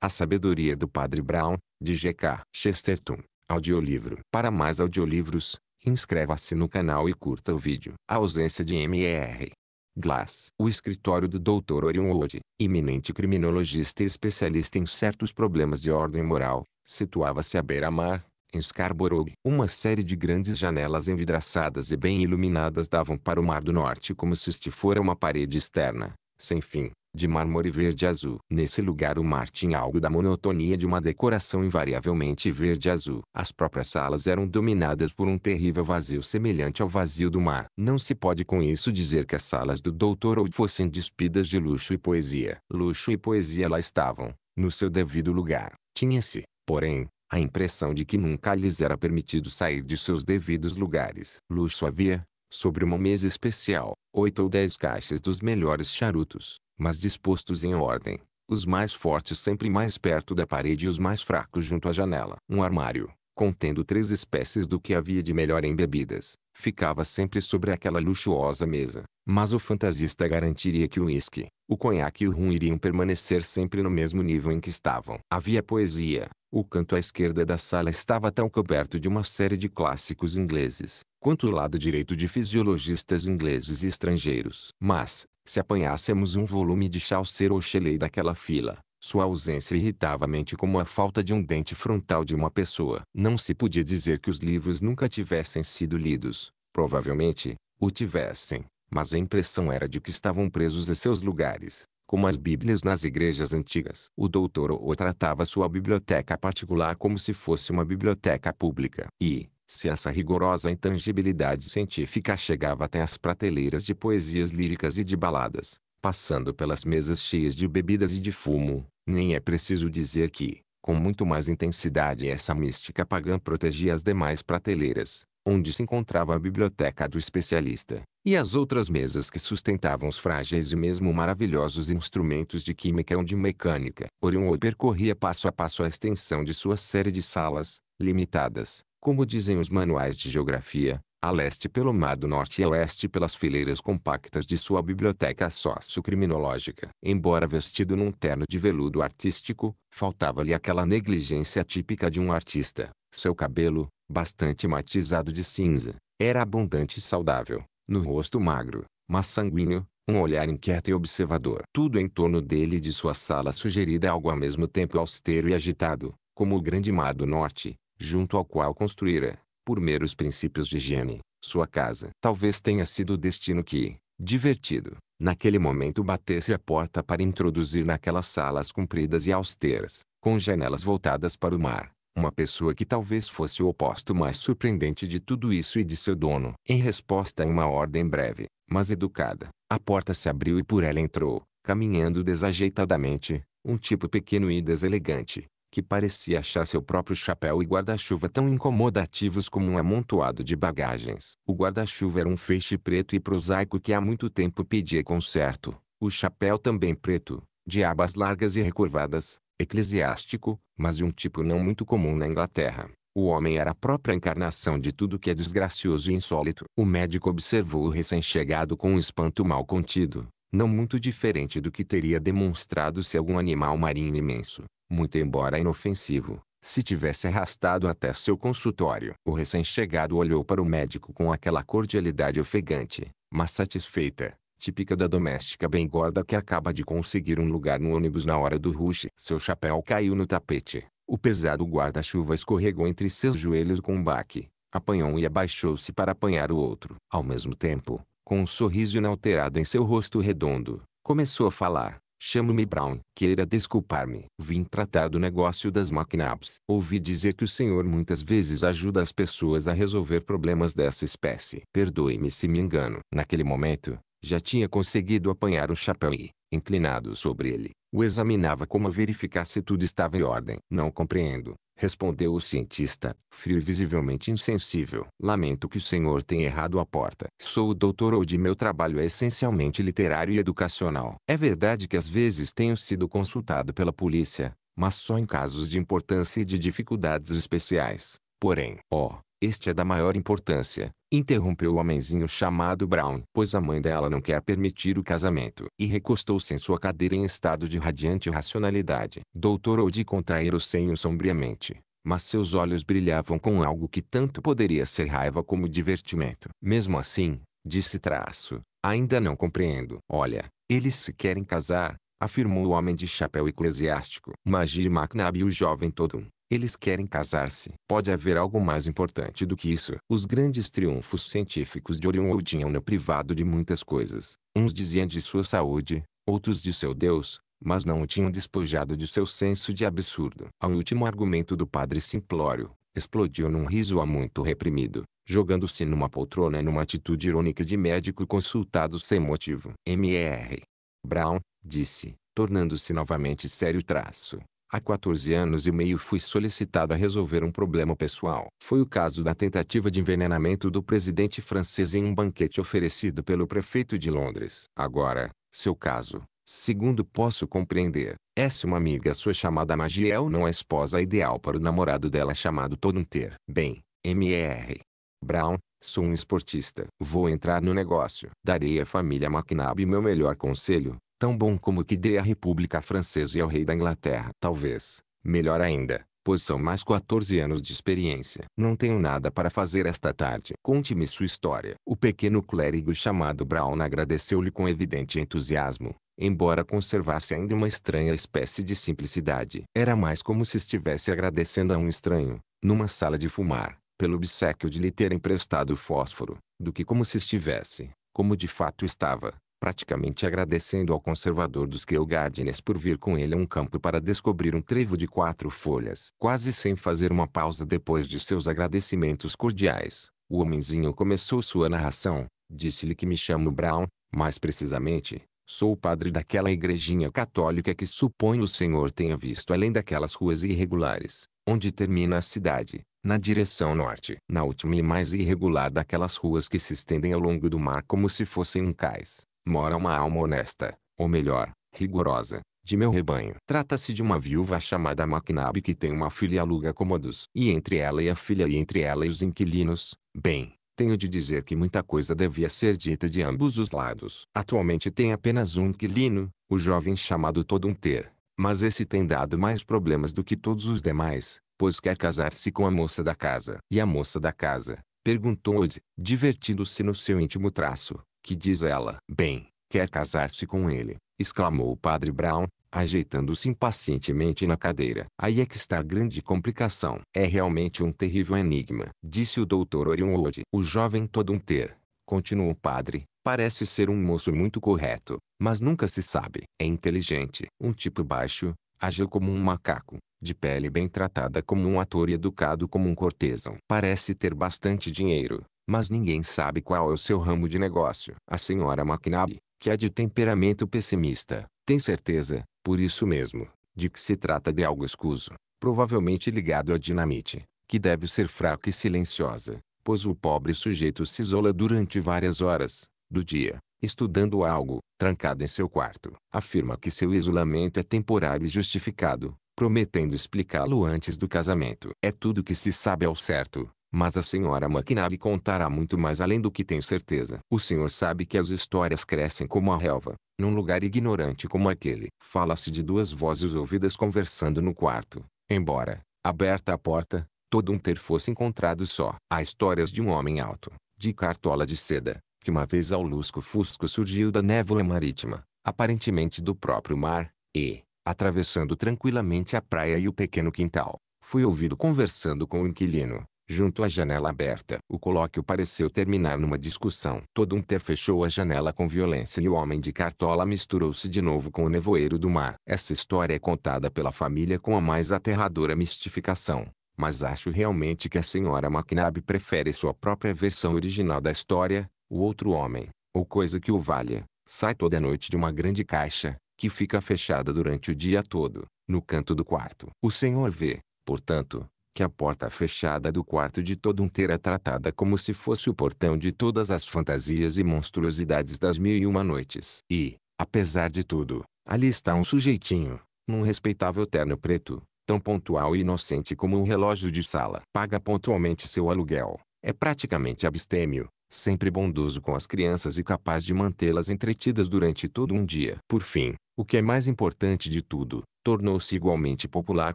A Sabedoria do Padre Brown, de G.K. Chesterton. Audiolivro. Para mais audiolivros, inscreva-se no canal e curta o vídeo. A ausência de M.R. Glass. O escritório do Dr. Orion Wood, iminente criminologista e especialista em certos problemas de ordem moral, situava-se à beira-mar, em Scarborough. Uma série de grandes janelas envidraçadas e bem iluminadas davam para o Mar do Norte como se este fora uma parede externa sem fim, de mármore verde azul. Nesse lugar o mar tinha algo da monotonia de uma decoração invariavelmente verde azul. As próprias salas eram dominadas por um terrível vazio semelhante ao vazio do mar. Não se pode com isso dizer que as salas do Doutor Old fossem despidas de luxo e poesia. Luxo e poesia lá estavam, no seu devido lugar. Tinha-se, porém, a impressão de que nunca lhes era permitido sair de seus devidos lugares. Luxo havia, sobre uma mesa especial, oito ou dez caixas dos melhores charutos, mas dispostos em ordem, os mais fortes sempre mais perto da parede e os mais fracos junto à janela. Um armário, contendo três espécies do que havia de melhor em bebidas, ficava sempre sobre aquela luxuosa mesa, mas o fantasista garantiria que o uísque, o conhaque e o rum iriam permanecer sempre no mesmo nível em que estavam. Havia poesia. O canto à esquerda da sala estava tão coberto de uma série de clássicos ingleses, quanto o lado direito de fisiologistas ingleses e estrangeiros. Mas, se apanhássemos um volume de Chaucer ou Shelley daquela fila, sua ausência irritava a mente como a falta de um dente frontal de uma pessoa. Não se podia dizer que os livros nunca tivessem sido lidos. Provavelmente, o tivessem, mas a impressão era de que estavam presos em seus lugares, como as Bíblias nas igrejas antigas. O doutor O tratava sua biblioteca particular como se fosse uma biblioteca pública. E, se essa rigorosa intangibilidade científica chegava até as prateleiras de poesias líricas e de baladas, passando pelas mesas cheias de bebidas e de fumo, nem é preciso dizer que, com muito mais intensidade essa mística pagã protegia as demais prateleiras, onde se encontrava a biblioteca do especialista, e as outras mesas que sustentavam os frágeis e mesmo maravilhosos instrumentos de química ou de mecânica. Orion percorria passo a passo a extensão de sua série de salas, limitadas, como dizem os manuais de geografia, a leste pelo Mar do Norte e a oeste pelas fileiras compactas de sua biblioteca sócio-criminológica. Embora vestido num terno de veludo artístico, faltava-lhe aquela negligência típica de um artista. Seu cabelo, bastante matizado de cinza, era abundante e saudável. No rosto magro, mas sanguíneo, um olhar inquieto e observador. Tudo em torno dele e de sua sala sugerida algo ao mesmo tempo austero e agitado, como o grande mar do norte, junto ao qual construíra, por meros princípios de higiene, sua casa. Talvez tenha sido o destino que, divertido, naquele momento batesse a porta para introduzir naquelas salas compridas e austeras, com janelas voltadas para o mar, uma pessoa que talvez fosse o oposto mais surpreendente de tudo isso e de seu dono. Em resposta a uma ordem breve, mas educada, a porta se abriu e por ela entrou, caminhando desajeitadamente, um tipo pequeno e deselegante, que parecia achar seu próprio chapéu e guarda-chuva tão incomodativos como um amontoado de bagagens. O guarda-chuva era um feixe preto e prosaico que há muito tempo pedia conserto. O chapéu também preto, de abas largas e recurvadas, eclesiástico, mas de um tipo não muito comum na Inglaterra. O homem era a própria encarnação de tudo que é desgracioso e insólito. O médico observou o recém-chegado com um espanto mal contido, não muito diferente do que teria demonstrado se algum animal marinho imenso muito embora inofensivo, se tivesse arrastado até seu consultório. O recém-chegado olhou para o médico com aquela cordialidade ofegante, mas satisfeita, típica da doméstica bem gorda que acaba de conseguir um lugar no ônibus na hora do rush. Seu chapéu caiu no tapete. O pesado guarda-chuva escorregou entre seus joelhos com um baque, apanhou um e abaixou-se para apanhar o outro. Ao mesmo tempo, com um sorriso inalterado em seu rosto redondo, começou a falar. Chamo-me Brown. Queira desculpar-me. Vim tratar do negócio das maquinabs. Ouvi dizer que o senhor muitas vezes ajuda as pessoas a resolver problemas dessa espécie. Perdoe-me se me engano. Naquele momento, já tinha conseguido apanhar o chapéu e, inclinado sobre ele, o examinava como a verificar se tudo estava em ordem. Não compreendo, respondeu o cientista, frio e visivelmente insensível. Lamento que o senhor tenha errado a porta. Sou o doutor ou de meu trabalho é essencialmente literário e educacional. É verdade que às vezes tenho sido consultado pela polícia, mas só em casos de importância e de dificuldades especiais. Porém, ó, oh, este é da maior importância, interrompeu o homenzinho chamado Brown, pois a mãe dela não quer permitir o casamento. E recostou-se em sua cadeira em estado de radiante racionalidade. Doutor Oldie contrair o senho sombriamente mas seus olhos brilhavam com algo que tanto poderia ser raiva como divertimento. Mesmo assim, disse traço, ainda não compreendo. Olha, eles se querem casar, afirmou o homem de chapéu eclesiástico. Magir Macnab e o jovem Todum, eles querem casar-se. Pode haver algo mais importante do que isso. Os grandes triunfos científicos de Orion tinham no privado de muitas coisas. Uns diziam de sua saúde, outros de seu Deus, mas não o tinham despojado de seu senso de absurdo. Ao último argumento do padre simplório, explodiu num riso há muito reprimido, jogando-se numa poltrona numa atitude irônica de médico consultado sem motivo. M.R. Brown, disse, tornando-se novamente sério traço. Há 14 anos e meio fui solicitado a resolver um problema pessoal. Foi o caso da tentativa de envenenamento do presidente francês em um banquete oferecido pelo prefeito de Londres. Agora, seu caso, segundo posso compreender, essa uma amiga sua chamada Magiel não é esposa ideal para o namorado dela chamado Todunter. Bem, MR. Brown, sou um esportista. Vou entrar no negócio. Darei à família McNabb meu melhor conselho, tão bom como o que dei à República Francesa e ao rei da Inglaterra. Talvez, melhor ainda, pois são mais 14 anos de experiência. Não tenho nada para fazer esta tarde. Conte-me sua história. O pequeno clérigo chamado Brown agradeceu-lhe com evidente entusiasmo, embora conservasse ainda uma estranha espécie de simplicidade. Era mais como se estivesse agradecendo a um estranho, numa sala de fumar, pelo obsequio de lhe ter emprestado fósforo, do que como se estivesse, como de fato estava, praticamente agradecendo ao conservador dos Gardens por vir com ele a um campo para descobrir um trevo de quatro folhas. Quase sem fazer uma pausa depois de seus agradecimentos cordiais, o homenzinho começou sua narração. Disse-lhe que me chamo Brown, mais precisamente, Sou o padre daquela igrejinha católica que suponho o senhor tenha visto além daquelas ruas irregulares, onde termina a cidade, na direção norte. Na última e mais irregular daquelas ruas que se estendem ao longo do mar como se fossem um cais mora uma alma honesta, ou melhor, rigorosa, de meu rebanho. Trata-se de uma viúva chamada Macnab que tem uma filha e aluga cômodos. E entre ela e a filha e entre ela e os inquilinos, bem, tenho de dizer que muita coisa devia ser dita de ambos os lados. Atualmente tem apenas um inquilino, o jovem chamado Todunter. Mas esse tem dado mais problemas do que todos os demais, pois quer casar-se com a moça da casa. E a moça da casa, perguntou Ode, divertindo-se no seu íntimo traço, que diz ela. Bem, quer casar-se com ele, exclamou o padre Brown, ajeitando-se impacientemente na cadeira. Aí é que está a grande complicação. É realmente um terrível enigma, disse o doutor Orionwood. O jovem todo um ter, continuou o padre, parece ser um moço muito correto, mas nunca se sabe. É inteligente, um tipo baixo, ágil como um macaco, de pele bem tratada como um ator e educado como um cortesão. Parece ter bastante dinheiro, mas ninguém sabe qual é o seu ramo de negócio. A senhora McNabb, que é de temperamento pessimista, tem certeza, por isso mesmo, de que se trata de algo escuso, provavelmente ligado à dinamite, que deve ser fraca e silenciosa, pois o pobre sujeito se isola durante várias horas do dia, estudando algo, trancado em seu quarto. Afirma que seu isolamento é temporário e justificado, prometendo explicá-lo antes do casamento. É tudo que se sabe ao certo, mas a senhora McNabb contará muito mais além do que tem certeza. O senhor sabe que as histórias crescem como a relva, num lugar ignorante como aquele. Fala-se de duas vozes ouvidas conversando no quarto. Embora, aberta a porta, todo um ter fosse encontrado só. Há histórias de um homem alto, de cartola de seda, que uma vez ao lusco-fusco surgiu da névoa marítima, aparentemente do próprio mar, e, atravessando tranquilamente a praia e o pequeno quintal, foi ouvido conversando com o inquilino, junto à janela aberta. O colóquio pareceu terminar numa discussão. Todo um ter fechou a janela com violência e o homem de cartola misturou-se de novo com o nevoeiro do mar. Essa história é contada pela família com a mais aterradora mistificação. Mas acho realmente que a senhora McNabb prefere sua própria versão original da história, o outro homem, ou coisa que o valha, sai toda noite de uma grande caixa, que fica fechada durante o dia todo, no canto do quarto. O senhor vê, portanto, que a porta fechada do quarto de todo um ter é tratada como se fosse o portão de todas as fantasias e monstruosidades das mil e uma noites. E, apesar de tudo, ali está um sujeitinho, num respeitável terno preto, tão pontual e inocente como um relógio de sala. Paga pontualmente seu aluguel, é praticamente abstêmio, sempre bondoso com as crianças e capaz de mantê-las entretidas durante todo um dia. Por fim, o que é mais importante de tudo, tornou-se igualmente popular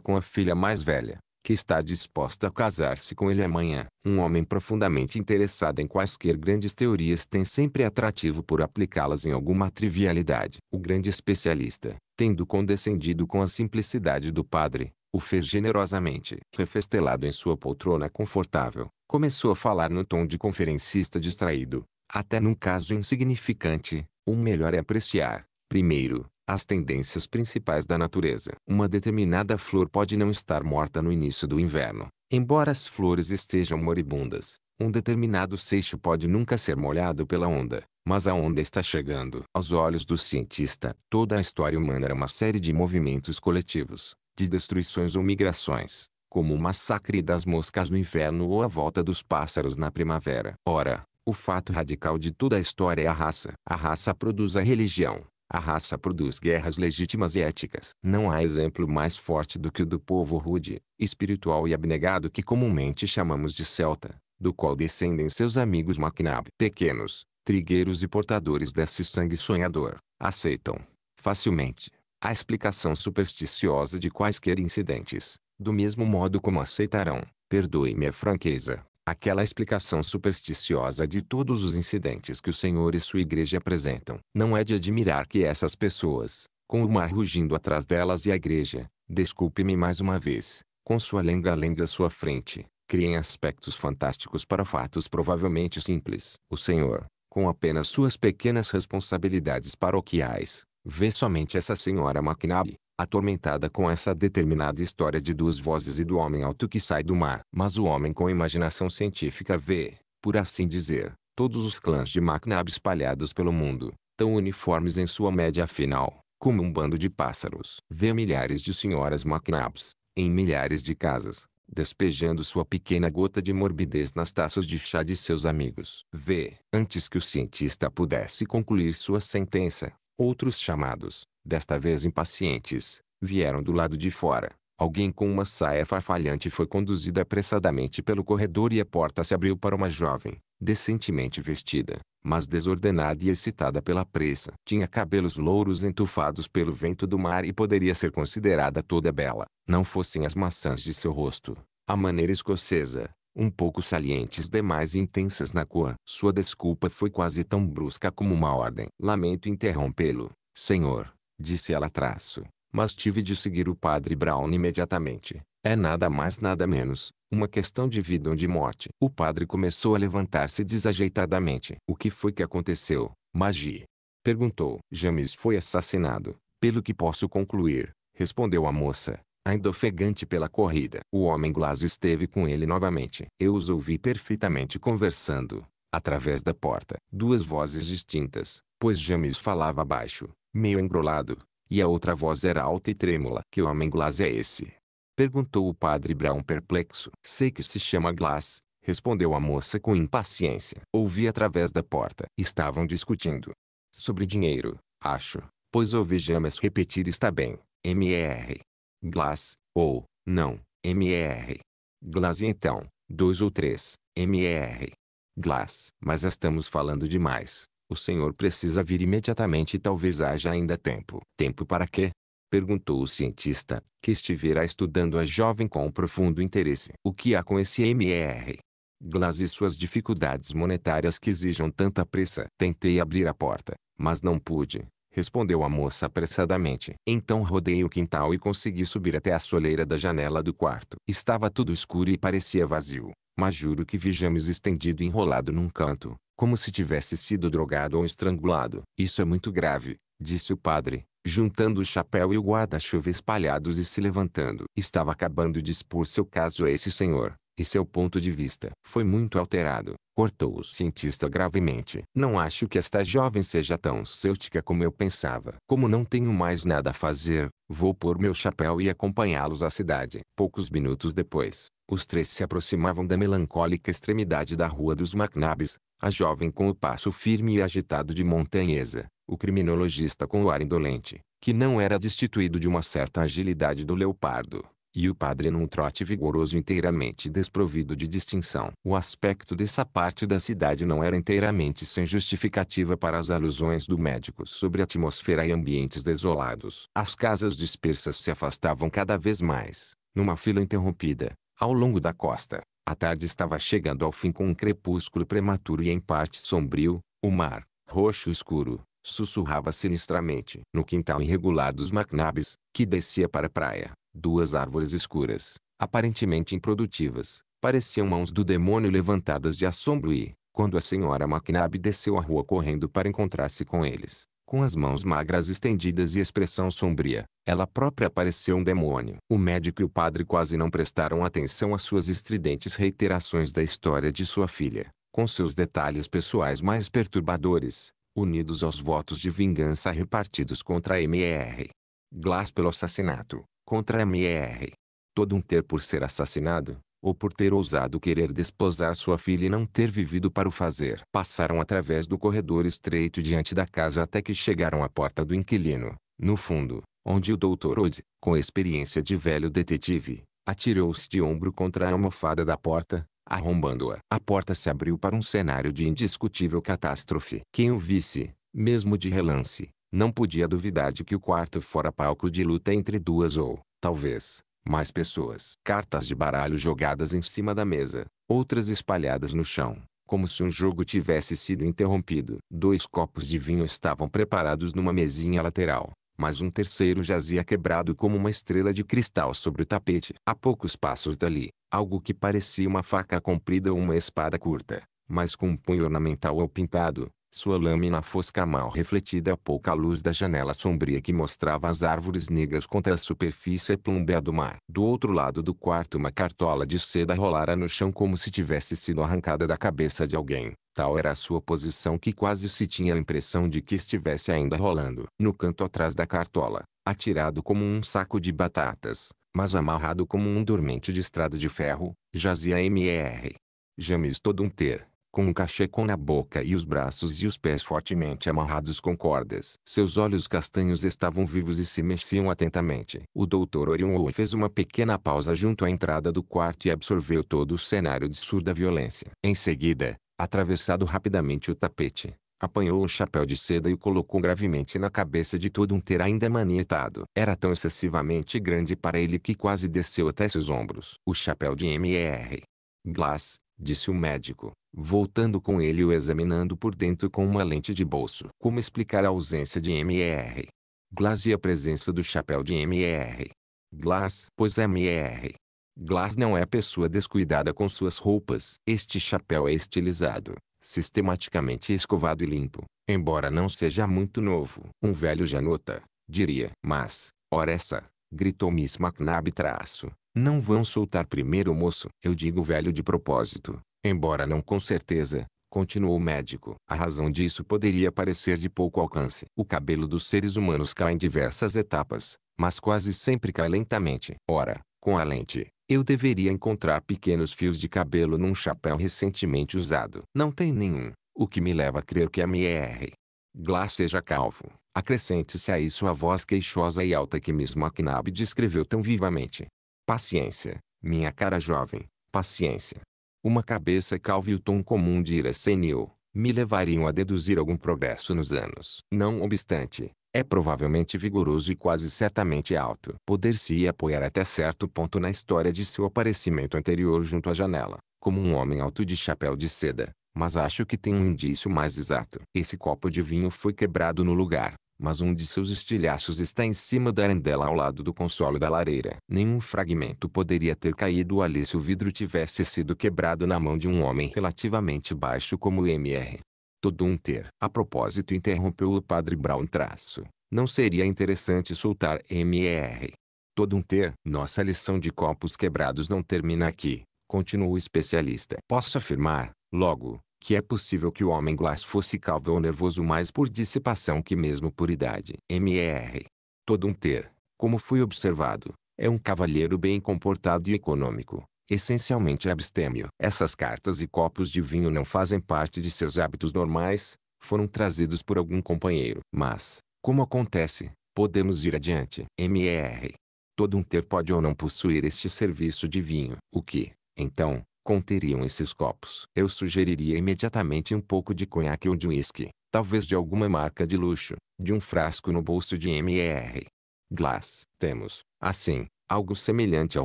com a filha mais velha, que está disposta a casar-se com ele amanhã. Um homem profundamente interessado em quaisquer grandes teorias tem sempre atrativo por aplicá-las em alguma trivialidade. O grande especialista, tendo condescendido com a simplicidade do padre, o fez generosamente. Refestelado em sua poltrona confortável, começou a falar no tom de conferencista distraído. Até num caso insignificante, o melhor é apreciar, primeiro, as tendências principais da natureza. Uma determinada flor pode não estar morta no início do inverno, embora as flores estejam moribundas. Um determinado seixo pode nunca ser molhado pela onda, mas a onda está chegando. Aos olhos do cientista, toda a história humana era uma série de movimentos coletivos, de destruições ou migrações, como o massacre das moscas no inverno ou a volta dos pássaros na primavera. Ora, o fato radical de toda a história é a raça. A raça produz a religião, a raça produz guerras legítimas e éticas. Não há exemplo mais forte do que o do povo rude, espiritual e abnegado que comumente chamamos de celta, do qual descendem seus amigos Macnab. Pequenos, trigueiros e portadores desse sangue sonhador, aceitam, facilmente, a explicação supersticiosa de quaisquer incidentes, do mesmo modo como aceitarão, perdoe-me a franqueza, aquela explicação supersticiosa de todos os incidentes que o Senhor e sua igreja apresentam. Não é de admirar que essas pessoas, com o mar rugindo atrás delas e a igreja, desculpe-me mais uma vez, com sua lenga-lenga à sua frente, criem aspectos fantásticos para fatos provavelmente simples. O Senhor, com apenas suas pequenas responsabilidades paroquiais, vê somente essa senhora McNabb, atormentada com essa determinada história de duas vozes e do homem alto que sai do mar. Mas o homem com imaginação científica vê, por assim dizer, todos os clãs de Macnab espalhados pelo mundo, tão uniformes em sua média final, como um bando de pássaros. Vê milhares de senhoras Macnabs, em milhares de casas, despejando sua pequena gota de morbidez nas taças de chá de seus amigos. Vê, antes que o cientista pudesse concluir sua sentença, outros chamados, desta vez impacientes, vieram do lado de fora. Alguém com uma saia farfalhante foi conduzida apressadamente pelo corredor e a porta se abriu para uma jovem, decentemente vestida, mas desordenada e excitada pela pressa. Tinha cabelos louros entufados pelo vento do mar e poderia ser considerada toda bela, não fossem as maçãs de seu rosto, a maneira escocesa, um pouco salientes demais e intensas na cor. Sua desculpa foi quase tão brusca como uma ordem. Lamento interrompê-lo, senhor, Disse ela traço. Mas tive de seguir o padre Brown imediatamente. É nada mais nada menos, uma questão de vida ou de morte. O padre começou a levantar-se desajeitadamente. O que foi que aconteceu, Magi? Perguntou. James foi assassinado, pelo que posso concluir, respondeu a moça, ainda ofegante pela corrida. O homem Glass esteve com ele novamente. Eu os ouvi perfeitamente conversando, através da porta. Duas vozes distintas, pois James falava baixo, meio engrolado, e a outra voz era alta e trêmula. Que homem Glass é esse? Perguntou o padre Brown perplexo. Sei que se chama Glass, respondeu a moça com impaciência. Ouvi através da porta. Estavam discutindo. Sobre dinheiro, acho, pois ouvi James repetir está bem, M.E.R. Glass, ou, não, M.E.R. Glass então, dois ou três, M.E.R. Glass. Mas estamos falando demais. O senhor precisa vir imediatamente e talvez haja ainda tempo. Tempo para quê? Perguntou o cientista, que estivera estudando a jovem com um profundo interesse. O que há com esse MR? Glass e suas dificuldades monetárias que exijam tanta pressa. Tentei abrir a porta, mas não pude, respondeu a moça apressadamente. Então rodei o quintal e consegui subir até a soleira da janela do quarto. Estava tudo escuro e parecia vazio, mas juro que vi James estendido enrolado num canto, como se tivesse sido drogado ou estrangulado. Isso é muito grave, disse o padre, juntando o chapéu e o guarda-chuva espalhados e se levantando. Estava acabando de expor seu caso a esse senhor, e seu ponto de vista foi muito alterado. Cortou o cientista gravemente. Não acho que esta jovem seja tão cêutica como eu pensava. Como não tenho mais nada a fazer, vou pôr meu chapéu e acompanhá-los à cidade. Poucos minutos depois, os três se aproximavam da melancólica extremidade da Rua dos Macnabes, a jovem com o passo firme e agitado de montanhesa, o criminologista com o ar indolente, que não era destituído de uma certa agilidade do leopardo, e o padre num trote vigoroso inteiramente desprovido de distinção. O aspecto dessa parte da cidade não era inteiramente sem justificativa para as alusões do médico sobre atmosfera e ambientes desolados. As casas dispersas se afastavam cada vez mais, numa fila interrompida, ao longo da costa, a tarde estava chegando ao fim com um crepúsculo prematuro e em parte sombrio, o mar, roxo escuro, sussurrava sinistramente. No quintal irregular dos McNabs, que descia para a praia, duas árvores escuras, aparentemente improdutivas, pareciam mãos do demônio levantadas de assombro e, quando a senhora McNab desceu a rua correndo para encontrar-se com eles, com as mãos magras estendidas e expressão sombria, ela própria pareceu um demônio. O médico e o padre quase não prestaram atenção às suas estridentes reiterações da história de sua filha, com seus detalhes pessoais mais perturbadores, unidos aos votos de vingança repartidos contra M.E.R. Glass pelo assassinato, contra M.E.R. Todo um ter por ser assassinado, ou por ter ousado querer desposar sua filha e não ter vivido para o fazer. Passaram através do corredor estreito diante da casa até que chegaram à porta do inquilino, no fundo, onde o doutor Ode, com experiência de velho detetive, atirou-se de ombro contra a almofada da porta, arrombando-a. A porta se abriu para um cenário de indiscutível catástrofe. Quem o visse, mesmo de relance, não podia duvidar de que o quarto fora palco de luta entre duas ou, talvez, mais pessoas. Cartas de baralho jogadas em cima da mesa, outras espalhadas no chão, como se um jogo tivesse sido interrompido. Dois copos de vinho estavam preparados numa mesinha lateral, mas um terceiro jazia quebrado como uma estrela de cristal sobre o tapete. A poucos passos dali, algo que parecia uma faca comprida ou uma espada curta, mas com um punho ornamental ou pintado, sua lâmina fosca mal refletida a pouca luz da janela sombria que mostrava as árvores negras contra a superfície plumbea do mar. Do outro lado do quarto uma cartola de seda rolara no chão como se tivesse sido arrancada da cabeça de alguém. Tal era a sua posição que quase se tinha a impressão de que estivesse ainda rolando. No canto atrás da cartola, atirado como um saco de batatas, mas amarrado como um dormente de estrada de ferro, jazia M.R. James ter com um cachecol na boca e os braços e os pés fortemente amarrados com cordas. Seus olhos castanhos estavam vivos e se mexiam atentamente. O doutor Orion fez uma pequena pausa junto à entrada do quarto e absorveu todo o cenário de surda violência. Em seguida, atravessado rapidamente o tapete, apanhou um chapéu de seda e o colocou gravemente na cabeça de todo um ter ainda manietado. Era tão excessivamente grande para ele que quase desceu até seus ombros. O chapéu de M.R. Glass, disse o médico, voltando com ele o examinando por dentro com uma lente de bolso. Como explicar a ausência de MR? Glass e a presença do chapéu de MR. Glass, pois é MR. Glass não é pessoa descuidada com suas roupas. Este chapéu é estilizado, sistematicamente escovado e limpo, embora não seja muito novo. Um velho já nota, diria. Mas, ora essa, gritou Miss McNabb traço. Não vão soltar primeiro o moço. Eu digo velho de propósito, Embora não com certeza, continuou o médico. A razão disso poderia parecer de pouco alcance. O cabelo dos seres humanos cai em diversas etapas, mas quase sempre cai lentamente. Ora, com a lente, eu deveria encontrar pequenos fios de cabelo num chapéu recentemente usado. Não tem nenhum, o que me leva a crer que a M.E.R. Glass seja calvo. Acrescente-se a isso a voz queixosa e alta que Miss McNabb descreveu tão vivamente. Paciência, minha cara jovem, paciência. Uma cabeça calva e o tom comum de ira senil, me levariam a deduzir algum progresso nos anos. Não obstante, é provavelmente vigoroso e quase certamente alto. Poder-se apoiar até certo ponto na história de seu aparecimento anterior junto à janela, como um homem alto de chapéu de seda, mas acho que tem um indício mais exato. Esse copo de vinho foi quebrado no lugar, mas um de seus estilhaços está em cima da arandela ao lado do console da lareira. Nenhum fragmento poderia ter caído ali se o vidro tivesse sido quebrado na mão de um homem relativamente baixo como o MR. Todo um ter. A propósito interrompeu o padre Brown traço. Não seria interessante soltar MR. Todo um ter. Nossa lição de copos quebrados não termina aqui, continuou o especialista. Posso afirmar, logo, que é possível que o homem Glass fosse calvo ou nervoso mais por dissipação que mesmo por idade. M.R. Todo um ter, como foi observado, é um cavalheiro bem comportado e econômico, essencialmente abstêmio. Essas cartas e copos de vinho não fazem parte de seus hábitos normais, foram trazidos por algum companheiro. Mas, como acontece, podemos ir adiante. M.R. Todo um ter pode ou não possuir este serviço de vinho, o que, então, conteriam esses copos. Eu sugeriria imediatamente um pouco de conhaque ou de uísque, talvez de alguma marca de luxo, de um frasco no bolso de M.E.R. Glass. Temos, assim, algo semelhante ao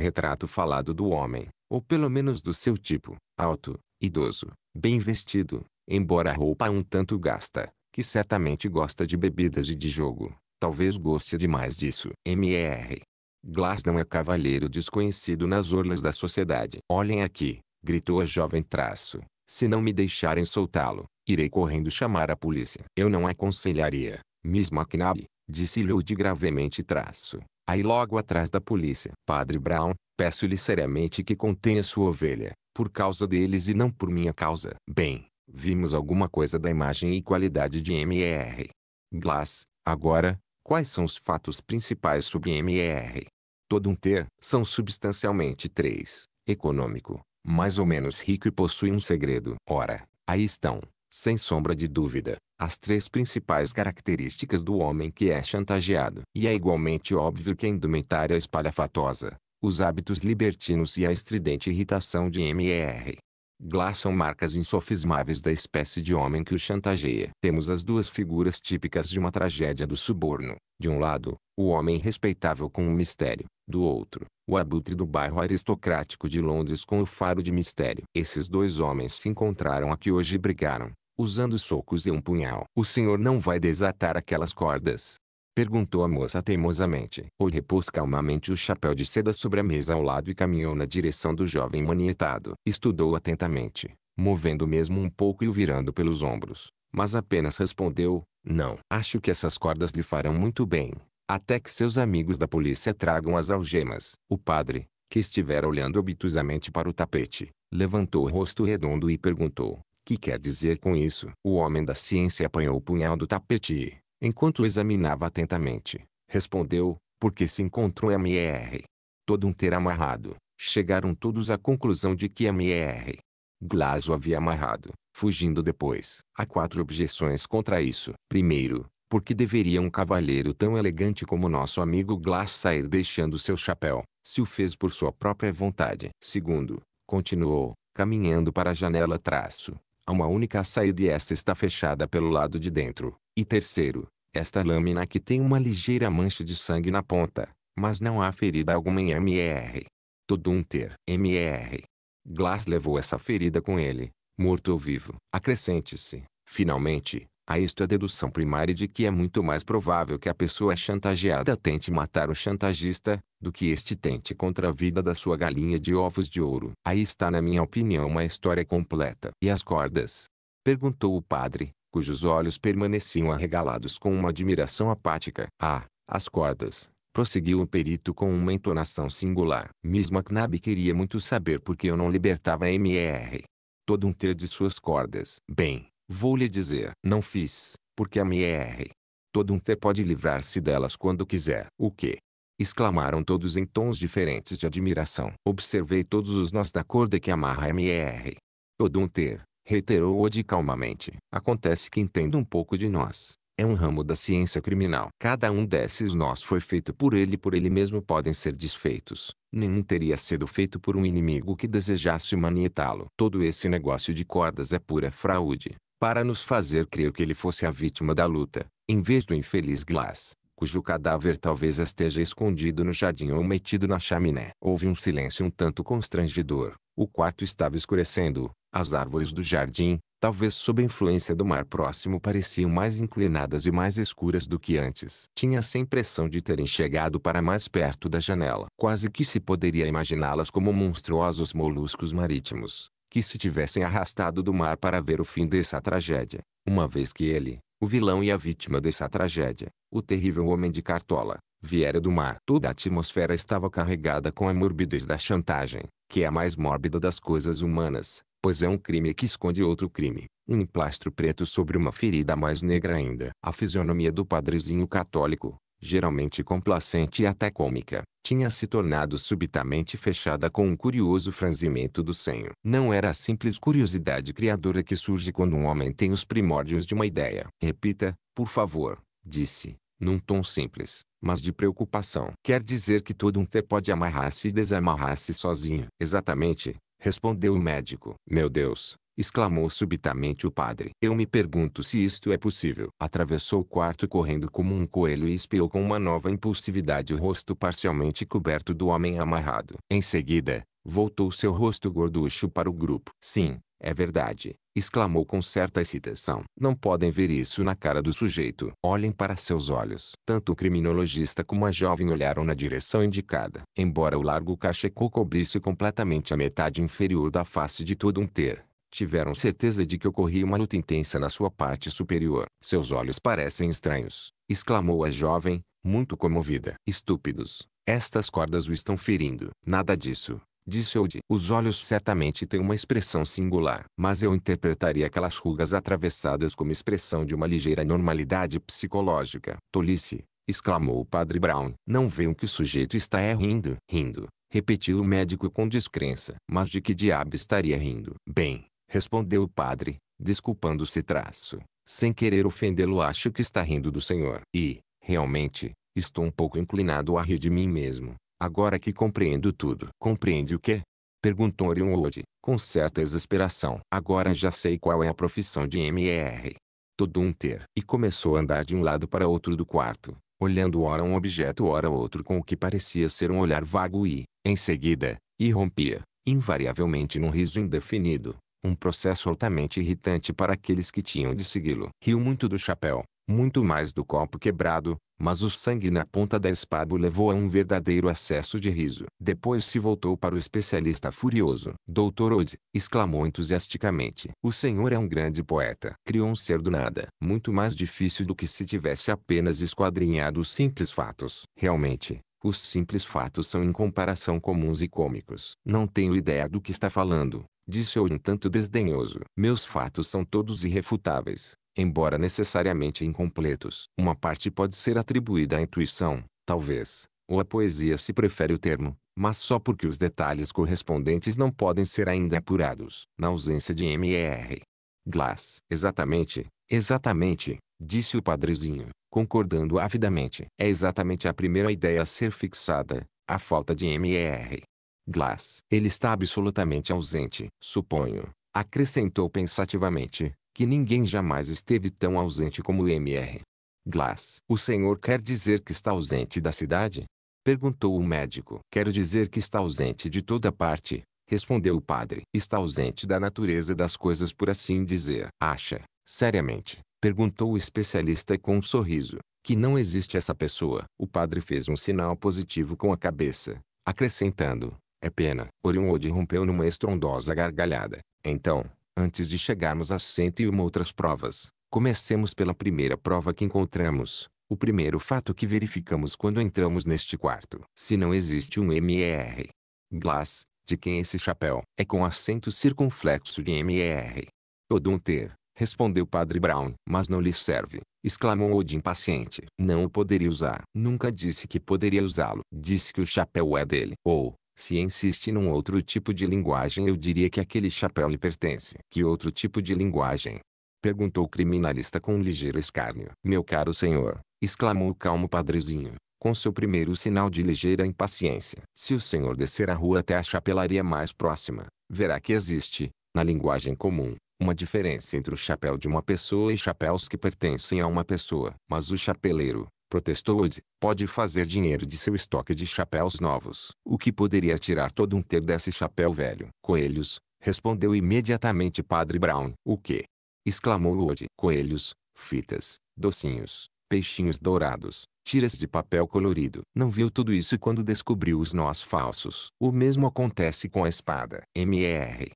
retrato falado do homem, ou pelo menos do seu tipo, alto, idoso, bem vestido, embora a roupa um tanto gasta, que certamente gosta de bebidas e de jogo, talvez goste demais disso. M.E.R. Glass não é cavalheiro desconhecido nas orlas da sociedade. Olhem aqui, gritou a jovem traço. Se não me deixarem soltá-lo, irei correndo chamar a polícia. Eu não aconselharia, Miss McNabb, disse Lloyd gravemente traço. Aí logo atrás da polícia. Padre Brown, peço-lhe seriamente que contenha sua ovelha, por causa deles e não por minha causa. Bem, vimos alguma coisa da imagem e qualidade de M.E.R. Glass, agora, quais são os fatos principais sobre M.E.R.? Todo um ter, são substancialmente três. Econômico, mais ou menos rico e possui um segredo. Ora, aí estão, sem sombra de dúvida, as três principais características do homem que é chantageado. E é igualmente óbvio que a indumentária espalhafatosa, os hábitos libertinos e a estridente irritação de M.R. Glass são marcas insofismáveis da espécie de homem que o chantageia. Temos as duas figuras típicas de uma tragédia do suborno. De um lado, o homem respeitável com o mistério. Do outro, o abutre do bairro aristocrático de Londres com o faro de mistério. Esses dois homens se encontraram aqui hoje e brigaram, usando socos e um punhal. O Senhor não vai desatar aquelas cordas. Perguntou a moça teimosamente. O repôs calmamente o chapéu de seda sobre a mesa ao lado e caminhou na direção do jovem manietado. Estudou atentamente, movendo mesmo um pouco e o virando pelos ombros. Mas apenas respondeu, não. Acho que essas cordas lhe farão muito bem. Até que seus amigos da polícia tragam as algemas. O padre, que estivera olhando obtusamente para o tapete, levantou o rosto redondo e perguntou, que quer dizer com isso? O homem da ciência apanhou o punhal do tapete Enquanto o examinava atentamente, respondeu, porque se encontrou M.E.R. Todo um ter amarrado. Chegaram todos à conclusão de que M.E.R. Glass o havia amarrado, fugindo depois. Há quatro objeções contra isso. Primeiro, porque deveria um cavalheiro tão elegante como nosso amigo Glass sair deixando seu chapéu, se o fez por sua própria vontade. Segundo, continuou, caminhando para a janela traço, Há uma única saída e esta está fechada pelo lado de dentro. E terceiro, esta lâmina que tem uma ligeira mancha de sangue na ponta, mas não há ferida alguma em MR. Todunter, MR. Glass levou essa ferida com ele, morto ou vivo. Acrescente-se, finalmente, a isto é a dedução primária de que é muito mais provável que a pessoa chantageada tente matar o chantagista, do que este tente contra a vida da sua galinha de ovos de ouro. Aí está na minha opinião uma história completa. E as cordas? Perguntou o padre, cujos olhos permaneciam arregalados com uma admiração apática. Ah, as cordas, prosseguiu o perito com uma entonação singular. Miss McNabb queria muito saber por que eu não libertava a MR. Todo um ter de suas cordas. Bem, Vou lhe dizer, não fiz, porque a me erre. Todo um ter pode livrar-se delas quando quiser. O que? Exclamaram todos em tons diferentes de admiração. Observei todos os nós da corda que amarra MR. Todo um ter, reiterou Ode calmamente. Acontece que entendo um pouco de nós. É um ramo da ciência criminal. Cada um desses nós foi feito por ele e por ele mesmo podem ser desfeitos. Nenhum teria sido feito por um inimigo que desejasse manietá-lo. Todo esse negócio de cordas é pura fraude para nos fazer crer que ele fosse a vítima da luta, em vez do infeliz Glass, cujo cadáver talvez esteja escondido no jardim ou metido na chaminé. Houve um silêncio um tanto constrangedor. O quarto estava escurecendo. As árvores do jardim, talvez sob a influência do mar próximo pareciam mais inclinadas e mais escuras do que antes. Tinha-se a impressão de terem chegado para mais perto da janela. Quase que se poderia imaginá-las como monstruosos moluscos marítimos, que se tivessem arrastado do mar para ver o fim dessa tragédia, uma vez que ele, o vilão e a vítima dessa tragédia, o terrível homem de cartola, viera do mar. Toda a atmosfera estava carregada com a morbidez da chantagem, que é a mais mórbida das coisas humanas, pois é um crime que esconde outro crime, um emplastro preto sobre uma ferida mais negra ainda. A fisionomia do padrezinho católico, geralmente complacente e até cômica, tinha se tornado subitamente fechada com um curioso franzimento do senho. Não era a simples curiosidade criadora que surge quando um homem tem os primórdios de uma ideia. Repita, por favor, disse, num tom simples, mas de preocupação. Quer dizer que todo um ter pode amarrar-se e desamarrar-se sozinho. Exatamente, respondeu o médico. Meu Deus, exclamou subitamente o padre. Eu me pergunto se isto é possível. Atravessou o quarto correndo como um coelho e espiou com uma nova impulsividade o rosto parcialmente coberto do homem amarrado. Em seguida, voltou seu rosto gorducho para o grupo. Sim, é verdade, exclamou com certa excitação. Não podem ver isso na cara do sujeito. Olhem para seus olhos. Tanto o criminologista como a jovem olharam na direção indicada. Embora o largo cachecol cobrisse completamente a metade inferior da face de todo um ter, Tiveram certeza de que ocorria uma luta intensa na sua parte superior. Seus olhos parecem estranhos, exclamou a jovem, muito comovida. Estúpidos, estas cordas o estão ferindo. Nada disso, disse Old. Os olhos certamente têm uma expressão singular, mas eu interpretaria aquelas rugas atravessadas como expressão de uma ligeira normalidade psicológica. Tolice, exclamou o padre Brown. Não vejam que o sujeito está é rindo. Rindo, repetiu o médico com descrença. Mas de que diabo estaria rindo? Bem, respondeu o padre, desculpando-se traço. Sem querer ofendê-lo acho que está rindo do senhor. E, realmente, estou um pouco inclinado a rir de mim mesmo, agora que compreendo tudo. Compreende o quê? Perguntou Orionwood, com certa exasperação. Agora já sei qual é a profissão de M.E.R. Todo um ter. E começou a andar de um lado para outro do quarto, olhando ora um objeto ora outro com o que parecia ser um olhar vago e, em seguida, irrompia, invariavelmente num riso indefinido, um processo altamente irritante para aqueles que tinham de segui-lo. Riu muito do chapéu, muito mais do copo quebrado, mas o sangue na ponta da espada o levou a um verdadeiro acesso de riso. Depois se voltou para o especialista furioso. Doutor Ode, exclamou entusiasticamente. O senhor é um grande poeta. Criou um ser do nada. Muito mais difícil do que se tivesse apenas esquadrinhado os simples fatos. Realmente, os simples fatos são em comparação comuns e cômicos. Não tenho ideia do que está falando disse eu um tanto desdenhoso. Meus fatos são todos irrefutáveis, embora necessariamente incompletos. Uma parte pode ser atribuída à intuição, talvez, ou à poesia se prefere o termo, mas só porque os detalhes correspondentes não podem ser ainda apurados. Na ausência de M.R. Glass. Exatamente, exatamente, disse o padrezinho, concordando avidamente. É exatamente a primeira ideia a ser fixada, a falta de M.R. Glass. Ele está absolutamente ausente. Suponho, acrescentou pensativamente, que ninguém jamais esteve tão ausente como o Mr. Glass. O senhor quer dizer que está ausente da cidade? Perguntou o médico. Quero dizer que está ausente de toda parte, respondeu o padre. Está ausente da natureza das coisas por assim dizer. Acha, seriamente, perguntou o especialista com um sorriso, que não existe essa pessoa. O padre fez um sinal positivo com a cabeça, acrescentando, é pena. Oriunwood rompeu numa estrondosa gargalhada. Então, antes de chegarmos às cento e uma outras provas, comecemos pela primeira prova que encontramos. O primeiro fato que verificamos quando entramos neste quarto. Se não existe um M.E.R. Glass, de quem esse chapéu? É com acento circunflexo de MR. Odunter, respondeu Padre Brown. Mas não lhe serve, exclamou Odin impaciente. Não o poderia usar. Nunca disse que poderia usá-lo. Disse que o chapéu é dele. Ou, se insiste num outro tipo de linguagem eu diria que aquele chapéu lhe pertence. Que outro tipo de linguagem? Perguntou o criminalista com um ligeiro escárnio. Meu caro senhor, exclamou o calmo padrezinho, com seu primeiro sinal de ligeira impaciência. Se o senhor descer a rua até a chapelaria mais próxima, verá que existe, na linguagem comum, uma diferença entre o chapéu de uma pessoa e chapéus que pertencem a uma pessoa. Mas o chapeleiro, protestou Wood, pode fazer dinheiro de seu estoque de chapéus novos. O que poderia tirar todo um ter desse chapéu velho? Coelhos, respondeu imediatamente Padre Brown. O que? exclamou Wood. Coelhos, fitas, docinhos, peixinhos dourados, tiras de papel colorido. Não viu tudo isso quando descobriu os nós falsos. O mesmo acontece com a espada. MR.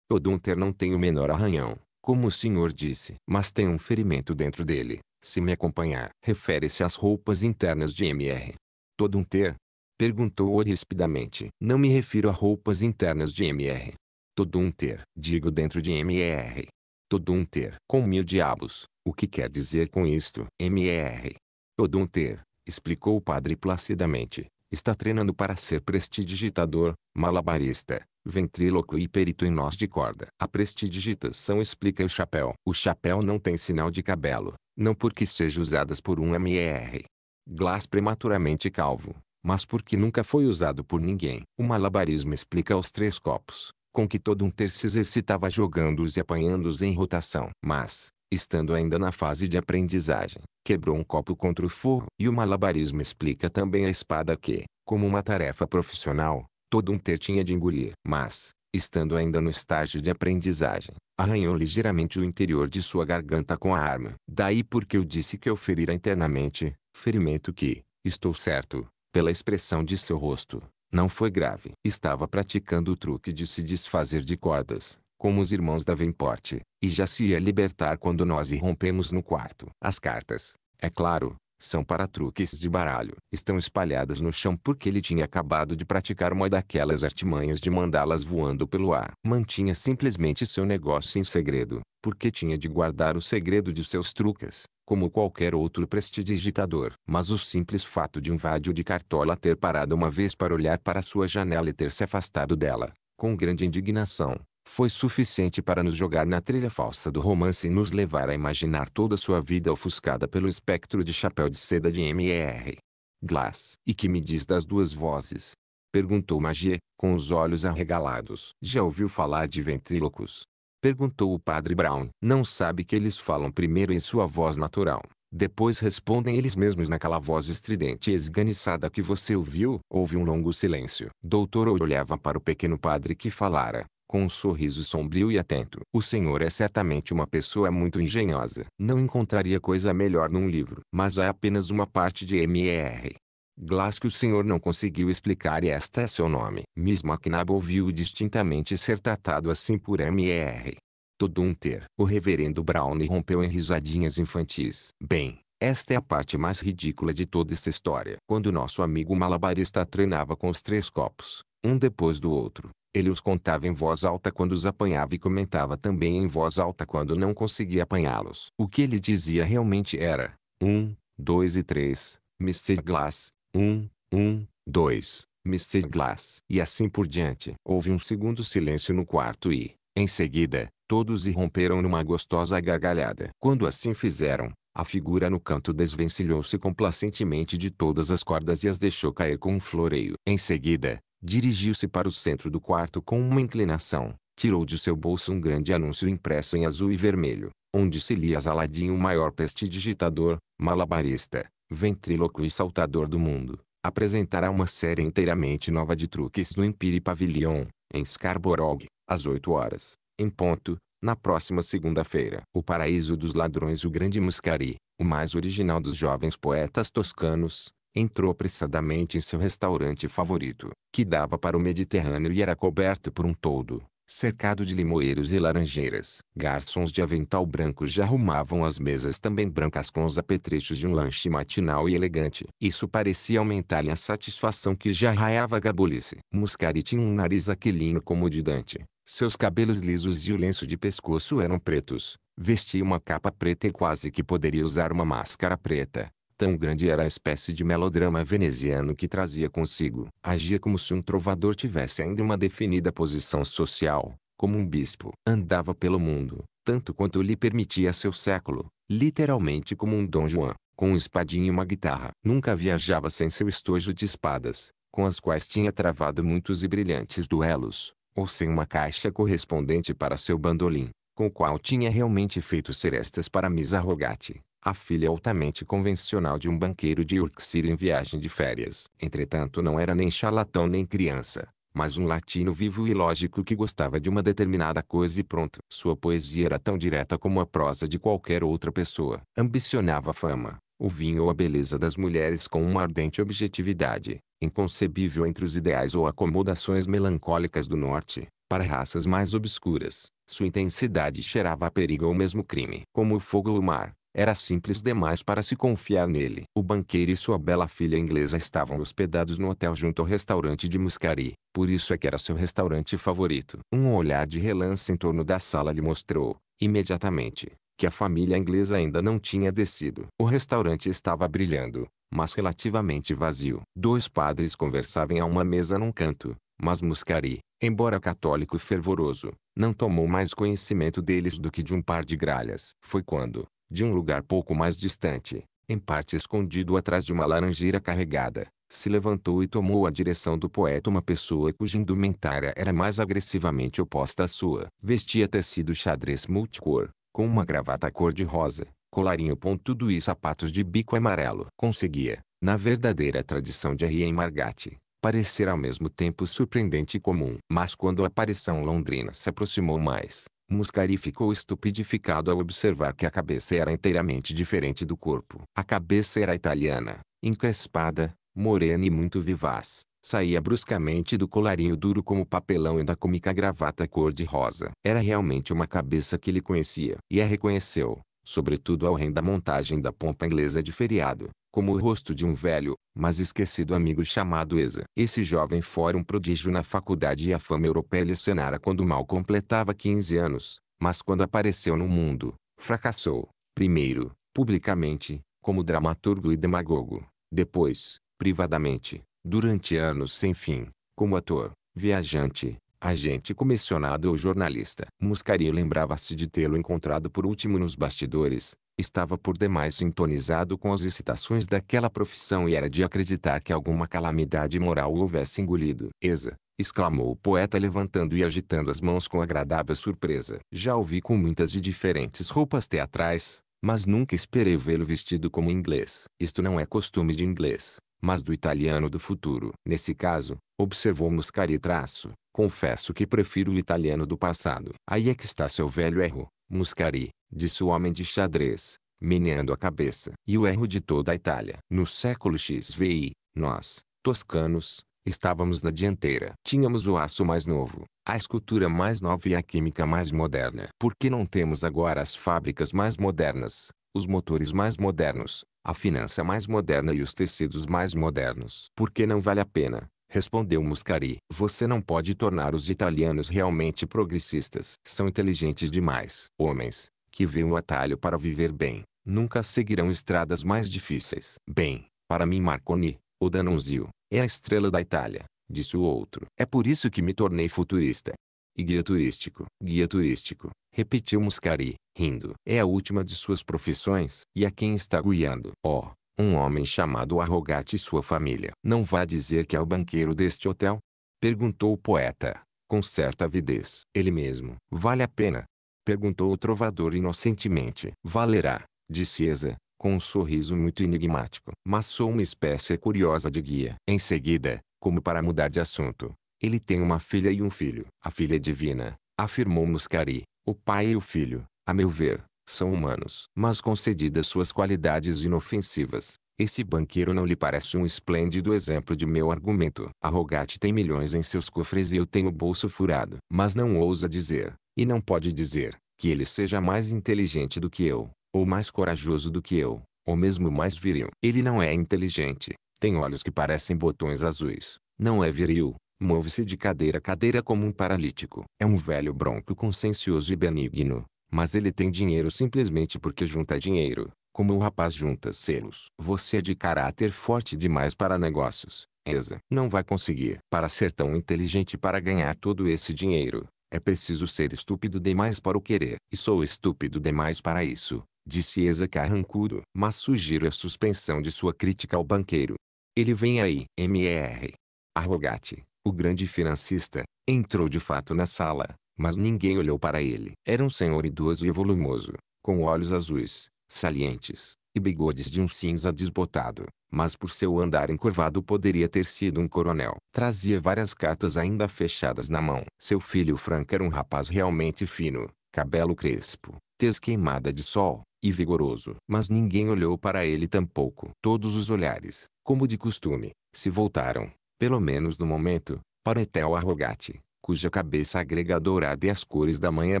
ter não tem o menor arranhão, como o senhor disse, mas tem um ferimento dentro dele. Se me acompanhar, refere-se às roupas internas de MR. Todo um ter? Perguntou-o rispidamente. Não me refiro a roupas internas de MR. Todo um ter, digo dentro de MR. Todo um ter, com mil diabos. O que quer dizer com isto, MR? Todo um ter, explicou o padre placidamente, está treinando para ser prestidigitador, malabarista, ventríloco e perito em nós de corda. A prestidigitação explica o chapéu. O chapéu não tem sinal de cabelo, não porque seja usadas por um MER. Glass prematuramente calvo, mas porque nunca foi usado por ninguém. O malabarismo explica os três copos, com que todo um terço se exercitava jogando-os e apanhando-os em rotação. Mas, estando ainda na fase de aprendizagem, quebrou um copo contra o forro. E o malabarismo explica também a espada que, como uma tarefa profissional, todo um ter tinha de engolir. Mas, estando ainda no estágio de aprendizagem, arranhou ligeiramente o interior de sua garganta com a arma. Daí porque eu disse que eu ferira internamente, ferimento que, estou certo, pela expressão de seu rosto, não foi grave. Estava praticando o truque de se desfazer de cordas, como os irmãos da Davenport, e já se ia libertar quando nós irrompemos no quarto. As cartas, é claro, são para truques de baralho. Estão espalhadas no chão porque ele tinha acabado de praticar uma daquelas artimanhas de mandá-las voando pelo ar. Mantinha simplesmente seu negócio em segredo, porque tinha de guardar o segredo de seus truques, como qualquer outro prestidigitador. Mas o simples fato de um vádio de cartola ter parado uma vez para olhar para sua janela e ter se afastado dela, com grande indignação, foi suficiente para nos jogar na trilha falsa do romance e nos levar a imaginar toda sua vida ofuscada pelo espectro de chapéu de seda de M.E.R. Glass. E que me diz das duas vozes? Perguntou Magie, com os olhos arregalados. Já ouviu falar de ventrílocos? Perguntou o padre Brown. Não sabe que eles falam primeiro em sua voz natural. Depois respondem eles mesmos naquela voz estridente e esganiçada que você ouviu. Houve um longo silêncio. Doutor olhava para o pequeno padre que falara com um sorriso sombrio e atento. O senhor é certamente uma pessoa muito engenhosa. Não encontraria coisa melhor num livro. Mas há apenas uma parte de M.R. Glass que o senhor não conseguiu explicar e esta é seu nome. Miss McNabb ouviu distintamente ser tratado assim por M.R. Todo um ter. O reverendo Brown rompeu em risadinhas infantis. Bem, esta é a parte mais ridícula de toda esta história. Quando nosso amigo malabarista treinava com os três copos, um depois do outro, ele os contava em voz alta quando os apanhava e comentava também em voz alta quando não conseguia apanhá-los. O que ele dizia realmente era: 1, 2 e 3, Mr. Glass, 1, 1, 2, Mr. Glass. E assim por diante. Houve um segundo silêncio no quarto e, em seguida, todos irromperam numa gostosa gargalhada. Quando assim fizeram, a figura no canto desvencilhou-se complacentemente de todas as cordas e as deixou cair com um floreio. Em seguida, Dirigiu-se para o centro do quarto com uma inclinação. Tirou de seu bolso um grande anúncio impresso em azul e vermelho, onde se lia Zaladinho o maior prestidigitador, malabarista, ventríloco e saltador do mundo. Apresentará uma série inteiramente nova de truques no Empire Pavilion, em Scarborough, às 8 horas, em ponto, na próxima segunda-feira. O Paraíso dos Ladrões O Grande Muscari, o mais original dos jovens poetas toscanos, entrou apressadamente em seu restaurante favorito, que dava para o Mediterrâneo e era coberto por um toldo, cercado de limoeiros e laranjeiras. Garçons de avental branco já arrumavam as mesas também brancas com os apetrechos de um lanche matinal e elegante. Isso parecia aumentar-lhe a satisfação que já raiava a gabulice. Muscari tinha um nariz aquilino como o de Dante. Seus cabelos lisos e o lenço de pescoço eram pretos. Vestia uma capa preta e quase que poderia usar uma máscara preta. Tão grande era a espécie de melodrama veneziano que trazia consigo. Agia como se um trovador tivesse ainda uma definida posição social, como um bispo. Andava pelo mundo, tanto quanto lhe permitia seu século, literalmente como um Dom Juan, com um espadinho e uma guitarra. Nunca viajava sem seu estojo de espadas, com as quais tinha travado muitos e brilhantes duelos, ou sem uma caixa correspondente para seu bandolim, com o qual tinha realmente feito serestas para Misa Rogatti a filha é altamente convencional de um banqueiro de Yorkshire em viagem de férias. Entretanto não era nem charlatão nem criança, mas um latino vivo e lógico que gostava de uma determinada coisa e pronto. Sua poesia era tão direta como a prosa de qualquer outra pessoa. Ambicionava fama, o vinho ou a beleza das mulheres com uma ardente objetividade, inconcebível entre os ideais ou acomodações melancólicas do norte, para raças mais obscuras. Sua intensidade cheirava a perigo ou mesmo crime. Como o fogo ou o mar, era simples demais para se confiar nele. O banqueiro e sua bela filha inglesa estavam hospedados no hotel junto ao restaurante de Muscari. Por isso é que era seu restaurante favorito. Um olhar de relance em torno da sala lhe mostrou, imediatamente, que a família inglesa ainda não tinha descido. O restaurante estava brilhando, mas relativamente vazio. Dois padres conversavam a uma mesa num canto, mas Muscari, embora católico fervoroso, não tomou mais conhecimento deles do que de um par de gralhas. Foi quando, de um lugar pouco mais distante, em parte escondido atrás de uma laranjeira carregada, se levantou e tomou a direção do poeta uma pessoa cuja indumentária era mais agressivamente oposta à sua. Vestia tecido xadrez multicor, com uma gravata cor-de-rosa, colarinho pontudo e sapatos de bico amarelo. Conseguia, na verdadeira tradição de Rien Margatti, parecer ao mesmo tempo surpreendente e comum. Mas quando a aparição londrina se aproximou mais, Muscari ficou estupidificado ao observar que a cabeça era inteiramente diferente do corpo. A cabeça era italiana, encrespada, morena e muito vivaz. Saía bruscamente do colarinho duro como papelão e da cômica gravata cor-de-rosa. Era realmente uma cabeça que ele conhecia. E a reconheceu, sobretudo ao rei da montagem da pompa inglesa de feriado, como o rosto de um velho, mas esquecido amigo chamado Eza. Esse jovem fora um prodígio na faculdade e a fama europeia lhe cenara quando mal completava 15 anos, mas quando apareceu no mundo, fracassou, primeiro, publicamente, como dramaturgo e demagogo, depois, privadamente, durante anos sem fim, como ator, viajante, agente comissionado ou jornalista. Muscari lembrava-se de tê-lo encontrado por último nos bastidores, estava por demais sintonizado com as excitações daquela profissão e era de acreditar que alguma calamidade moral o houvesse engolido. Exa, exclamou o poeta levantando e agitando as mãos com agradável surpresa. Já o vi com muitas e diferentes roupas teatrais, mas nunca esperei vê-lo vestido como inglês. Isto não é costume de inglês, mas do italiano do futuro. Nesse caso, observou Muscari traço, confesso que prefiro o italiano do passado. Aí é que está seu velho erro. Muscari, disse o homem de xadrez, meneando a cabeça. E o erro de toda a Itália. No século XVI, nós, toscanos, estávamos na dianteira. Tínhamos o aço mais novo, a escultura mais nova e a química mais moderna. Por que não temos agora as fábricas mais modernas, os motores mais modernos, a finança mais moderna e os tecidos mais modernos? Por que não vale a pena, respondeu Muscari. Você não pode tornar os italianos realmente progressistas. São inteligentes demais. Homens, que veem o atalho para viver bem, nunca seguirão estradas mais difíceis. Bem, para mim Marconi, o Danunzio, é a estrela da Itália, disse o outro. É por isso que me tornei futurista. E guia turístico, guia turístico, repetiu Muscari, rindo. É a última de suas profissões. E a quem está guiando? Oh, um homem chamado Arrogate e sua família. Não vá dizer que é o banqueiro deste hotel? Perguntou o poeta, com certa avidez. Ele mesmo. Vale a pena? Perguntou o trovador inocentemente. Valerá, disse Eza, com um sorriso muito enigmático. Mas sou uma espécie curiosa de guia. Em seguida, como para mudar de assunto, ele tem uma filha e um filho. A filha é divina, afirmou Muscari. O pai e o filho, a meu ver, são humanos, mas concedidas suas qualidades inofensivas. Esse banqueiro não lhe parece um esplêndido exemplo de meu argumento. Arrogate tem milhões em seus cofres e eu tenho o bolso furado. Mas não ousa dizer, e não pode dizer, que ele seja mais inteligente do que eu, ou mais corajoso do que eu, ou mesmo mais viril. Ele não é inteligente, tem olhos que parecem botões azuis, não é viril, move-se de cadeira a cadeira como um paralítico. É um velho bronco consciencioso e benigno, mas ele tem dinheiro simplesmente porque junta dinheiro, como o rapaz junta selos. Você é de caráter forte demais para negócios, Esa. Não vai conseguir. Para ser tão inteligente para ganhar todo esse dinheiro, é preciso ser estúpido demais para o querer. E sou estúpido demais para isso, disse Esa carrancudo. Mas sugiro a suspensão de sua crítica ao banqueiro. Ele vem aí. MR. Arrogate, o grande financista, entrou de fato na sala, mas ninguém olhou para ele. Era um senhor idoso e volumoso, com olhos azuis, salientes, e bigodes de um cinza desbotado, mas por seu andar encurvado poderia ter sido um coronel. Trazia várias cartas ainda fechadas na mão. Seu filho Frank era um rapaz realmente fino, cabelo crespo, tez queimada de sol, e vigoroso. Mas ninguém olhou para ele tampouco. Todos os olhares, como de costume, se voltaram, pelo menos no momento, para Etel Arrogate, cuja cabeça grega dourada e as cores da manhã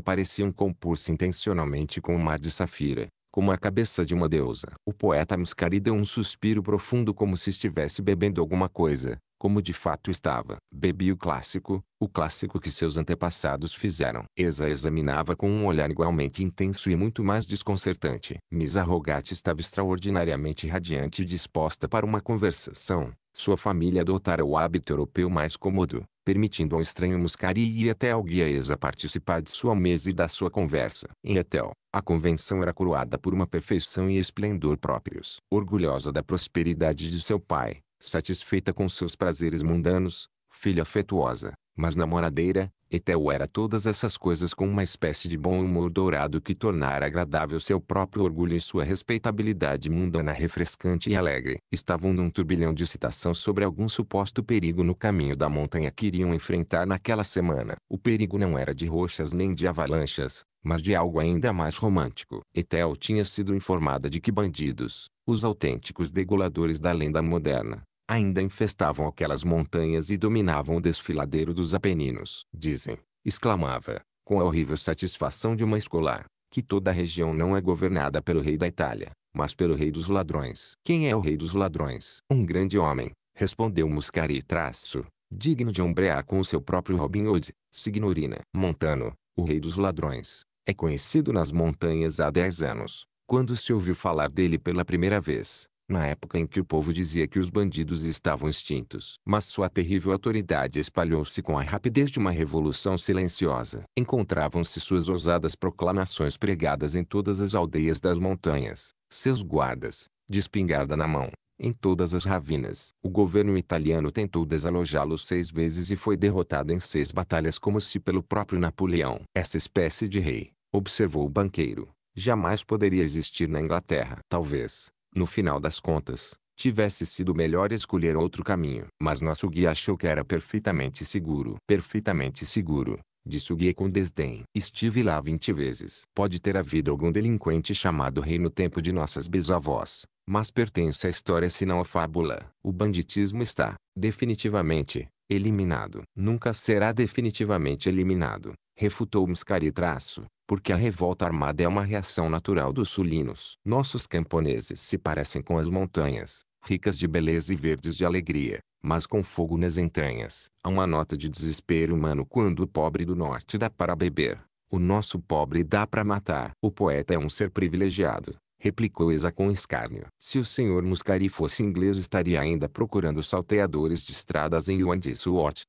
pareciam compor-se intencionalmente com o mar de safira, como a cabeça de uma deusa. O poeta Mascari deu um suspiro profundo como se estivesse bebendo alguma coisa, como de fato estava. Bebi o clássico, o clássico que seus antepassados fizeram. Esa examinava com um olhar igualmente intenso e muito mais desconcertante. Misa Rogatti estava extraordinariamente radiante e disposta para uma conversação, sua família adotara o hábito europeu mais cômodo, permitindo ao estranho Muscari e guia Guiaesa participar de sua mesa e da sua conversa. Em Etel, a convenção era coroada por uma perfeição e esplendor próprios. Orgulhosa da prosperidade de seu pai, satisfeita com seus prazeres mundanos, filha afetuosa, mas namoradeira, Etel era todas essas coisas com uma espécie de bom humor dourado que tornara agradável seu próprio orgulho e sua respeitabilidade mundana refrescante e alegre. Estavam num turbilhão de citação sobre algum suposto perigo no caminho da montanha que iriam enfrentar naquela semana. O perigo não era de rochas nem de avalanchas, mas de algo ainda mais romântico. Etel tinha sido informada de que bandidos, os autênticos degoladores da lenda moderna, ainda infestavam aquelas montanhas e dominavam o desfiladeiro dos Apeninos. Dizem, exclamava, com a horrível satisfação de uma escolar, que toda a região não é governada pelo rei da Itália, mas pelo rei dos ladrões. Quem é o rei dos ladrões? Um grande homem, respondeu Muscari traço, digno de ombrear com o seu próprio Robin Hood, Signorina. Montano, o rei dos ladrões, é conhecido nas montanhas há dez anos, quando se ouviu falar dele pela primeira vez na época em que o povo dizia que os bandidos estavam extintos. Mas sua terrível autoridade espalhou-se com a rapidez de uma revolução silenciosa. Encontravam-se suas ousadas proclamações pregadas em todas as aldeias das montanhas, seus guardas, de espingarda na mão, em todas as ravinas. O governo italiano tentou desalojá los seis vezes e foi derrotado em seis batalhas como se pelo próprio Napoleão. Essa espécie de rei, observou o banqueiro, jamais poderia existir na Inglaterra. Talvez, no final das contas, tivesse sido melhor escolher outro caminho. Mas nosso guia achou que era perfeitamente seguro. Perfeitamente seguro, disse o guia com desdém. Estive lá vinte vezes. Pode ter havido algum delinquente chamado rei no tempo de nossas bisavós, mas pertence à história se não à fábula. O banditismo está, definitivamente, eliminado. Nunca será definitivamente eliminado refutou Muscari traço, porque a revolta armada é uma reação natural dos sulinos. Nossos camponeses se parecem com as montanhas, ricas de beleza e verdes de alegria, mas com fogo nas entranhas. Há uma nota de desespero humano quando o pobre do norte dá para beber. O nosso pobre dá para matar. O poeta é um ser privilegiado, replicou Isa com escárnio. Se o senhor Muscari fosse inglês estaria ainda procurando salteadores de estradas em Yuan de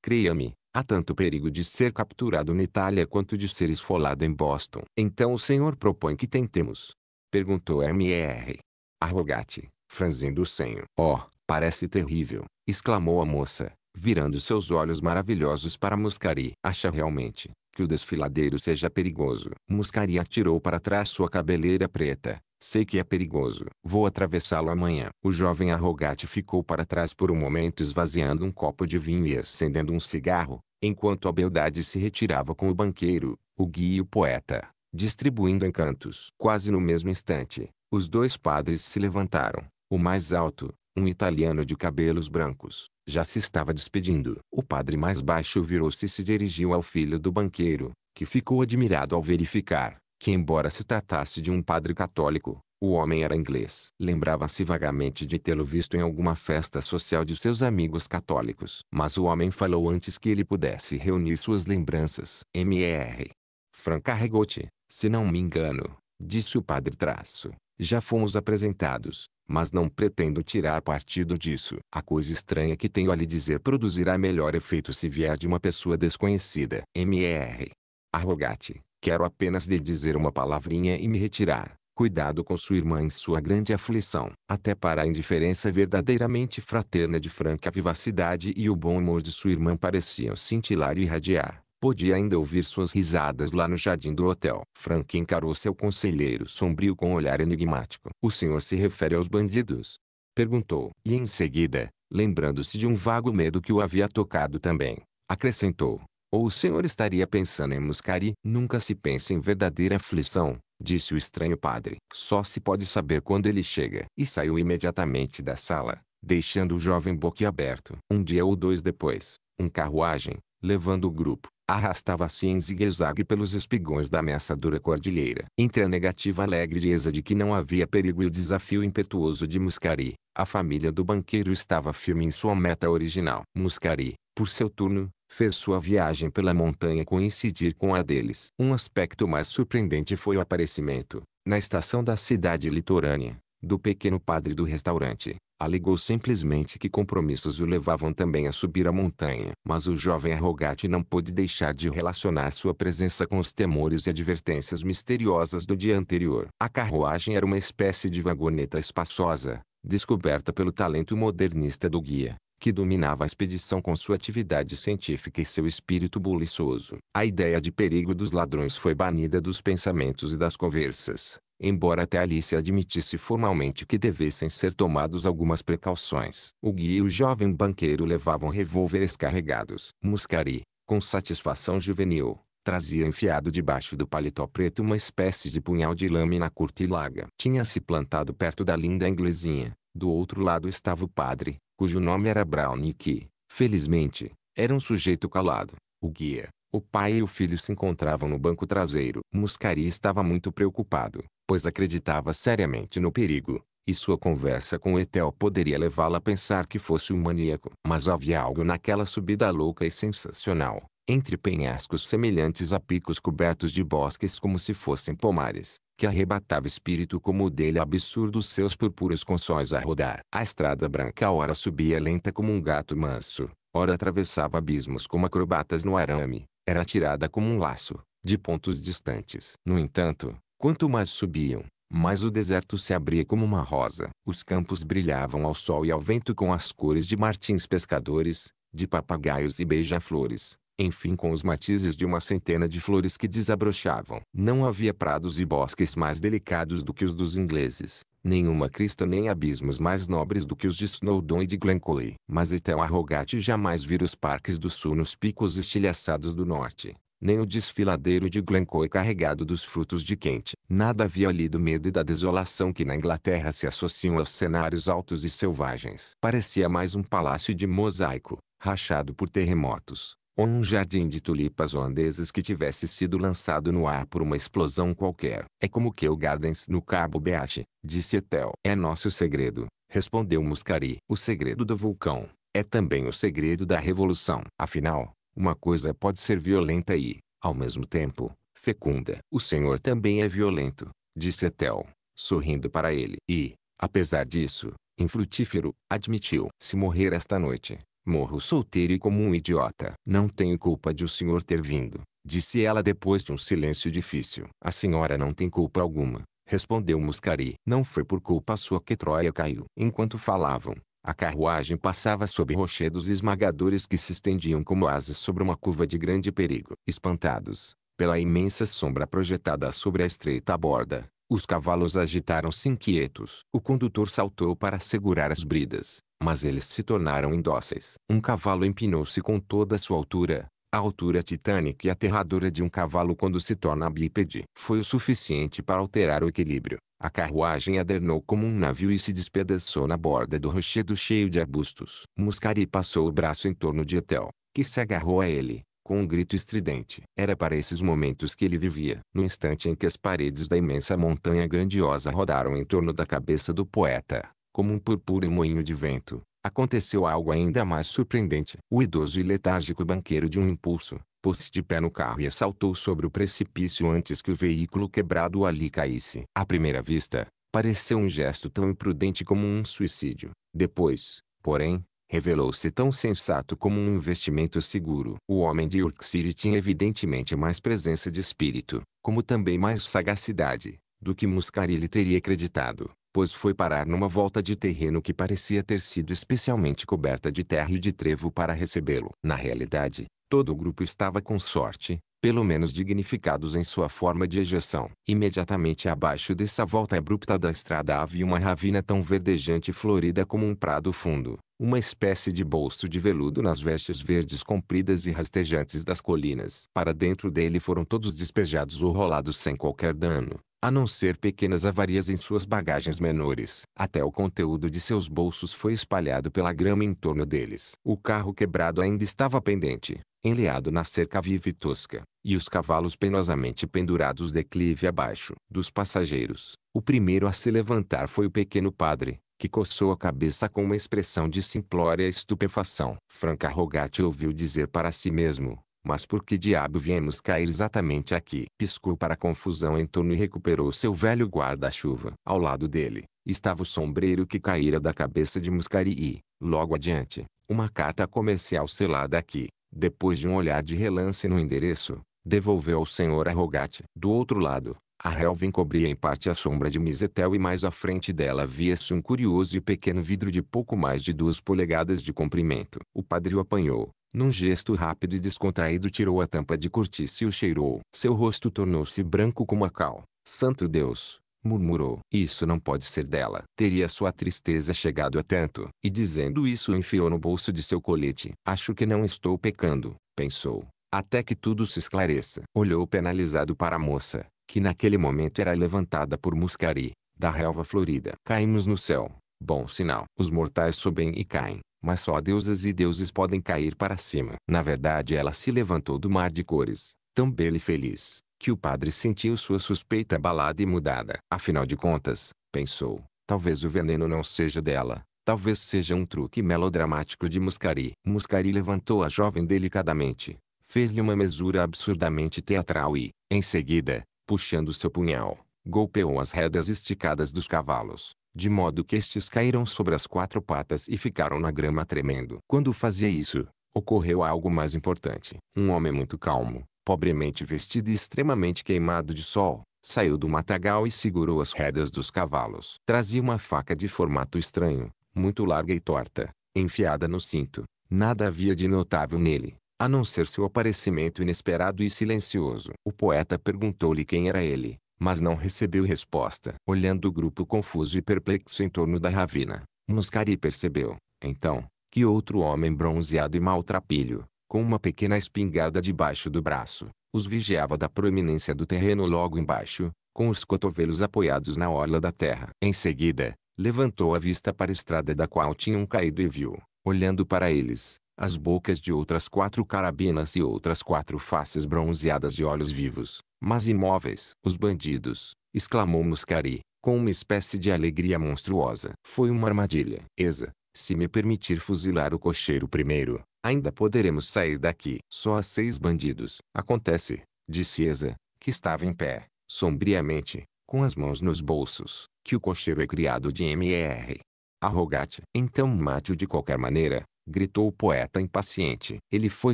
Creia-me, Há tanto perigo de ser capturado na Itália quanto de ser esfolado em Boston. Então o senhor propõe que tentemos? Perguntou M.R. Arrogate, franzindo o senho. Oh, parece terrível, exclamou a moça, virando seus olhos maravilhosos para Muscari. Acha realmente que o desfiladeiro seja perigoso? Muscari atirou para trás sua cabeleira preta, Sei que é perigoso. Vou atravessá-lo amanhã. O jovem arrogante ficou para trás por um momento esvaziando um copo de vinho e acendendo um cigarro, enquanto a beldade se retirava com o banqueiro, o guia e o poeta, distribuindo encantos. Quase no mesmo instante, os dois padres se levantaram. O mais alto, um italiano de cabelos brancos, já se estava despedindo. O padre mais baixo virou-se e se dirigiu ao filho do banqueiro, que ficou admirado ao verificar, que embora se tratasse de um padre católico, o homem era inglês. Lembrava-se vagamente de tê-lo visto em alguma festa social de seus amigos católicos. Mas o homem falou antes que ele pudesse reunir suas lembranças. M.R. Franca Regote, se não me engano, disse o padre traço. Já fomos apresentados, mas não pretendo tirar partido disso. A coisa estranha que tenho a lhe dizer produzirá melhor efeito se vier de uma pessoa desconhecida. M.R. Arrogate, Quero apenas lhe dizer uma palavrinha e me retirar. Cuidado com sua irmã em sua grande aflição. Até para a indiferença verdadeiramente fraterna de franca vivacidade e o bom humor de sua irmã pareciam cintilar e irradiar. Podia ainda ouvir suas risadas lá no jardim do hotel. Frank encarou seu conselheiro sombrio com um olhar enigmático. O senhor se refere aos bandidos? Perguntou. E em seguida, lembrando-se de um vago medo que o havia tocado também, acrescentou: ou o senhor estaria pensando em muscari? Nunca se pensa em verdadeira aflição, disse o estranho padre. Só se pode saber quando ele chega. E saiu imediatamente da sala, deixando o jovem boquiaberto. Um dia ou dois depois, um carruagem, levando o grupo, arrastava-se em zigue-zague pelos espigões da ameaçadora cordilheira. Entre a negativa alegreza de que não havia perigo e o desafio impetuoso de Muscari, a família do banqueiro estava firme em sua meta original. Muscari, por seu turno, fez sua viagem pela montanha coincidir com a deles. Um aspecto mais surpreendente foi o aparecimento, na estação da cidade litorânea, do pequeno padre do restaurante. Alegou simplesmente que compromissos o levavam também a subir a montanha. Mas o jovem arrogante não pôde deixar de relacionar sua presença com os temores e advertências misteriosas do dia anterior. A carruagem era uma espécie de vagoneta espaçosa, descoberta pelo talento modernista do guia que dominava a expedição com sua atividade científica e seu espírito buliçoso. A ideia de perigo dos ladrões foi banida dos pensamentos e das conversas, embora até ali se admitisse formalmente que devessem ser tomadas algumas precauções. O guia e o jovem banqueiro levavam revólveres carregados. Muscari, com satisfação juvenil, trazia enfiado debaixo do paletó preto uma espécie de punhal de lâmina curta e larga. Tinha se plantado perto da linda inglesinha. Do outro lado estava o padre, cujo nome era Brown e que, felizmente, era um sujeito calado. O guia, o pai e o filho se encontravam no banco traseiro. Muscari estava muito preocupado, pois acreditava seriamente no perigo, e sua conversa com Etel poderia levá-la a pensar que fosse um maníaco. Mas havia algo naquela subida louca e sensacional, entre penhascos semelhantes a picos cobertos de bosques como se fossem pomares, que arrebatava espírito como o dele absurdo seus purpuros consóis a rodar. A estrada branca ora subia lenta como um gato manso, ora atravessava abismos como acrobatas no arame, era tirada como um laço, de pontos distantes. No entanto, quanto mais subiam, mais o deserto se abria como uma rosa. Os campos brilhavam ao sol e ao vento com as cores de martins pescadores, de papagaios e beija-flores, enfim com os matizes de uma centena de flores que desabrochavam. Não havia prados e bosques mais delicados do que os dos ingleses, nenhuma crista nem abismos mais nobres do que os de Snowdon e de Glencoe. Mas Etel Arrogate jamais vira os parques do sul nos picos estilhaçados do norte. Nem o desfiladeiro de Glencoe carregado dos frutos de quente. Nada havia ali do medo e da desolação que na Inglaterra se associam aos cenários altos e selvagens. Parecia mais um palácio de mosaico, rachado por terremotos ou um jardim de tulipas holandesas que tivesse sido lançado no ar por uma explosão qualquer. É como que o Gardens no Cabo Beach, disse Etel. É nosso segredo, respondeu Muscari. O segredo do vulcão é também o segredo da revolução. Afinal, uma coisa pode ser violenta e, ao mesmo tempo, fecunda. O Senhor também é violento, disse Etel, sorrindo para ele. E, apesar disso, infrutífero, admitiu. Se morrer esta noite, Morro solteiro e como um idiota. Não tenho culpa de o senhor ter vindo, disse ela depois de um silêncio difícil. A senhora não tem culpa alguma, respondeu Muscari. Não foi por culpa sua que Troia caiu. Enquanto falavam, a carruagem passava sob rochedos esmagadores que se estendiam como asas sobre uma curva de grande perigo. Espantados, pela imensa sombra projetada sobre a estreita borda, os cavalos agitaram-se inquietos. O condutor saltou para segurar as bridas, mas eles se tornaram indóceis. Um cavalo empinou-se com toda a sua altura, a altura titânica e aterradora de um cavalo quando se torna bípede foi o suficiente para alterar o equilíbrio. A carruagem adernou como um navio e se despedaçou na borda do rochedo cheio de arbustos. Muscari passou o braço em torno de Etel, que se agarrou a ele, com um grito estridente. Era para esses momentos que ele vivia. No instante em que as paredes da imensa montanha grandiosa rodaram em torno da cabeça do poeta, como um purpúreo moinho de vento, aconteceu algo ainda mais surpreendente. O idoso e letárgico banqueiro de um impulso, pôs-se de pé no carro e saltou sobre o precipício antes que o veículo quebrado ali caísse. À primeira vista, pareceu um gesto tão imprudente como um suicídio. Depois, porém, revelou-se tão sensato como um investimento seguro. O homem de York tinha evidentemente mais presença de espírito, como também mais sagacidade, do que Muscarilli teria acreditado, pois foi parar numa volta de terreno que parecia ter sido especialmente coberta de terra e de trevo para recebê-lo. Na realidade, todo o grupo estava com sorte, pelo menos dignificados em sua forma de ejeção. Imediatamente abaixo dessa volta abrupta da estrada havia uma ravina tão verdejante e florida como um prado fundo, uma espécie de bolso de veludo nas vestes verdes compridas e rastejantes das colinas. Para dentro dele foram todos despejados ou rolados sem qualquer dano a não ser pequenas avarias em suas bagagens menores. Até o conteúdo de seus bolsos foi espalhado pela grama em torno deles. O carro quebrado ainda estava pendente, enleado na cerca viva e tosca, e os cavalos penosamente pendurados declive abaixo. Dos passageiros, o primeiro a se levantar foi o pequeno padre, que coçou a cabeça com uma expressão de simplória estupefação. Franca Rogatti ouviu dizer para si mesmo, mas por que diabo viemos cair exatamente aqui? Piscou para a confusão em torno e recuperou seu velho guarda-chuva. Ao lado dele, estava o sombreiro que caíra da cabeça de Muscari e, logo adiante, uma carta comercial selada aqui. Depois de um olhar de relance no endereço, devolveu ao senhor Arrogate. Do outro lado, a relva encobria em parte a sombra de Misetel e mais à frente dela via-se um curioso e pequeno vidro de pouco mais de duas polegadas de comprimento. O padre o apanhou, num gesto rápido e descontraído tirou a tampa de cortiça e o cheirou. Seu rosto tornou-se branco como a cal. Santo Deus! murmurou. Isso não pode ser dela. Teria sua tristeza chegado a tanto. E dizendo isso enfiou no bolso de seu colete. Acho que não estou pecando, pensou. Até que tudo se esclareça. Olhou penalizado para a moça, que naquele momento era levantada por muscari, da relva florida. Caímos no céu. Bom sinal. Os mortais sobem e caem mas só deusas e deuses podem cair para cima. Na verdade ela se levantou do mar de cores, tão bela e feliz, que o padre sentiu sua suspeita abalada e mudada. Afinal de contas, pensou, talvez o veneno não seja dela, talvez seja um truque melodramático de Muscari. Muscari levantou a jovem delicadamente, fez-lhe uma mesura absurdamente teatral e, em seguida, puxando seu punhal, golpeou as rédeas esticadas dos cavalos de modo que estes caíram sobre as quatro patas e ficaram na grama tremendo. Quando fazia isso, ocorreu algo mais importante. Um homem muito calmo, pobremente vestido e extremamente queimado de sol, saiu do matagal e segurou as rédeas dos cavalos. Trazia uma faca de formato estranho, muito larga e torta, enfiada no cinto. Nada havia de notável nele, a não ser seu aparecimento inesperado e silencioso. O poeta perguntou-lhe quem era ele, mas não recebeu resposta. Olhando o grupo confuso e perplexo em torno da ravina, Muscari percebeu, então, que outro homem bronzeado e maltrapilho, com uma pequena espingarda debaixo do braço, os vigiava da proeminência do terreno logo embaixo, com os cotovelos apoiados na orla da terra. Em seguida, levantou a vista para a estrada da qual tinham caído e viu, olhando para eles, as bocas de outras quatro carabinas e outras quatro faces bronzeadas de olhos vivos, mas imóveis. Os bandidos, exclamou Muscari, com uma espécie de alegria monstruosa. Foi uma armadilha. Esa, se me permitir fuzilar o cocheiro primeiro, ainda poderemos sair daqui. Só há seis bandidos. Acontece, disse Esa, que estava em pé, sombriamente, com as mãos nos bolsos, que o cocheiro é criado de M.E.R. Arrogate, Então mate-o de qualquer maneira, gritou o poeta impaciente. Ele foi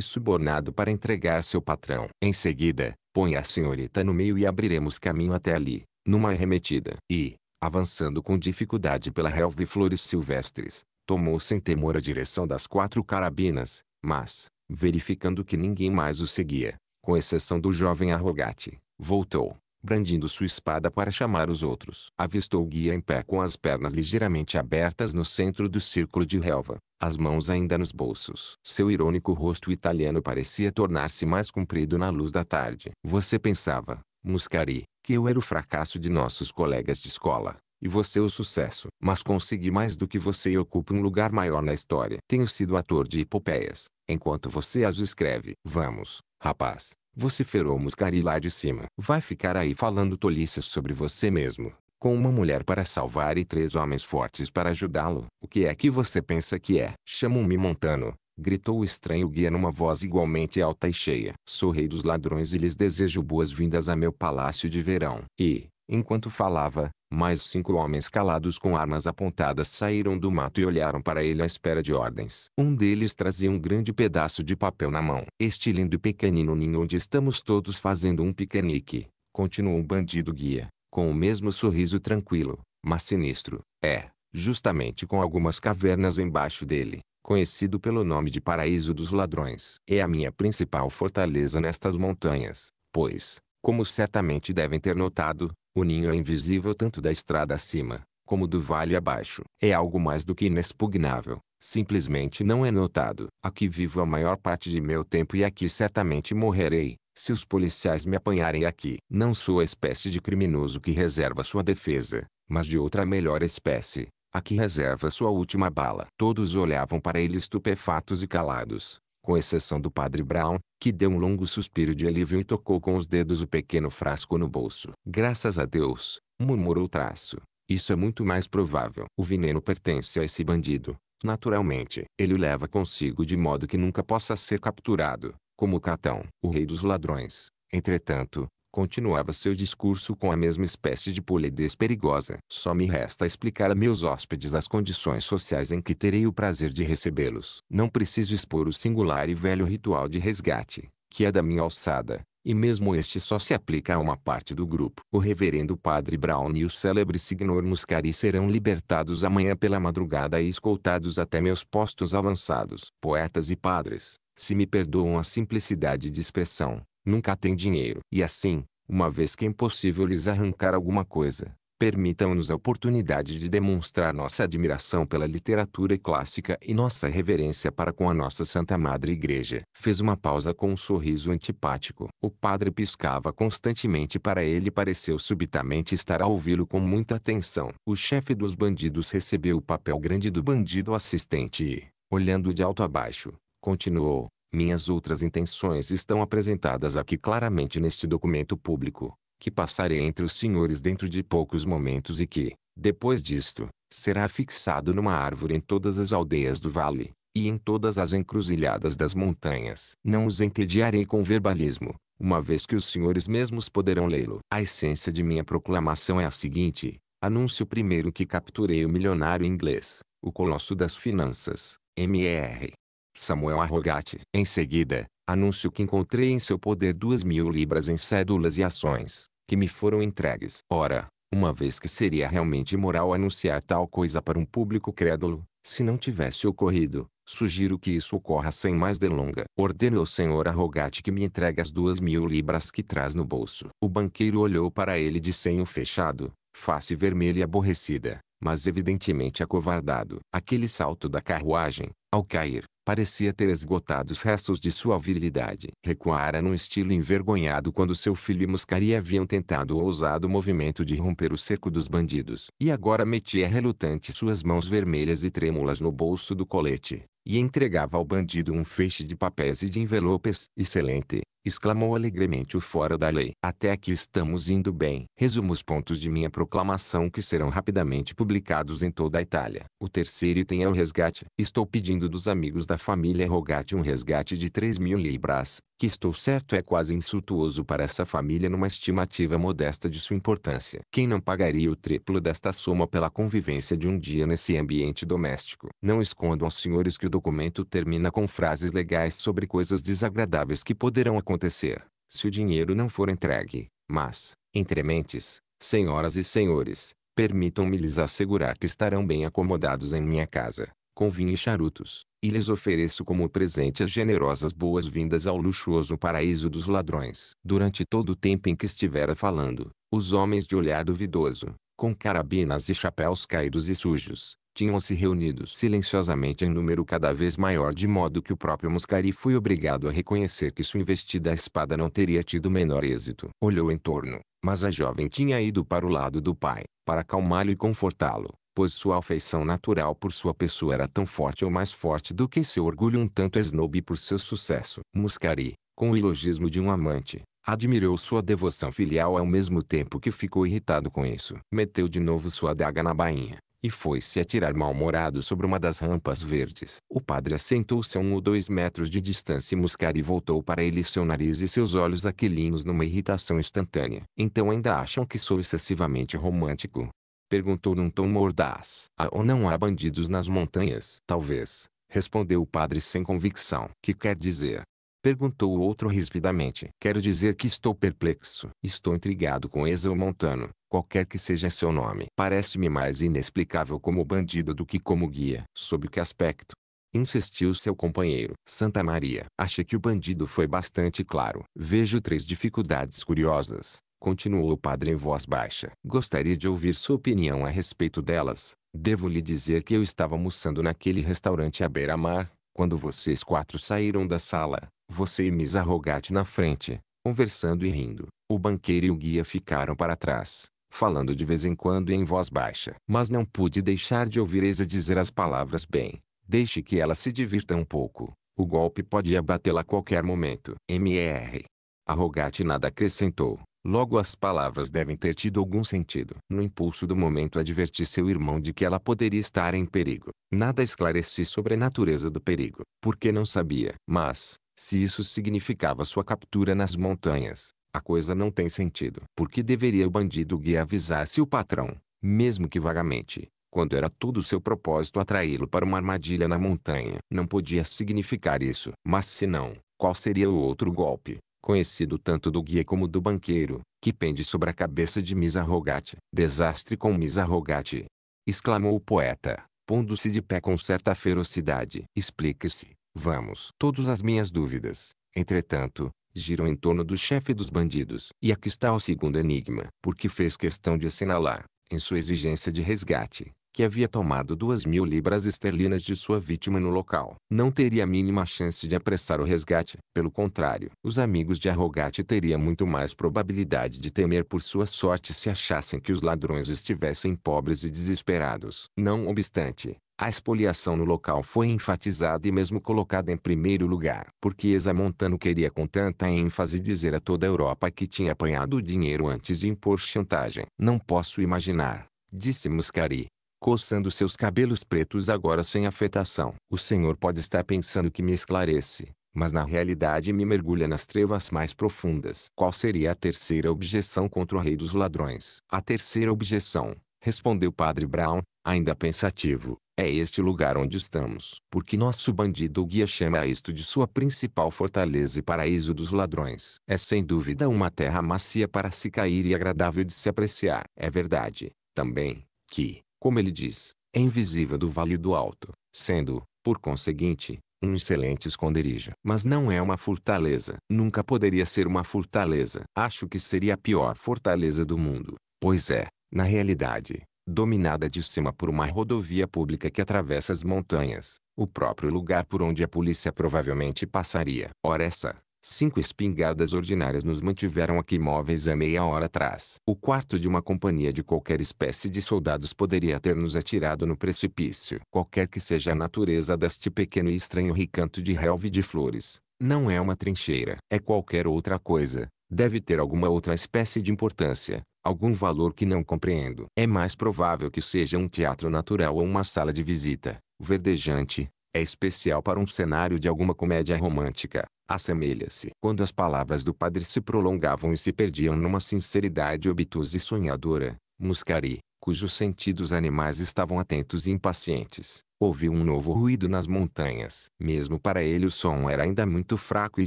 subornado para entregar seu patrão. Em seguida, põe a senhorita no meio e abriremos caminho até ali, numa arremetida. E, avançando com dificuldade pela relva e flores silvestres, tomou sem temor a direção das quatro carabinas, mas, verificando que ninguém mais o seguia, com exceção do jovem arrogante, voltou, brandindo sua espada para chamar os outros. Avistou o guia em pé com as pernas ligeiramente abertas no centro do círculo de relva, as mãos ainda nos bolsos. Seu irônico rosto italiano parecia tornar-se mais comprido na luz da tarde. Você pensava, Muscari, que eu era o fracasso de nossos colegas de escola, e você o sucesso. Mas consegui mais do que você e ocupo um lugar maior na história. Tenho sido ator de epopeias, enquanto você as escreve. Vamos, rapaz, vociferou Muscari lá de cima. Vai ficar aí falando tolices sobre você mesmo, com uma mulher para salvar e três homens fortes para ajudá-lo. O que é que você pensa que é? Chamam-me Montano. Gritou o estranho guia numa voz igualmente alta e cheia. Sou rei dos ladrões e lhes desejo boas-vindas a meu palácio de verão. E, enquanto falava, mais cinco homens calados com armas apontadas saíram do mato e olharam para ele à espera de ordens. Um deles trazia um grande pedaço de papel na mão. Este lindo e pequenino ninho onde estamos todos fazendo um piquenique, continuou o bandido guia, com o mesmo sorriso tranquilo, mas sinistro. É, justamente com algumas cavernas embaixo dele, conhecido pelo nome de Paraíso dos Ladrões. É a minha principal fortaleza nestas montanhas, pois, como certamente devem ter notado, o ninho é invisível tanto da estrada acima, como do vale abaixo. É algo mais do que inexpugnável, simplesmente não é notado. Aqui vivo a maior parte de meu tempo e aqui certamente morrerei, se os policiais me apanharem aqui. Não sou a espécie de criminoso que reserva sua defesa, mas de outra melhor espécie, a que reserva sua última bala. Todos olhavam para ele estupefatos e calados com exceção do padre Brown, que deu um longo suspiro de alívio e tocou com os dedos o pequeno frasco no bolso. Graças a Deus, murmurou o Traço. Isso é muito mais provável. O veneno pertence a esse bandido. Naturalmente, ele o leva consigo de modo que nunca possa ser capturado, como o catão, o rei dos ladrões. Entretanto, Continuava seu discurso com a mesma espécie de polidez perigosa. Só me resta explicar a meus hóspedes as condições sociais em que terei o prazer de recebê-los. Não preciso expor o singular e velho ritual de resgate, que é da minha alçada, e mesmo este só se aplica a uma parte do grupo. O reverendo padre Brown e o célebre Signor Muscari serão libertados amanhã pela madrugada e escoltados até meus postos avançados. Poetas e padres, se me perdoam a simplicidade de expressão, nunca tem dinheiro. E assim, uma vez que é impossível lhes arrancar alguma coisa, permitam-nos a oportunidade de demonstrar nossa admiração pela literatura clássica e nossa reverência para com a nossa Santa Madre Igreja. Fez uma pausa com um sorriso antipático. O padre piscava constantemente para ele e pareceu subitamente estar a ouvi-lo com muita atenção. O chefe dos bandidos recebeu o papel grande do bandido assistente e, olhando de alto a baixo, continuou. Minhas outras intenções estão apresentadas aqui claramente neste documento público, que passarei entre os senhores dentro de poucos momentos e que, depois disto, será fixado numa árvore em todas as aldeias do vale, e em todas as encruzilhadas das montanhas. Não os entediarei com verbalismo, uma vez que os senhores mesmos poderão lê-lo. A essência de minha proclamação é a seguinte: anúncio primeiro que capturei o milionário inglês, o colosso das finanças, M.R. Samuel Arrogate. Em seguida, anúncio que encontrei em seu poder duas mil libras em cédulas e ações, que me foram entregues. Ora, uma vez que seria realmente imoral anunciar tal coisa para um público crédulo, se não tivesse ocorrido, sugiro que isso ocorra sem mais delonga. Ordene ao senhor Arrogate que me entregue as duas mil libras que traz no bolso. O banqueiro olhou para ele de senho fechado, face vermelha e aborrecida, mas evidentemente acovardado. Aquele salto da carruagem, ao cair, parecia ter esgotado os restos de sua virilidade. Recuara num estilo envergonhado quando seu filho e Muscari haviam tentado o ousado movimento de romper o cerco dos bandidos. E agora metia relutante suas mãos vermelhas e trêmulas no bolso do colete e entregava ao bandido um feixe de papéis e de envelopes. Excelente! exclamou alegremente o fora da lei. Até que estamos indo bem. Resumo os pontos de minha proclamação que serão rapidamente publicados em toda a Itália. O terceiro item é o resgate. Estou pedindo dos amigos da família Rogatti um resgate de 3 mil libras, que estou certo é quase insultuoso para essa família numa estimativa modesta de sua importância. Quem não pagaria o triplo desta soma pela convivência de um dia nesse ambiente doméstico? Não escondo aos senhores que o documento termina com frases legais sobre coisas desagradáveis que poderão acontecer, se o dinheiro não for entregue. Mas, entrementes, senhoras e senhores, permitam-me lhes assegurar que estarão bem acomodados em minha casa com vinho e charutos, e lhes ofereço como presente as generosas boas-vindas ao luxuoso paraíso dos ladrões. Durante todo o tempo em que estivera falando, os homens de olhar duvidoso, com carabinas e chapéus caídos e sujos, tinham se reunido silenciosamente em número cada vez maior de modo que o próprio Muscari foi obrigado a reconhecer que sua investida à espada não teria tido menor êxito. Olhou em torno, mas a jovem tinha ido para o lado do pai, para acalmá-lo e confortá-lo pois sua afeição natural por sua pessoa era tão forte ou mais forte do que seu orgulho um tanto esnobe por seu sucesso. Muscari, com o ilogismo de um amante, admirou sua devoção filial ao mesmo tempo que ficou irritado com isso. Meteu de novo sua adaga na bainha, e foi-se atirar mal-humorado sobre uma das rampas verdes. O padre assentou-se a um ou dois metros de distância e Muscari voltou para ele seu nariz e seus olhos aquilinos numa irritação instantânea. Então ainda acham que sou excessivamente romântico, perguntou num tom mordaz. Há ah, ou não há bandidos nas montanhas? Talvez, respondeu o padre sem convicção. Que quer dizer? Perguntou o outro rispidamente. Quero dizer que estou perplexo. Estou intrigado com Ezeu Montano, qualquer que seja seu nome. Parece-me mais inexplicável como bandido do que como guia. Sob que aspecto? Insistiu seu companheiro. Santa Maria. Acha que o bandido foi bastante claro. Vejo três dificuldades curiosas. Continuou o padre em voz baixa. Gostaria de ouvir sua opinião a respeito delas. Devo lhe dizer que eu estava almoçando naquele restaurante à beira-mar, quando vocês quatro saíram da sala, você e Miss Arrogate na frente, conversando e rindo. O banqueiro e o guia ficaram para trás, falando de vez em quando em voz baixa. Mas não pude deixar de ouvir Eisa dizer as palavras bem. Deixe que ela se divirta um pouco. O golpe pode abatê-la a qualquer momento. MR. Arrogate nada acrescentou. Logo as palavras devem ter tido algum sentido. No impulso do momento adverti seu irmão de que ela poderia estar em perigo. Nada esclareci sobre a natureza do perigo, porque não sabia. Mas, se isso significava sua captura nas montanhas, a coisa não tem sentido. Por que deveria o bandido guia avisar se o patrão, mesmo que vagamente, quando era todo seu propósito atraí-lo para uma armadilha na montanha? Não podia significar isso. Mas se não, qual seria o outro golpe? conhecido tanto do guia como do banqueiro, que pende sobre a cabeça de Miss Arrogate. Desastre com Miss Arrogate! exclamou o poeta, pondo-se de pé com certa ferocidade. Explique-se, vamos. Todas as minhas dúvidas, entretanto, giram em torno do chefe dos bandidos. E aqui está o segundo enigma, porque fez questão de assinalar, em sua exigência de resgate, que havia tomado duas mil libras esterlinas de sua vítima no local. Não teria a mínima chance de apressar o resgate. Pelo contrário, os amigos de Arrogate teriam muito mais probabilidade de temer por sua sorte se achassem que os ladrões estivessem pobres e desesperados. Não obstante, a expoliação no local foi enfatizada e mesmo colocada em primeiro lugar, porque Examontano queria com tanta ênfase dizer a toda a Europa que tinha apanhado o dinheiro antes de impor chantagem. Não posso imaginar, disse Muscari, coçando seus cabelos pretos agora sem afetação. O Senhor pode estar pensando que me esclarece, mas na realidade me mergulha nas trevas mais profundas. Qual seria a terceira objeção contra o rei dos ladrões? A terceira objeção, respondeu Padre Brown, ainda pensativo, é este lugar onde estamos. Porque nosso bandido guia chama a isto de sua principal fortaleza e paraíso dos ladrões. É sem dúvida uma terra macia para se cair e agradável de se apreciar. É verdade, também, que, como ele diz, é invisível do vale do alto, sendo, por conseguinte, um excelente esconderijo. Mas não é uma fortaleza. Nunca poderia ser uma fortaleza. Acho que seria a pior fortaleza do mundo, pois é, na realidade, dominada de cima por uma rodovia pública que atravessa as montanhas, o próprio lugar por onde a polícia provavelmente passaria. Ora essa Cinco espingardas ordinárias nos mantiveram aqui móveis há meia hora atrás. O quarto de uma companhia de qualquer espécie de soldados poderia ter nos atirado no precipício. Qualquer que seja a natureza deste pequeno e estranho recanto de relve de flores, não é uma trincheira. É qualquer outra coisa. Deve ter alguma outra espécie de importância, algum valor que não compreendo. É mais provável que seja um teatro natural ou uma sala de visita, verdejante, é especial para um cenário de alguma comédia romântica. Assemelha-se quando as palavras do padre se prolongavam e se perdiam numa sinceridade obtusa e sonhadora. Muscari, cujos sentidos animais estavam atentos e impacientes, ouviu um novo ruído nas montanhas. Mesmo para ele o som era ainda muito fraco e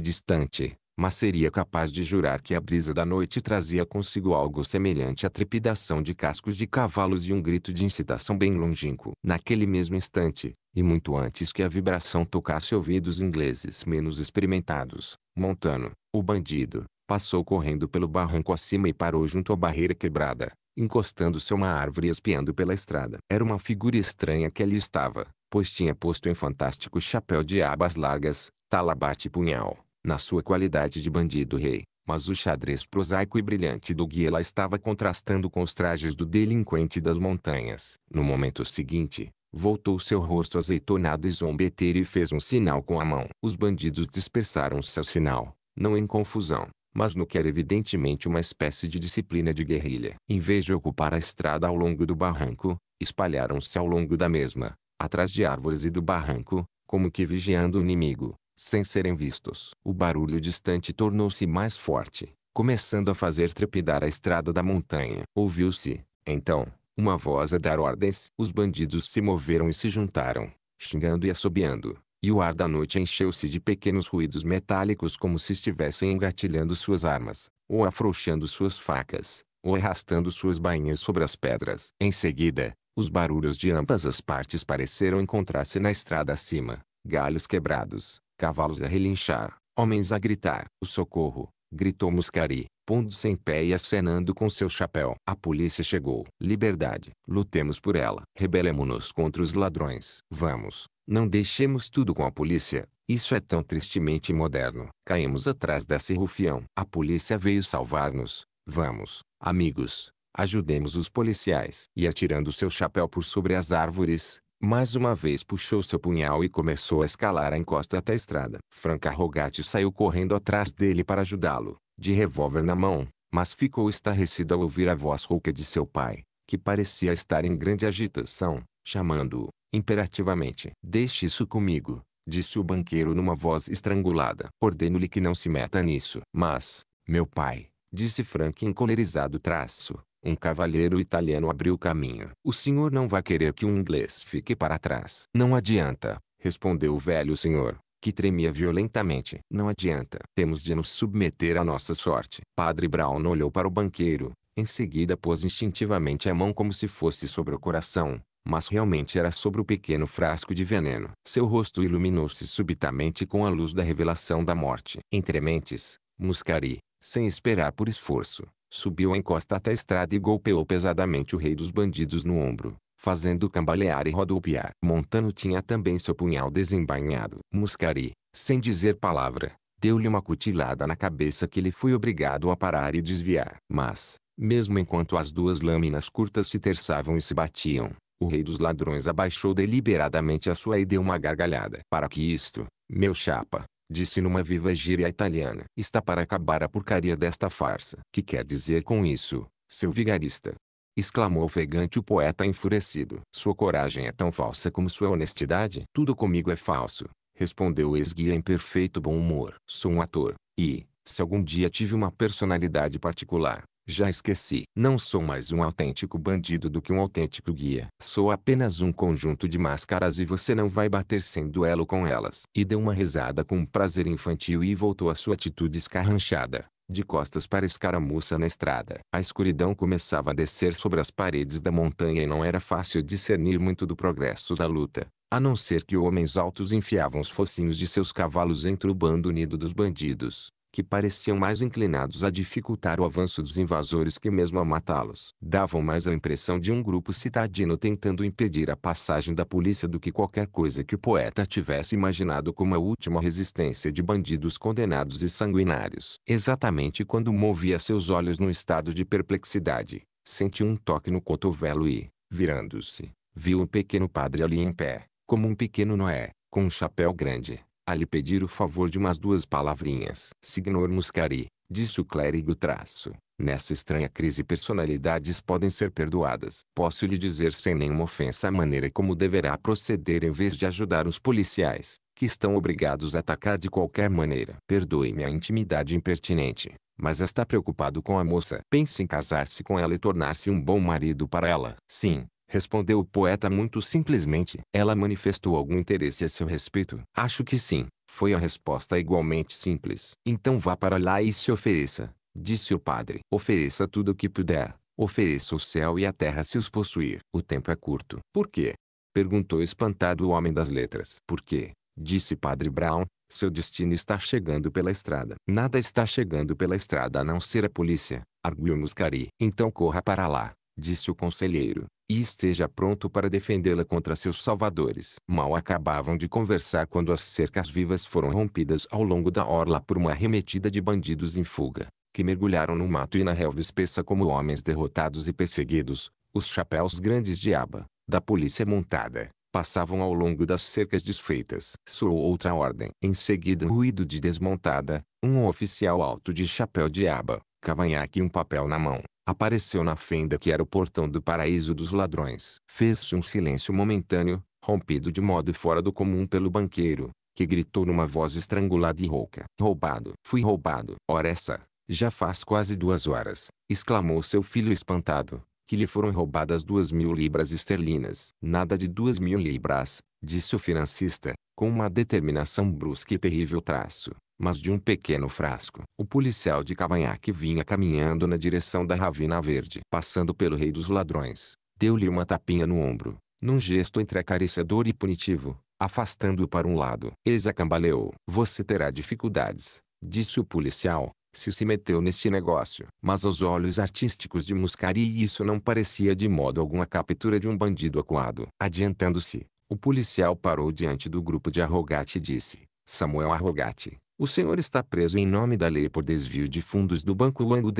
distante, mas seria capaz de jurar que a brisa da noite trazia consigo algo semelhante à trepidação de cascos de cavalos e um grito de incitação bem longínquo. Naquele mesmo instante, e muito antes que a vibração tocasse ouvidos ingleses menos experimentados, Montano, o bandido, passou correndo pelo barranco acima e parou junto à barreira quebrada, encostando-se a uma árvore e espiando pela estrada. Era uma figura estranha que ali estava, pois tinha posto um fantástico chapéu de abas largas, talabate e punhal na sua qualidade de bandido rei, mas o xadrez prosaico e brilhante do lá estava contrastando com os trajes do delinquente das montanhas. No momento seguinte, voltou seu rosto azeitonado e zombeteiro e fez um sinal com a mão. Os bandidos dispersaram-se ao sinal, não em confusão, mas no que era evidentemente uma espécie de disciplina de guerrilha. Em vez de ocupar a estrada ao longo do barranco, espalharam-se ao longo da mesma, atrás de árvores e do barranco, como que vigiando o inimigo sem serem vistos. O barulho distante tornou-se mais forte, começando a fazer trepidar a estrada da montanha. Ouviu-se, então, uma voz a dar ordens. Os bandidos se moveram e se juntaram, xingando e assobiando. E o ar da noite encheu-se de pequenos ruídos metálicos como se estivessem engatilhando suas armas, ou afrouxando suas facas, ou arrastando suas bainhas sobre as pedras. Em seguida, os barulhos de ambas as partes pareceram encontrar-se na estrada acima. Galhos quebrados, cavalos a relinchar, homens a gritar. O socorro, gritou Muscari, pondo-se em pé e acenando com seu chapéu. A polícia chegou. Liberdade. Lutemos por ela. rebelemos nos contra os ladrões. Vamos, não deixemos tudo com a polícia. Isso é tão tristemente moderno. Caímos atrás desse rufião. A polícia veio salvar-nos. Vamos, amigos, ajudemos os policiais. E atirando seu chapéu por sobre as árvores, mais uma vez puxou seu punhal e começou a escalar a encosta até a estrada. Franca Rogatti saiu correndo atrás dele para ajudá-lo, de revólver na mão, mas ficou estarrecido ao ouvir a voz rouca de seu pai, que parecia estar em grande agitação, chamando-o, imperativamente. Deixe isso comigo, disse o banqueiro numa voz estrangulada. Ordeno-lhe que não se meta nisso. Mas, meu pai, disse Frank encolerizado traço, um cavalheiro italiano abriu caminho. O senhor não vai querer que um inglês fique para trás. Não adianta, respondeu o velho senhor, que tremia violentamente. Não adianta. Temos de nos submeter à nossa sorte. Padre Brown olhou para o banqueiro. Em seguida pôs instintivamente a mão como se fosse sobre o coração, mas realmente era sobre o pequeno frasco de veneno. Seu rosto iluminou-se subitamente com a luz da revelação da morte. Entre mentes, Muscari, sem esperar por esforço, Subiu a encosta até a estrada e golpeou pesadamente o rei dos bandidos no ombro, fazendo cambalear e rodopiar. Montano tinha também seu punhal desembainhado. Muscari, sem dizer palavra, deu-lhe uma cutilada na cabeça que ele foi obrigado a parar e desviar. Mas, mesmo enquanto as duas lâminas curtas se terçavam e se batiam, o rei dos ladrões abaixou deliberadamente a sua e deu uma gargalhada. Para que isto, meu chapa, Disse numa viva gíria italiana. Está para acabar a porcaria desta farsa. Que quer dizer com isso, seu vigarista? exclamou ofegante o poeta enfurecido. Sua coragem é tão falsa como sua honestidade? Tudo comigo é falso, respondeu o esguia em perfeito bom humor. Sou um ator, e, se algum dia tive uma personalidade particular, já esqueci. Não sou mais um autêntico bandido do que um autêntico guia. Sou apenas um conjunto de máscaras e você não vai bater sem duelo com elas. E deu uma risada com um prazer infantil e voltou à sua atitude escarranchada. De costas para escaramuça na estrada. A escuridão começava a descer sobre as paredes da montanha e não era fácil discernir muito do progresso da luta. A não ser que homens altos enfiavam os focinhos de seus cavalos entre o bando unido dos bandidos que pareciam mais inclinados a dificultar o avanço dos invasores que mesmo a matá-los. Davam mais a impressão de um grupo citadino tentando impedir a passagem da polícia do que qualquer coisa que o poeta tivesse imaginado como a última resistência de bandidos condenados e sanguinários. Exatamente quando movia seus olhos num estado de perplexidade, sentiu um toque no cotovelo e, virando-se, viu um pequeno padre ali em pé, como um pequeno Noé, com um chapéu grande a lhe pedir o favor de umas duas palavrinhas. Signor Muscari, disse o clérigo traço. Nessa estranha crise personalidades podem ser perdoadas. Posso lhe dizer sem nenhuma ofensa a maneira como deverá proceder em vez de ajudar os policiais, que estão obrigados a atacar de qualquer maneira. Perdoe-me a intimidade impertinente, mas está preocupado com a moça. Pense em casar-se com ela e tornar-se um bom marido para ela. Sim, respondeu o poeta muito simplesmente. Ela manifestou algum interesse a seu respeito? Acho que sim, foi a resposta igualmente simples. Então vá para lá e se ofereça, disse o padre. Ofereça tudo o que puder, ofereça o céu e a terra se os possuir. O tempo é curto. Por quê? Perguntou espantado o homem das letras. Por quê? Disse padre Brown. Seu destino está chegando pela estrada. Nada está chegando pela estrada a não ser a polícia, arguiu Muscari. Então corra para lá disse o conselheiro, e esteja pronto para defendê-la contra seus salvadores. Mal acabavam de conversar quando as cercas vivas foram rompidas ao longo da orla por uma arremetida de bandidos em fuga, que mergulharam no mato e na relva espessa como homens derrotados e perseguidos. Os chapéus grandes de aba, da polícia montada, passavam ao longo das cercas desfeitas. Soou outra ordem. Em seguida um ruído de desmontada, um oficial alto de chapéu de aba, cavanhaque e um papel na mão, Apareceu na fenda que era o portão do paraíso dos ladrões. Fez-se um silêncio momentâneo, rompido de modo fora do comum pelo banqueiro, que gritou numa voz estrangulada e rouca. Roubado. Fui roubado. Ora essa, já faz quase duas horas, exclamou seu filho espantado, que lhe foram roubadas duas mil libras esterlinas. Nada de duas mil libras, disse o financista, com uma determinação brusca e terrível traço mas de um pequeno frasco. O policial de cavanhaque vinha caminhando na direção da Ravina Verde. Passando pelo rei dos ladrões, deu-lhe uma tapinha no ombro, num gesto entre acariciador e punitivo, afastando-o para um lado. Eisa cambaleou. Você terá dificuldades, disse o policial, se se meteu nesse negócio. Mas aos olhos artísticos de Muscari isso não parecia de modo algum a captura de um bandido acuado. Adiantando-se, o policial parou diante do grupo de Arrogate e disse, Samuel Arrogate, o senhor está preso em nome da lei por desvio de fundos do Banco lango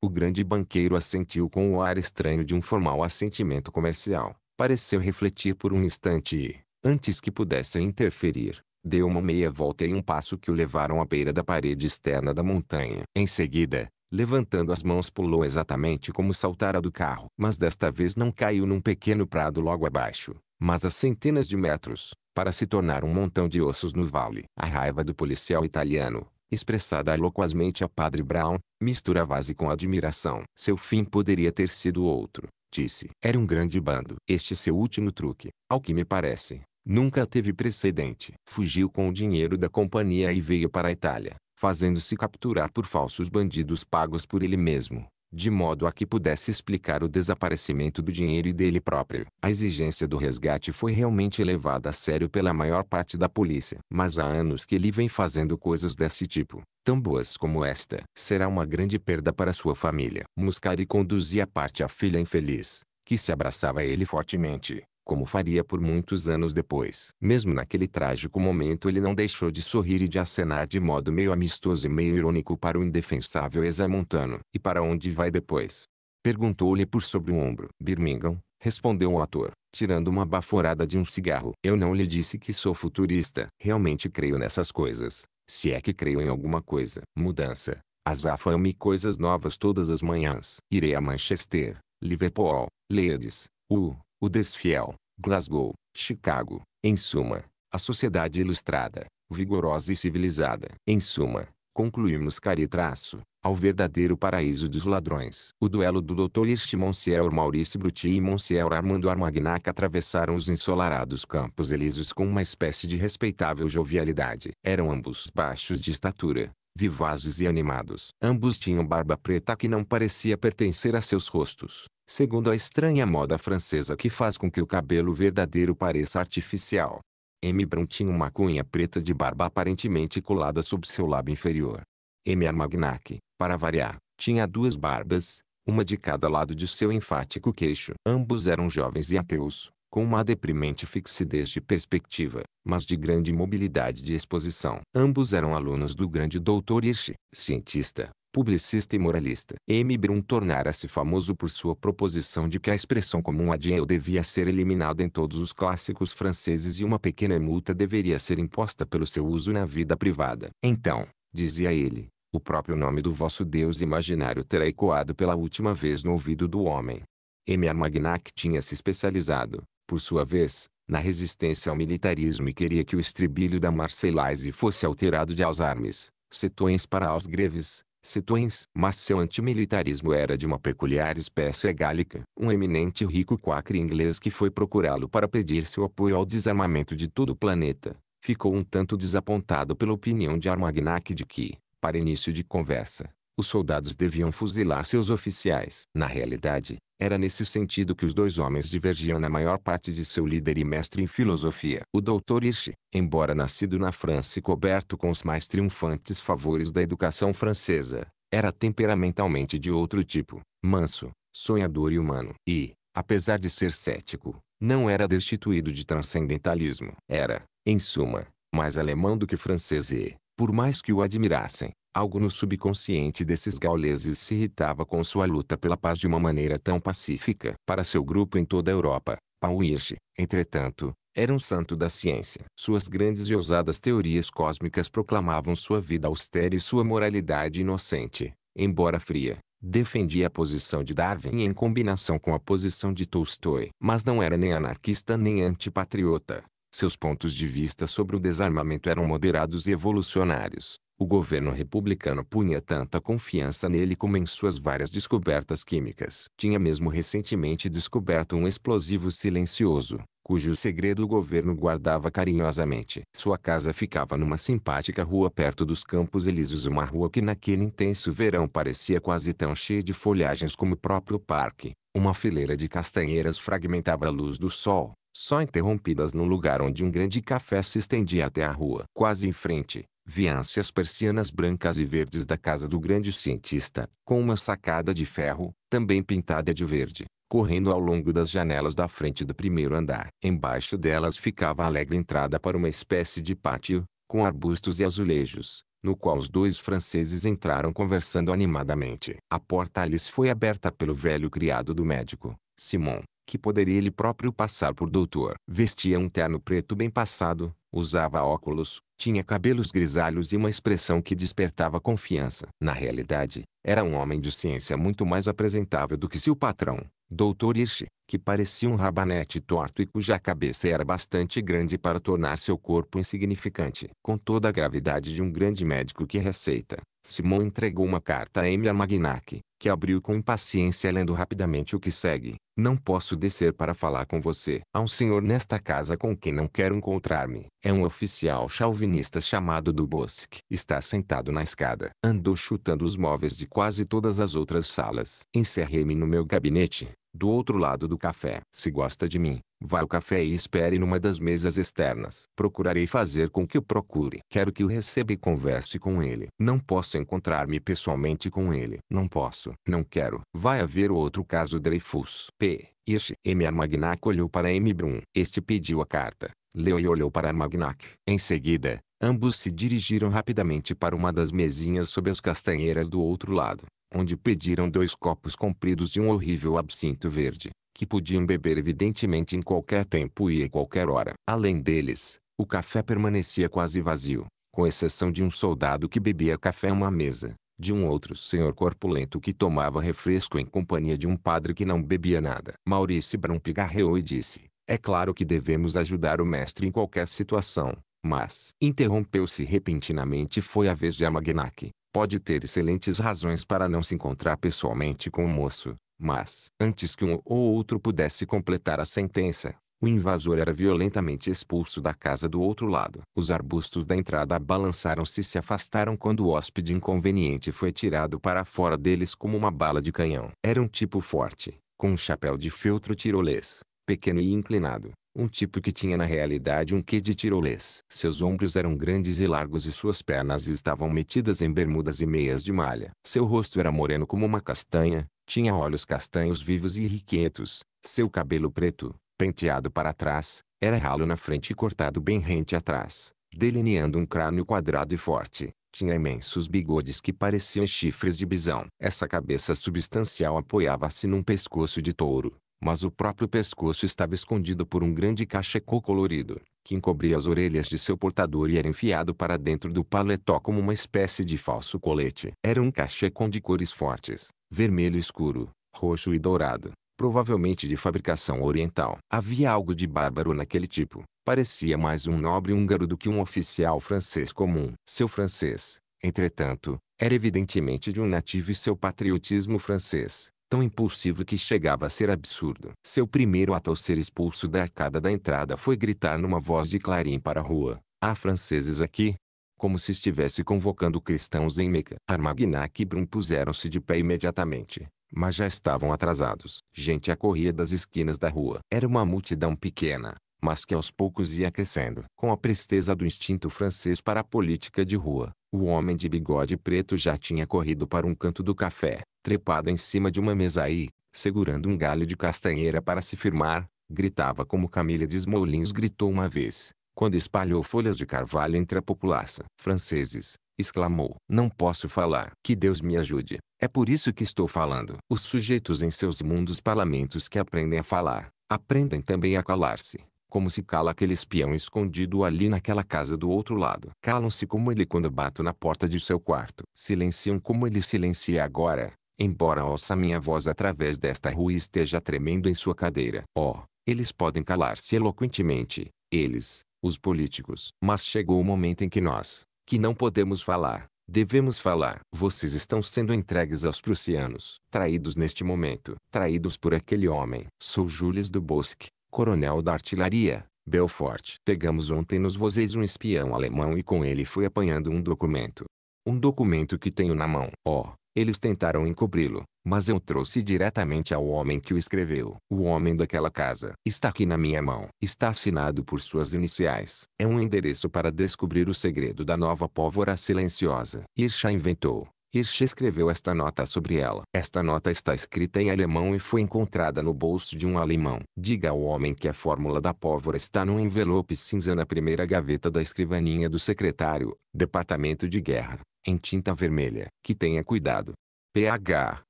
O grande banqueiro assentiu com o ar estranho de um formal assentimento comercial. Pareceu refletir por um instante e, antes que pudessem interferir, deu uma meia volta e um passo que o levaram à beira da parede externa da montanha. Em seguida, levantando as mãos pulou exatamente como saltara do carro. Mas desta vez não caiu num pequeno prado logo abaixo, mas a centenas de metros, para se tornar um montão de ossos no vale. A raiva do policial italiano, expressada loquazmente a Padre Brown, mistura se com admiração. Seu fim poderia ter sido outro, disse. Era um grande bando. Este seu último truque, ao que me parece, nunca teve precedente. Fugiu com o dinheiro da companhia e veio para a Itália, fazendo-se capturar por falsos bandidos pagos por ele mesmo de modo a que pudesse explicar o desaparecimento do dinheiro e dele próprio. A exigência do resgate foi realmente levada a sério pela maior parte da polícia. Mas há anos que ele vem fazendo coisas desse tipo, tão boas como esta. Será uma grande perda para sua família. Muscari conduzia parte à filha infeliz, que se abraçava a ele fortemente, como faria por muitos anos depois. Mesmo naquele trágico momento ele não deixou de sorrir e de acenar de modo meio amistoso e meio irônico para o indefensável examontano. E para onde vai depois? Perguntou-lhe por sobre o ombro. Birmingham, respondeu o ator, tirando uma baforada de um cigarro. Eu não lhe disse que sou futurista. Realmente creio nessas coisas, se é que creio em alguma coisa. Mudança. Azafam-me coisas novas todas as manhãs. Irei a Manchester, Liverpool, Leeds, U, o Desfiel, Glasgow, Chicago, em suma, a sociedade ilustrada, vigorosa e civilizada. Em suma, concluímos caritraço, ao verdadeiro paraíso dos ladrões. O duelo do Dr. Este Monsieur Maurice Bruti e Monsieur Armando Armagnac atravessaram os ensolarados campos elíseos com uma espécie de respeitável jovialidade. Eram ambos baixos de estatura, vivazes e animados. Ambos tinham barba preta que não parecia pertencer a seus rostos segundo a estranha moda francesa que faz com que o cabelo verdadeiro pareça artificial. M. Brown tinha uma cunha preta de barba aparentemente colada sob seu lábio inferior. M. Armagnac, para variar, tinha duas barbas, uma de cada lado de seu enfático queixo. Ambos eram jovens e ateus, com uma deprimente fixidez de perspectiva, mas de grande mobilidade de exposição. Ambos eram alunos do grande doutor Hirsch, cientista, publicista e moralista M. Brum tornara-se famoso por sua proposição de que a expressão comum adieu devia ser eliminada em todos os clássicos franceses e uma pequena multa deveria ser imposta pelo seu uso na vida privada. Então, dizia ele, o próprio nome do vosso Deus imaginário terá ecoado pela última vez no ouvido do homem. M. Armagnac tinha se especializado, por sua vez, na resistência ao militarismo e queria que o estribilho da Marseillaise fosse alterado de aos armes, setões para aos greves, situens, mas seu antimilitarismo era de uma peculiar espécie gálica. Um eminente rico quacre inglês que foi procurá-lo para pedir seu apoio ao desarmamento de todo o planeta, ficou um tanto desapontado pela opinião de Armagnac de que, para início de conversa, os soldados deviam fuzilar seus oficiais. Na realidade, era nesse sentido que os dois homens divergiam na maior parte de seu líder e mestre em filosofia. O doutor Ishi, embora nascido na França e coberto com os mais triunfantes favores da educação francesa, era temperamentalmente de outro tipo, manso, sonhador e humano. E, apesar de ser cético, não era destituído de transcendentalismo. Era, em suma, mais alemão do que francês e, por mais que o admirassem, Algo no subconsciente desses gauleses se irritava com sua luta pela paz de uma maneira tão pacífica para seu grupo em toda a Europa. Paul Hirsch, entretanto, era um santo da ciência. Suas grandes e ousadas teorias cósmicas proclamavam sua vida austera e sua moralidade inocente, embora fria. Defendia a posição de Darwin em combinação com a posição de Tolstói. Mas não era nem anarquista nem antipatriota. Seus pontos de vista sobre o desarmamento eram moderados e evolucionários. O governo republicano punha tanta confiança nele como em suas várias descobertas químicas. Tinha mesmo recentemente descoberto um explosivo silencioso, cujo segredo o governo guardava carinhosamente. Sua casa ficava numa simpática rua perto dos Campos Elíseos, uma rua que naquele intenso verão parecia quase tão cheia de folhagens como o próprio parque. Uma fileira de castanheiras fragmentava a luz do sol, só interrompidas no lugar onde um grande café se estendia até a rua. Quase em frente, viâncias persianas brancas e verdes da casa do grande cientista, com uma sacada de ferro, também pintada de verde, correndo ao longo das janelas da frente do primeiro andar. Embaixo delas ficava a alegre entrada para uma espécie de pátio, com arbustos e azulejos, no qual os dois franceses entraram conversando animadamente. A porta lhes foi aberta pelo velho criado do médico, Simon, que poderia ele próprio passar por doutor. Vestia um terno preto bem passado, usava óculos, tinha cabelos grisalhos e uma expressão que despertava confiança. Na realidade, era um homem de ciência muito mais apresentável do que seu patrão, Dr. Irsch, que parecia um rabanete torto e cuja cabeça era bastante grande para tornar seu corpo insignificante. Com toda a gravidade de um grande médico que receita, Simon entregou uma carta a Emília Magnac, que abriu com impaciência lendo rapidamente o que segue. Não posso descer para falar com você. Há um senhor nesta casa com quem não quero encontrar-me. É um oficial chauvinista chamado do Bosque. Está sentado na escada. Andou chutando os móveis de quase todas as outras salas. Encerrei-me no meu gabinete, do outro lado do café. Se gosta de mim, vá ao café e espere numa das mesas externas. Procurarei fazer com que o procure. Quero que o receba e converse com ele. Não posso encontrar-me pessoalmente com ele. Não posso. Não quero. Vai haver outro caso Dreyfus. P. Irsch. M. Armagnac olhou para M. Brum. Este pediu a carta. Leu e olhou para Armagnac. Em seguida, ambos se dirigiram rapidamente para uma das mesinhas sob as castanheiras do outro lado, onde pediram dois copos compridos de um horrível absinto verde, que podiam beber evidentemente em qualquer tempo e em qualquer hora. Além deles, o café permanecia quase vazio, com exceção de um soldado que bebia café a uma mesa, de um outro senhor corpulento que tomava refresco em companhia de um padre que não bebia nada. Maurice Brum pigarreou e disse, é claro que devemos ajudar o mestre em qualquer situação, mas... Interrompeu-se repentinamente foi a vez de Amagnac. Pode ter excelentes razões para não se encontrar pessoalmente com o moço, mas... Antes que um ou outro pudesse completar a sentença, o invasor era violentamente expulso da casa do outro lado. Os arbustos da entrada balançaram-se e se afastaram quando o hóspede inconveniente foi tirado para fora deles como uma bala de canhão. Era um tipo forte, com um chapéu de feltro tirolês, pequeno e inclinado, um tipo que tinha na realidade um quê de tirolês. Seus ombros eram grandes e largos e suas pernas estavam metidas em bermudas e meias de malha. Seu rosto era moreno como uma castanha, tinha olhos castanhos vivos e irrequietos, seu cabelo preto, penteado para trás, era ralo na frente e cortado bem rente atrás, delineando um crânio quadrado e forte. Tinha imensos bigodes que pareciam chifres de bisão. Essa cabeça substancial apoiava-se num pescoço de touro, mas o próprio pescoço estava escondido por um grande cachecol colorido, que encobria as orelhas de seu portador e era enfiado para dentro do paletó como uma espécie de falso colete. Era um cachecol de cores fortes, vermelho escuro, roxo e dourado, provavelmente de fabricação oriental. Havia algo de bárbaro naquele tipo. Parecia mais um nobre húngaro do que um oficial francês comum. Seu francês, entretanto, era evidentemente de um nativo e seu patriotismo francês, tão impulsivo que chegava a ser absurdo. Seu primeiro ato ao ser expulso da arcada da entrada foi gritar numa voz de clarim para a rua: Há franceses aqui! Como se estivesse convocando cristãos em Meca. Armagnac e Brum puseram-se de pé imediatamente, mas já estavam atrasados. Gente acorria das esquinas da rua. Era uma multidão pequena, mas que aos poucos ia crescendo. Com a presteza do instinto francês para a política de rua, o homem de bigode preto já tinha corrido para um canto do café, trepado em cima de uma mesa e, segurando um galho de castanheira para se firmar, gritava como de Smolins gritou uma vez, quando espalhou folhas de carvalho entre a populaça. Franceses, exclamou, não posso falar. Que Deus me ajude. É por isso que estou falando. Os sujeitos em seus mundos parlamentos que aprendem a falar, aprendem também a calar-se. Como se cala aquele espião escondido ali naquela casa do outro lado. Calam-se como ele quando bato na porta de seu quarto. Silenciam como ele silencia agora Embora ouça minha voz através desta rua e esteja tremendo em sua cadeira. Oh, eles podem calar-se eloquentemente, eles, os políticos. Mas chegou o momento em que nós, que não podemos falar, devemos falar. Vocês estão sendo entregues aos prussianos, traídos neste momento, traídos por aquele homem. Sou Jules do Bosque, coronel da artilharia, Belfort. Pegamos ontem nos vozes um espião alemão e com ele fui apanhando um documento. Um documento que tenho na mão. Oh, eles tentaram encobri-lo, mas eu trouxe diretamente ao homem que o escreveu. O homem daquela casa está aqui na minha mão. Está assinado por suas iniciais. É um endereço para descobrir o segredo da nova pólvora silenciosa. Ircha inventou. Hirsch escreveu esta nota sobre ela. Esta nota está escrita em alemão e foi encontrada no bolso de um alemão. Diga ao homem que a fórmula da pólvora está num envelope cinza na primeira gaveta da escrivaninha do secretário, Departamento de Guerra em tinta vermelha, que tenha cuidado. PH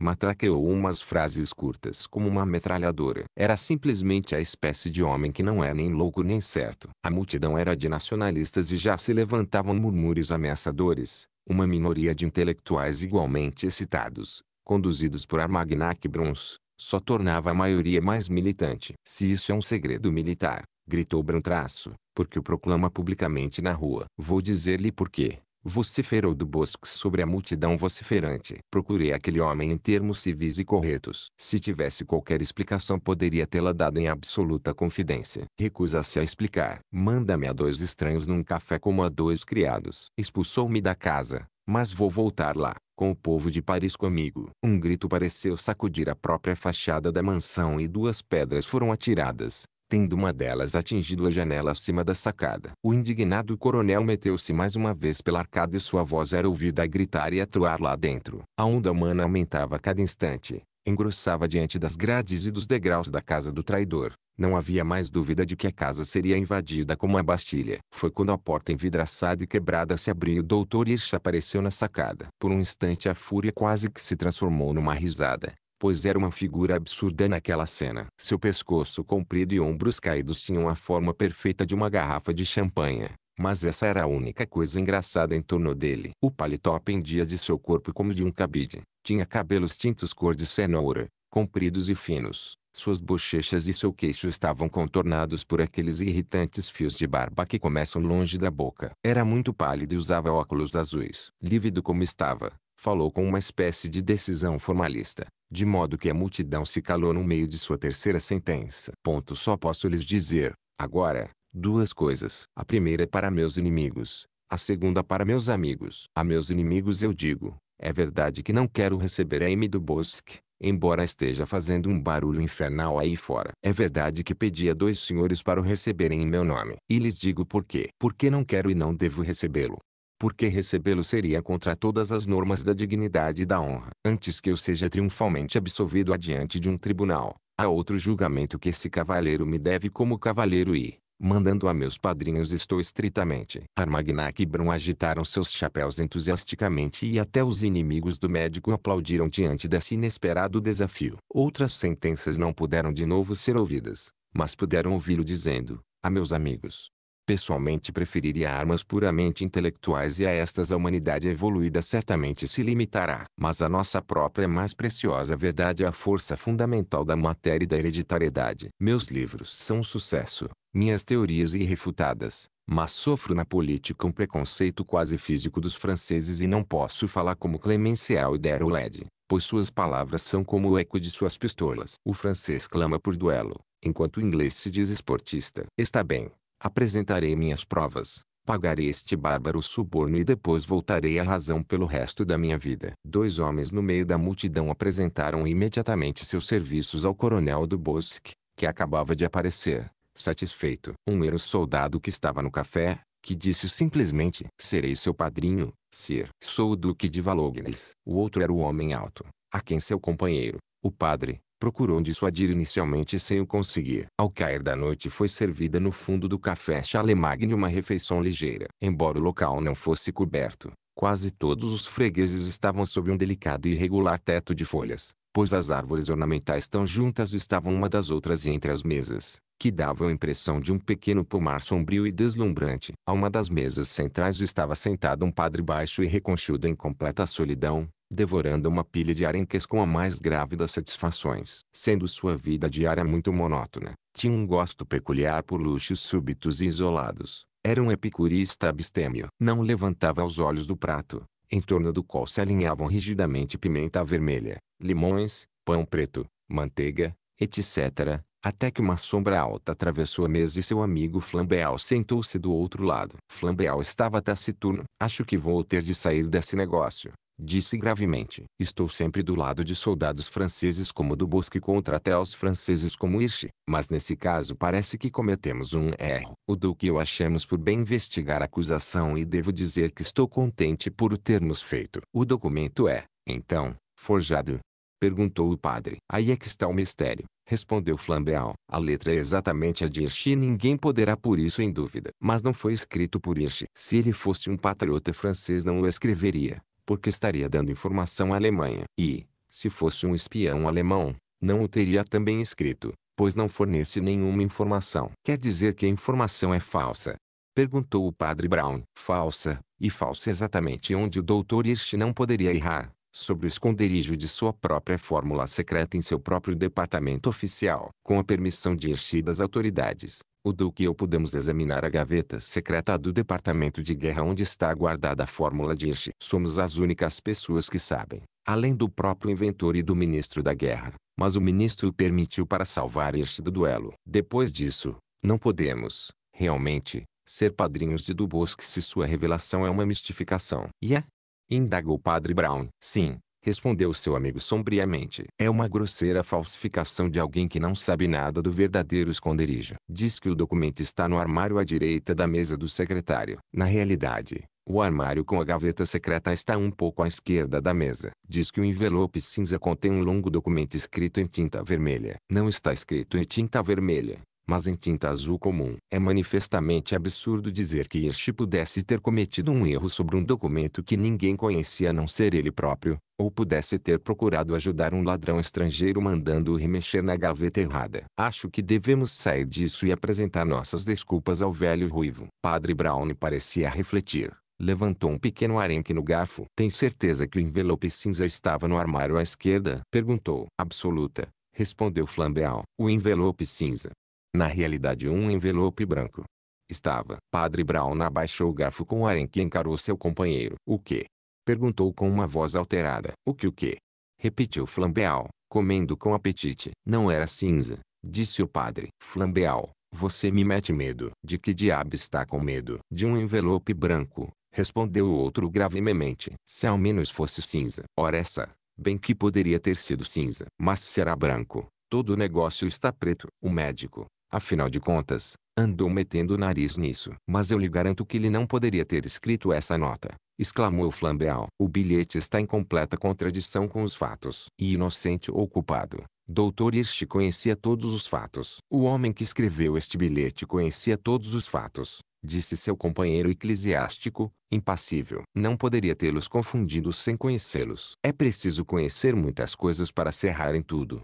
matraqueou umas frases curtas como uma metralhadora. Era simplesmente a espécie de homem que não é nem louco nem certo. A multidão era de nacionalistas e já se levantavam murmúrios ameaçadores, uma minoria de intelectuais igualmente excitados, conduzidos por Armagnac Bruns, só tornava a maioria mais militante. Se isso é um segredo militar, gritou Bruntraço, porque o proclama publicamente na rua. Vou dizer-lhe por quê vociferou do bosque sobre a multidão vociferante. Procurei aquele homem em termos civis e corretos. Se tivesse qualquer explicação poderia tê-la dado em absoluta confidência. Recusa-se a explicar. Manda-me a dois estranhos num café como a dois criados. Expulsou-me da casa, mas vou voltar lá, com o povo de Paris comigo. Um grito pareceu sacudir a própria fachada da mansão e duas pedras foram atiradas, tendo uma delas atingido a janela acima da sacada. O indignado coronel meteu-se mais uma vez pela arcada e sua voz era ouvida a gritar e a troar lá dentro. A onda humana aumentava a cada instante, engrossava diante das grades e dos degraus da casa do traidor. Não havia mais dúvida de que a casa seria invadida como a Bastilha. Foi quando a porta envidraçada e quebrada se abriu e o doutor Hirsch apareceu na sacada. Por um instante a fúria quase que se transformou numa risada pois era uma figura absurda naquela cena. Seu pescoço comprido e ombros caídos tinham a forma perfeita de uma garrafa de champanha. Mas essa era a única coisa engraçada em torno dele. O paletó pendia de seu corpo como de um cabide. Tinha cabelos tintos cor de cenoura, compridos e finos. Suas bochechas e seu queixo estavam contornados por aqueles irritantes fios de barba que começam longe da boca. Era muito pálido e usava óculos azuis. Lívido como estava, falou com uma espécie de decisão formalista, de modo que a multidão se calou no meio de sua terceira sentença. Ponto. Só posso lhes dizer, agora, duas coisas. A primeira é para meus inimigos, a segunda é para meus amigos. A meus inimigos eu digo, é verdade que não quero receber a M do Bosque, embora esteja fazendo um barulho infernal aí fora. É verdade que pedi a dois senhores para o receberem em meu nome. E lhes digo por quê. Porque não quero e não devo recebê-lo porque recebê-lo seria contra todas as normas da dignidade e da honra. Antes que eu seja triunfalmente absolvido adiante de um tribunal, há outro julgamento que esse cavaleiro me deve como cavaleiro e, mandando a meus padrinhos estou estritamente. Armagnac e Brum agitaram seus chapéus entusiasticamente e até os inimigos do médico aplaudiram diante desse inesperado desafio. Outras sentenças não puderam de novo ser ouvidas, mas puderam ouvi-lo dizendo, a meus amigos, pessoalmente preferiria armas puramente intelectuais e a estas a humanidade evoluída certamente se limitará. Mas a nossa própria mais preciosa verdade é a força fundamental da matéria e da hereditariedade. Meus livros são um sucesso, minhas teorias irrefutadas, mas sofro na política um preconceito quase físico dos franceses e não posso falar como Clemencial e Deroulede, pois suas palavras são como o eco de suas pistolas. O francês clama por duelo, enquanto o inglês se diz esportista. Está bem, apresentarei minhas provas, pagarei este bárbaro suborno e depois voltarei à razão pelo resto da minha vida. Dois homens no meio da multidão apresentaram imediatamente seus serviços ao coronel do Bosque, que acabava de aparecer, satisfeito. Um era o soldado que estava no café, que disse simplesmente, serei seu padrinho, Sir. Sou o Duque de Valognes. O outro era o homem alto, a quem seu companheiro, o padre, procurou dissuadir inicialmente sem o conseguir. Ao cair da noite foi servida no fundo do café Chalemagne uma refeição ligeira. Embora o local não fosse coberto, quase todos os fregueses estavam sob um delicado e irregular teto de folhas, pois as árvores ornamentais tão juntas estavam uma das outras e entre as mesas, que davam a impressão de um pequeno pomar sombrio e deslumbrante. A uma das mesas centrais estava sentado um padre baixo e reconchudo em completa solidão, devorando uma pilha de arenques com a mais grave das satisfações. Sendo sua vida diária muito monótona, tinha um gosto peculiar por luxos súbitos e isolados. Era um epicurista abstêmio. Não levantava os olhos do prato, em torno do qual se alinhavam rigidamente pimenta vermelha, limões, pão preto, manteiga, etc., até que uma sombra alta atravessou a mesa e seu amigo Flambeal sentou-se do outro lado. Flambeal estava taciturno. Acho que vou ter de sair desse negócio, Disse gravemente: Estou sempre do lado de soldados franceses como do Bosque contra até os franceses como este, mas nesse caso parece que cometemos um erro. O Duque e eu achamos por bem investigar a acusação e devo dizer que estou contente por o termos feito. O documento é, então, forjado? Perguntou o padre. Aí é que está o mistério, respondeu Flambeau. A letra é exatamente a de irche e ninguém poderá por isso em dúvida. Mas não foi escrito por irche Se ele fosse um patriota francês não o escreveria porque estaria dando informação à Alemanha. E, se fosse um espião alemão, não o teria também escrito, pois não fornece nenhuma informação. Quer dizer que a informação é falsa? Perguntou o padre Brown. Falsa, e falsa exatamente onde o doutor Hirsch não poderia errar, sobre o esconderijo de sua própria fórmula secreta em seu próprio departamento oficial, com a permissão de Hirsch e das autoridades o Duque e eu pudemos examinar a gaveta secreta do Departamento de Guerra onde está guardada a fórmula de Irsch. Somos as únicas pessoas que sabem, além do próprio inventor e do ministro da guerra, mas o ministro o permitiu para salvar Irsch do duelo. Depois disso, não podemos, realmente, ser padrinhos de Dubosc se sua revelação é uma mistificação. E yeah? é? Indagou o padre Brown. Sim, respondeu seu amigo sombriamente. É uma grosseira falsificação de alguém que não sabe nada do verdadeiro esconderijo. Diz que o documento está no armário à direita da mesa do secretário. Na realidade, o armário com a gaveta secreta está um pouco à esquerda da mesa. Diz que o envelope cinza contém um longo documento escrito em tinta vermelha. Não está escrito em tinta vermelha mas em tinta azul comum. É manifestamente absurdo dizer que este pudesse ter cometido um erro sobre um documento que ninguém conhecia a não ser ele próprio, ou pudesse ter procurado ajudar um ladrão estrangeiro mandando-o remexer na gaveta errada. Acho que devemos sair disso e apresentar nossas desculpas ao velho ruivo. Padre Brown parecia refletir. Levantou um pequeno arenque no garfo. Tem certeza que o envelope cinza estava no armário à esquerda? Perguntou. Absoluta respondeu Flambeau. O envelope cinza. Na realidade um envelope branco. Estava. Padre Brown abaixou o garfo com ar em que encarou seu companheiro. O que? Perguntou com uma voz alterada. O que o que? Repetiu Flambeal, comendo com apetite. Não era cinza, disse o padre. Flambeal, você me mete medo. De que diabo está com medo? De um envelope branco, respondeu o outro gravemente. Se ao menos fosse cinza. Ora essa, bem que poderia ter sido cinza. Mas será branco. Todo o negócio está preto. O médico, Afinal de contas, andou metendo o nariz nisso. Mas eu lhe garanto que ele não poderia ter escrito essa nota, exclamou Flambeau. O bilhete está em completa contradição com os fatos. E inocente ou culpado, Doutor Hirsch conhecia todos os fatos. O homem que escreveu este bilhete conhecia todos os fatos, disse seu companheiro eclesiástico, impassível. Não poderia tê-los confundido sem conhecê-los. É preciso conhecer muitas coisas para ser em tudo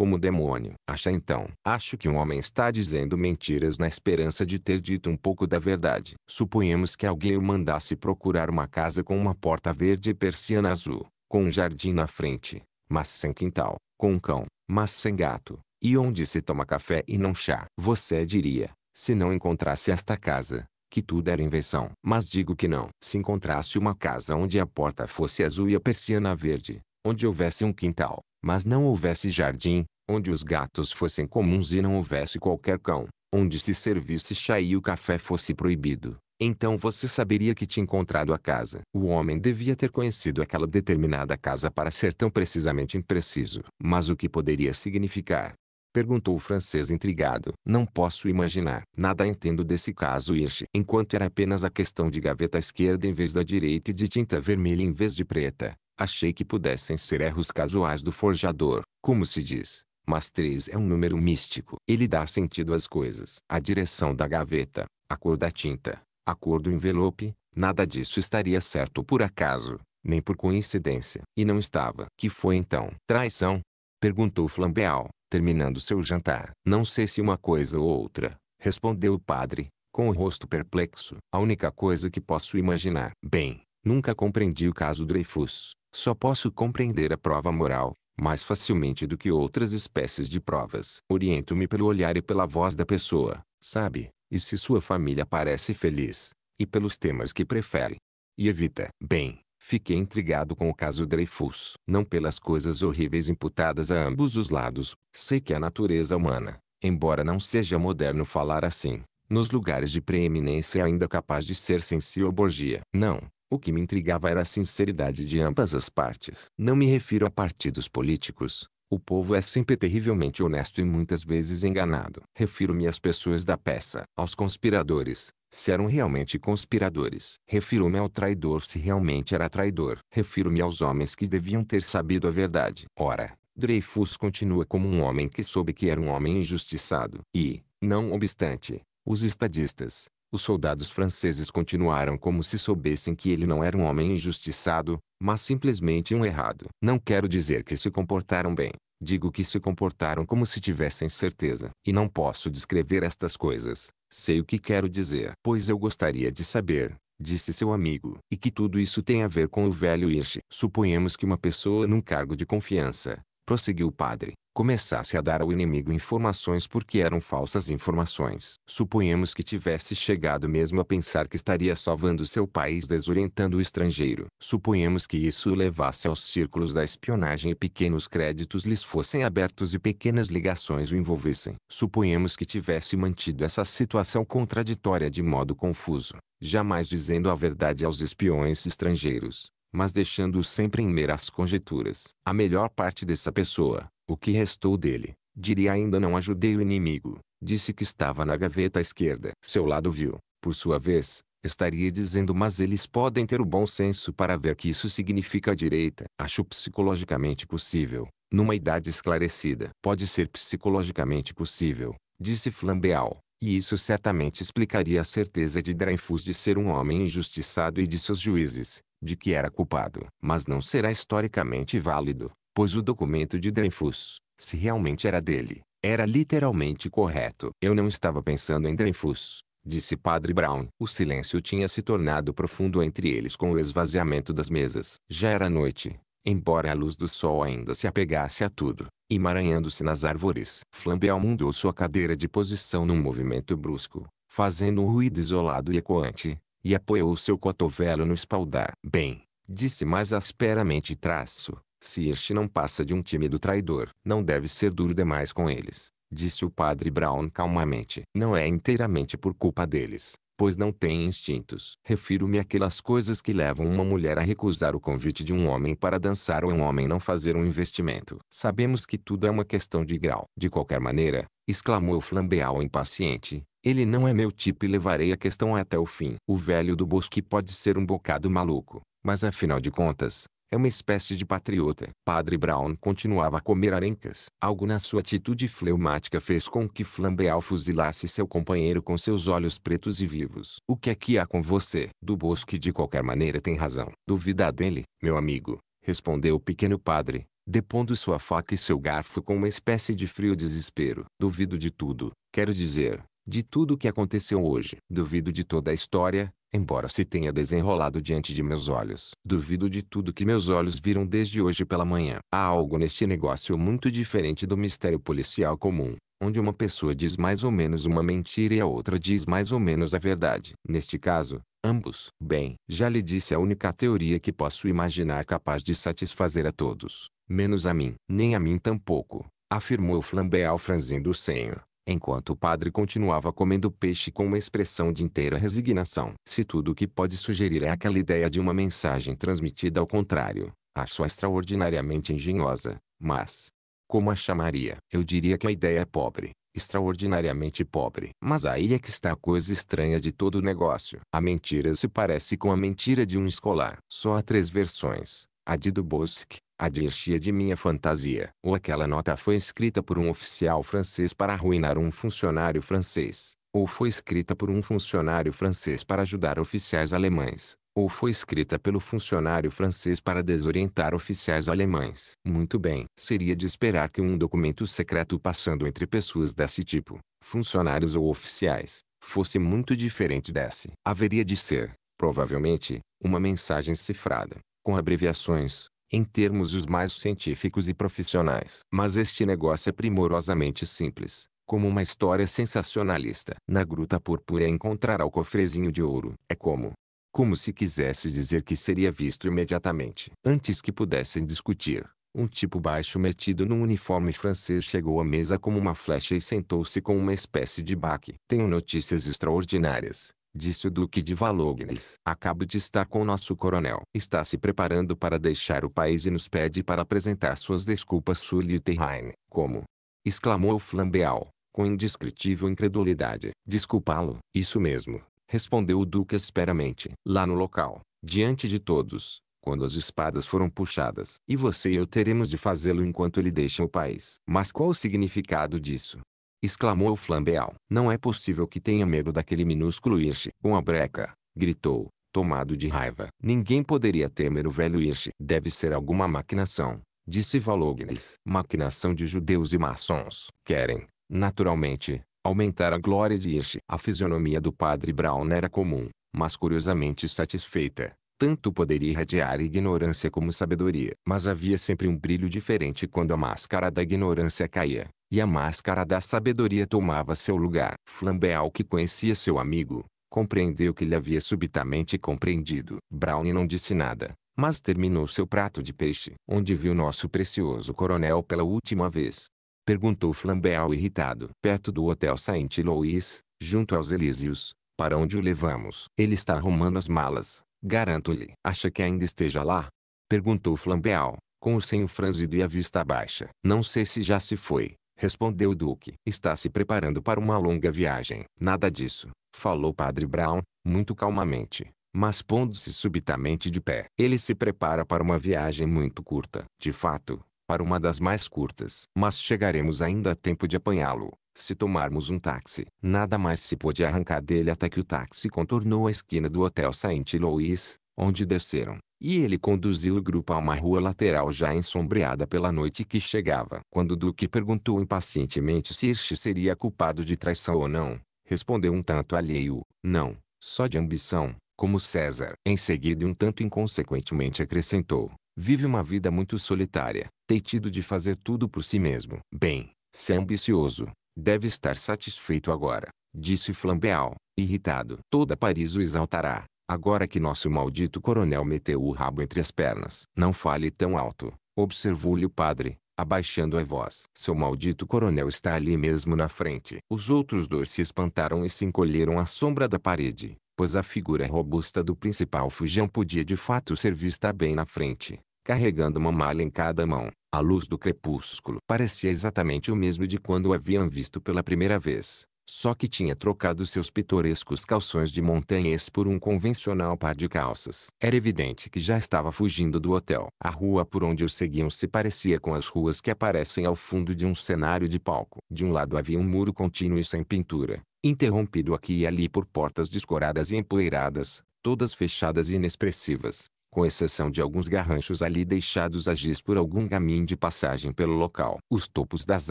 como demônio. Acha então? Acho que um homem está dizendo mentiras na esperança de ter dito um pouco da verdade. Suponhamos que alguém o mandasse procurar uma casa com uma porta verde e persiana azul, com um jardim na frente, mas sem quintal, com um cão, mas sem gato, e onde se toma café e não chá. Você diria, se não encontrasse esta casa, que tudo era invenção. Mas digo que não. Se encontrasse uma casa onde a porta fosse azul e a persiana verde, onde houvesse um quintal, mas não houvesse jardim, onde os gatos fossem comuns e não houvesse qualquer cão, onde se servisse chá e o café fosse proibido, então você saberia que tinha encontrado a casa. O homem devia ter conhecido aquela determinada casa para ser tão precisamente impreciso. Mas o que poderia significar? Perguntou o francês intrigado. Não posso imaginar. Nada entendo desse caso Irche. Enquanto era apenas a questão de gaveta esquerda em vez da direita e de tinta vermelha em vez de preta, Achei que pudessem ser erros casuais do forjador, como se diz, mas três é um número místico. Ele dá sentido às coisas. A direção da gaveta, a cor da tinta, a cor do envelope, nada disso estaria certo por acaso, nem por coincidência. E não estava. Que foi então? Traição? Perguntou Flambeau, terminando seu jantar. Não sei se uma coisa ou outra, respondeu o padre, com o rosto perplexo. A única coisa que posso imaginar. Bem, nunca compreendi o caso Dreyfus. Só posso compreender a prova moral, mais facilmente do que outras espécies de provas. Oriento-me pelo olhar e pela voz da pessoa, sabe? E se sua família parece feliz, e pelos temas que prefere. E evita. Bem, fiquei intrigado com o caso Dreyfus. Não pelas coisas horríveis imputadas a ambos os lados, sei que a natureza humana, embora não seja moderno falar assim, nos lugares de preeminência ainda capaz de ser sensiborgia. Não, o que me intrigava era a sinceridade de ambas as partes. Não me refiro a partidos políticos. O povo é sempre terrivelmente honesto e muitas vezes enganado. Refiro-me às pessoas da peça, aos conspiradores, se eram realmente conspiradores. Refiro-me ao traidor se realmente era traidor. Refiro-me aos homens que deviam ter sabido a verdade. Ora, Dreyfus continua como um homem que soube que era um homem injustiçado. E, não obstante, os estadistas, os soldados franceses continuaram como se soubessem que ele não era um homem injustiçado, mas simplesmente um errado. Não quero dizer que se comportaram bem. Digo que se comportaram como se tivessem certeza. E não posso descrever estas coisas. Sei o que quero dizer. Pois eu gostaria de saber, disse seu amigo, e que tudo isso tem a ver com o velho Hirsch. Suponhamos que uma pessoa num cargo de confiança, prosseguiu o padre, começasse a dar ao inimigo informações porque eram falsas informações. Suponhamos que tivesse chegado mesmo a pensar que estaria salvando seu país desorientando o estrangeiro. Suponhamos que isso o levasse aos círculos da espionagem e pequenos créditos lhes fossem abertos e pequenas ligações o envolvessem. Suponhamos que tivesse mantido essa situação contraditória de modo confuso, jamais dizendo a verdade aos espiões estrangeiros mas deixando-o sempre em meras conjecturas. A melhor parte dessa pessoa, o que restou dele, diria ainda não ajudei o inimigo, disse que estava na gaveta esquerda. Seu lado viu, por sua vez, estaria dizendo mas eles podem ter o bom senso para ver que isso significa a direita. Acho psicologicamente possível, numa idade esclarecida. Pode ser psicologicamente possível, disse Flambeal. E isso certamente explicaria a certeza de Dreyfus de ser um homem injustiçado e de seus juízes, de que era culpado. Mas não será historicamente válido, pois o documento de Dreyfus, se realmente era dele, era literalmente correto. Eu não estava pensando em Dreyfus, disse Padre Brown. O silêncio tinha se tornado profundo entre eles com o esvaziamento das mesas. Já era noite, embora a luz do sol ainda se apegasse a tudo, emaranhando-se nas árvores. Flambeau mudou sua cadeira de posição num movimento brusco, fazendo um ruído isolado e ecoante, e apoiou seu cotovelo no espaldar. Bem, disse mais asperamente traço, se este não passa de um tímido traidor, não deve ser duro demais com eles, disse o padre Brown calmamente. Não é inteiramente por culpa deles, pois não têm instintos. Refiro-me àquelas coisas que levam uma mulher a recusar o convite de um homem para dançar ou um homem não fazer um investimento. Sabemos que tudo é uma questão de grau. De qualquer maneira, exclamou Flambeau impaciente, ele não é meu tipo e levarei a questão até o fim. O velho do bosque pode ser um bocado maluco, mas afinal de contas, é uma espécie de patriota. Padre Brown continuava a comer arencas. Algo na sua atitude fleumática fez com que Flambeau fuzilasse seu companheiro com seus olhos pretos e vivos. O que é que há com você? Do Bosque de qualquer maneira tem razão. Duvida dele, meu amigo, respondeu o pequeno padre, depondo sua faca e seu garfo com uma espécie de frio desespero. Duvido de tudo, quero dizer, de tudo o que aconteceu hoje. Duvido de toda a história, embora se tenha desenrolado diante de meus olhos. Duvido de tudo que meus olhos viram desde hoje pela manhã. Há algo neste negócio muito diferente do mistério policial comum, onde uma pessoa diz mais ou menos uma mentira e a outra diz mais ou menos a verdade. Neste caso, ambos. Bem, já lhe disse a única teoria que posso imaginar capaz de satisfazer a todos, menos a mim. Nem a mim tampouco, afirmou flambeal franzindo o senho enquanto o padre continuava comendo peixe com uma expressão de inteira resignação. Se tudo o que pode sugerir é aquela ideia de uma mensagem transmitida ao contrário, acho-a extraordinariamente engenhosa, mas... Como a chamaria? Eu diria que a ideia é pobre, extraordinariamente pobre. Mas aí é que está a coisa estranha de todo o negócio. A mentira se parece com a mentira de um escolar. Só há três versões a de Dubosque, Bosque, a adirgia de minha fantasia. Ou aquela nota foi escrita por um oficial francês para arruinar um funcionário francês, ou foi escrita por um funcionário francês para ajudar oficiais alemães, ou foi escrita pelo funcionário francês para desorientar oficiais alemães. Muito bem, seria de esperar que um documento secreto passando entre pessoas desse tipo, funcionários ou oficiais, fosse muito diferente desse. Haveria de ser, provavelmente, uma mensagem cifrada com abreviações, em termos os mais científicos e profissionais. Mas este negócio é primorosamente simples, como uma história sensacionalista. Na Gruta Púrpura encontrará o cofrezinho de ouro. É como como se quisesse dizer que seria visto imediatamente. Antes que pudessem discutir, um tipo baixo metido num uniforme francês chegou à mesa como uma flecha e sentou-se com uma espécie de baque. Tenho notícias extraordinárias, Disse o Duque de Valognes. Acabo de estar com nosso coronel. Está se preparando para deixar o país e nos pede para apresentar suas desculpas Sully-Terrain. Como? Exclamou Flambeau, com indescritível incredulidade. Desculpá-lo. Isso mesmo. Respondeu o Duque esperamente. Lá no local, diante de todos, quando as espadas foram puxadas. E você e eu teremos de fazê-lo enquanto ele deixa o país. Mas qual o significado disso? exclamou Flambeau. Não é possível que tenha medo daquele minúsculo Irche. Com a breca, gritou, tomado de raiva. Ninguém poderia temer o velho Irche. Deve ser alguma maquinação, disse Valognes. Maquinação de judeus e maçons. Querem, naturalmente, aumentar a glória de Irche. A fisionomia do padre Brown era comum, mas curiosamente satisfeita tanto poderia irradiar ignorância como sabedoria. Mas havia sempre um brilho diferente quando a máscara da ignorância caía, e a máscara da sabedoria tomava seu lugar. Flambeau que conhecia seu amigo, compreendeu que ele havia subitamente compreendido. Brownie não disse nada, mas terminou seu prato de peixe. Onde viu nosso precioso coronel pela última vez? Perguntou Flambeau irritado. Perto do Hotel Saint-Louis, junto aos Elíseos, para onde o levamos? Ele está arrumando as malas, Garanto-lhe. Acha que ainda esteja lá? Perguntou Flambeau, com o senho franzido e a vista baixa. Não sei se já se foi, respondeu o Duque. Está se preparando para uma longa viagem. Nada disso, falou Padre Brown, muito calmamente, mas pondo-se subitamente de pé. Ele se prepara para uma viagem muito curta. De fato, para uma das mais curtas. Mas chegaremos ainda a tempo de apanhá-lo. Se tomarmos um táxi, nada mais se pôde arrancar dele até que o táxi contornou a esquina do Hotel Saint Louis, onde desceram, e ele conduziu o grupo a uma rua lateral já ensombreada pela noite que chegava. Quando Duque perguntou impacientemente se Hirsch seria culpado de traição ou não, respondeu um tanto alheio, não, só de ambição, como César. Em seguida um tanto inconsequentemente acrescentou, vive uma vida muito solitária, tem tido de fazer tudo por si mesmo. Bem, se é ambicioso, Deve estar satisfeito agora, disse Flambeau, irritado. Toda Paris o exaltará, agora que nosso maldito coronel meteu o rabo entre as pernas. Não fale tão alto, observou-lhe o padre, abaixando a voz. Seu maldito coronel está ali mesmo na frente. Os outros dois se espantaram e se encolheram à sombra da parede, pois a figura robusta do principal fujão podia de fato ser vista bem na frente, carregando uma mala em cada mão. A luz do crepúsculo parecia exatamente o mesmo de quando o haviam visto pela primeira vez, só que tinha trocado seus pitorescos calções de montanhês por um convencional par de calças. Era evidente que já estava fugindo do hotel. A rua por onde os seguiam se parecia com as ruas que aparecem ao fundo de um cenário de palco. De um lado havia um muro contínuo e sem pintura, interrompido aqui e ali por portas descoradas e empoeiradas, todas fechadas e inexpressivas com exceção de alguns garranchos ali deixados a giz por algum caminho de passagem pelo local. Os topos das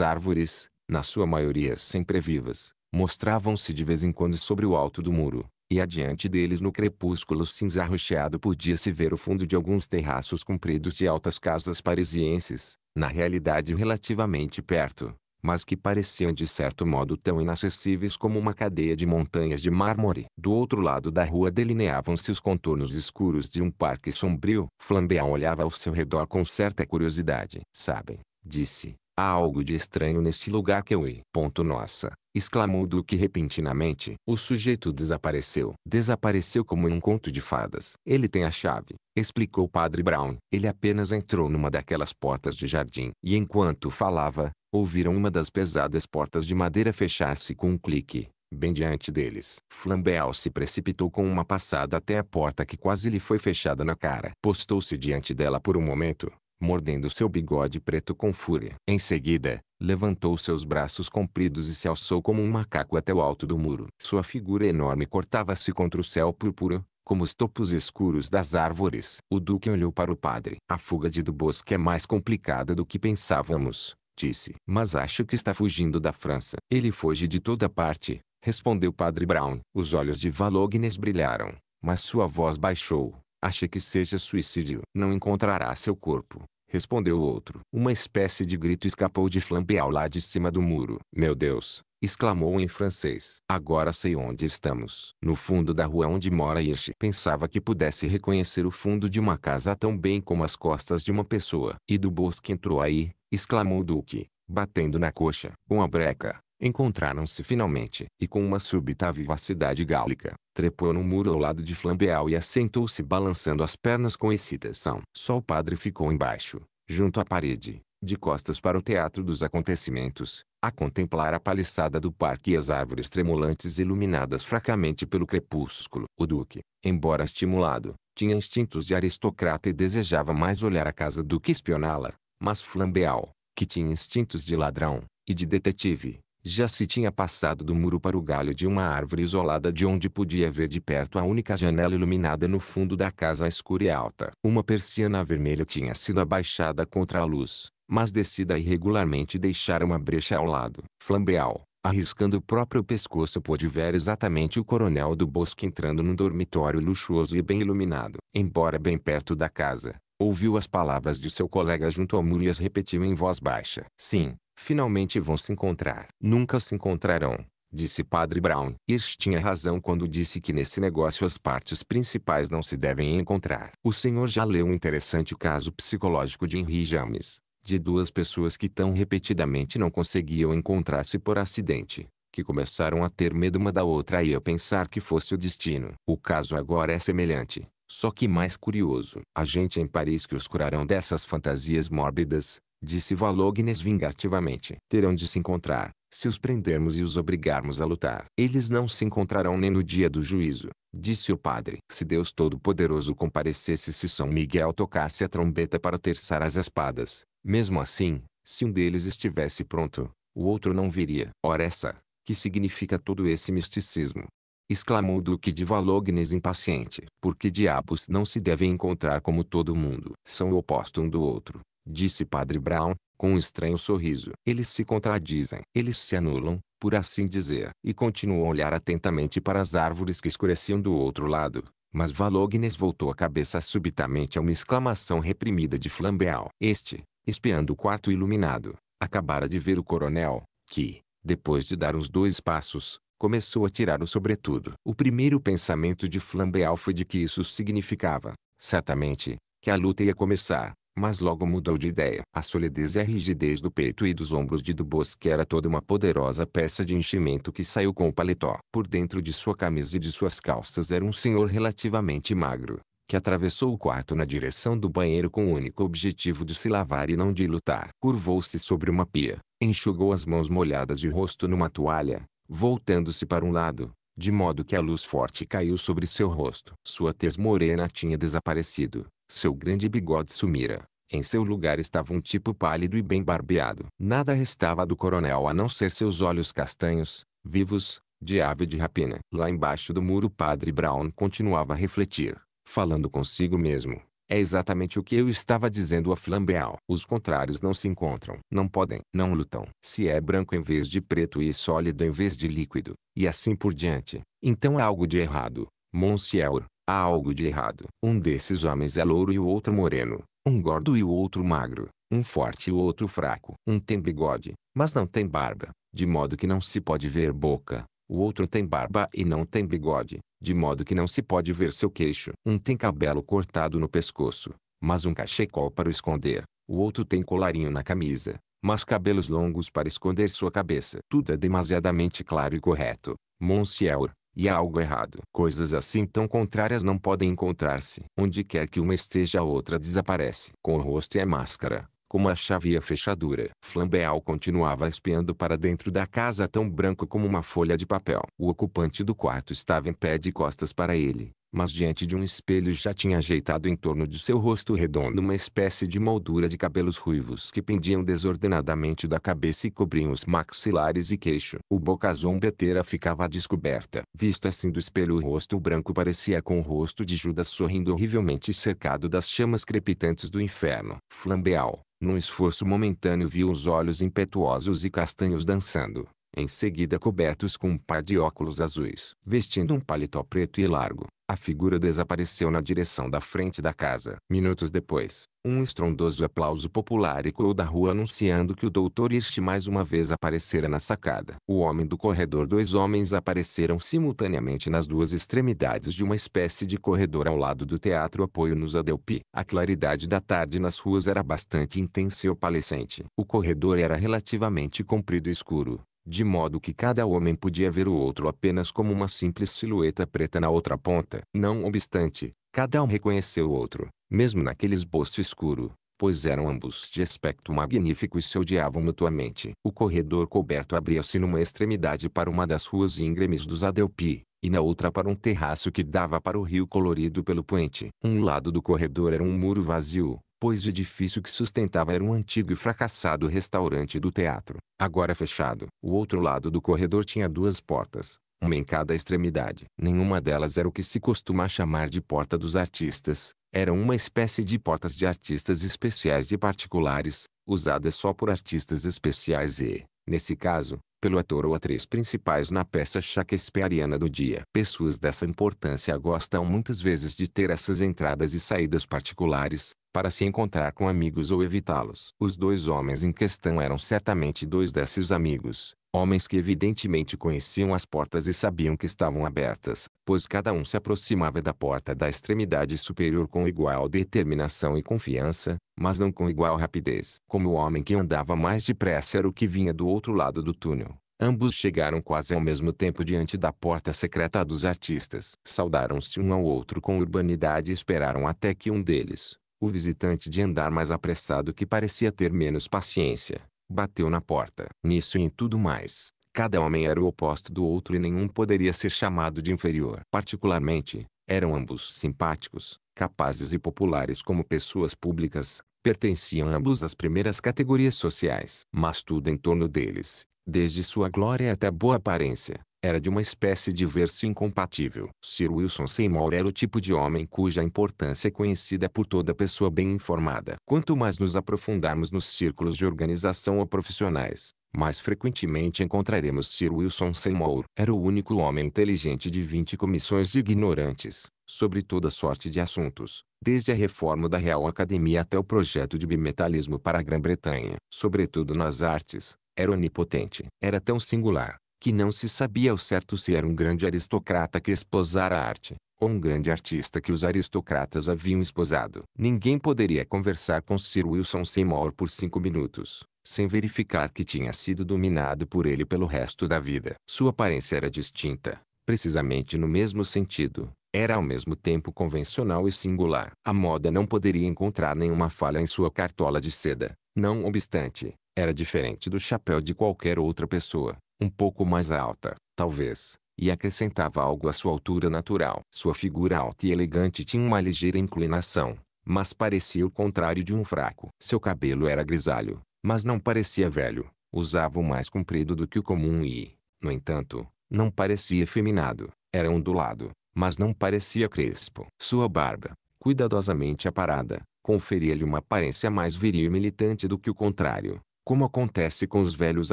árvores, na sua maioria sempre vivas, mostravam-se de vez em quando sobre o alto do muro, e adiante deles no crepúsculo cinza rocheado podia-se ver o fundo de alguns terraços compridos de altas casas parisienses, na realidade relativamente perto, mas que pareciam de certo modo tão inacessíveis como uma cadeia de montanhas de mármore. Do outro lado da rua delineavam-se os contornos escuros de um parque sombrio. Flambeão olhava ao seu redor com certa curiosidade. Sabem, disse, há algo de estranho neste lugar que eu e... Ponto nossa, exclamou Duque repentinamente. O sujeito desapareceu. Desapareceu como em um conto de fadas. Ele tem a chave, explicou o padre Brown. Ele apenas entrou numa daquelas portas de jardim. E enquanto falava, ouviram uma das pesadas portas de madeira fechar-se com um clique, bem diante deles. Flambeau se precipitou com uma passada até a porta que quase lhe foi fechada na cara. Postou-se diante dela por um momento, mordendo seu bigode preto com fúria. Em seguida, levantou seus braços compridos e se alçou como um macaco até o alto do muro. Sua figura enorme cortava-se contra o céu púrpura, como os topos escuros das árvores. O duque olhou para o padre. A fuga de do bosque é mais complicada do que pensávamos, disse. Mas acho que está fugindo da França. Ele foge de toda parte, respondeu Padre Brown. Os olhos de Valognes brilharam, mas sua voz baixou. Acha que seja suicídio. Não encontrará seu corpo, respondeu o outro. Uma espécie de grito escapou de Flambeau lá de cima do muro. Meu Deus! exclamou em francês. Agora sei onde estamos. No fundo da rua onde mora Irsch. Pensava que pudesse reconhecer o fundo de uma casa tão bem como as costas de uma pessoa. E do bosque entrou aí, exclamou o duque, batendo na coxa com a breca. Encontraram-se finalmente, e com uma súbita vivacidade gálica, trepou no muro ao lado de Flambeal e assentou-se balançando as pernas com excitação. Só o padre ficou embaixo, junto à parede, de costas para o teatro dos acontecimentos, a contemplar a paliçada do parque e as árvores tremulantes iluminadas fracamente pelo crepúsculo. O duque, embora estimulado, tinha instintos de aristocrata e desejava mais olhar a casa do que espioná-la. Mas Flambeal, que tinha instintos de ladrão e de detetive, já se tinha passado do muro para o galho de uma árvore isolada de onde podia ver de perto a única janela iluminada no fundo da casa escura e alta. Uma persiana vermelha tinha sido abaixada contra a luz, mas descida irregularmente deixara uma brecha ao lado. Flambeal, arriscando o próprio pescoço pôde ver exatamente o coronel do bosque entrando num dormitório luxuoso e bem iluminado. Embora bem perto da casa, Ouviu as palavras de seu colega junto ao muro e as repetiu em voz baixa. Sim, finalmente vão se encontrar. Nunca se encontrarão, disse Padre Brown. Irsch tinha razão quando disse que nesse negócio as partes principais não se devem encontrar. O senhor já leu um interessante caso psicológico de Henry James, de duas pessoas que tão repetidamente não conseguiam encontrar-se por acidente, que começaram a ter medo uma da outra e a pensar que fosse o destino. O caso agora é semelhante. Só que mais curioso, a gente em Paris que os curarão dessas fantasias mórbidas, disse Valognes vingativamente. Terão de se encontrar, se os prendermos e os obrigarmos a lutar. Eles não se encontrarão nem no dia do juízo, disse o padre. Se Deus Todo-Poderoso comparecesse se São Miguel tocasse a trombeta para terçar as espadas, mesmo assim, se um deles estivesse pronto, o outro não viria. Ora essa, que significa todo esse misticismo? exclamou Duque de Valognes impaciente. porque diabos não se devem encontrar como todo mundo? São o oposto um do outro, disse Padre Brown, com um estranho sorriso. Eles se contradizem, eles se anulam, por assim dizer. E continuou a olhar atentamente para as árvores que escureciam do outro lado. Mas Valognes voltou a cabeça subitamente a uma exclamação reprimida de Flambeau. Este, espiando o quarto iluminado, acabara de ver o coronel, que, depois de dar uns dois passos, começou a tirar o sobretudo. O primeiro pensamento de Flambeau foi de que isso significava, certamente, que a luta ia começar, mas logo mudou de ideia. A solidez e a rigidez do peito e dos ombros de que era toda uma poderosa peça de enchimento que saiu com o paletó. Por dentro de sua camisa e de suas calças era um senhor relativamente magro, que atravessou o quarto na direção do banheiro com o único objetivo de se lavar e não de lutar. Curvou-se sobre uma pia, enxugou as mãos molhadas e o rosto numa toalha, voltando-se para um lado, de modo que a luz forte caiu sobre seu rosto. Sua tez morena tinha desaparecido, seu grande bigode sumira. Em seu lugar estava um tipo pálido e bem barbeado. Nada restava do coronel a não ser seus olhos castanhos, vivos, de ave de rapina. Lá embaixo do muro padre Brown continuava a refletir, falando consigo mesmo. É exatamente o que eu estava dizendo a Flambeau. Os contrários não se encontram. Não podem. Não lutam. Se é branco em vez de preto e sólido em vez de líquido, e assim por diante, então há algo de errado. Monsieur, há algo de errado. Um desses homens é louro e o outro moreno. Um gordo e o outro magro. Um forte e o outro fraco. Um tem bigode, mas não tem barba, de modo que não se pode ver boca. O outro tem barba e não tem bigode, de modo que não se pode ver seu queixo. Um tem cabelo cortado no pescoço, mas um cachecol para o esconder. O outro tem colarinho na camisa, mas cabelos longos para esconder sua cabeça. Tudo é demasiadamente claro e correto, Monsieur, e há algo errado. Coisas assim tão contrárias não podem encontrar-se. Onde quer que uma esteja a outra desaparece. Com o rosto e a máscara, como a chave e a fechadura. Flambeau continuava espiando para dentro da casa tão branco como uma folha de papel. O ocupante do quarto estava em pé de costas para ele, mas diante de um espelho já tinha ajeitado em torno de seu rosto redondo uma espécie de moldura de cabelos ruivos que pendiam desordenadamente da cabeça e cobriam os maxilares e queixo. O bocazão beteira ficava à descoberta. Visto assim do espelho o rosto branco parecia com o rosto de Judas sorrindo horrivelmente cercado das chamas crepitantes do inferno. Flambeal, num esforço momentâneo viu os olhos impetuosos e castanhos dançando em seguida cobertos com um par de óculos azuis. Vestindo um paletó preto e largo, a figura desapareceu na direção da frente da casa. Minutos depois, um estrondoso aplauso popular ecoou da rua anunciando que o doutor Irsch mais uma vez aparecera na sacada. O homem do corredor Dois homens apareceram simultaneamente nas duas extremidades de uma espécie de corredor ao lado do teatro apoio nos Adelpi. A claridade da tarde nas ruas era bastante intensa e opalescente. O corredor era relativamente comprido e escuro, de modo que cada homem podia ver o outro apenas como uma simples silhueta preta na outra ponta. Não obstante, cada um reconheceu o outro, mesmo naquele esboço escuro, pois eram ambos de aspecto magnífico e se odiavam mutuamente. O corredor coberto abria-se numa extremidade para uma das ruas íngremes dos Adelpi, e na outra para um terraço que dava para o rio colorido pelo poente. Um lado do corredor era um muro vazio, pois o edifício que sustentava era um antigo e fracassado restaurante do teatro, agora fechado. O outro lado do corredor tinha duas portas, uma em cada extremidade. Nenhuma delas era o que se costuma chamar de porta dos artistas, eram uma espécie de portas de artistas especiais e particulares, usadas só por artistas especiais e, nesse caso, pelo ator ou atriz principais na peça shakespeariana do dia. Pessoas dessa importância gostam muitas vezes de ter essas entradas e saídas particulares, para se encontrar com amigos ou evitá-los. Os dois homens em questão eram certamente dois desses amigos, Homens que evidentemente conheciam as portas e sabiam que estavam abertas, pois cada um se aproximava da porta da extremidade superior com igual determinação e confiança, mas não com igual rapidez. Como o homem que andava mais depressa era o que vinha do outro lado do túnel. Ambos chegaram quase ao mesmo tempo diante da porta secreta dos artistas. Saudaram-se um ao outro com urbanidade e esperaram até que um deles, o visitante de andar mais apressado que parecia ter menos paciência, bateu na porta. Nisso e em tudo mais, cada homem era o oposto do outro e nenhum poderia ser chamado de inferior. Particularmente, eram ambos simpáticos, capazes e populares como pessoas públicas, pertenciam ambos às primeiras categorias sociais. Mas tudo em torno deles, desde sua glória até boa aparência, era de uma espécie de verso incompatível. Sir Wilson Seymour era o tipo de homem cuja importância é conhecida por toda pessoa bem informada. Quanto mais nos aprofundarmos nos círculos de organização ou profissionais, mais frequentemente encontraremos Sir Wilson Seymour. Era o único homem inteligente de 20 comissões de ignorantes, sobre toda sorte de assuntos, desde a reforma da Real Academia até o projeto de bimetalismo para a Grã-Bretanha, sobretudo nas artes, era onipotente. Era tão singular, que não se sabia ao certo se era um grande aristocrata que esposara a arte, ou um grande artista que os aristocratas haviam esposado. Ninguém poderia conversar com Sir Wilson Seymour por cinco minutos, sem verificar que tinha sido dominado por ele pelo resto da vida. Sua aparência era distinta, precisamente no mesmo sentido. Era ao mesmo tempo convencional e singular. A moda não poderia encontrar nenhuma falha em sua cartola de seda. Não obstante, era diferente do chapéu de qualquer outra pessoa um pouco mais alta, talvez, e acrescentava algo à sua altura natural. Sua figura alta e elegante tinha uma ligeira inclinação, mas parecia o contrário de um fraco. Seu cabelo era grisalho, mas não parecia velho. Usava o mais comprido do que o comum e, no entanto, não parecia efeminado. Era ondulado, mas não parecia crespo. Sua barba, cuidadosamente aparada, conferia-lhe uma aparência mais viril e militante do que o contrário como acontece com os velhos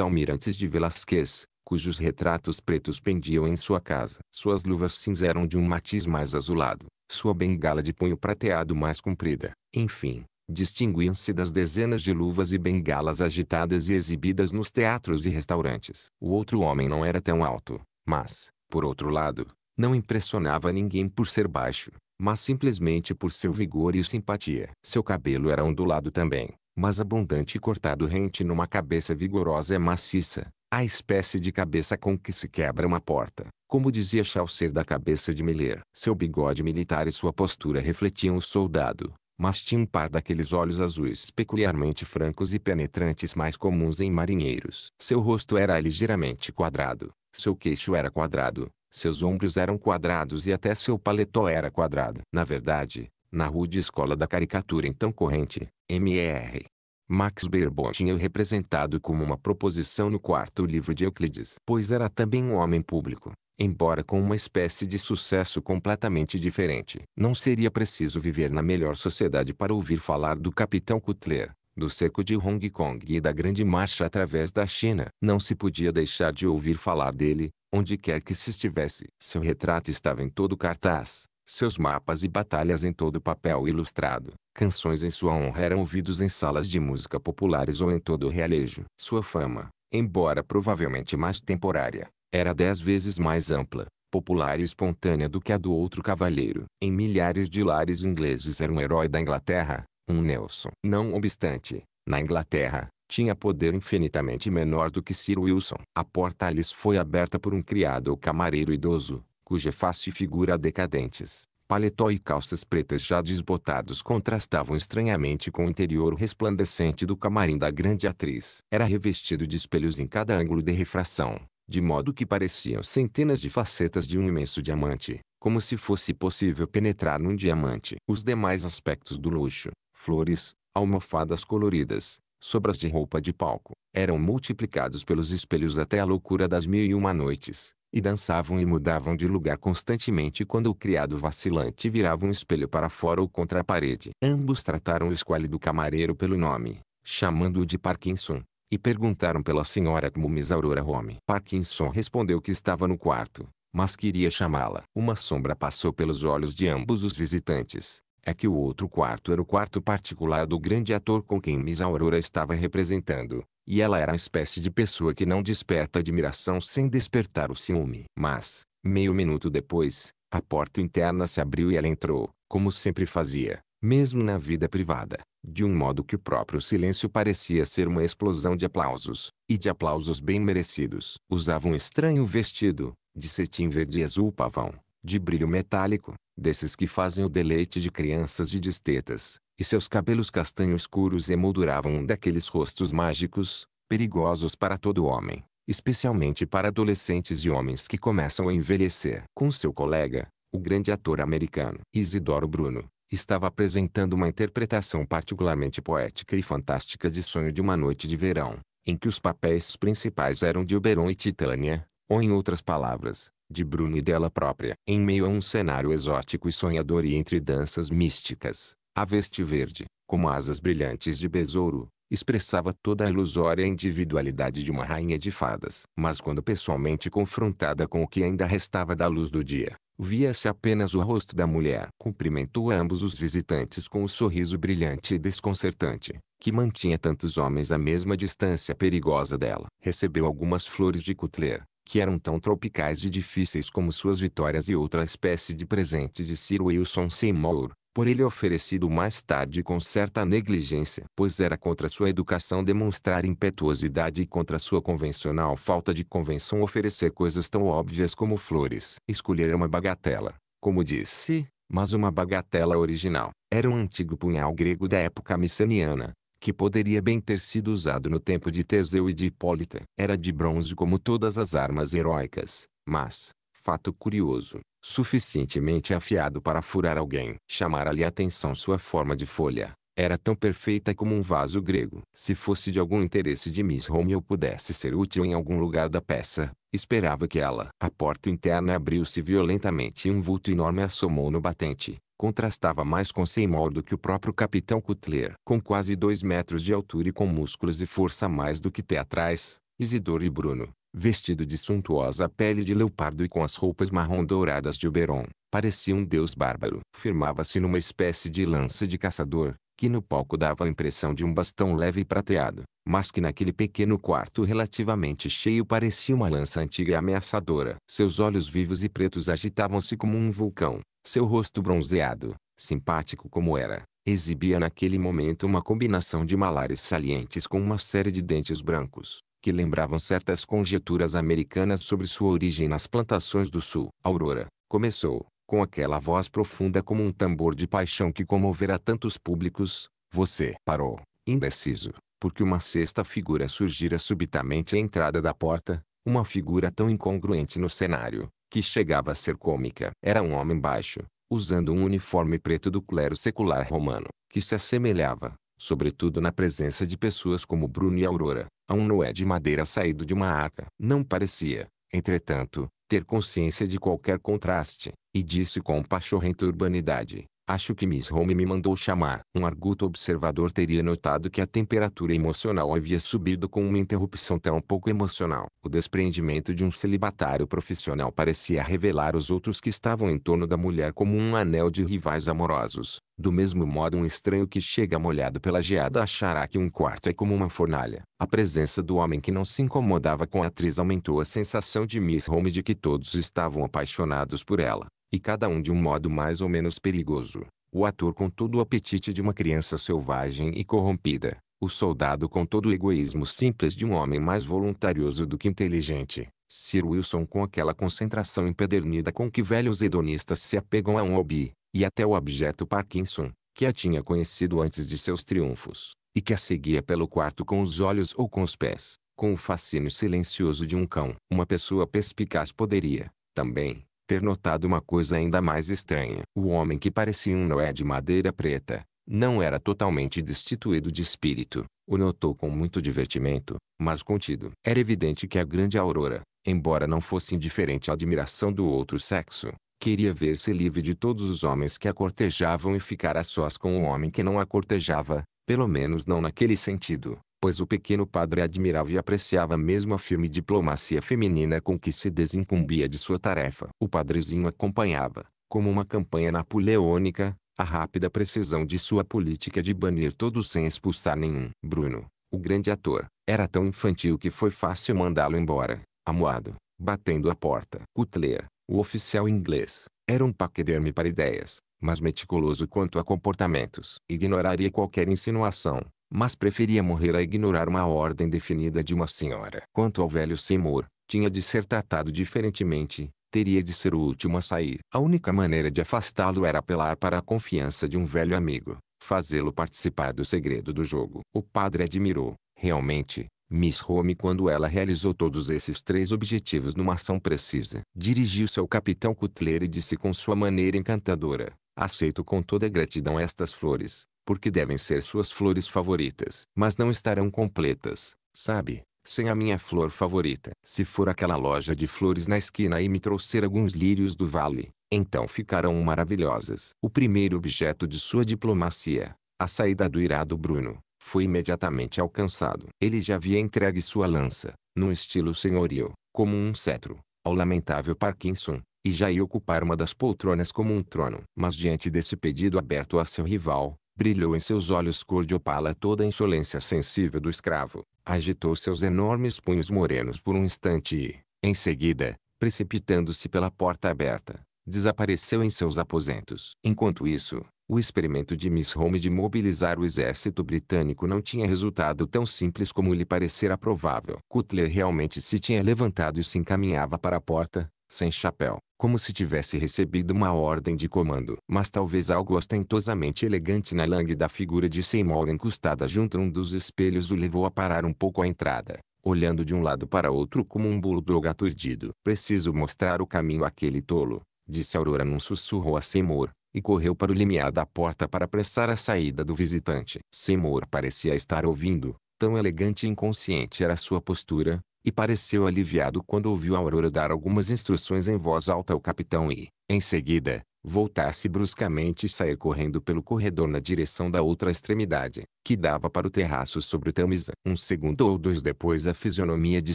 almirantes de Velasquez, cujos retratos pretos pendiam em sua casa. Suas luvas cinza eram de um matiz mais azulado, sua bengala de punho prateado mais comprida. Enfim, distinguiam-se das dezenas de luvas e bengalas agitadas e exibidas nos teatros e restaurantes. O outro homem não era tão alto, mas, por outro lado, não impressionava ninguém por ser baixo, mas simplesmente por seu vigor e simpatia. Seu cabelo era ondulado também, mas abundante e cortado rente numa cabeça vigorosa e maciça, a espécie de cabeça com que se quebra uma porta, como dizia Chaucer da cabeça de Miller. Seu bigode militar e sua postura refletiam o soldado, mas tinha um par daqueles olhos azuis peculiarmente francos e penetrantes mais comuns em marinheiros. Seu rosto era ligeiramente quadrado, seu queixo era quadrado, seus ombros eram quadrados e até seu paletó era quadrado. Na verdade, na rude escola da caricatura então corrente, M.R. Max Berbon tinha o representado como uma proposição no quarto livro de Euclides, pois era também um homem público, embora com uma espécie de sucesso completamente diferente. Não seria preciso viver na melhor sociedade para ouvir falar do capitão Cutler, do cerco de Hong Kong e da grande marcha através da China. Não se podia deixar de ouvir falar dele, onde quer que se estivesse. Seu retrato estava em todo cartaz, seus mapas e batalhas em todo papel ilustrado, canções em sua honra eram ouvidos em salas de música populares ou em todo o realejo. Sua fama, embora provavelmente mais temporária, era dez vezes mais ampla, popular e espontânea do que a do outro cavalheiro. Em milhares de lares ingleses era um herói da Inglaterra, um Nelson. Não obstante, na Inglaterra, tinha poder infinitamente menor do que Sir Wilson. A porta lhes foi aberta por um criado ou camareiro idoso, cuja face e figura decadentes, paletó e calças pretas já desbotados contrastavam estranhamente com o interior resplandecente do camarim da grande atriz. Era revestido de espelhos em cada ângulo de refração, de modo que pareciam centenas de facetas de um imenso diamante, como se fosse possível penetrar num diamante. Os demais aspectos do luxo, flores, almofadas coloridas, sobras de roupa de palco, eram multiplicados pelos espelhos até a loucura das mil e uma noites e dançavam e mudavam de lugar constantemente quando o criado vacilante virava um espelho para fora ou contra a parede. Ambos trataram o esquálido camareiro pelo nome, chamando-o de Parkinson, e perguntaram pela senhora como Miss Aurora Home. Parkinson respondeu que estava no quarto, mas queria chamá-la. Uma sombra passou pelos olhos de ambos os visitantes. É que o outro quarto era o quarto particular do grande ator com quem Miss Aurora estava representando, e ela era a espécie de pessoa que não desperta admiração sem despertar o ciúme. Mas, meio minuto depois, a porta interna se abriu e ela entrou, como sempre fazia, mesmo na vida privada, de um modo que o próprio silêncio parecia ser uma explosão de aplausos, e de aplausos bem merecidos. Usava um estranho vestido, de cetim verde e azul pavão, de brilho metálico, desses que fazem o deleite de crianças de destetas e seus cabelos castanhos escuros emolduravam um daqueles rostos mágicos, perigosos para todo homem, especialmente para adolescentes e homens que começam a envelhecer. Com seu colega, o grande ator americano Isidoro Bruno, estava apresentando uma interpretação particularmente poética e fantástica de Sonho de uma Noite de Verão, em que os papéis principais eram de Oberon e Titânia, ou em outras palavras, de Bruno e dela própria, em meio a um cenário exótico e sonhador e entre danças místicas. A veste verde, como asas brilhantes de besouro, expressava toda a ilusória individualidade de uma rainha de fadas. Mas quando pessoalmente confrontada com o que ainda restava da luz do dia, via-se apenas o rosto da mulher. Cumprimentou ambos os visitantes com o um sorriso brilhante e desconcertante, que mantinha tantos homens à mesma distância perigosa dela. Recebeu algumas flores de cutler, que eram tão tropicais e difíceis como suas vitórias e outra espécie de presente de Sir Wilson Seymour, por ele oferecido mais tarde com certa negligência, pois era contra sua educação demonstrar impetuosidade e contra sua convencional falta de convenção oferecer coisas tão óbvias como flores. Escolher uma bagatela, como disse, mas uma bagatela original. Era um antigo punhal grego da época miceniana, que poderia bem ter sido usado no tempo de Teseu e de Hipólita. Era de bronze como todas as armas heróicas, mas, fato curioso, suficientemente afiado para furar alguém. Chamara-lhe a atenção sua forma de folha. Era tão perfeita como um vaso grego. Se fosse de algum interesse de Miss Home eu pudesse ser útil em algum lugar da peça, esperava que ela. A porta interna abriu-se violentamente e um vulto enorme assomou no batente. Contrastava mais com Seymour do que o próprio capitão Cutler. Com quase dois metros de altura e com músculos e força mais do que teatrais, Isidoro e Bruno, vestido de suntuosa pele de leopardo e com as roupas marrom douradas de Oberon, parecia um deus bárbaro. Firmava-se numa espécie de lança de caçador, que no palco dava a impressão de um bastão leve e prateado, mas que naquele pequeno quarto relativamente cheio parecia uma lança antiga e ameaçadora. Seus olhos vivos e pretos agitavam-se como um vulcão. Seu rosto bronzeado, simpático como era, exibia naquele momento uma combinação de malares salientes com uma série de dentes brancos que lembravam certas conjecturas americanas sobre sua origem nas plantações do sul. Aurora, começou, com aquela voz profunda como um tambor de paixão que comovera tantos públicos, você parou, indeciso, porque uma sexta figura surgira subitamente à entrada da porta, uma figura tão incongruente no cenário, que chegava a ser cômica. Era um homem baixo, usando um uniforme preto do clero secular romano, que se assemelhava, sobretudo na presença de pessoas como Bruno e Aurora, a um Noé de madeira saído de uma arca. Não parecia, entretanto, ter consciência de qualquer contraste, e disse com pachorrenta urbanidade, Acho que Miss Home me mandou chamar. Um arguto observador teria notado que a temperatura emocional havia subido com uma interrupção tão pouco emocional. O desprendimento de um celibatário profissional parecia revelar os outros que estavam em torno da mulher como um anel de rivais amorosos. Do mesmo modo um estranho que chega molhado pela geada achará que um quarto é como uma fornalha. A presença do homem que não se incomodava com a atriz aumentou a sensação de Miss Home de que todos estavam apaixonados por ela e cada um de um modo mais ou menos perigoso. O ator com todo o apetite de uma criança selvagem e corrompida, o soldado com todo o egoísmo simples de um homem mais voluntarioso do que inteligente, Sir Wilson com aquela concentração empedernida com que velhos hedonistas se apegam a um hobby, e até o abjeto Parkinson, que a tinha conhecido antes de seus triunfos, e que a seguia pelo quarto com os olhos ou com os pés, com o fascínio silencioso de um cão. Uma pessoa perspicaz poderia, também, ter notado uma coisa ainda mais estranha. O homem que parecia um Noé de madeira preta, não era totalmente destituído de espírito. O notou com muito divertimento, mas contido. Era evidente que a grande aurora, embora não fosse indiferente à admiração do outro sexo, queria ver-se livre de todos os homens que a cortejavam e ficar a sós com o homem que não a cortejava, pelo menos não naquele sentido pois o pequeno padre admirava e apreciava mesmo a firme diplomacia feminina com que se desincumbia de sua tarefa. O padrezinho acompanhava, como uma campanha napoleônica, a rápida precisão de sua política de banir todos sem expulsar nenhum. Bruno, o grande ator, era tão infantil que foi fácil mandá-lo embora, amuado, batendo a porta. Cutler, o oficial inglês, era um paquederme para ideias, mas meticuloso quanto a comportamentos. Ignoraria qualquer insinuação, mas preferia morrer a ignorar uma ordem definida de uma senhora. Quanto ao velho Seymour, tinha de ser tratado diferentemente, teria de ser o último a sair. A única maneira de afastá-lo era apelar para a confiança de um velho amigo, fazê-lo participar do segredo do jogo. O padre admirou, realmente, Miss Home quando ela realizou todos esses três objetivos numa ação precisa. Dirigiu-se ao capitão Cutler e disse com sua maneira encantadora, aceito com toda gratidão estas flores, porque devem ser suas flores favoritas, mas não estarão completas, sabe? Sem a minha flor favorita. Se for aquela loja de flores na esquina e me trouxer alguns lírios do vale, então ficarão maravilhosas. O primeiro objeto de sua diplomacia, a saída do irado Bruno, foi imediatamente alcançado. Ele já havia entregue sua lança, num estilo senhorio, como um cetro, ao lamentável Parkinson, e já ia ocupar uma das poltronas como um trono. Mas diante desse pedido aberto a seu rival, brilhou em seus olhos cor de opala toda a insolência sensível do escravo, agitou seus enormes punhos morenos por um instante e, em seguida, precipitando-se pela porta aberta, desapareceu em seus aposentos. Enquanto isso, o experimento de Miss Home de mobilizar o exército britânico não tinha resultado tão simples como lhe parecera provável. Cutler realmente se tinha levantado e se encaminhava para a porta, sem chapéu como se tivesse recebido uma ordem de comando. Mas talvez algo ostentosamente elegante na lânguida figura de Seymour encostada junto a um dos espelhos o levou a parar um pouco à entrada, olhando de um lado para outro como um bulldog aturdido. Preciso mostrar o caminho àquele tolo, disse Aurora num sussurro a Seymour, e correu para o limiar da porta para apressar a saída do visitante. Seymour parecia estar ouvindo, tão elegante e inconsciente era sua postura, e pareceu aliviado quando ouviu Aurora dar algumas instruções em voz alta ao capitão e, em seguida, voltar-se bruscamente e sair correndo pelo corredor na direção da outra extremidade, que dava para o terraço sobre o Tamisa. Um segundo ou dois depois a fisionomia de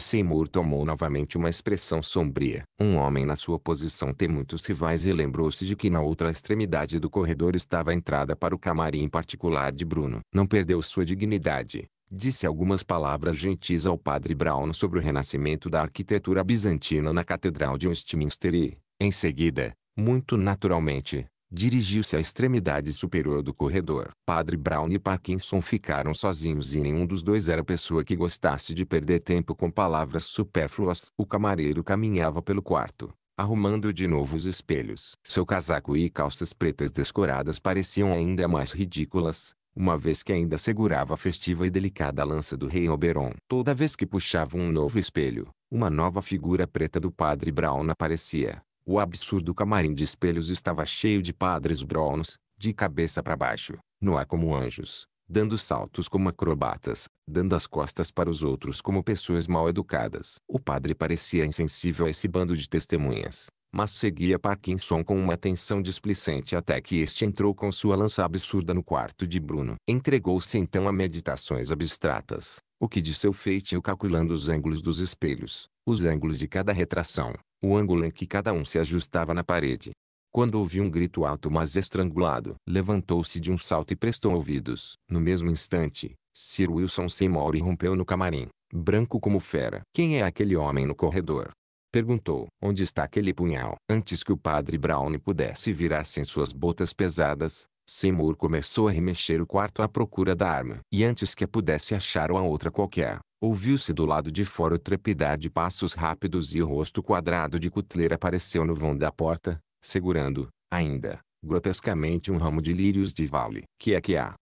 Seymour tomou novamente uma expressão sombria. Um homem na sua posição tem muitos rivais e lembrou-se de que na outra extremidade do corredor estava a entrada para o camarim particular de Bruno. Não perdeu sua dignidade, disse algumas palavras gentis ao padre Brown sobre o renascimento da arquitetura bizantina na Catedral de Westminster e, em seguida, muito naturalmente, dirigiu-se à extremidade superior do corredor. Padre Brown e Parkinson ficaram sozinhos e nenhum dos dois era pessoa que gostasse de perder tempo com palavras supérfluas. O camareiro caminhava pelo quarto, arrumando de novo os espelhos. Seu casaco e calças pretas descoradas pareciam ainda mais ridículas, uma vez que ainda segurava a festiva e delicada lança do rei Oberon. Toda vez que puxava um novo espelho, uma nova figura preta do padre Brown aparecia. O absurdo camarim de espelhos estava cheio de padres Browns, de cabeça para baixo, no ar como anjos, dando saltos como acrobatas, dando as costas para os outros como pessoas mal educadas. O padre parecia insensível a esse bando de testemunhas mas seguia Parkinson com uma atenção displicente até que este entrou com sua lança absurda no quarto de Bruno. Entregou-se então a meditações abstratas, o que de seu feitio calculando os ângulos dos espelhos, os ângulos de cada retração, o ângulo em que cada um se ajustava na parede. Quando ouviu um grito alto mas estrangulado, levantou-se de um salto e prestou ouvidos. No mesmo instante, Sir Wilson Seymour irrompeu no camarim, branco como fera. Quem é aquele homem no corredor? Perguntou: Onde está aquele punhal? Antes que o padre Brown pudesse virar sem suas botas pesadas, Seymour começou a remexer o quarto à procura da arma. E antes que a pudesse achar ou a outra qualquer, ouviu-se do lado de fora o trepidar de passos rápidos e o rosto quadrado de cutler apareceu no vão da porta, segurando, ainda, grotescamente um ramo de lírios de vale. Que é que há?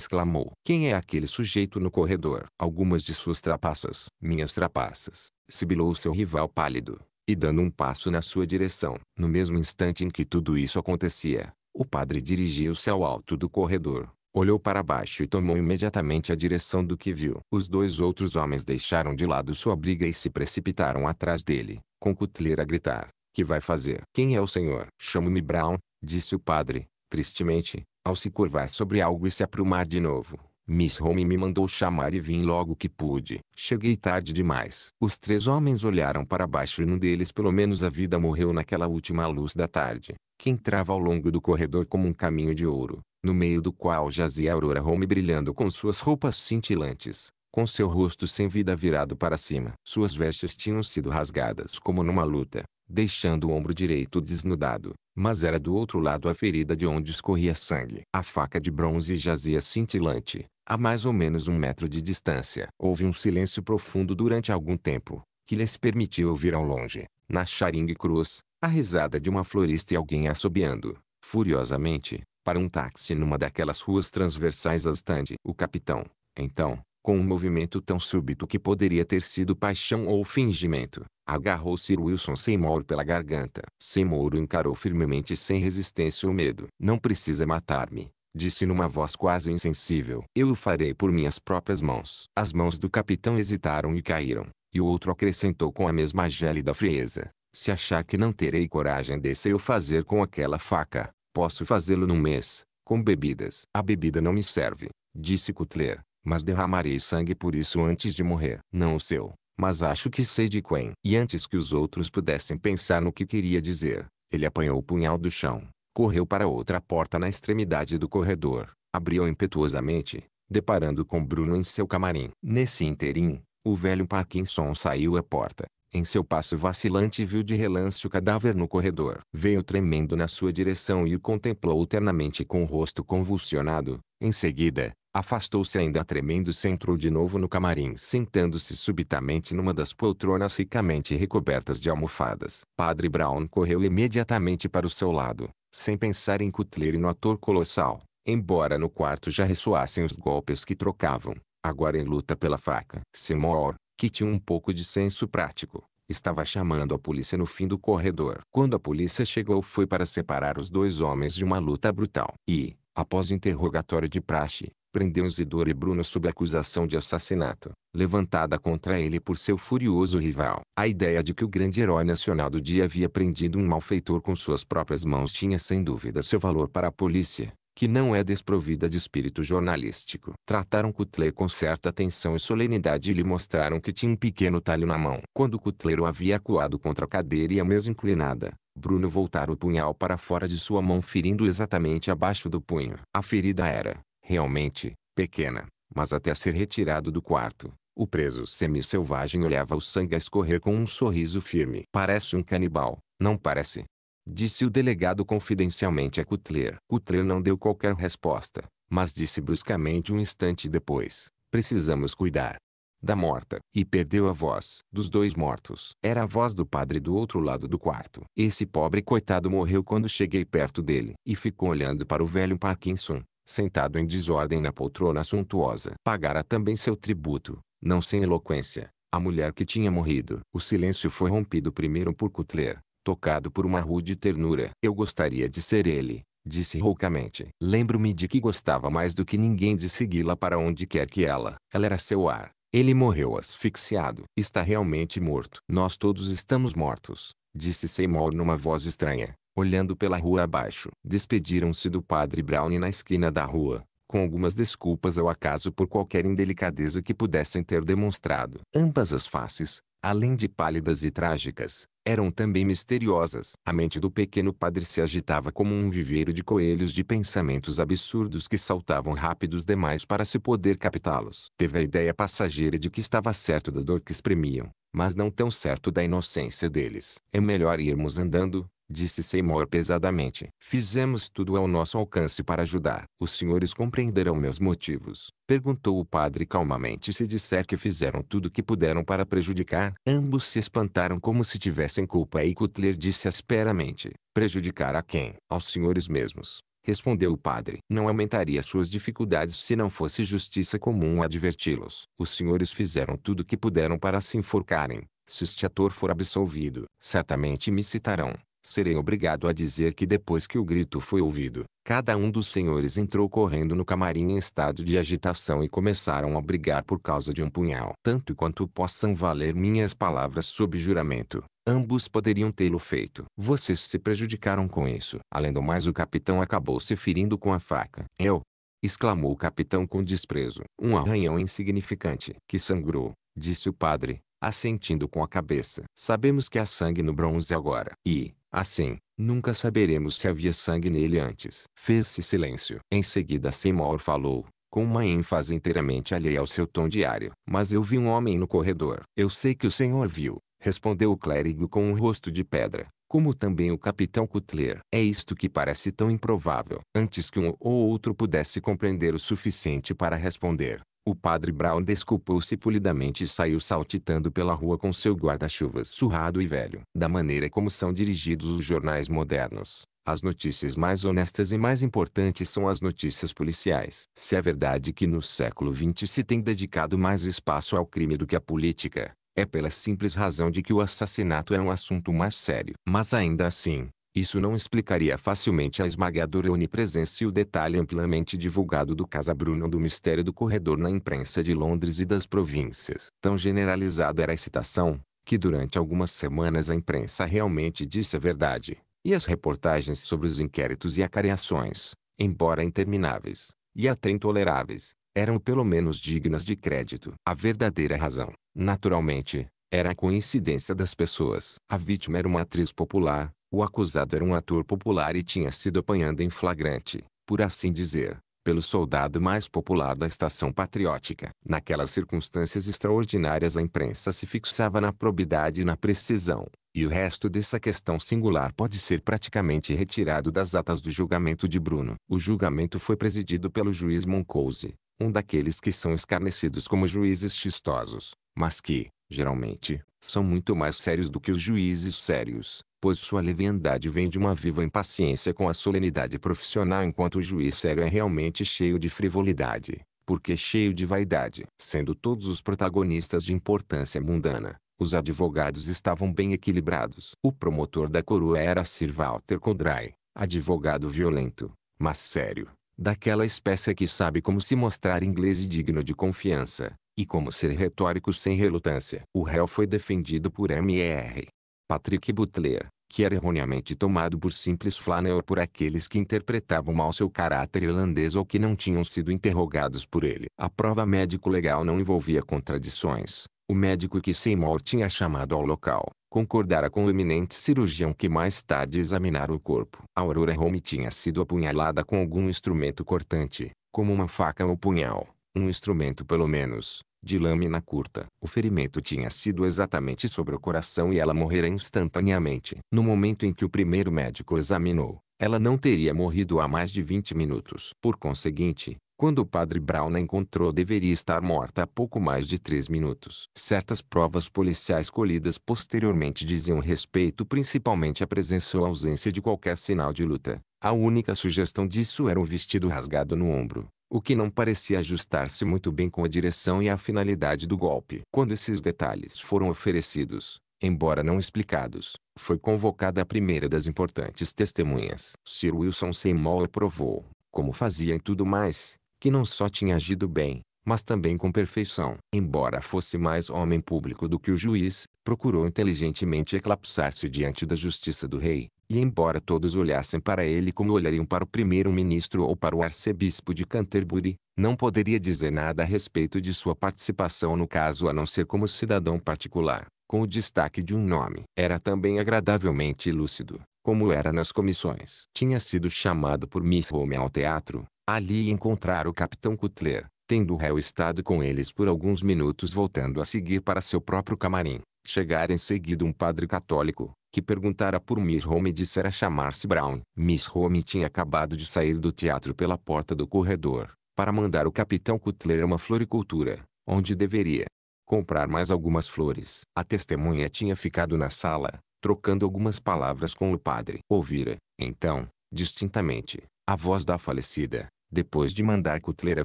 exclamou. Quem é aquele sujeito no corredor? Algumas de suas trapaças. Minhas trapaças. Sibilou seu rival pálido. E dando um passo na sua direção. No mesmo instante em que tudo isso acontecia, o padre dirigiu-se ao alto do corredor. Olhou para baixo e tomou imediatamente a direção do que viu. Os dois outros homens deixaram de lado sua briga e se precipitaram atrás dele, com Cutler a gritar. Que vai fazer? Quem é o senhor? Chamo-me Brown, disse o padre, tristemente, ao se curvar sobre algo e se aprumar de novo, Miss Home me mandou chamar e vim logo que pude. Cheguei tarde demais. Os três homens olharam para baixo e num deles pelo menos a vida morreu naquela última luz da tarde, que entrava ao longo do corredor como um caminho de ouro, no meio do qual jazia a Aurora Home brilhando com suas roupas cintilantes com seu rosto sem vida virado para cima. Suas vestes tinham sido rasgadas como numa luta, deixando o ombro direito desnudado mas era do outro lado a ferida de onde escorria sangue. A faca de bronze jazia cintilante, a mais ou menos um metro de distância. Houve um silêncio profundo durante algum tempo, que lhes permitiu ouvir ao longe, na Charing Cruz, a risada de uma florista e alguém assobiando, furiosamente, para um táxi numa daquelas ruas transversais à estande. O capitão, então, com um movimento tão súbito que poderia ter sido paixão ou fingimento, Agarrou Sir Wilson Seymour pela garganta. Seymour o encarou firmemente sem resistência ou medo. Não precisa matar-me. Disse numa voz quase insensível. Eu o farei por minhas próprias mãos. As mãos do capitão hesitaram e caíram. E o outro acrescentou com a mesma gélida frieza. Se achar que não terei coragem de se eu fazer com aquela faca, posso fazê-lo num mês, com bebidas. A bebida não me serve, disse Cutler, mas derramarei sangue por isso antes de morrer. Não o seu, mas acho que sei de Quen. E antes que os outros pudessem pensar no que queria dizer, ele apanhou o punhal do chão, correu para outra porta na extremidade do corredor, abriu impetuosamente, deparando com Bruno em seu camarim. Nesse interim, o velho Parkinson saiu à porta, em seu passo vacilante viu de relance o cadáver no corredor. Veio tremendo na sua direção e o contemplou ternamente com o rosto convulsionado. Em seguida, afastou-se ainda tremendo e entrou de novo no camarim sentando-se subitamente numa das poltronas ricamente recobertas de almofadas. Padre Brown correu imediatamente para o seu lado, sem pensar em Cutler e no ator colossal. Embora no quarto já ressoassem os golpes que trocavam, agora em luta pela faca. Seymour, que tinha um pouco de senso prático, estava chamando a polícia no fim do corredor. Quando a polícia chegou foi para separar os dois homens de uma luta brutal. E, após o interrogatório de praxe, prendeu Isidoro e Bruno sob acusação de assassinato, levantada contra ele por seu furioso rival. A ideia de que o grande herói nacional do dia havia prendido um malfeitor com suas próprias mãos tinha sem dúvida seu valor para a polícia, que não é desprovida de espírito jornalístico. Trataram Cutler com certa atenção e solenidade e lhe mostraram que tinha um pequeno talho na mão. Quando Cutler o havia acuado contra a cadeira e a mesa inclinada, Bruno voltara o punhal para fora de sua mão ferindo exatamente abaixo do punho. A ferida era, realmente, pequena, mas até ser retirado do quarto, o preso semi-selvagem olhava o sangue a escorrer com um sorriso firme. Parece um canibal, não parece? Disse o delegado confidencialmente a Cutler. Cutler não deu qualquer resposta, mas disse bruscamente um instante depois: Precisamos cuidar da morta. E perdeu a voz dos dois mortos. Era a voz do padre do outro lado do quarto. Esse pobre coitado morreu quando cheguei perto dele. E ficou olhando para o velho Parkinson, sentado em desordem na poltrona suntuosa. Pagara também seu tributo, não sem eloquência, a mulher que tinha morrido. O silêncio foi rompido primeiro por Cutler, tocado por uma rude ternura. Eu gostaria de ser ele, disse roucamente. Lembro-me de que gostava mais do que ninguém de segui-la para onde quer que ela. Ela era seu ar. Ele morreu asfixiado. Está realmente morto. Nós todos estamos mortos, disse Seymour numa voz estranha, olhando pela rua abaixo. Despediram-se do padre Brown na esquina da rua, com algumas desculpas ao acaso por qualquer indelicadeza que pudessem ter demonstrado. Ambas as faces, além de pálidas e trágicas, eram também misteriosas. A mente do pequeno padre se agitava como um viveiro de coelhos de pensamentos absurdos que saltavam rápidos demais para se poder captá-los. Teve a ideia passageira de que estava certo da dor que exprimiam, mas não tão certo da inocência deles. É melhor irmos andando, disse Seymour pesadamente. Fizemos tudo ao nosso alcance para ajudar. Os senhores compreenderão meus motivos? Perguntou o padre calmamente se disser que fizeram tudo o que puderam para prejudicar. Ambos se espantaram como se tivessem culpa e Cutler disse asperamente. Prejudicar a quem? Aos senhores mesmos. Respondeu o padre. Não aumentaria suas dificuldades se não fosse justiça comum adverti-los. Os senhores fizeram tudo o que puderam para se enforcarem. Se este ator for absolvido, certamente me citarão serei obrigado a dizer que depois que o grito foi ouvido, cada um dos senhores entrou correndo no camarim em estado de agitação e começaram a brigar por causa de um punhal. Tanto quanto possam valer minhas palavras sob juramento, ambos poderiam tê-lo feito. Vocês se prejudicaram com isso. Além do mais o capitão acabou se ferindo com a faca. Eu? exclamou o capitão com desprezo. Um arranhão insignificante. Que sangrou, disse o padre, assentindo com a cabeça. Sabemos que há sangue no bronze agora. E, Assim, nunca saberemos se havia sangue nele antes. Fez-se silêncio. Em seguida Seymour falou, com uma ênfase inteiramente alheia ao seu tom diário. Mas eu vi um homem no corredor. Eu sei que o senhor viu, respondeu o clérigo com um rosto de pedra como também o capitão Cutler. É isto que parece tão improvável. Antes que um ou outro pudesse compreender o suficiente para responder, o padre Brown desculpou-se polidamente e saiu saltitando pela rua com seu guarda-chuva surrado e velho. Da maneira como são dirigidos os jornais modernos, as notícias mais honestas e mais importantes são as notícias policiais. Se é verdade que no século XX se tem dedicado mais espaço ao crime do que à política, é pela simples razão de que o assassinato é um assunto mais sério. Mas ainda assim, isso não explicaria facilmente a esmagadora onipresença e o detalhe amplamente divulgado do Casa Bruno do mistério do corredor na imprensa de Londres e das províncias. Tão generalizada era a excitação, que durante algumas semanas a imprensa realmente disse a verdade, e as reportagens sobre os inquéritos e acareações, embora intermináveis, e até intoleráveis, eram pelo menos dignas de crédito. A verdadeira razão, naturalmente, era a coincidência das pessoas. A vítima era uma atriz popular, o acusado era um ator popular e tinha sido apanhado em flagrante, por assim dizer, pelo soldado mais popular da estação patriótica. Naquelas circunstâncias extraordinárias a imprensa se fixava na probidade e na precisão, e o resto dessa questão singular pode ser praticamente retirado das atas do julgamento de Bruno. O julgamento foi presidido pelo juiz Moncouse, um daqueles que são escarnecidos como juízes chistosos, mas que, geralmente, são muito mais sérios do que os juízes sérios, pois sua leviandade vem de uma viva impaciência com a solenidade profissional enquanto o juiz sério é realmente cheio de frivolidade, porque cheio de vaidade. Sendo todos os protagonistas de importância mundana, os advogados estavam bem equilibrados. O promotor da coroa era Sir Walter Condray, advogado violento, mas sério, daquela espécie que sabe como se mostrar inglês e digno de confiança, e como ser retórico sem relutância. O réu foi defendido por M.E.R. Patrick Butler, que era erroneamente tomado por simples flaneur por aqueles que interpretavam mal seu caráter irlandês ou que não tinham sido interrogados por ele. A prova médico-legal não envolvia contradições. O médico que Seymour tinha é chamado ao local, concordara com o eminente cirurgião que mais tarde examinara o corpo. A Aurora Home tinha sido apunhalada com algum instrumento cortante, como uma faca ou punhal, um instrumento pelo menos, de lâmina curta. O ferimento tinha sido exatamente sobre o coração e ela morrera instantaneamente. No momento em que o primeiro médico examinou, ela não teria morrido há mais de 20 minutos. Por conseguinte, quando o padre Brown a encontrou deveria estar morta há pouco mais de três minutos. Certas provas policiais colhidas posteriormente diziam respeito principalmente à presença ou ausência de qualquer sinal de luta. A única sugestão disso era um vestido rasgado no ombro o que não parecia ajustar-se muito bem com a direção e a finalidade do golpe. Quando esses detalhes foram oferecidos, embora não explicados, foi convocada a primeira das importantes testemunhas. Sir Wilson Seymour provou, como fazia em tudo mais, que não só tinha agido bem, mas também com perfeição. Embora fosse mais homem público do que o juiz, procurou inteligentemente eclapsar-se diante da justiça do rei, e embora todos olhassem para ele como olhariam para o primeiro-ministro ou para o arcebispo de Canterbury, não poderia dizer nada a respeito de sua participação no caso a não ser como cidadão particular, com o destaque de um nome. Era também agradavelmente lúcido, como era nas comissões. Tinha sido chamado por Miss Home ao teatro, ali encontrar o capitão Cutler, tendo o réu estado com eles por alguns minutos voltando a seguir para seu próprio camarim. Chegar em seguida um padre católico, que perguntara por Miss Home e dissera chamar-se Brown. Miss Home tinha acabado de sair do teatro pela porta do corredor, para mandar o capitão Cutler a uma floricultura, onde deveria comprar mais algumas flores. A testemunha tinha ficado na sala, trocando algumas palavras com o padre. Ouvira, então, distintamente, a voz da falecida, depois de mandar Cutler à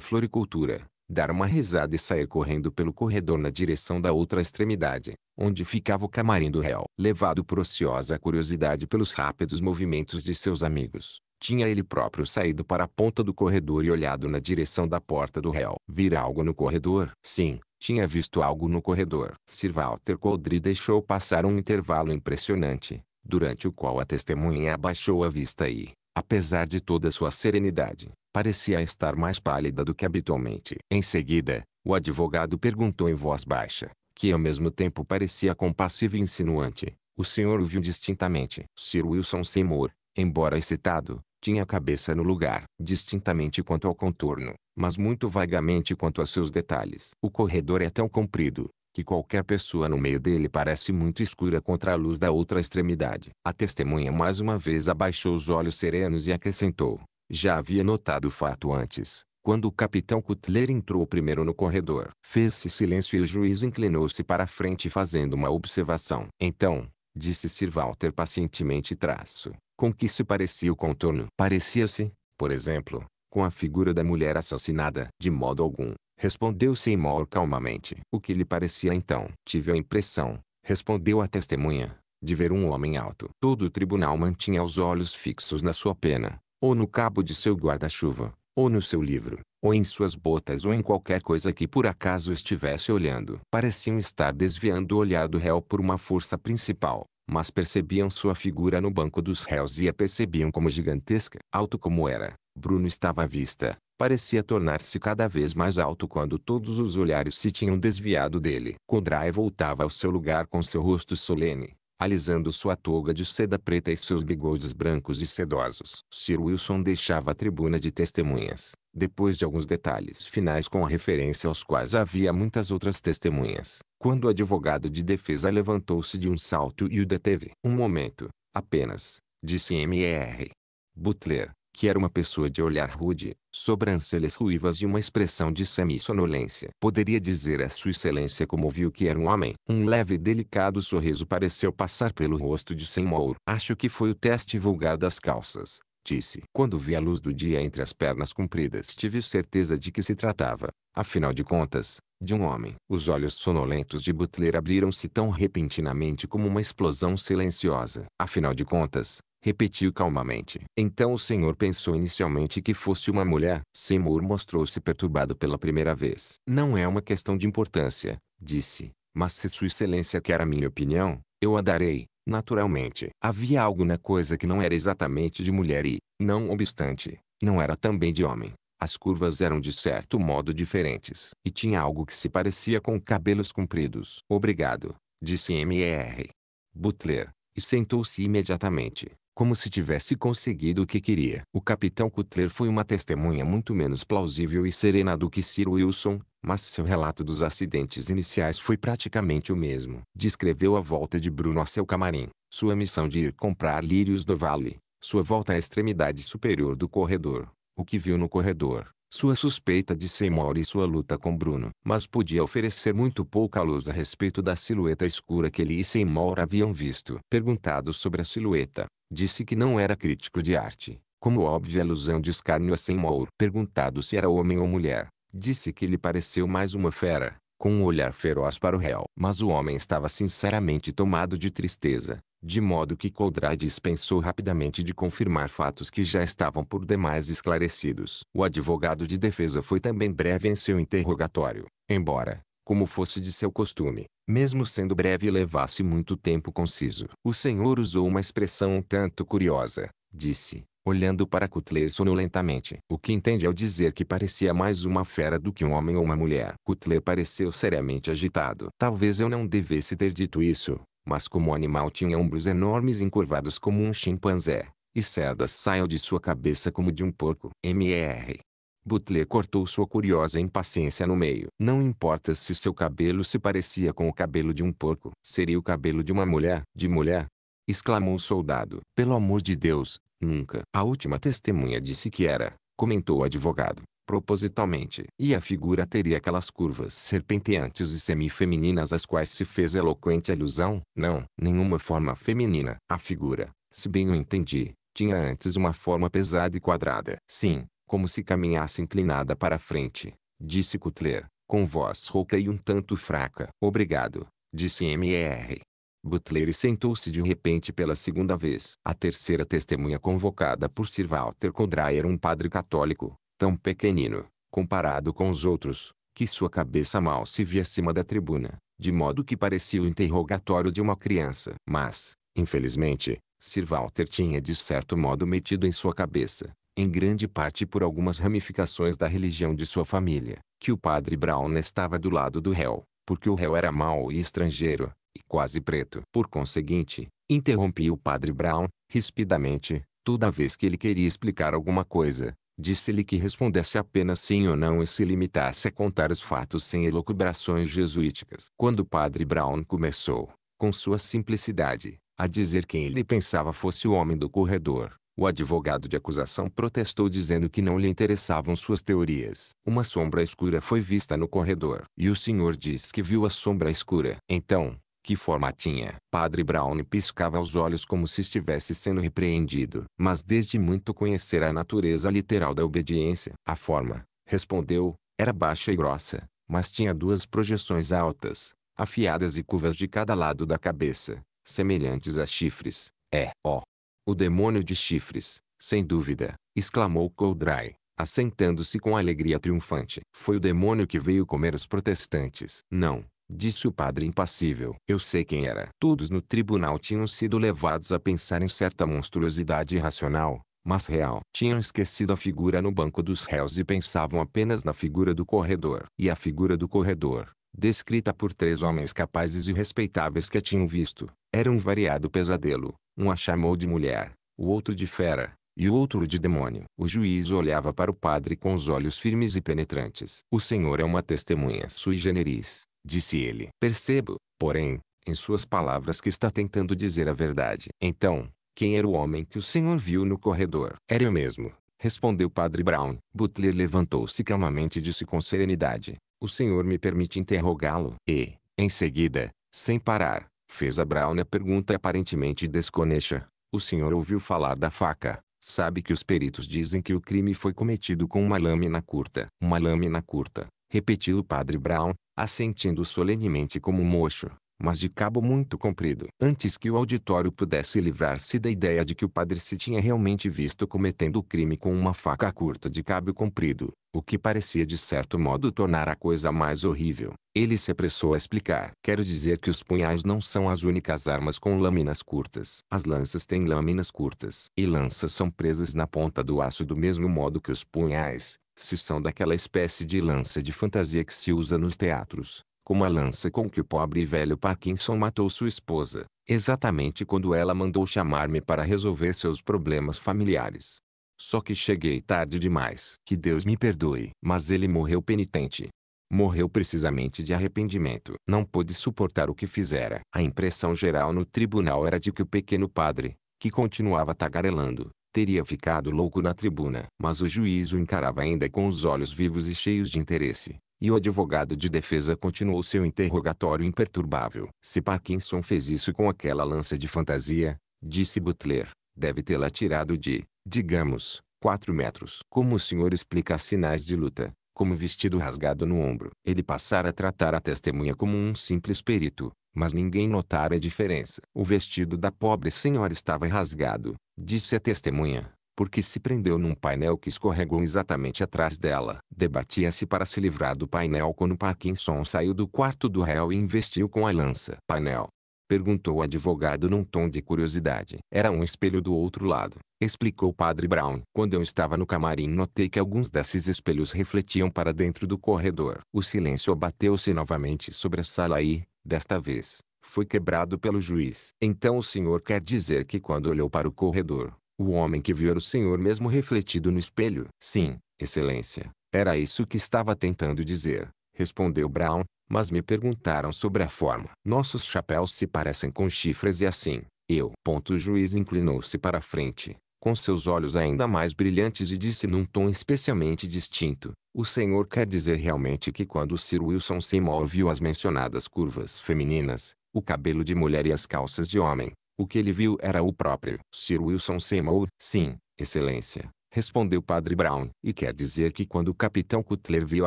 floricultura, dar uma risada e sair correndo pelo corredor na direção da outra extremidade, onde ficava o camarim do réu. Levado por ociosa curiosidade pelos rápidos movimentos de seus amigos, tinha ele próprio saído para a ponta do corredor e olhado na direção da porta do réu. Vira algo no corredor? Sim, tinha visto algo no corredor. Sir Walter Coldry deixou passar um intervalo impressionante, durante o qual a testemunha abaixou a vista e, apesar de toda sua serenidade, parecia estar mais pálida do que habitualmente. Em seguida, o advogado perguntou em voz baixa, que ao mesmo tempo parecia compassiva e insinuante. O senhor o viu distintamente. Sir Wilson Seymour, embora excitado, tinha a cabeça no lugar, distintamente quanto ao contorno, mas muito vagamente quanto a seus detalhes. O corredor é tão comprido, que qualquer pessoa no meio dele parece muito escura contra a luz da outra extremidade. A testemunha mais uma vez abaixou os olhos serenos e acrescentou: já havia notado o fato antes, quando o capitão Cutler entrou primeiro no corredor. Fez-se silêncio e o juiz inclinou-se para a frente fazendo uma observação. Então, disse Sir Walter pacientemente traço, com que se parecia o contorno. Parecia-se, por exemplo, com a figura da mulher assassinada. De modo algum, respondeu Seymour calmamente. O que lhe parecia então? Tive a impressão, respondeu a testemunha, de ver um homem alto. Todo o tribunal mantinha os olhos fixos na sua pena, ou no cabo de seu guarda-chuva, ou no seu livro, ou em suas botas ou em qualquer coisa que por acaso estivesse olhando. Pareciam estar desviando o olhar do réu por uma força principal, mas percebiam sua figura no banco dos réus e a percebiam como gigantesca. Alto como era, Bruno estava à vista. Parecia tornar-se cada vez mais alto quando todos os olhares se tinham desviado dele. Kodrai voltava ao seu lugar com seu rosto solene, alisando sua toga de seda preta e seus bigodes brancos e sedosos. Sir Wilson deixava a tribuna de testemunhas, depois de alguns detalhes finais com referência aos quais havia muitas outras testemunhas, quando o advogado de defesa levantou-se de um salto e o deteve. Um momento, apenas, disse M.E.R. Butler, que era uma pessoa de olhar rude, sobrancelhas ruivas e uma expressão de semissonolência. Poderia dizer a sua excelência como viu que era um homem. Um leve e delicado sorriso pareceu passar pelo rosto de Seymour. Acho que foi o teste vulgar das calças. Disse. Quando vi a luz do dia entre as pernas compridas tive certeza de que se tratava, afinal de contas, de um homem. Os olhos sonolentos de Butler abriram-se tão repentinamente como uma explosão silenciosa. Afinal de contas, repetiu calmamente. Então o senhor pensou inicialmente que fosse uma mulher. Seymour mostrou-se perturbado pela primeira vez. Não é uma questão de importância, disse. Mas se sua excelência quer a minha opinião, eu a darei, naturalmente. Havia algo na coisa que não era exatamente de mulher e, não obstante, não era também de homem. As curvas eram de certo modo diferentes. E tinha algo que se parecia com cabelos compridos. Obrigado, disse M.E.R. Butler, e sentou-se imediatamente como se tivesse conseguido o que queria. O capitão Cutler foi uma testemunha muito menos plausível e serena do que Sir Wilson, mas seu relato dos acidentes iniciais foi praticamente o mesmo. Descreveu a volta de Bruno a seu camarim, sua missão de ir comprar lírios do vale, sua volta à extremidade superior do corredor, o que viu no corredor, sua suspeita de Seymour e sua luta com Bruno. Mas podia oferecer muito pouca luz a respeito da silhueta escura que ele e Seymour haviam visto. Perguntado sobre a silhueta, disse que não era crítico de arte, como óbvia alusão de escárnio a Seymour. Perguntado se era homem ou mulher, disse que lhe pareceu mais uma fera, com um olhar feroz para o réu. Mas o homem estava sinceramente tomado de tristeza, de modo que Coldray dispensou rapidamente de confirmar fatos que já estavam por demais esclarecidos. O advogado de defesa foi também breve em seu interrogatório, embora, como fosse de seu costume, mesmo sendo breve levasse muito tempo conciso. O senhor usou uma expressão um tanto curiosa, disse, olhando para Cutler sonolentamente. O que entende ao dizer que parecia mais uma fera do que um homem ou uma mulher. Cutler pareceu seriamente agitado. Talvez eu não devesse ter dito isso, mas como o animal tinha ombros enormes encurvados como um chimpanzé, e cerdas saiam de sua cabeça como de um porco. MR. Butler cortou sua curiosa impaciência no meio. Não importa se seu cabelo se parecia com o cabelo de um porco. Seria o cabelo de uma mulher? De mulher? Exclamou o soldado. Pelo amor de Deus, nunca. A última testemunha disse que era, comentou o advogado propositalmente. E a figura teria aquelas curvas serpenteantes e semifemininas às quais se fez eloquente alusão? Não, nenhuma forma feminina. A figura, se bem o entendi, tinha antes uma forma pesada e quadrada. Sim, como se caminhasse inclinada para a frente, disse Cutler, com voz rouca e um tanto fraca. Obrigado, disse M.E.R. Butler sentou-se de repente pela segunda vez. A terceira testemunha convocada por Sir Walter Codra era um padre católico, tão pequenino, comparado com os outros, que sua cabeça mal se via acima da tribuna, de modo que parecia o interrogatório de uma criança. Mas, infelizmente, Sir Walter tinha de certo modo metido em sua cabeça, em grande parte por algumas ramificações da religião de sua família, que o padre Brown estava do lado do réu, porque o réu era mau e estrangeiro, e quase preto. Por conseguinte, interrompi o padre Brown, rispidamente, toda vez que ele queria explicar alguma coisa, Disse-lhe que respondesse apenas sim ou não e se limitasse a contar os fatos sem elucubrações jesuíticas. Quando o padre Brown começou, com sua simplicidade, a dizer quem ele pensava fosse o homem do corredor, o advogado de acusação protestou dizendo que não lhe interessavam suas teorias. Uma sombra escura foi vista no corredor. E o senhor diz que viu a sombra escura. Então, que forma tinha? Padre Brown piscava os olhos como se estivesse sendo repreendido. Mas desde muito conhecer a natureza literal da obediência. A forma, respondeu, era baixa e grossa, mas tinha duas projeções altas, afiadas e curvas de cada lado da cabeça, semelhantes a chifres. É, ó, oh, o demônio de chifres, sem dúvida, exclamou Coldray assentando-se com alegria triunfante. Foi o demônio que veio comer os protestantes. Não, Disse o padre impassível. Eu sei quem era. Todos no tribunal tinham sido levados a pensar em certa monstruosidade irracional, mas real. Tinham esquecido a figura no banco dos réus e pensavam apenas na figura do corredor. E a figura do corredor, descrita por três homens capazes e respeitáveis que a tinham visto, era um variado pesadelo. Um a chamou de mulher, o outro de fera, e o outro de demônio. O juiz olhava para o padre com os olhos firmes e penetrantes. O senhor é uma testemunha sui generis, Disse ele. Percebo, porém, em suas palavras que está tentando dizer a verdade. Então, quem era o homem que o senhor viu no corredor? Era eu mesmo, respondeu Padre Brown. Butler levantou-se calmamente e disse com serenidade. O senhor me permite interrogá-lo? E, em seguida, sem parar, fez a Brown a pergunta aparentemente desconexa. O senhor ouviu falar da faca? Sabe que os peritos dizem que o crime foi cometido com uma lâmina curta. Uma lâmina curta, repetiu o Padre Brown, assentindo solenemente como um mocho, mas de cabo muito comprido. Antes que o auditório pudesse livrar-se da ideia de que o padre se tinha realmente visto cometendo o crime com uma faca curta de cabo comprido, o que parecia de certo modo tornar a coisa mais horrível, ele se apressou a explicar. Quero dizer que os punhais não são as únicas armas com lâminas curtas. As lanças têm lâminas curtas. E lanças são presas na ponta do aço do mesmo modo que os punhais, se são daquela espécie de lança de fantasia que se usa nos teatros, como a lança com que o pobre e velho Parkinson matou sua esposa, exatamente quando ela mandou chamar-me para resolver seus problemas familiares. Só que cheguei tarde demais. Que Deus me perdoe. Mas ele morreu penitente. Morreu precisamente de arrependimento. Não pôde suportar o que fizera. A impressão geral no tribunal era de que o pequeno padre, que continuava tagarelando, teria ficado louco na tribuna. Mas o juiz o encarava ainda com os olhos vivos e cheios de interesse. E o advogado de defesa continuou seu interrogatório imperturbável. Se Parkinson fez isso com aquela lança de fantasia, disse Butler, deve tê-la tirado de, digamos, quatro metros. Como o senhor explica sinais de luta, como vestido rasgado no ombro? Ele passara a tratar a testemunha como um simples perito, mas ninguém notara a diferença. O vestido da pobre senhora estava rasgado, disse a testemunha, porque se prendeu num painel que escorregou exatamente atrás dela. Debatia-se para se livrar do painel quando Parkinson saiu do quarto do réu e investiu com a lança. Painel. Perguntou o advogado num tom de curiosidade. Era um espelho do outro lado, explicou o padre Brown. Quando eu estava no camarim notei que alguns desses espelhos refletiam para dentro do corredor. O silêncio abateu-se novamente sobre a sala e, Desta vez, foi quebrado pelo juiz. Então o senhor quer dizer que quando olhou para o corredor, o homem que viu era o senhor mesmo refletido no espelho? Sim, excelência. Era isso que estava tentando dizer, respondeu Brown, mas me perguntaram sobre a forma. Nossos chapéus se parecem com chifres e assim, eu. Ponto o juiz inclinou-se para a frente, com seus olhos ainda mais brilhantes e disse num tom especialmente distinto: O senhor quer dizer realmente que quando Sir Wilson Seymour viu as mencionadas curvas femininas, o cabelo de mulher e as calças de homem, o que ele viu era o próprio Sir Wilson Seymour? Sim, excelência. Respondeu Padre Brown. E quer dizer que quando o capitão Cutler viu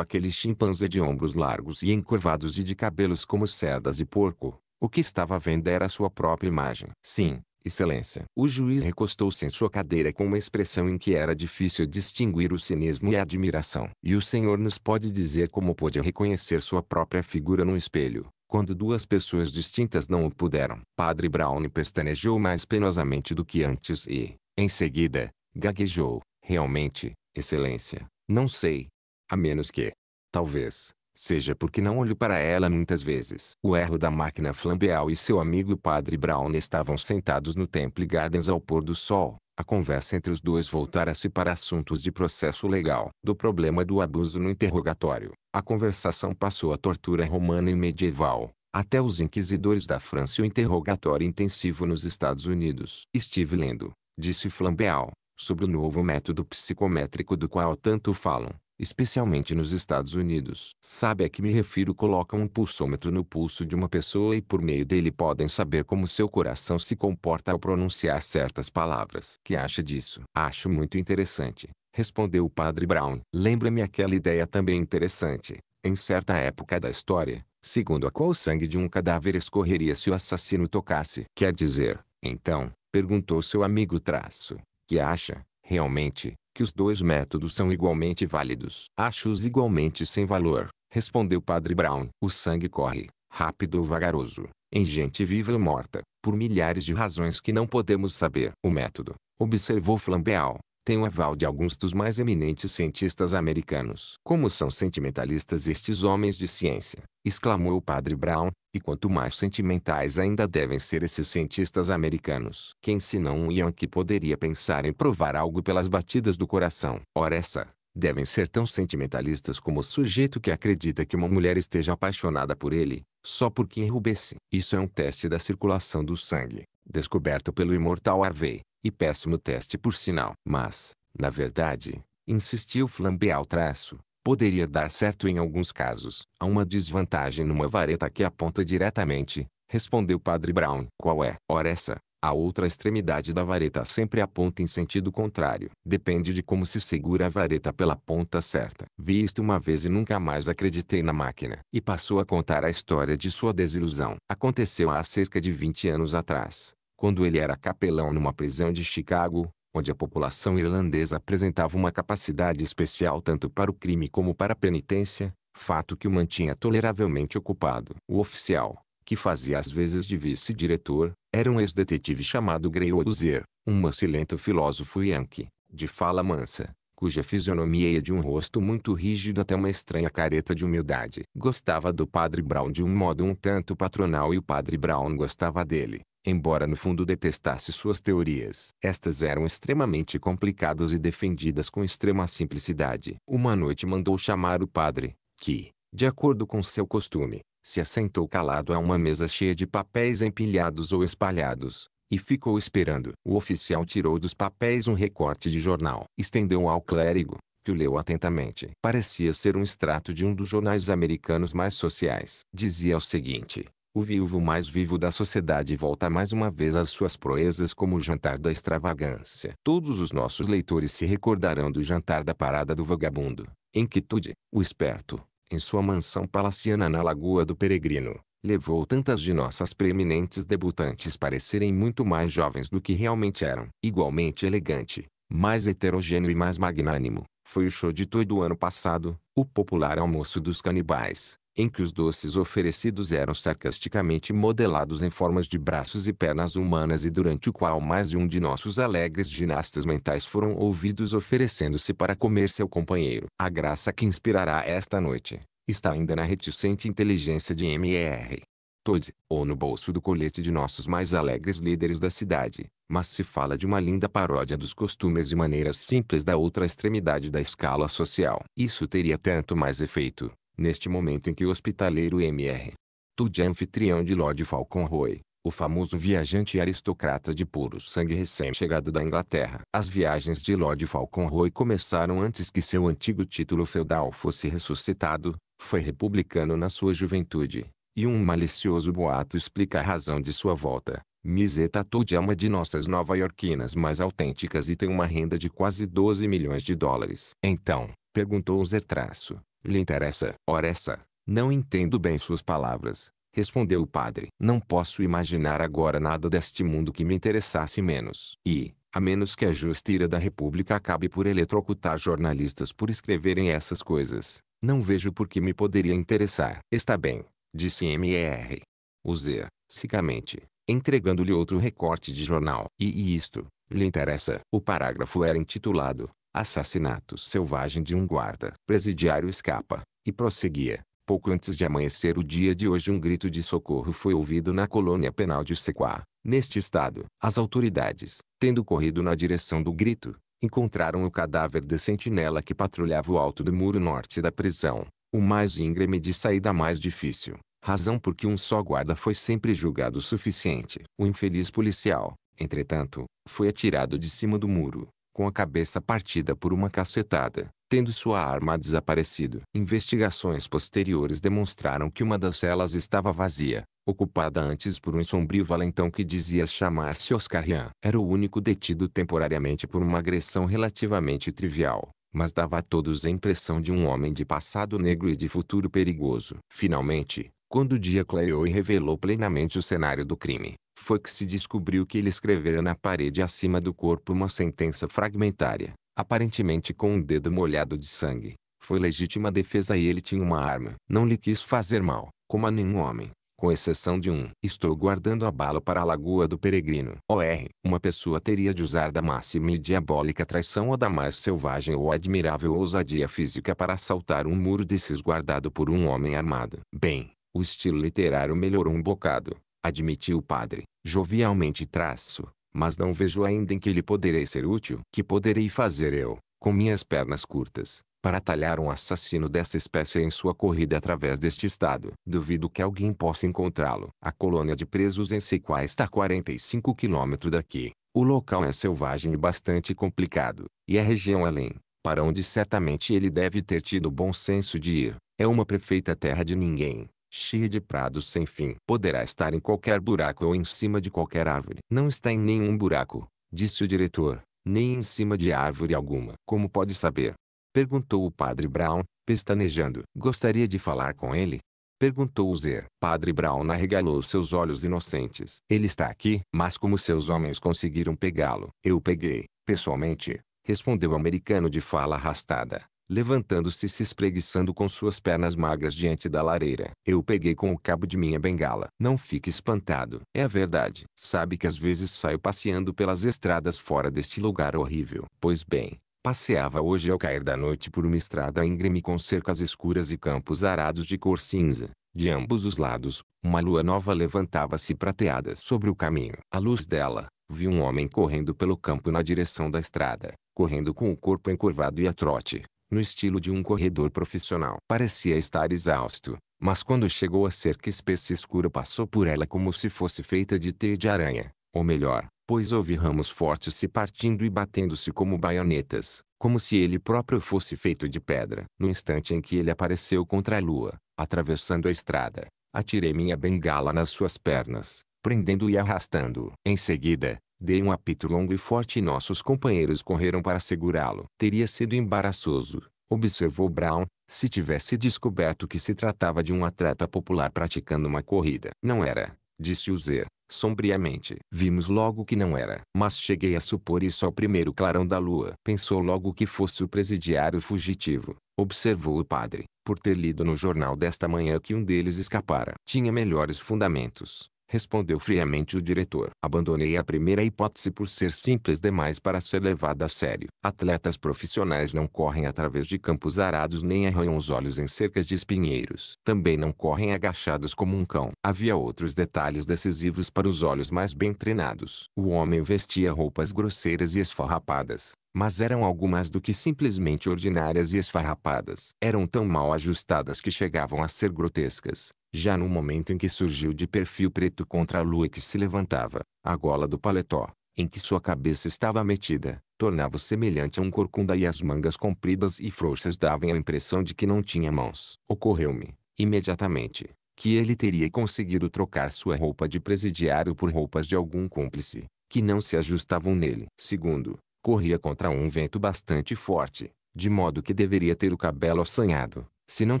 aquele chimpanzé de ombros largos e encurvados e de cabelos como cerdas de porco, o que estava vendo era sua própria imagem. Sim, Excelência. O juiz recostou-se em sua cadeira com uma expressão em que era difícil distinguir o cinismo e a admiração. E o senhor nos pode dizer como pôde reconhecer sua própria figura no espelho, quando duas pessoas distintas não o puderam. Padre Brown pestanejou mais penosamente do que antes e, em seguida, gaguejou. Realmente, Excelência, não sei. A menos que, talvez, seja porque não olho para ela muitas vezes. O erro da máquina flambeal e seu amigo Padre Brown estavam sentados no Temple Gardens ao pôr do sol. A conversa entre os dois voltara-se para assuntos de processo legal, do problema do abuso no interrogatório. A conversação passou à tortura romana e medieval, até os inquisidores da França e o interrogatório intensivo nos Estados Unidos. Estive lendo, disse Flambeal, sobre o novo método psicométrico do qual tanto falam especialmente nos Estados Unidos. Sabe a que me refiro? Colocam um pulsômetro no pulso de uma pessoa e por meio dele podem saber como seu coração se comporta ao pronunciar certas palavras. Que acha disso? Acho muito interessante, respondeu o padre Brown. Lembra-me aquela ideia também interessante. Em certa época da história, segundo a qual o sangue de um cadáver escorreria se o assassino tocasse. Quer dizer, então, perguntou seu amigo traço, que acha, realmente, que os dois métodos são igualmente válidos. Acho-os igualmente sem valor, respondeu Padre Brown. O sangue corre, rápido ou vagaroso, em gente viva ou morta, por milhares de razões que não podemos saber. O método, observou Flambeau, tem o aval de alguns dos mais eminentes cientistas americanos. Como são sentimentalistas estes homens de ciência, exclamou o padre Brown, e quanto mais sentimentais ainda devem ser esses cientistas americanos. Quem senão um Ian que poderia pensar em provar algo pelas batidas do coração? Ora essa, devem ser tão sentimentalistas como o sujeito que acredita que uma mulher esteja apaixonada por ele, só porque enrubesse. Isso é um teste da circulação do sangue, descoberto pelo imortal Harvey. E péssimo teste por sinal. Mas, na verdade, insistiu Flambeau traço, poderia dar certo em alguns casos. Há uma desvantagem numa vareta que aponta diretamente, respondeu Padre Brown. Qual é? Ora essa, a outra extremidade da vareta sempre aponta em sentido contrário. Depende de como se segura a vareta pela ponta certa. Vi isto uma vez e nunca mais acreditei na máquina. E passou a contar a história de sua desilusão. Aconteceu há cerca de 20 anos atrás quando ele era capelão numa prisão de Chicago, onde a população irlandesa apresentava uma capacidade especial tanto para o crime como para a penitência, fato que o mantinha toleravelmente ocupado. O oficial, que fazia às vezes de vice-diretor, era um ex-detetive chamado Grey Ozier, um macilento filósofo yankee, de fala mansa, cuja fisionomia ia é de um rosto muito rígido até uma estranha careta de humildade. Gostava do padre Brown de um modo um tanto patronal e o padre Brown gostava dele. Embora no fundo detestasse suas teorias, estas eram extremamente complicadas e defendidas com extrema simplicidade. Uma noite mandou chamar o padre, que, de acordo com seu costume, se assentou calado a uma mesa cheia de papéis empilhados ou espalhados, e ficou esperando. O oficial tirou dos papéis um recorte de jornal, estendeu ao clérigo, que o leu atentamente. Parecia ser um extrato de um dos jornais americanos mais sociais. Dizia o seguinte: o viúvo mais vivo da sociedade volta mais uma vez às suas proezas como o jantar da extravagância. Todos os nossos leitores se recordarão do jantar da parada do vagabundo, em que o esperto, em sua mansão palaciana na Lagoa do Peregrino, levou tantas de nossas preeminentes debutantes parecerem muito mais jovens do que realmente eram. Igualmente elegante, mais heterogêneo e mais magnânimo, foi o show de todo o ano passado, o popular almoço dos canibais, em que os doces oferecidos eram sarcasticamente modelados em formas de braços e pernas humanas e durante o qual mais de um de nossos alegres ginastas mentais foram ouvidos oferecendo-se para comer seu companheiro. A graça que inspirará esta noite está ainda na reticente inteligência de M.E.R. Todd, ou no bolso do colete de nossos mais alegres líderes da cidade, mas se fala de uma linda paródia dos costumes e maneiras simples da outra extremidade da escala social. Isso teria tanto mais efeito, neste momento em que o hospitaleiro M.R. Tudy é anfitrião de Lord Falconroy, o famoso viajante aristocrata de puro sangue recém-chegado da Inglaterra. As viagens de Lord Falconroy começaram antes que seu antigo título feudal fosse ressuscitado, foi republicano na sua juventude, e um malicioso boato explica a razão de sua volta. Miseta Tudy é uma de nossas nova-iorquinas mais autênticas e tem uma renda de quase 12 milhões de dólares. Então, perguntou Zertraço, lhe interessa, ora essa, não entendo bem suas palavras, respondeu o padre. Não posso imaginar agora nada deste mundo que me interessasse menos. E, a menos que a justa ira da república acabe por eletrocutar jornalistas por escreverem essas coisas, não vejo por que me poderia interessar. Está bem, disse M.R. Uzer, sicamente, entregando-lhe outro recorte de jornal. E, e isto, lhe interessa. O parágrafo era intitulado, assassinato selvagem de um guarda presidiário escapa, e prosseguia. Pouco antes de amanhecer o dia de hoje, um grito de socorro foi ouvido na colônia penal de Sequá. Neste estado, as autoridades, tendo corrido na direção do grito, encontraram o cadáver de sentinela que patrulhava o alto do muro norte da prisão, o mais íngreme de saída mais difícil, razão por que um só guarda foi sempre julgado suficiente. O infeliz policial, entretanto, foi atirado de cima do muro, com a cabeça partida por uma cacetada, tendo sua arma desaparecido. Investigações posteriores demonstraram que uma das celas estava vazia, ocupada antes por um sombrio valentão que dizia chamar-se Oscar Rian. Era o único detido temporariamente por uma agressão relativamente trivial, mas dava a todos a impressão de um homem de passado negro e de futuro perigoso. Finalmente, quando o dia clareou e revelou plenamente o cenário do crime, foi que se descobriu que ele escrevera na parede acima do corpo uma sentença fragmentária, aparentemente com um dedo molhado de sangue. Foi legítima defesa e ele tinha uma arma. Não lhe quis fazer mal, como a nenhum homem, com exceção de um. Estou guardando a bala para a Lagoa do Peregrino. OR. Uma pessoa teria de usar da máxima e diabólica traição ou da mais selvagem ou admirável ousadia física para assaltar um muro desses guardado por um homem armado. Bem, o estilo literário melhorou um bocado admitiu o padre, jovialmente traço, mas não vejo ainda em que lhe poderei ser útil. Que poderei fazer eu, com minhas pernas curtas, para talhar um assassino dessa espécie em sua corrida através deste estado? Duvido que alguém possa encontrá-lo. A colônia de presos em Sequá está a 45 quilômetros daqui. O local é selvagem e bastante complicado, e a região além, é para onde certamente ele deve ter tido bom senso de ir, é uma perfeita terra de ninguém cheia de prados sem fim. Poderá estar em qualquer buraco ou em cima de qualquer árvore. Não está em nenhum buraco, disse o diretor, nem em cima de árvore alguma. Como pode saber? Perguntou o padre Brown, pestanejando. Gostaria de falar com ele? Perguntou o Zer. Padre Brown arregalou seus olhos inocentes. Ele está aqui, mas como seus homens conseguiram pegá-lo? Eu peguei, pessoalmente, respondeu o americano de fala arrastada levantando-se e se espreguiçando com suas pernas magras diante da lareira. Eu peguei com o cabo de minha bengala. Não fique espantado. É a verdade. Sabe que às vezes saio passeando pelas estradas fora deste lugar horrível. Pois bem, Passeava hoje ao cair da noite por uma estrada íngreme com cercas escuras e campos arados de cor cinza. De ambos os lados, uma lua nova levantava-se prateada sobre o caminho. À luz dela, vi um homem correndo pelo campo na direção da estrada, correndo com o corpo encurvado e a trote no estilo de um corredor profissional. Parecia estar exausto, mas quando chegou ser cerca espessa escura passou por ela como se fosse feita de teia de aranha, ou melhor, pois houve ramos fortes se partindo e batendo-se como baionetas, como se ele próprio fosse feito de pedra. No instante em que ele apareceu contra a lua, atravessando a estrada, atirei minha bengala nas suas pernas, prendendo e arrastando. Em seguida, Dei um apito longo e forte e nossos companheiros correram para segurá-lo. Teria sido embaraçoso, observou Brown, se tivesse descoberto que se tratava de um atleta popular praticando uma corrida. Não era, disse o Zé, sombriamente. Vimos logo que não era. Mas cheguei a supor isso ao primeiro clarão da lua. Pensou logo que fosse o presidiário fugitivo, observou o padre, por ter lido no jornal desta manhã que um deles escapara. Tinha melhores fundamentos respondeu friamente o diretor. Abandonei a primeira hipótese por ser simples demais para ser levada a sério. Atletas profissionais não correm através de campos arados nem arranham os olhos em cercas de espinheiros. Também não correm agachados como um cão. Havia outros detalhes decisivos para os olhos mais bem treinados. O homem vestia roupas grosseiras e esfarrapadas mas eram algumas do que simplesmente ordinárias e esfarrapadas. Eram tão mal ajustadas que chegavam a ser grotescas já no momento em que surgiu de perfil preto contra a lua que se levantava, a gola do paletó, em que sua cabeça estava metida, tornava-o semelhante a um corcunda e as mangas compridas e frouxas davam a impressão de que não tinha mãos. Ocorreu-me, imediatamente, que ele teria conseguido trocar sua roupa de presidiário por roupas de algum cúmplice, que não se ajustavam nele. Segundo, corria contra um vento bastante forte, de modo que deveria ter o cabelo assanhado, se não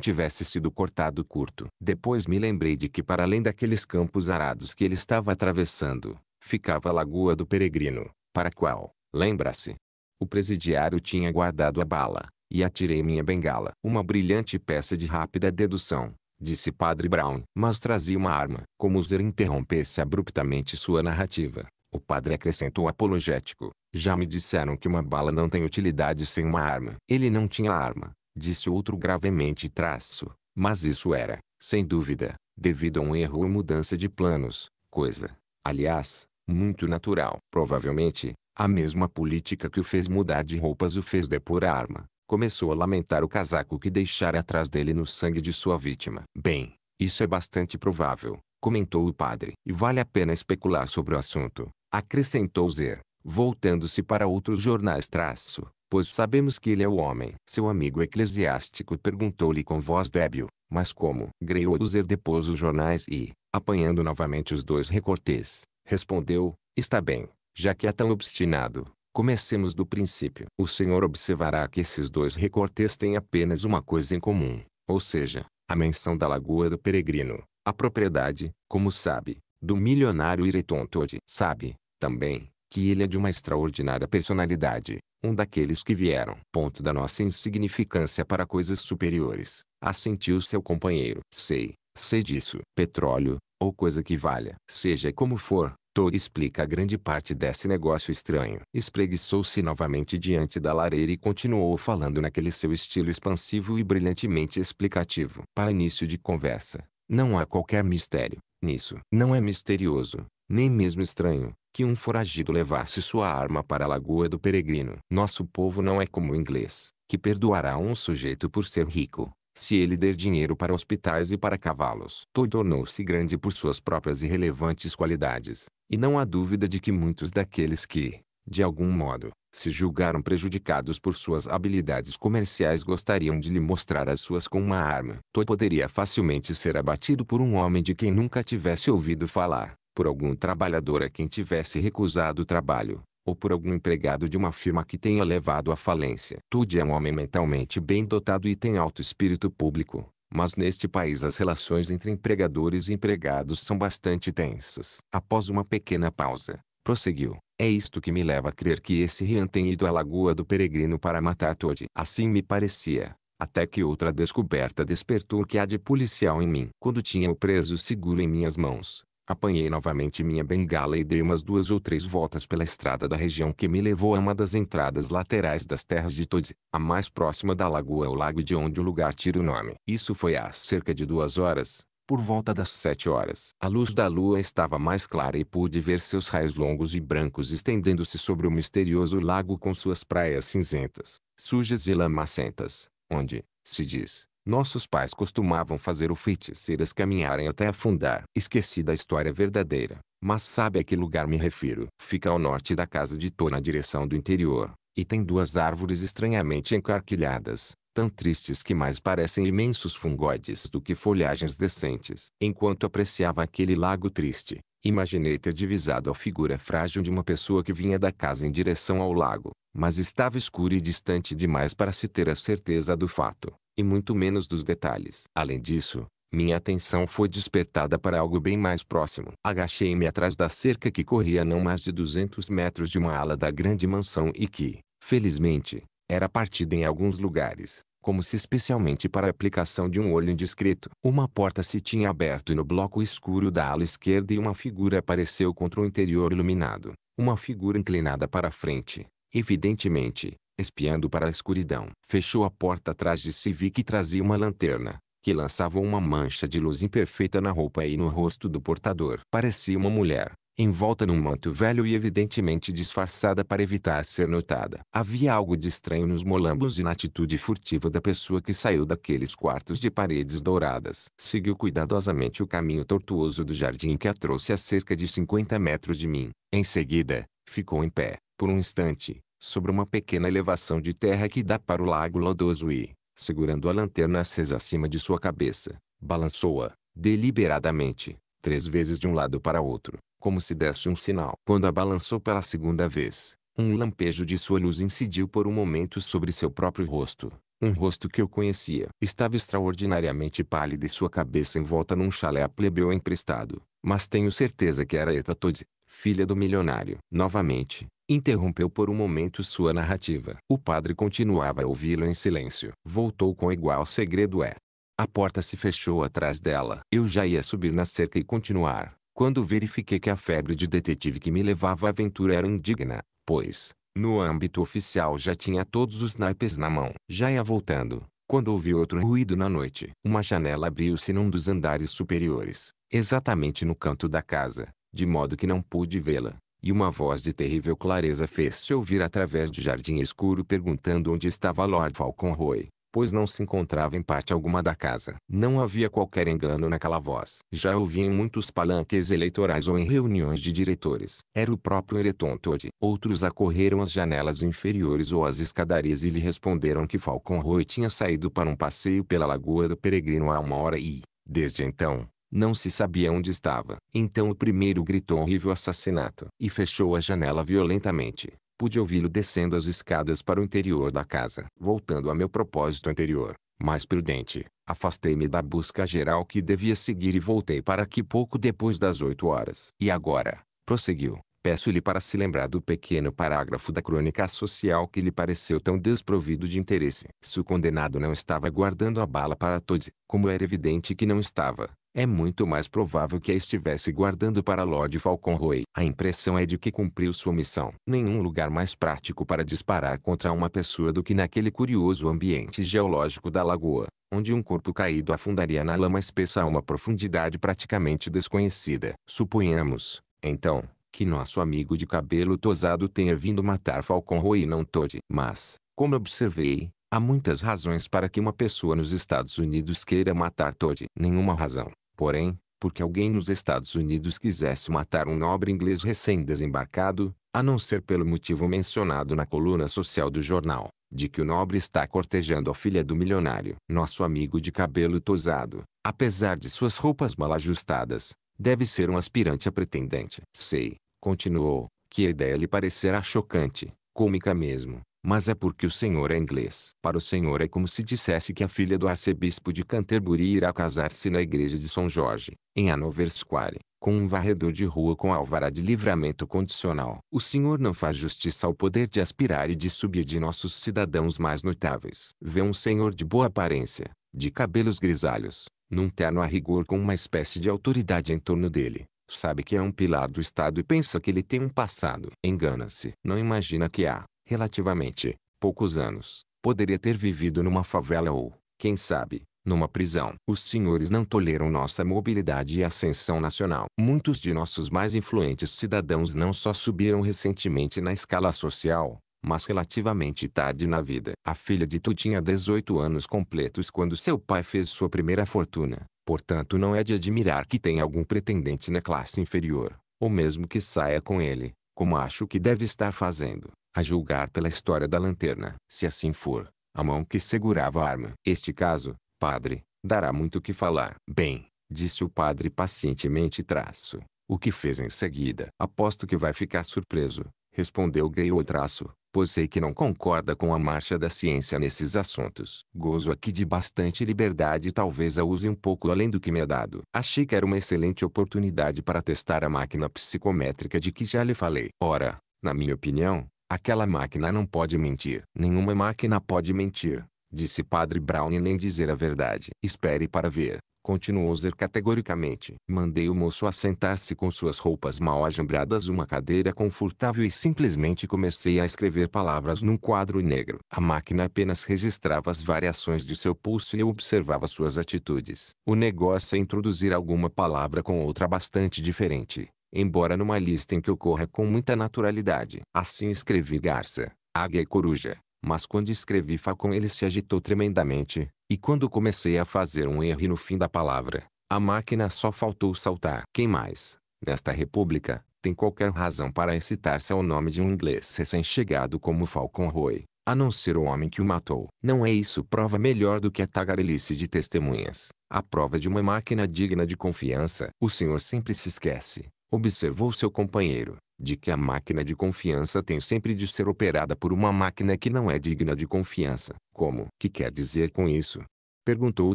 tivesse sido cortado curto. Depois me lembrei de que para além daqueles campos arados que ele estava atravessando, ficava a Lagoa do Peregrino, para a qual, lembra-se, o presidiário tinha guardado a bala, e atirei minha bengala. Uma brilhante peça de rápida dedução, disse Padre Brown. Mas trazia uma arma. Como o Zer interrompesse abruptamente sua narrativa, o padre acrescentou apologético. Já me disseram que uma bala não tem utilidade sem uma arma. Ele não tinha arma disse outro gravemente traço, mas isso era, sem dúvida, devido a um erro ou mudança de planos, coisa, aliás, muito natural. Provavelmente, a mesma política que o fez mudar de roupas o fez depor a arma. Começou a lamentar o casaco que deixara atrás dele no sangue de sua vítima. Bem, isso é bastante provável, comentou o padre. E vale a pena especular sobre o assunto, acrescentou Zer, voltando-se para outros jornais traço pois sabemos que ele é o homem. Seu amigo eclesiástico perguntou-lhe com voz débil, mas como? Greuzer depôs os jornais e, apanhando novamente os dois recortes, respondeu, está bem, já que é tão obstinado, comecemos do princípio. O senhor observará que esses dois recortes têm apenas uma coisa em comum, ou seja, a menção da Lagoa do Peregrino, a propriedade, como sabe, do milionário Ireton Todd. Sabe, também, que ele é de uma extraordinária personalidade, um daqueles que vieram. Ponto da nossa insignificância para coisas superiores, assentiu seu companheiro. Sei, sei disso. Petróleo, ou coisa que valha. Seja como for, to explica grande parte desse negócio estranho. Espreguiçou-se novamente diante da lareira e continuou falando naquele seu estilo expansivo e brilhantemente explicativo. Para início de conversa, não há qualquer mistério nisso. Não é misterioso, nem mesmo estranho, que um foragido levasse sua arma para a lagoa do peregrino. Nosso povo não é como o inglês, que perdoará um sujeito por ser rico, se ele der dinheiro para hospitais e para cavalos. Toy tornou-se grande por suas próprias irrelevantes qualidades, e não há dúvida de que muitos daqueles que, de algum modo, se julgaram prejudicados por suas habilidades comerciais gostariam de lhe mostrar as suas com uma arma. Toi poderia facilmente ser abatido por um homem de quem nunca tivesse ouvido falar por algum trabalhador a quem tivesse recusado o trabalho, ou por algum empregado de uma firma que tenha levado à falência. Tude é um homem mentalmente bem dotado e tem alto espírito público, mas neste país as relações entre empregadores e empregados são bastante tensas. Após uma pequena pausa, prosseguiu. É isto que me leva a crer que esse Rian tem ido à Lagoa do Peregrino para matar Todd. Assim me parecia, até que outra descoberta despertou o que há de policial em mim. Quando tinha o preso seguro em minhas mãos, Apanhei novamente minha bengala e dei umas duas ou três voltas pela estrada da região que me levou a uma das entradas laterais das terras de Todi, a mais próxima da lagoa ou lago de onde o lugar tira o nome. Isso foi há cerca de duas horas, por volta das sete horas. A luz da lua estava mais clara e pude ver seus raios longos e brancos estendendo-se sobre o misterioso lago com suas praias cinzentas, sujas e lamacentas, onde, se diz, nossos pais costumavam fazer o feiticeiras caminharem até afundar. Esqueci da história verdadeira, mas sabe a que lugar me refiro? Fica ao norte da casa de Tô na direção do interior, e tem duas árvores estranhamente encarquilhadas, tão tristes que mais parecem imensos fungoides do que folhagens decentes. Enquanto apreciava aquele lago triste, imaginei ter divisado a figura frágil de uma pessoa que vinha da casa em direção ao lago mas estava escuro e distante demais para se ter a certeza do fato, e muito menos dos detalhes. Além disso, minha atenção foi despertada para algo bem mais próximo. Agachei-me atrás da cerca que corria não mais de 200 metros de uma ala da grande mansão e que, felizmente, era partida em alguns lugares, como se especialmente para a aplicação de um olho indiscreto. Uma porta se tinha aberto no bloco escuro da ala esquerda e uma figura apareceu contra o interior iluminado. Uma figura inclinada para a frente, evidentemente, espiando para a escuridão. Fechou a porta atrás de si vi que trazia uma lanterna, que lançava uma mancha de luz imperfeita na roupa e no rosto do portador. Parecia uma mulher, envolta num manto velho e evidentemente disfarçada para evitar ser notada. Havia algo de estranho nos molambos e na atitude furtiva da pessoa que saiu daqueles quartos de paredes douradas. Seguiu cuidadosamente o caminho tortuoso do jardim que a trouxe a cerca de 50 metros de mim. Em seguida, ficou em pé, por um instante, sobre uma pequena elevação de terra que dá para o lago lodoso e, segurando a lanterna acesa acima de sua cabeça, balançou-a, deliberadamente, três vezes de um lado para outro, como se desse um sinal. Quando a balançou pela segunda vez, um lampejo de sua luz incidiu por um momento sobre seu próprio rosto. Um rosto que eu conhecia. Estava extraordinariamente pálido e sua cabeça envolta num chalé plebeu emprestado. Mas tenho certeza que era Etatod, filha do milionário. Novamente, interrompeu por um momento sua narrativa. O padre continuava a ouvi-lo em silêncio. Voltou com igual segredo é. A porta se fechou atrás dela. Eu já ia subir na cerca e continuar, quando verifiquei que a febre de detetive que me levava à aventura era indigna, pois, no âmbito oficial já tinha todos os naipes na mão. Já ia voltando, quando ouvi outro ruído na noite. Uma janela abriu-se num dos andares superiores, exatamente no canto da casa de modo que não pude vê-la, e uma voz de terrível clareza fez-se ouvir através do jardim escuro perguntando onde estava Lord Falconroy, pois não se encontrava em parte alguma da casa. Não havia qualquer engano naquela voz. Já ouvi em muitos palanques eleitorais ou em reuniões de diretores. Era o próprio Ereton Todd. Outros acorreram às janelas inferiores ou às escadarias e lhe responderam que Falconroy tinha saído para um passeio pela Lagoa do Peregrino há uma hora e, desde então, não se sabia onde estava. Então o primeiro gritou horrível assassinato e fechou a janela violentamente. Pude ouvi-lo descendo as escadas para o interior da casa. Voltando a meu propósito anterior, mais prudente, afastei-me da busca geral que devia seguir e voltei para aqui pouco depois das oito horas. E agora, prosseguiu, peço-lhe para se lembrar do pequeno parágrafo da crônica social que lhe pareceu tão desprovido de interesse. Se o condenado não estava guardando a bala para todos, como era evidente que não estava, é muito mais provável que a estivesse guardando para Lord Falconroy. A impressão é de que cumpriu sua missão. Nenhum lugar mais prático para disparar contra uma pessoa do que naquele curioso ambiente geológico da lagoa, onde um corpo caído afundaria na lama espessa a uma profundidade praticamente desconhecida. Suponhamos, então, que nosso amigo de cabelo tosado tenha vindo matar Falconroy e não Todd. Mas, como observei, Há muitas razões para que uma pessoa nos Estados Unidos queira matar Todd. Nenhuma razão Porém, porque alguém nos Estados Unidos quisesse matar um nobre inglês recém-desembarcado, a não ser pelo motivo mencionado na coluna social do jornal, de que o nobre está cortejando a filha do milionário. Nosso amigo de cabelo tosado, apesar de suas roupas mal ajustadas, deve ser um aspirante a pretendente. Sei, continuou, que a ideia lhe parecerá chocante, cômica mesmo, mas é porque o senhor é inglês. Para o senhor é como se dissesse que a filha do arcebispo de Canterbury irá casar-se na igreja de São Jorge, em Hanover Square, com um varredor de rua com alvará de livramento condicional. O senhor não faz justiça ao poder de aspirar e de subir de nossos cidadãos mais notáveis. Vê um senhor de boa aparência, de cabelos grisalhos, num terno a rigor com uma espécie de autoridade em torno dele sabe que é um pilar do Estado e pensa que ele tem um passado. Engana-se. Não imagina que há, relativamente, poucos anos, poderia ter vivido numa favela ou, quem sabe, numa prisão. Os senhores não toleram nossa mobilidade e ascensão nacional. Muitos de nossos mais influentes cidadãos não só subiram recentemente na escala social, mas relativamente tarde na vida. A filha de Tu tinha 18 anos completos quando seu pai fez sua primeira fortuna, portanto não é de admirar que tenha algum pretendente na classe inferior, ou mesmo que saia com ele, como acho que deve estar fazendo a julgar pela história da lanterna. Se assim for, a mão que segurava a arma. Este caso, padre, dará muito o que falar. Bem, disse o padre pacientemente traço. O que fez em seguida? Aposto que vai ficar surpreso, respondeu o traço, pois sei que não concorda com a marcha da ciência nesses assuntos. Gozo aqui de bastante liberdade e talvez a use um pouco além do que me é dado. Achei que era uma excelente oportunidade para testar a máquina psicométrica de que já lhe falei. Ora, na minha opinião, Aquela máquina não pode mentir. Nenhuma máquina pode mentir, disse Padre Brown e nem dizer a verdade. Espere para ver, continuou Zer categoricamente. Mandei o moço assentar-se com suas roupas mal ajambradas uma cadeira confortável e simplesmente comecei a escrever palavras num quadro negro. A máquina apenas registrava as variações de seu pulso e eu observava suas atitudes. O negócio é introduzir alguma palavra com outra bastante diferente embora numa lista em que ocorra com muita naturalidade. Assim escrevi garça, águia e coruja, mas quando escrevi falcão ele se agitou tremendamente, e quando comecei a fazer um erro no fim da palavra, a máquina só faltou saltar. Quem mais, nesta república, tem qualquer razão para excitar-se ao nome de um inglês recém-chegado como Falcon Roy, a não ser o homem que o matou. Não é isso prova melhor do que a tagarelice de testemunhas, a prova de uma máquina digna de confiança. O senhor sempre se esquece, observou seu companheiro, de que a máquina de confiança tem sempre de ser operada por uma máquina que não é digna de confiança. Como? Que quer dizer com isso? Perguntou o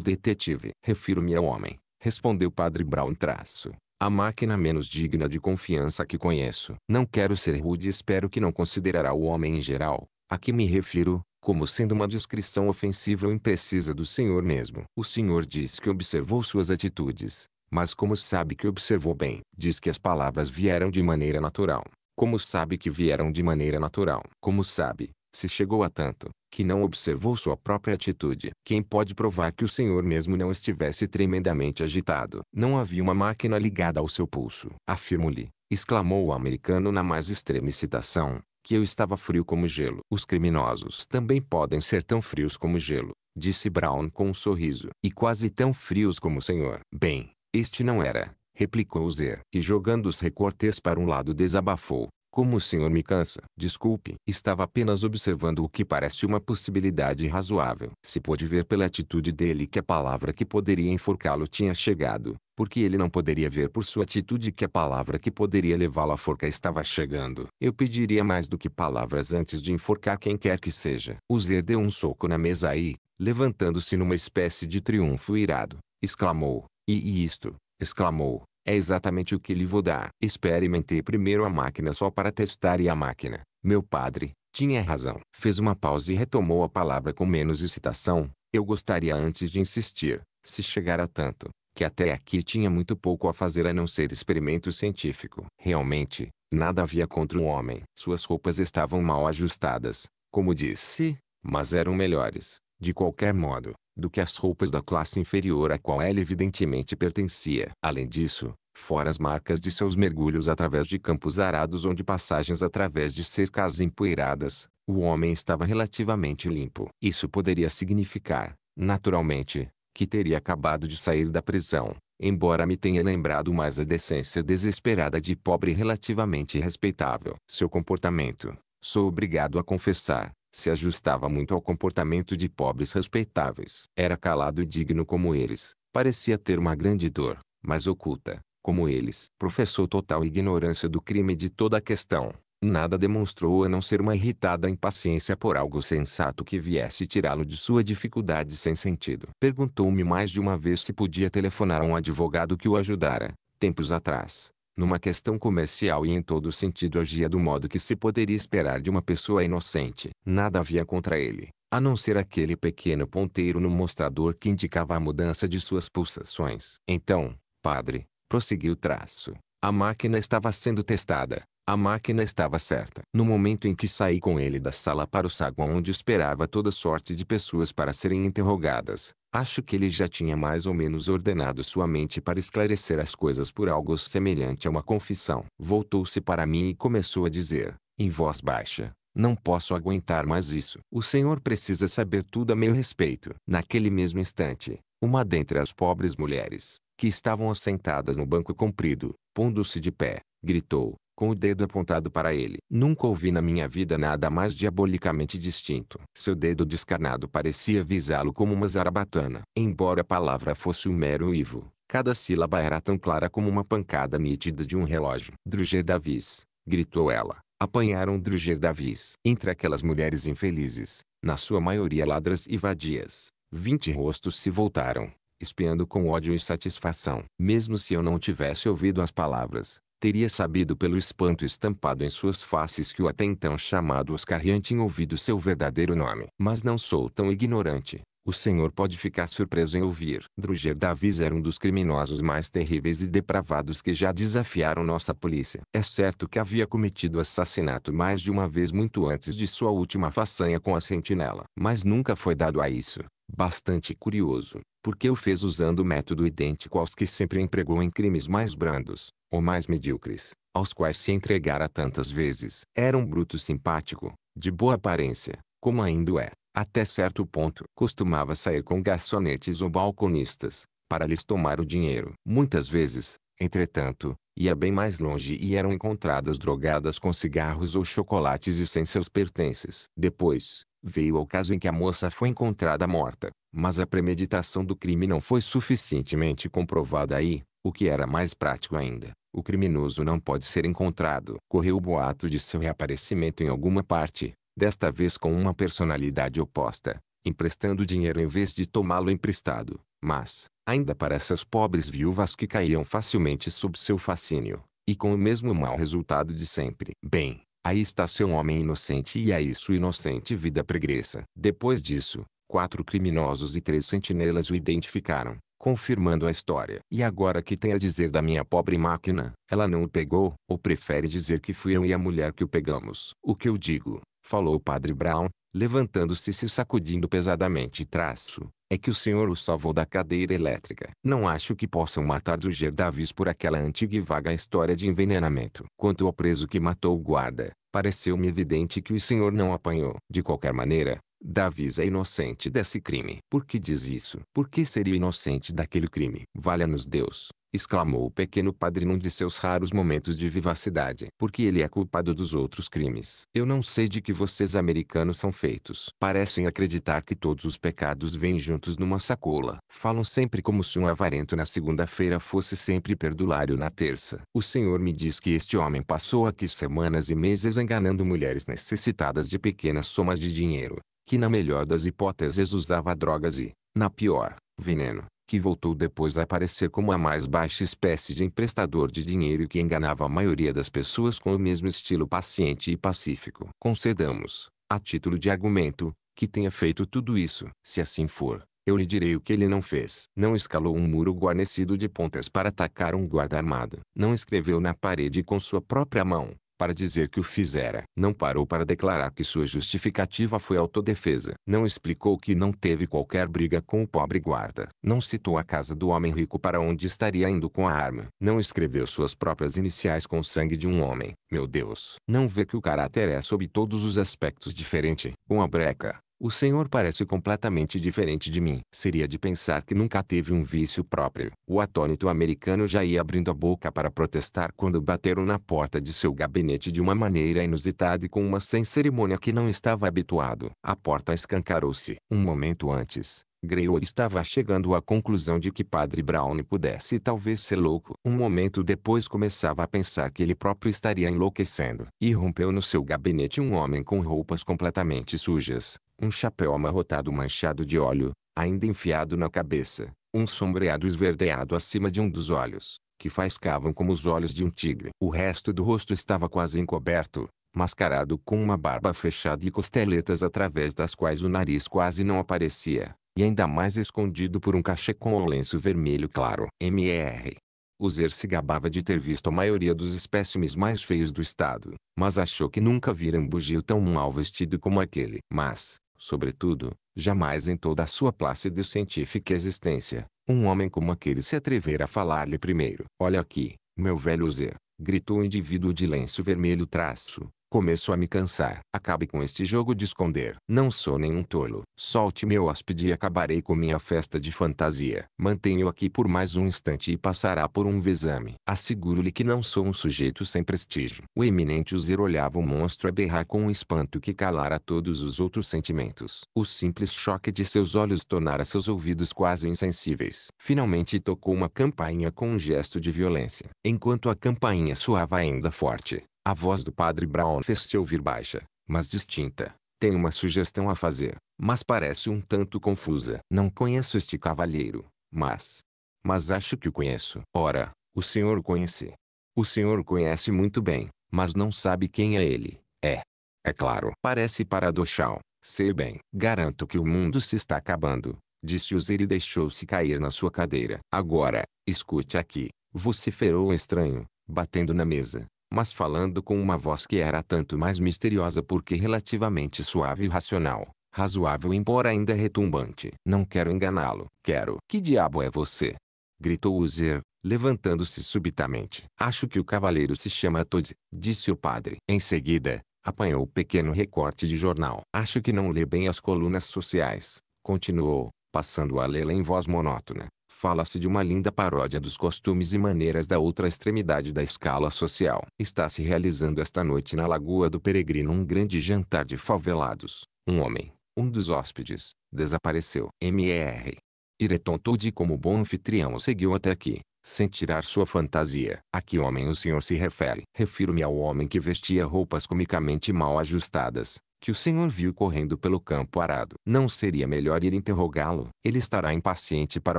detetive. Refiro-me ao homem, respondeu Padre Brown traço. A máquina menos digna de confiança que conheço. Não quero ser rude e espero que não considerará o homem em geral, a que me refiro, como sendo uma descrição ofensiva ou imprecisa do senhor mesmo. O senhor diz que observou suas atitudes, mas como sabe que observou bem? Diz que as palavras vieram de maneira natural. Como sabe que vieram de maneira natural? Como sabe, se chegou a tanto, que não observou sua própria atitude? Quem pode provar que o senhor mesmo não estivesse tremendamente agitado? Não havia uma máquina ligada ao seu pulso. Afirmo-lhe, exclamou o americano na mais extrema excitação, que eu estava frio como gelo. Os criminosos também podem ser tão frios como gelo, disse Brown com um sorriso. E quase tão frios como o senhor. Bem, este não era, replicou Zer. E jogando os recortes para um lado desabafou. Como o senhor me cansa. Desculpe, estava apenas observando o que parece uma possibilidade razoável. Se pôde ver pela atitude dele que a palavra que poderia enforcá-lo tinha chegado, porque ele não poderia ver por sua atitude que a palavra que poderia levá-lo à forca estava chegando. Eu pediria mais do que palavras antes de enforcar quem quer que seja. O Z deu um soco na mesa e, levantando-se numa espécie de triunfo irado, exclamou: e, e isto, exclamou, é exatamente o que lhe vou dar. Experimentei primeiro a máquina só para testar e a máquina, meu padre, tinha razão. Fez uma pausa e retomou a palavra com menos excitação. Eu gostaria antes de insistir, se chegar a tanto, que até aqui tinha muito pouco a fazer a não ser experimento científico. Realmente, nada havia contra o homem. Suas roupas estavam mal ajustadas, como disse, mas eram melhores, de qualquer modo do que as roupas da classe inferior à qual ela evidentemente pertencia. Além disso, fora as marcas de seus mergulhos através de campos arados ou de passagens através de cercas empoeiradas, o homem estava relativamente limpo. Isso poderia significar, naturalmente, que teria acabado de sair da prisão, embora me tenha lembrado mais a decência desesperada de pobre relativamente respeitável. Seu comportamento, sou obrigado a confessar, se ajustava muito ao comportamento de pobres respeitáveis. Era calado e digno como eles, parecia ter uma grande dor, mas oculta, como eles. Professou total ignorância do crime e de toda a questão. Nada demonstrou a não ser uma irritada impaciência por algo sensato que viesse tirá-lo de sua dificuldade sem sentido. Perguntou-me mais de uma vez se podia telefonar a um advogado que o ajudara, tempos atrás numa questão comercial e em todo sentido agia do modo que se poderia esperar de uma pessoa inocente. Nada havia contra ele, a não ser aquele pequeno ponteiro no mostrador que indicava a mudança de suas pulsações. Então, padre, prosseguiu o traço. A máquina estava sendo testada. A máquina estava certa. No momento em que saí com ele da sala para o saguão onde esperava toda sorte de pessoas para serem interrogadas, Acho que ele já tinha mais ou menos ordenado sua mente para esclarecer as coisas por algo semelhante a uma confissão. Voltou-se para mim e começou a dizer, em voz baixa, não posso aguentar mais isso. O senhor precisa saber tudo a meu respeito. Naquele mesmo instante, uma dentre as pobres mulheres, que estavam assentadas no banco comprido, pondo-se de pé, gritou, com o dedo apontado para ele. Nunca ouvi na minha vida nada mais diabolicamente distinto. Seu dedo descarnado parecia visá-lo como uma zarabatana. Embora a palavra fosse um mero uivo, cada sílaba era tão clara como uma pancada nítida de um relógio. Druger Davis, gritou ela. Apanharam Druger Davis. Entre aquelas mulheres infelizes, na sua maioria ladras e vadias, vinte rostos se voltaram, espiando com ódio e satisfação. Mesmo se eu não tivesse ouvido as palavras, teria sabido pelo espanto estampado em suas faces que o até então chamado Oscar Rian tinha ouvido seu verdadeiro nome. Mas não sou tão ignorante. O senhor pode ficar surpreso em ouvir. Druger Davis era um dos criminosos mais terríveis e depravados que já desafiaram nossa polícia. É certo que havia cometido assassinato mais de uma vez muito antes de sua última façanha com a sentinela. Mas nunca foi dado a isso. Bastante curioso, porque o fez usando método idêntico aos que sempre empregou em crimes mais brandos ou mais medíocres, aos quais se entregara tantas vezes. Era um bruto simpático, de boa aparência, como ainda é, até certo ponto. Costumava sair com garçonetes ou balconistas, para lhes tomar o dinheiro. Muitas vezes, entretanto, ia bem mais longe e eram encontradas drogadas com cigarros ou chocolates e sem seus pertences. Depois, veio ao caso em que a moça foi encontrada morta, mas a premeditação do crime não foi suficientemente comprovada aí, o que era mais prático ainda. O criminoso não pode ser encontrado. Correu o boato de seu reaparecimento em alguma parte, desta vez com uma personalidade oposta, emprestando dinheiro em vez de tomá-lo emprestado. Mas, ainda para essas pobres viúvas que caíam facilmente sob seu fascínio, e com o mesmo mau resultado de sempre. Bem, aí está seu homem inocente e aí é sua inocente vida pregressa. Depois disso, quatro criminosos e três sentinelas o identificaram confirmando a história. E agora que tem a dizer da minha pobre máquina? Ela não o pegou, ou prefere dizer que fui eu e a mulher que o pegamos? O que eu digo, falou o padre Brown, levantando-se e se sacudindo pesadamente traço, é que o senhor o salvou da cadeira elétrica. Não acho que possam matar do Gerdavis por aquela antiga e vaga história de envenenamento. Quanto ao preso que matou o guarda, pareceu-me evidente que o senhor não apanhou. De qualquer maneira, Davis é inocente desse crime. Por que diz isso? Por que seria inocente daquele crime? Valha-nos Deus! exclamou o pequeno padre num de seus raros momentos de vivacidade. Porque ele é culpado dos outros crimes. Eu não sei de que vocês americanos são feitos. Parecem acreditar que todos os pecados vêm juntos numa sacola. Falam sempre como se um avarento na segunda-feira fosse sempre perdulário na terça. O senhor me diz que este homem passou aqui semanas e meses enganando mulheres necessitadas de pequenas somas de dinheiro que na melhor das hipóteses usava drogas e, na pior, veneno, que voltou depois a aparecer como a mais baixa espécie de emprestador de dinheiro que enganava a maioria das pessoas com o mesmo estilo paciente e pacífico. Concedamos, a título de argumento, que tenha feito tudo isso. Se assim for, eu lhe direi o que ele não fez. Não escalou um muro guarnecido de pontas para atacar um guarda armado. Não escreveu na parede com sua própria mão, para dizer que o fizera. Não parou para declarar que sua justificativa foi autodefesa. Não explicou que não teve qualquer briga com o pobre guarda. Não citou a casa do homem rico para onde estaria indo com a arma. Não escreveu suas próprias iniciais com o sangue de um homem. Meu Deus! Não vê que o caráter é sob todos os aspectos diferente. Com a breca, o Senhor parece completamente diferente de mim. Seria de pensar que nunca teve um vício próprio. O atônito americano já ia abrindo a boca para protestar quando bateram na porta de seu gabinete de uma maneira inusitada e com uma sem cerimônia que não estava habituado. A porta escancarou-se. Um momento antes, Greywood estava chegando à conclusão de que Padre Brown pudesse talvez ser louco. Um momento depois começava a pensar que ele próprio estaria enlouquecendo. E rompeu no seu gabinete um homem com roupas completamente sujas, um chapéu amarrotado manchado de óleo, ainda enfiado na cabeça, um sombreado esverdeado acima de um dos olhos, que faiscavam como os olhos de um tigre. O resto do rosto estava quase encoberto, mascarado com uma barba fechada e costeletas através das quais o nariz quase não aparecia, e ainda mais escondido por um cachecol ou lenço vermelho claro. M.R. Uzer se gabava de ter visto a maioria dos espécimes mais feios do estado, mas achou que nunca vira um bugio tão mal vestido como aquele. Mas, Sobretudo, jamais em toda a sua plácida e científica existência, um homem como aquele se atrever a falar-lhe primeiro. Olha aqui, meu velho Zé, gritou o indivíduo de lenço vermelho traço, Começo a me cansar. Acabe com este jogo de esconder. Não sou nenhum tolo. Solte meu hóspede e acabarei com minha festa de fantasia. Mantenho aqui por mais um instante e passará por um exame. Asseguro-lhe que não sou um sujeito sem prestígio. O eminente user olhava o monstro a berrar com um espanto que calara todos os outros sentimentos. O simples choque de seus olhos tornara seus ouvidos quase insensíveis. Finalmente tocou uma campainha com um gesto de violência. Enquanto a campainha soava ainda forte, a voz do padre Brown fez-se ouvir baixa, mas distinta. Tenho uma sugestão a fazer, mas parece um tanto confusa. Não conheço este cavalheiro, mas... Mas acho que o conheço. Ora, o senhor conhece. O senhor conhece muito bem, mas não sabe quem é ele. É. É claro. Parece paradoxal. Sei bem. Garanto que o mundo se está acabando, disse Zer e deixou-se cair na sua cadeira. Agora, escute aqui, vociferou o estranho, batendo na mesa mas falando com uma voz que era tanto mais misteriosa porque relativamente suave e racional, razoável embora ainda retumbante. Não quero enganá-lo. Quero. Que diabo é você? Gritou o Zer, levantando-se subitamente. Acho que o cavaleiro se chama Todd, disse o padre. Em seguida, apanhou o pequeno recorte de jornal. Acho que não lê bem as colunas sociais, continuou, passando a lê-la em voz monótona. Fala-se de uma linda paródia dos costumes e maneiras da outra extremidade da escala social. Está se realizando esta noite na Lagoa do Peregrino um grande jantar de favelados. Um homem, um dos hóspedes, desapareceu. M.R. Ireton Todi como bom anfitrião o seguiu até aqui, sem tirar sua fantasia. A que homem o senhor se refere? Refiro-me ao homem que vestia roupas comicamente mal ajustadas, que o senhor viu correndo pelo campo arado. Não seria melhor ir interrogá-lo? Ele estará impaciente para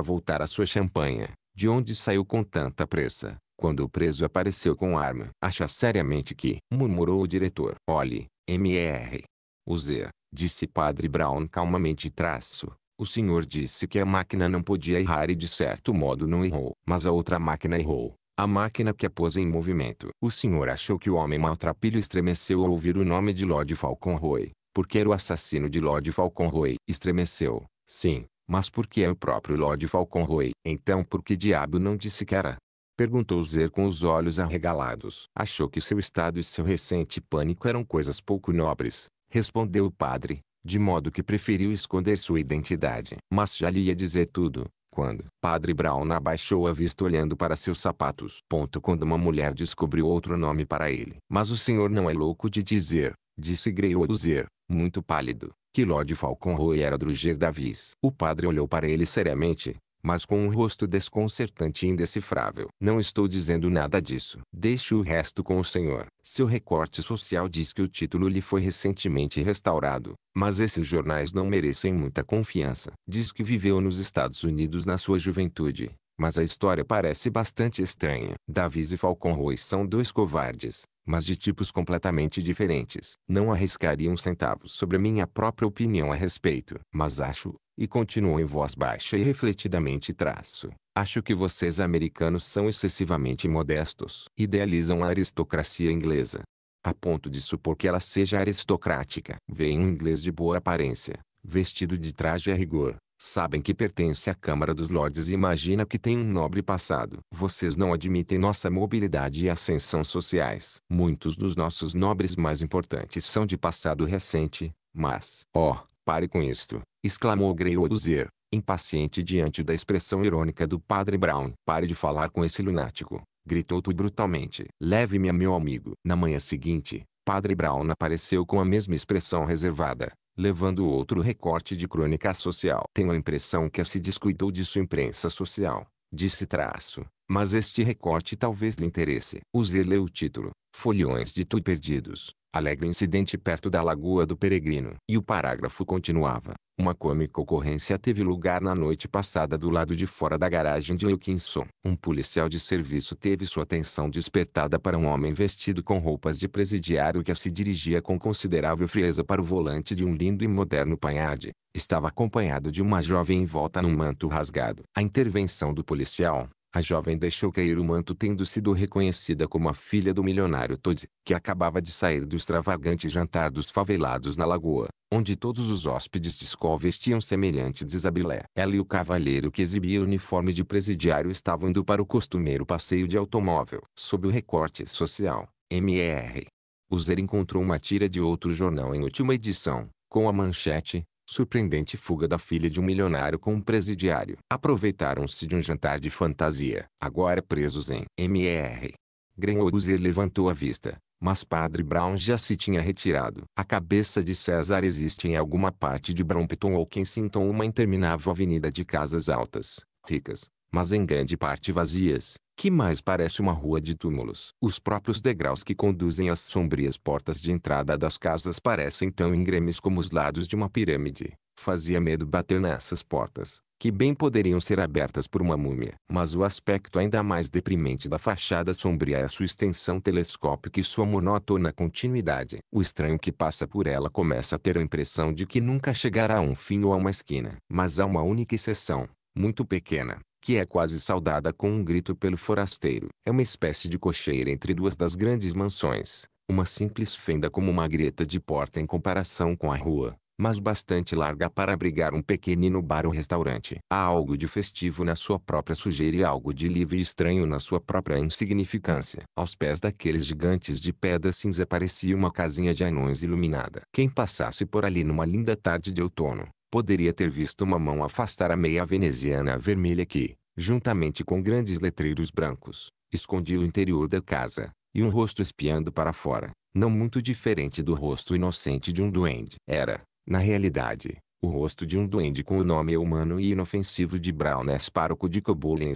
voltar à sua champanha, de onde saiu com tanta pressa. Quando o preso apareceu com arma, acha seriamente que, murmurou o diretor. Olhe, M.E.R. O Z, disse Padre Brown calmamente traço. O senhor disse que a máquina não podia errar e de certo modo não errou. Mas a outra máquina errou a máquina que a pôs em movimento. O senhor achou que o homem maltrapilho estremeceu ao ouvir o nome de Lord Falconroy, porque era o assassino de Lord Falconroy. Estremeceu, sim, mas porque é o próprio Lord Falconroy. Então por que diabo não disse que era? Perguntou Zer com os olhos arregalados. Achou que seu estado e seu recente pânico eram coisas pouco nobres, respondeu o padre, de modo que preferiu esconder sua identidade. Mas já lhe ia dizer tudo, quando Padre Brown abaixou a vista olhando para seus sapatos. Ponto quando uma mulher descobriu outro nome para ele. Mas o senhor não é louco de dizer, disse Greyouser, muito pálido, que Lord Falconroy era Druger Davis. O padre olhou para ele seriamente, mas com um rosto desconcertante e indecifrável. Não estou dizendo nada disso. Deixe o resto com o senhor. Seu recorte social diz que o título lhe foi recentemente restaurado, mas esses jornais não merecem muita confiança. Diz que viveu nos Estados Unidos na sua juventude, mas a história parece bastante estranha. Davis e Falcon Ruiz são dois covardes, mas de tipos completamente diferentes. Não arriscaria um centavo sobre a minha própria opinião a respeito. Mas acho, e continuou em voz baixa e refletidamente traço. Acho que vocês americanos são excessivamente modestos. Idealizam a aristocracia inglesa. A ponto de supor que ela seja aristocrática. Veem um inglês de boa aparência, vestido de traje a rigor, sabem que pertence à Câmara dos Lordes e imagina que tem um nobre passado. Vocês não admitem nossa mobilidade e ascensão sociais. Muitos dos nossos nobres mais importantes são de passado recente, mas... Oh, pare com isto, exclamou Grey Greyouzer, impaciente diante da expressão irônica do padre Brown. Pare de falar com esse lunático, gritou Tu brutalmente. Leve-me a meu amigo. Na manhã seguinte, padre Brown apareceu com a mesma expressão reservada, levando outro recorte de crônica social. Tenho a impressão que se descuidou de sua imprensa social, disse traço, mas este recorte talvez lhe interesse. Use lê o título, Folhões de Tui Perdidos, alegre incidente perto da Lagoa do Peregrino. E o parágrafo continuava. Uma cômica ocorrência teve lugar na noite passada do lado de fora da garagem de Wilkinson. Um policial de serviço teve sua atenção despertada para um homem vestido com roupas de presidiário que se dirigia com considerável frieza para o volante de um lindo e moderno panhard. Estava acompanhado de uma jovem envolta num manto rasgado. A intervenção do policial, a jovem deixou cair o manto tendo sido reconhecida como a filha do milionário Todd, que acabava de sair do extravagante jantar dos favelados na lagoa, onde todos os hóspedes de Skol vestiam semelhante desabilé. Ela e o cavalheiro que exibia o uniforme de presidiário estavam indo para o costumeiro passeio de automóvel. Sob o recorte social, MR. O Zer encontrou uma tira de outro jornal em última edição, com a manchete, surpreendente fuga da filha de um milionário com um presidiário. Aproveitaram-se de um jantar de fantasia, agora presos em M.R. Grenouzer levantou a vista, mas Padre Brown já se tinha retirado. A cabeça de César existe em alguma parte de Brompton ou Kensington uma interminável avenida de casas altas, ricas, mas em grande parte vazias, que mais parece uma rua de túmulos. Os próprios degraus que conduzem às sombrias portas de entrada das casas parecem tão íngremes como os lados de uma pirâmide. Fazia medo bater nessas portas, que bem poderiam ser abertas por uma múmia. Mas o aspecto ainda mais deprimente da fachada sombria é a sua extensão telescópica e sua monótona continuidade. O estranho que passa por ela começa a ter a impressão de que nunca chegará a um fim ou a uma esquina. Mas há uma única exceção, muito pequena, que é quase saudada com um grito pelo forasteiro. É uma espécie de cocheira entre duas das grandes mansões, uma simples fenda como uma greta de porta em comparação com a rua, mas bastante larga para abrigar um pequenino bar ou restaurante. Há algo de festivo na sua própria sujeira e algo de livre e estranho na sua própria insignificância. Aos pés daqueles gigantes de pedra cinza parecia uma casinha de anões iluminada. Quem passasse por ali numa linda tarde de outono, poderia ter visto uma mão afastar a meia veneziana vermelha que, juntamente com grandes letreiros brancos, escondia o interior da casa, e um rosto espiando para fora, não muito diferente do rosto inocente de um duende. Era, na realidade, o rosto de um duende com o nome humano e inofensivo de Brownes pároco de Cobol em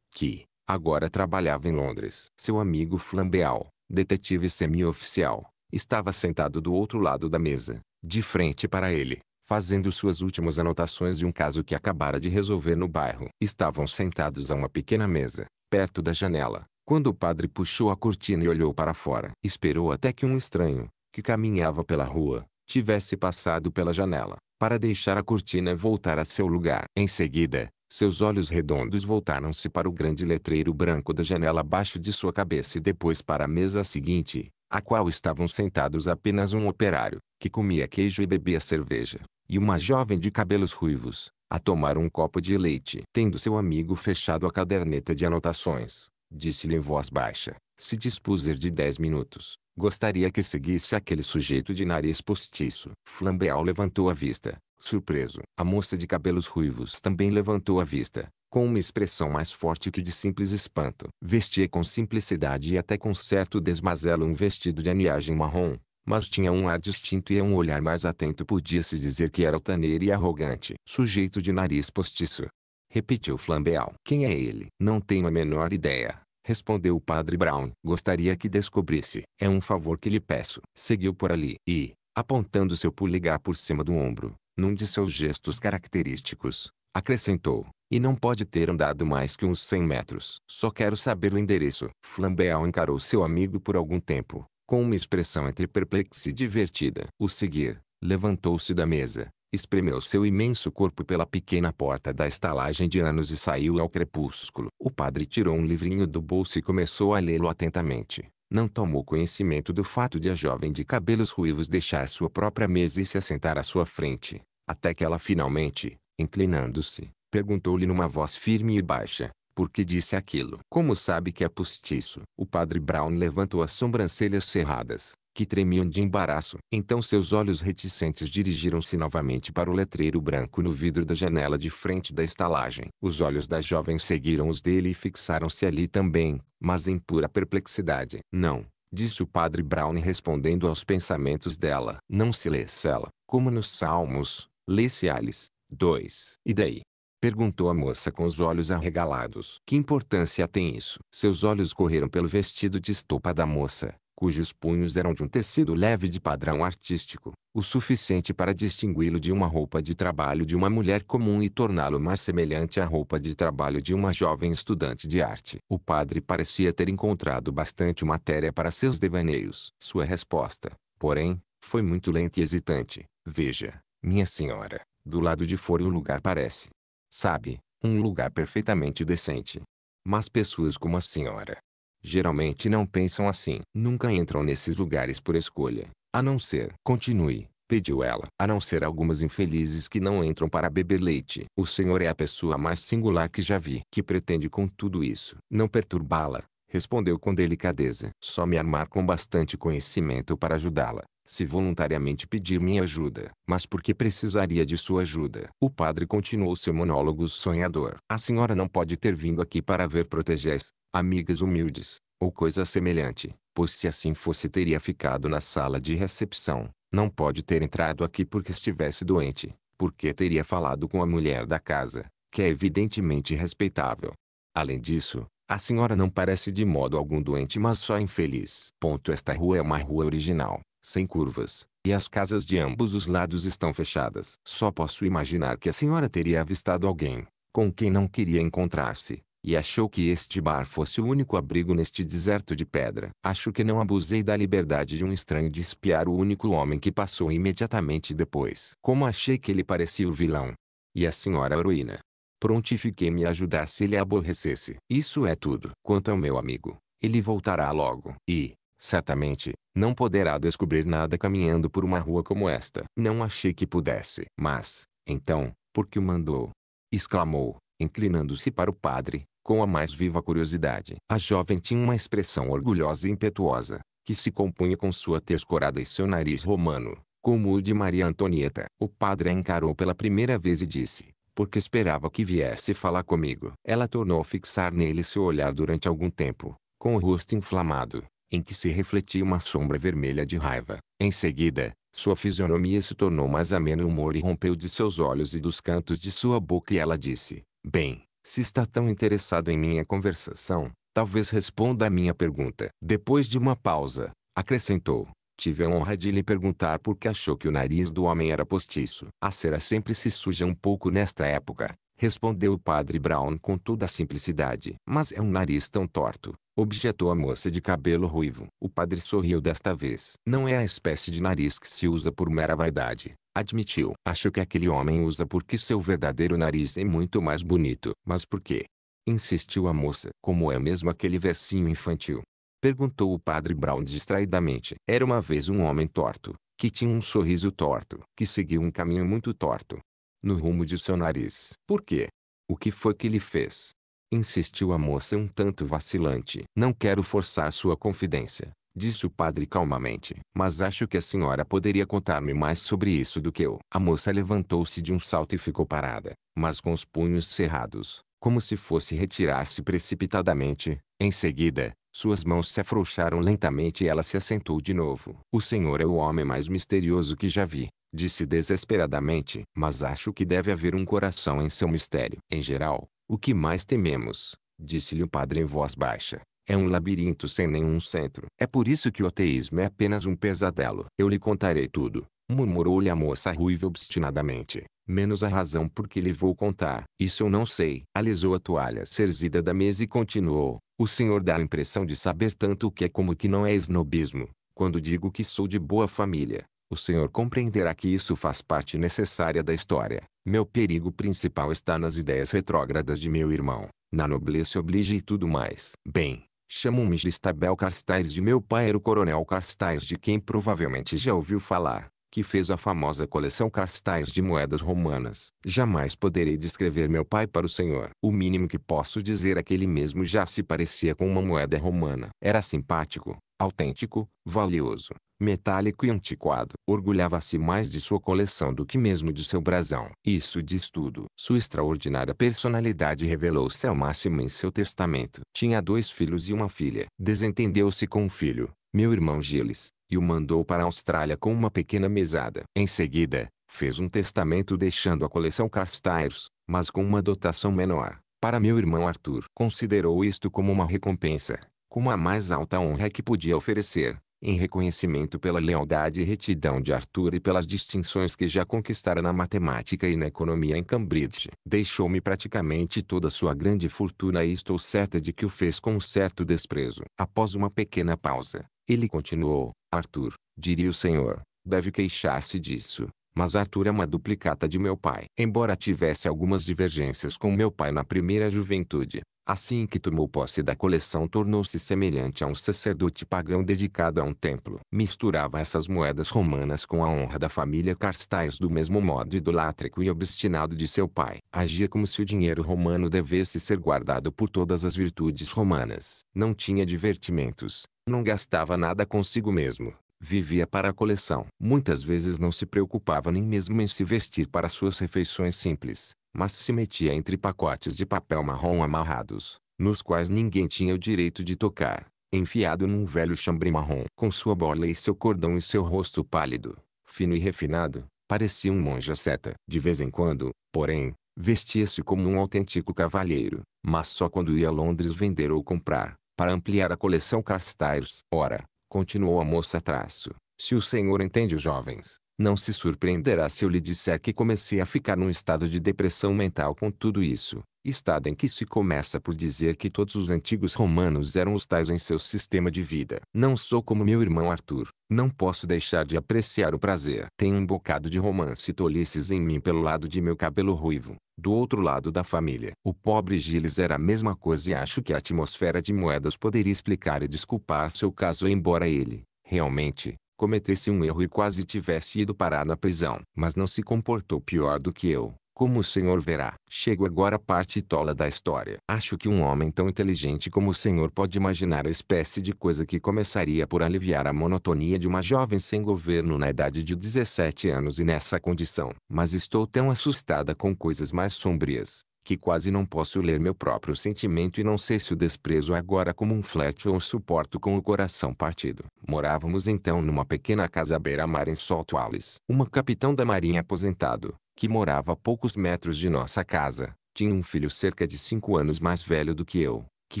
que, agora trabalhava em Londres. Seu amigo Flambeal, detetive semi-oficial, estava sentado do outro lado da mesa, de frente para ele, fazendo suas últimas anotações de um caso que acabara de resolver no bairro. Estavam sentados a uma pequena mesa, perto da janela, quando o padre puxou a cortina e olhou para fora. Esperou até que um estranho, que caminhava pela rua, tivesse passado pela janela, para deixar a cortina voltar a seu lugar. Em seguida, seus olhos redondos voltaram-se para o grande letreiro branco da janela abaixo de sua cabeça e depois para a mesa seguinte, a qual estavam sentados apenas um operário, que comia queijo e bebia cerveja, e uma jovem de cabelos ruivos, a tomar um copo de leite. Tendo seu amigo fechado a caderneta de anotações, disse-lhe em voz baixa, se dispuser de dez minutos, gostaria que seguisse aquele sujeito de nariz postiço. Flambeau levantou a vista, surpreso. A moça de cabelos ruivos também levantou a vista, com uma expressão mais forte que de simples espanto. Vestia com simplicidade e até com certo desmazelo um vestido de aniagem marrom, mas tinha um ar distinto e um olhar mais atento podia-se dizer que era altaneiro e arrogante. Sujeito de nariz postiço. Repetiu Flambeal. Quem é ele? Não tenho a menor ideia. Respondeu o padre Brown. Gostaria que descobrisse. É um favor que lhe peço. Seguiu por ali e, apontando seu polegar por cima do ombro, num de seus gestos característicos, acrescentou. E não pode ter andado mais que uns cem metros. Só quero saber o endereço. Flambeau encarou seu amigo por algum tempo, com uma expressão entre perplexa e divertida. O seguir, levantou-se da mesa, espremeu seu imenso corpo pela pequena porta da estalagem de anos e saiu ao crepúsculo. O padre tirou um livrinho do bolso e começou a lê-lo atentamente. Não tomou conhecimento do fato de a jovem de cabelos ruivos deixar sua própria mesa e se assentar à sua frente, até que ela finalmente, inclinando-se, perguntou-lhe numa voz firme e baixa, porque disse aquilo. Como sabe que é postiço? O padre Brown levantou as sobrancelhas cerradas, que tremiam de embaraço. Então seus olhos reticentes dirigiram-se novamente para o letreiro branco no vidro da janela de frente da estalagem. Os olhos da jovem seguiram os dele e fixaram-se ali também, mas em pura perplexidade. Não, disse o padre Brown respondendo aos pensamentos dela. Não se lê ela, como nos Salmos, lê-se-ales. 2. E daí? Perguntou a moça com os olhos arregalados. Que importância tem isso? Seus olhos correram pelo vestido de estopa da moça, cujos punhos eram de um tecido leve de padrão artístico, o suficiente para distingui-lo de uma roupa de trabalho de uma mulher comum e torná-lo mais semelhante à roupa de trabalho de uma jovem estudante de arte. O padre parecia ter encontrado bastante matéria para seus devaneios. Sua resposta, porém, foi muito lenta e hesitante. Veja, minha senhora, do lado de fora o lugar parece, sabe, um lugar perfeitamente decente. Mas pessoas como a senhora, geralmente não pensam assim. Nunca entram nesses lugares por escolha, a não ser. Continue, pediu ela. A não ser algumas infelizes que não entram para beber leite. O senhor é a pessoa mais singular que já vi. Que pretende com tudo isso? Não perturbá-la, respondeu com delicadeza. Só me armar com bastante conhecimento para ajudá-la se voluntariamente pedir minha ajuda, mas porque precisaria de sua ajuda. O padre continuou seu monólogo sonhador. A senhora não pode ter vindo aqui para ver protegés, amigas humildes, ou coisa semelhante, pois se assim fosse teria ficado na sala de recepção. Não pode ter entrado aqui porque estivesse doente, porque teria falado com a mulher da casa, que é evidentemente respeitável. Além disso, a senhora não parece de modo algum doente mas só infeliz. Ponto esta rua é uma rua original sem curvas, e as casas de ambos os lados estão fechadas. Só posso imaginar que a senhora teria avistado alguém, com quem não queria encontrar-se, e achou que este bar fosse o único abrigo neste deserto de pedra. Acho que não abusei da liberdade de um estranho de espiar o único homem que passou imediatamente depois. Como achei que ele parecia o vilão. E a senhora heroína. Prontifiquei-me a ajudar se ele aborrecesse. Isso é tudo. Quanto ao meu amigo, ele voltará logo. E, Certamente, não poderá descobrir nada caminhando por uma rua como esta. Não achei que pudesse. Mas, então, por que o mandou? Exclamou, inclinando-se para o padre, com a mais viva curiosidade. A jovem tinha uma expressão orgulhosa e impetuosa, que se compunha com sua tescorada e seu nariz romano, como o de Maria Antonieta. O padre a encarou pela primeira vez e disse, porque esperava que viesse falar comigo. Ela tornou a fixar nele seu olhar durante algum tempo, com o rosto inflamado, em que se refletia uma sombra vermelha de raiva. Em seguida, sua fisionomia se tornou mais ameno humor e rompeu de seus olhos e dos cantos de sua boca e ela disse, Bem, se está tão interessado em minha conversação, talvez responda à minha pergunta. Depois de uma pausa, acrescentou, Tive a honra de lhe perguntar por que achou que o nariz do homem era postiço. A cera sempre se suja um pouco nesta época, respondeu o padre Brown com toda a simplicidade. Mas é um nariz tão torto, Objetou a moça de cabelo ruivo. O padre sorriu desta vez. Não é a espécie de nariz que se usa por mera vaidade, admitiu. Acho que aquele homem usa porque seu verdadeiro nariz é muito mais bonito. Mas por quê? Insistiu a moça. Como é mesmo aquele versinho infantil? Perguntou o padre Brown distraidamente. Era uma vez um homem torto, que tinha um sorriso torto, que seguiu um caminho muito torto. No rumo de seu nariz. Por quê? O que foi que lhe fez? Insistiu a moça um tanto vacilante. Não quero forçar sua confidência, disse o padre calmamente. Mas acho que a senhora poderia contar-me mais sobre isso do que eu. A moça levantou-se de um salto e ficou parada, mas com os punhos cerrados, como se fosse retirar-se precipitadamente. Em seguida, suas mãos se afrouxaram lentamente e ela se assentou de novo. O senhor é o homem mais misterioso que já vi, disse desesperadamente, mas acho que deve haver um coração em seu mistério. Em geral, o que mais tememos, disse-lhe o padre em voz baixa, é um labirinto sem nenhum centro. É por isso que o ateísmo é apenas um pesadelo. Eu lhe contarei tudo, murmurou-lhe a moça ruiva obstinadamente. Menos a razão por que lhe vou contar. Isso eu não sei. Alisou a toalha cerzida da mesa e continuou. O senhor dá a impressão de saber tanto o que é como o que não é esnobismo, quando digo que sou de boa família o senhor compreenderá que isso faz parte necessária da história. Meu perigo principal está nas ideias retrógradas de meu irmão, na nobreza oblige e tudo mais. Bem, chamo me Gistabel Carstairs de meu pai era o coronel Carstairs de quem provavelmente já ouviu falar, que fez a famosa coleção Carstairs de moedas romanas. Jamais poderei descrever meu pai para o senhor. O mínimo que posso dizer é que ele mesmo já se parecia com uma moeda romana. Era simpático, autêntico, valioso, metálico e antiquado. Orgulhava-se mais de sua coleção do que mesmo de seu brasão. Isso diz tudo. Sua extraordinária personalidade revelou-se ao máximo em seu testamento. Tinha dois filhos e uma filha. Desentendeu-se com o um filho, meu irmão Gilles, e o mandou para a Austrália com uma pequena mesada. Em seguida, fez um testamento deixando a coleção Carstairs, mas com uma dotação menor, para meu irmão Arthur. Considerou isto como uma recompensa, como a mais alta honra que podia oferecer em reconhecimento pela lealdade e retidão de Arthur e pelas distinções que já conquistara na matemática e na economia em Cambridge. Deixou-me praticamente toda sua grande fortuna e estou certa de que o fez com um certo desprezo. Após uma pequena pausa, ele continuou, Arthur, diria o senhor, deve queixar-se disso. Mas Arthur é uma duplicata de meu pai. Embora tivesse algumas divergências com meu pai na primeira juventude, Assim que tomou posse da coleção tornou-se semelhante a um sacerdote pagão dedicado a um templo. Misturava essas moedas romanas com a honra da família Carstais do mesmo modo idolátrico e obstinado de seu pai. Agia como se o dinheiro romano devesse ser guardado por todas as virtudes romanas. Não tinha divertimentos, não gastava nada consigo mesmo vivia para a coleção. Muitas vezes não se preocupava nem mesmo em se vestir para suas refeições simples mas se metia entre pacotes de papel marrom amarrados, nos quais ninguém tinha o direito de tocar, enfiado num velho chambre marrom. Com sua bola e seu cordão e seu rosto pálido, fino e refinado, parecia um monge seta. De vez em quando, porém, vestia-se como um autêntico cavalheiro, mas só quando ia a Londres vender ou comprar, para ampliar a coleção Carstairs. Ora, continuou a moça traço, se o senhor entende os jovens, não se surpreenderá se eu lhe disser que comecei a ficar num estado de depressão mental com tudo isso, estado em que se começa por dizer que todos os antigos romanos eram os tais em seu sistema de vida. Não sou como meu irmão Arthur, não posso deixar de apreciar o prazer. Tem um bocado de romance e tolices em mim pelo lado de meu cabelo ruivo, do outro lado da família. O pobre Gilles era a mesma coisa e acho que a atmosfera de moedas poderia explicar e desculpar seu caso embora ele, realmente, cometesse um erro e quase tivesse ido parar na prisão. Mas não se comportou pior do que eu, como o senhor verá. Chego agora à parte tola da história. Acho que um homem tão inteligente como o senhor pode imaginar a espécie de coisa que começaria por aliviar a monotonia de uma jovem sem governo na idade de 17 anos e nessa condição. Mas estou tão assustada com coisas mais sombrias, que quase não posso ler meu próprio sentimento e não sei se o desprezo agora como um flerte ou suporto com o coração partido. Morávamos então numa pequena casa beira-mar em Soltoales. Uma capitão da marinha aposentado, que morava a poucos metros de nossa casa, tinha um filho cerca de cinco anos mais velho do que eu, que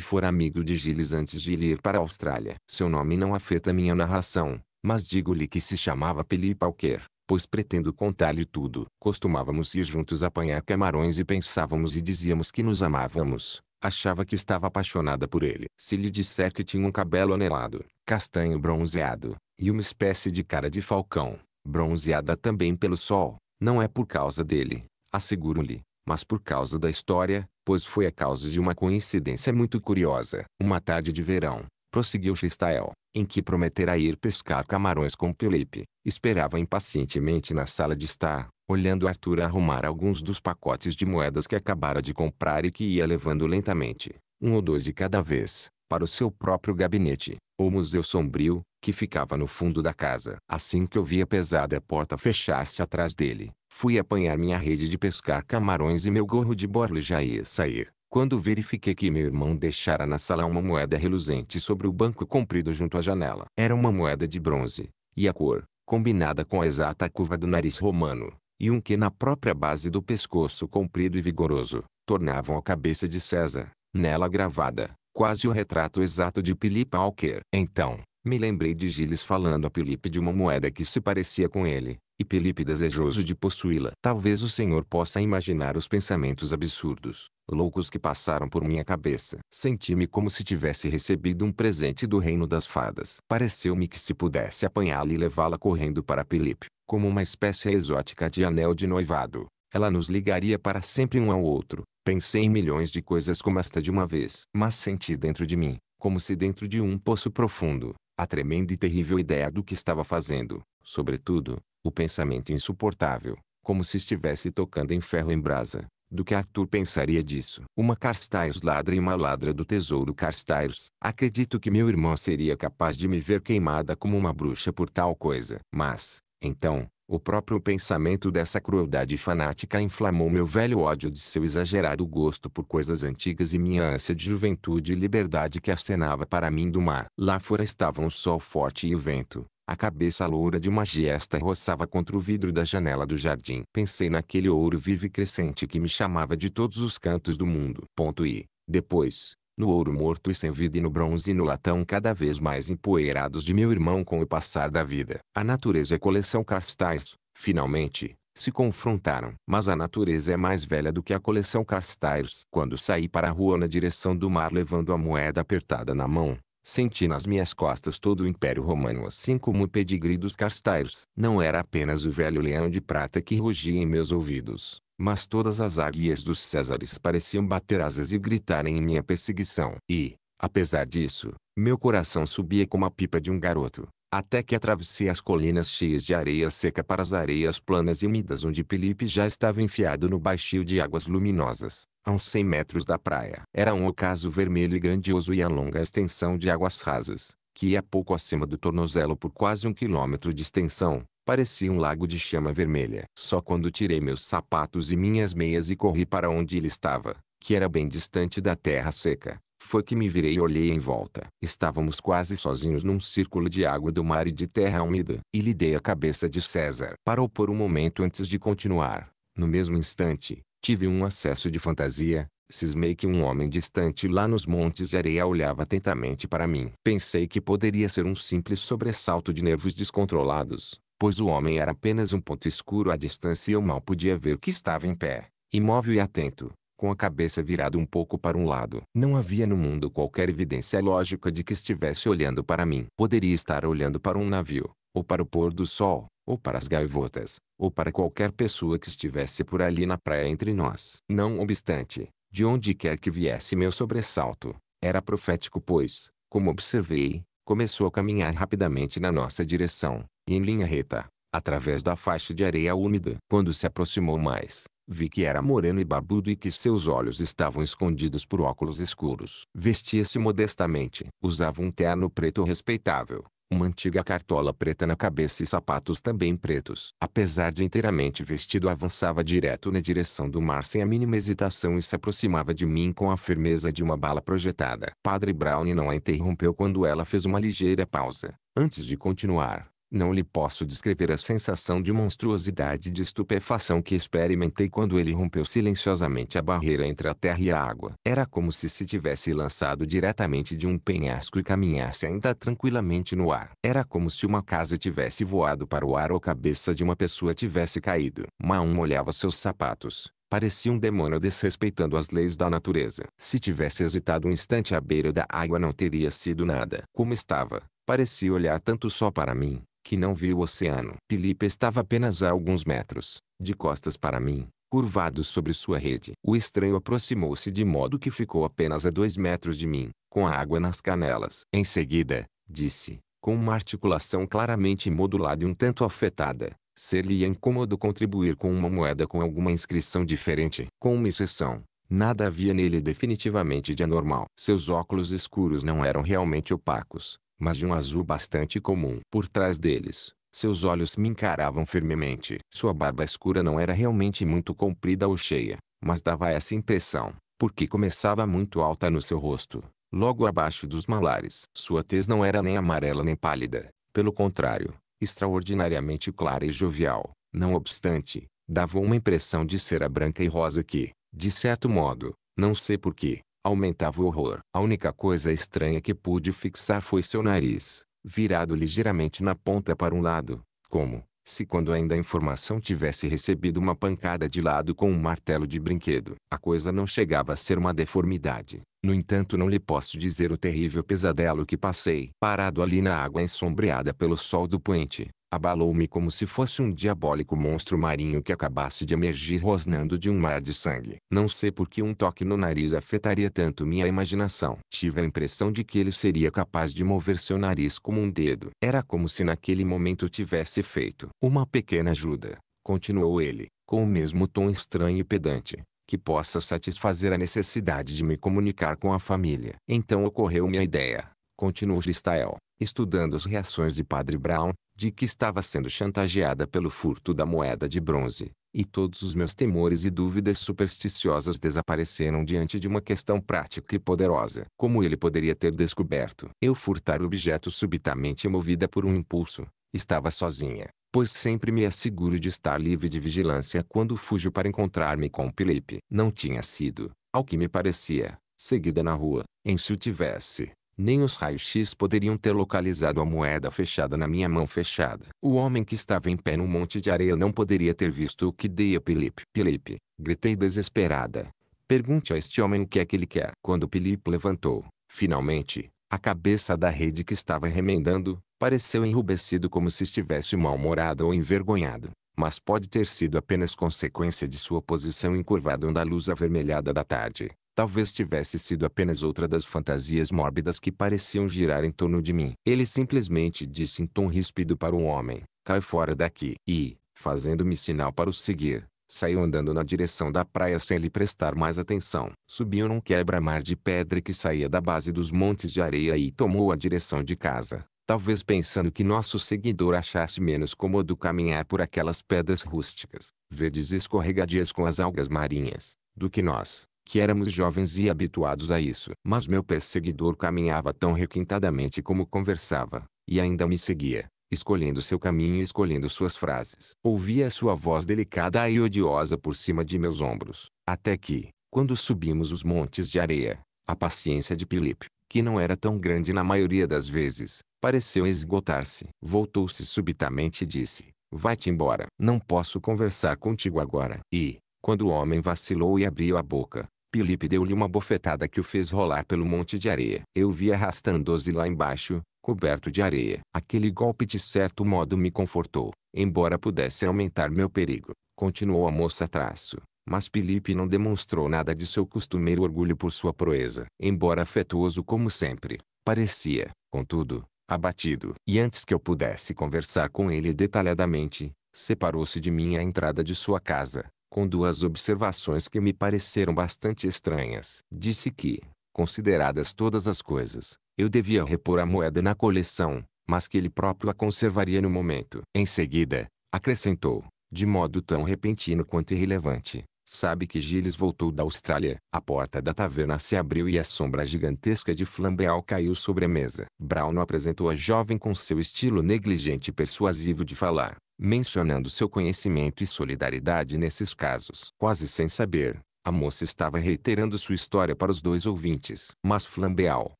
fora amigo de Gilles antes de ir para a Austrália. Seu nome não afeta minha narração, mas digo-lhe que se chamava Pelipalquer, pois pretendo contar-lhe tudo. Costumávamos ir juntos apanhar camarões e pensávamos e dizíamos que nos amávamos. Achava que estava apaixonada por ele. Se lhe disser que tinha um cabelo anelado, castanho bronzeado, e uma espécie de cara de falcão, bronzeada também pelo sol, não é por causa dele, asseguro-lhe, mas por causa da história, pois foi a causa de uma coincidência muito curiosa. Uma tarde de verão, prosseguiu Chistael, em que prometera ir pescar camarões com Felipe, esperava impacientemente na sala de estar, olhando Arthur arrumar alguns dos pacotes de moedas que acabara de comprar e que ia levando lentamente, um ou dois de cada vez, para o seu próprio gabinete, ou museu sombrio, que ficava no fundo da casa. Assim que eu vi a pesada porta fechar-se atrás dele, fui apanhar minha rede de pescar camarões e meu gorro de borla já ia sair quando verifiquei que meu irmão deixara na sala uma moeda reluzente sobre o banco comprido junto à janela. Era uma moeda de bronze, e a cor, combinada com a exata curva do nariz romano, e um que na própria base do pescoço comprido e vigoroso, tornavam a cabeça de César, nela gravada, quase o retrato exato de Philip Alker. Então, me lembrei de Gilles falando a Philip de uma moeda que se parecia com ele, e Felipe desejoso de possuí-la. Talvez o senhor possa imaginar os pensamentos absurdos loucos que passaram por minha cabeça. Senti-me como se tivesse recebido um presente do reino das fadas. Pareceu-me que se pudesse apanhá-la e levá-la correndo para Felipe, como uma espécie exótica de anel de noivado. Ela nos ligaria para sempre um ao outro. Pensei em milhões de coisas como esta de uma vez. Mas senti dentro de mim, como se dentro de um poço profundo, a tremenda e terrível ideia do que estava fazendo. Sobretudo, o pensamento insuportável, como se estivesse tocando em ferro em brasa, do que Arthur pensaria disso. Uma Carstairs ladra e uma ladra do tesouro Carstairs. Acredito que meu irmão seria capaz de me ver queimada como uma bruxa por tal coisa. Mas, então, o próprio pensamento dessa crueldade fanática inflamou meu velho ódio de seu exagerado gosto por coisas antigas e minha ânsia de juventude e liberdade que acenava para mim do mar. Lá fora estavam o sol forte e o vento, a cabeça loura de uma giesta roçava contra o vidro da janela do jardim. Pensei naquele ouro vivo e crescente que me chamava de todos os cantos do mundo. Ponto e, depois, no ouro morto e sem vida e no bronze e no latão cada vez mais empoeirados de meu irmão com o passar da vida. A natureza e a coleção Carstairs, finalmente, se confrontaram. Mas a natureza é mais velha do que a coleção Carstairs. Quando saí para a rua na direção do mar levando a moeda apertada na mão, Senti nas minhas costas todo o Império Romano assim como o pedigree dos castairos. Não era apenas o velho leão de prata que rugia em meus ouvidos, mas todas as águias dos Césares pareciam bater asas e gritarem em minha perseguição. E, apesar disso, meu coração subia como a pipa de um garoto, até que atravessei as colinas cheias de areia seca para as areias planas e úmidas onde Felipe já estava enfiado no baixio de águas luminosas a uns 100 metros da praia. Era um ocaso vermelho e grandioso e a longa extensão de águas rasas, que ia pouco acima do tornozelo por quase um quilômetro de extensão, parecia um lago de chama vermelha. Só quando tirei meus sapatos e minhas meias e corri para onde ele estava, que era bem distante da terra seca, foi que me virei e olhei em volta. Estávamos quase sozinhos num círculo de água do mar e de terra úmida. E lhe dei a cabeça de César. Parou por um momento antes de continuar. No mesmo instante, Tive um acesso de fantasia, cismei que um homem distante lá nos montes de areia olhava atentamente para mim. Pensei que poderia ser um simples sobressalto de nervos descontrolados, pois o homem era apenas um ponto escuro à distância e eu mal podia ver que estava em pé, imóvel e atento, com a cabeça virada um pouco para um lado. Não havia no mundo qualquer evidência lógica de que estivesse olhando para mim. Poderia estar olhando para um navio, ou para o pôr do sol, ou para as gaivotas, ou para qualquer pessoa que estivesse por ali na praia entre nós. Não obstante, de onde quer que viesse meu sobressalto, era profético pois, como observei, começou a caminhar rapidamente na nossa direção, em linha reta, através da faixa de areia úmida. Quando se aproximou mais, vi que era moreno e barbudo e que seus olhos estavam escondidos por óculos escuros. Vestia-se modestamente. Usava um terno preto respeitável, uma antiga cartola preta na cabeça e sapatos também pretos. Apesar de inteiramente vestido avançava direto na direção do mar sem a mínima hesitação e se aproximava de mim com a firmeza de uma bala projetada. Padre Brown não a interrompeu quando ela fez uma ligeira pausa, antes de continuar. Não lhe posso descrever a sensação de monstruosidade e de estupefação que experimentei quando ele rompeu silenciosamente a barreira entre a terra e a água. Era como se se tivesse lançado diretamente de um penhasco e caminhasse ainda tranquilamente no ar. Era como se uma casa tivesse voado para o ar ou a cabeça de uma pessoa tivesse caído. Maum olhava seus sapatos, Parecia um demônio desrespeitando as leis da natureza. Se tivesse hesitado um instante à beira da água não teria sido nada. Como estava, parecia olhar tanto só para mim, que não vi o oceano. Felipe estava apenas a alguns metros, de costas para mim, curvado sobre sua rede. O estranho aproximou-se de modo que ficou apenas a dois metros de mim, com a água nas canelas. Em seguida, disse, com uma articulação claramente modulada e um tanto afetada, ser seria incômodo contribuir com uma moeda com alguma inscrição diferente. Com uma exceção, nada havia nele definitivamente de anormal. Seus óculos escuros não eram realmente opacos, mas de um azul bastante comum. Por trás deles, seus olhos me encaravam firmemente. Sua barba escura não era realmente muito comprida ou cheia, mas dava essa impressão, porque começava muito alta no seu rosto, logo abaixo dos malares. Sua tez não era nem amarela nem pálida, pelo contrário, extraordinariamente clara e jovial. Não obstante, dava uma impressão de cera branca e rosa que, de certo modo, não sei porquê, Aumentava o horror. A única coisa estranha que pude fixar foi seu nariz, virado ligeiramente na ponta para um lado, como se quando ainda a informação tivesse recebido uma pancada de lado com um martelo de brinquedo. A coisa não chegava a ser uma deformidade. No entanto não lhe posso dizer o terrível pesadelo que passei. Parado ali na água ensombreada pelo sol do poente, abalou-me como se fosse um diabólico monstro marinho que acabasse de emergir rosnando de um mar de sangue. Não sei por que um toque no nariz afetaria tanto minha imaginação. Tive a impressão de que ele seria capaz de mover seu nariz como um dedo. Era como se naquele momento tivesse feito uma pequena ajuda. Continuou ele, com o mesmo tom estranho e pedante que possa satisfazer a necessidade de me comunicar com a família. Então ocorreu me a ideia, continuou Gistael, estudando as reações de Padre Brown, de que estava sendo chantageada pelo furto da moeda de bronze, e todos os meus temores e dúvidas supersticiosas desapareceram diante de uma questão prática e poderosa. Como ele poderia ter descoberto? Eu furtar o objeto subitamente movida por um impulso, estava sozinha, pois sempre me asseguro de estar livre de vigilância quando fujo para encontrar-me com Felipe. Não tinha sido, ao que me parecia, seguida na rua, em se o tivesse, nem os raios-x poderiam ter localizado a moeda fechada na minha mão fechada. O homem que estava em pé num monte de areia não poderia ter visto o que dei a Felipe. Felipe, gritei desesperada. Pergunte a este homem o que é que ele quer. Quando Felipe levantou, finalmente, a cabeça da rede que estava remendando, pareceu enrubescido como se estivesse mal-humorado ou envergonhado. Mas pode ter sido apenas consequência de sua posição encurvada da luz avermelhada da tarde. Talvez tivesse sido apenas outra das fantasias mórbidas que pareciam girar em torno de mim. Ele simplesmente disse em tom ríspido para o homem: Cai fora daqui. E, fazendo-me sinal para o seguir, saiu andando na direção da praia sem lhe prestar mais atenção. Subiu num quebra-mar de pedra que saía da base dos montes de areia e tomou a direção de casa. Talvez pensando que nosso seguidor achasse menos cômodo caminhar por aquelas pedras rústicas, verdes escorregadias com as algas marinhas, do que nós que éramos jovens e habituados a isso. Mas meu perseguidor caminhava tão requintadamente como conversava, e ainda me seguia, escolhendo seu caminho e escolhendo suas frases. Ouvia sua voz delicada e odiosa por cima de meus ombros, até que, quando subimos os montes de areia, a paciência de Filipe, que não era tão grande na maioria das vezes, pareceu esgotar-se. Voltou-se subitamente e disse: Vai-te embora. Não posso conversar contigo agora. E, quando o homem vacilou e abriu a boca, Pilipe deu-lhe uma bofetada que o fez rolar pelo monte de areia. Eu vi arrastando-se lá embaixo, coberto de areia. Aquele golpe de certo modo me confortou, embora pudesse aumentar meu perigo. Continuou a moça traço. Mas Pilipe não demonstrou nada de seu costumeiro orgulho por sua proeza. Embora afetuoso como sempre, parecia, contudo, abatido. E antes que eu pudesse conversar com ele detalhadamente, separou-se de mim à entrada de sua casa, com duas observações que me pareceram bastante estranhas. Disse que, consideradas todas as coisas, eu devia repor a moeda na coleção, mas que ele próprio a conservaria no momento. Em seguida, acrescentou, de modo tão repentino quanto irrelevante, sabe que Gilles voltou da Austrália. A porta da taverna se abriu e a sombra gigantesca de flambeal caiu sobre a mesa. Brown apresentou a jovem com seu estilo negligente e persuasivo de falar mencionando seu conhecimento e solidariedade nesses casos. Quase sem saber, a moça estava reiterando sua história para os dois ouvintes. Mas Flambeau,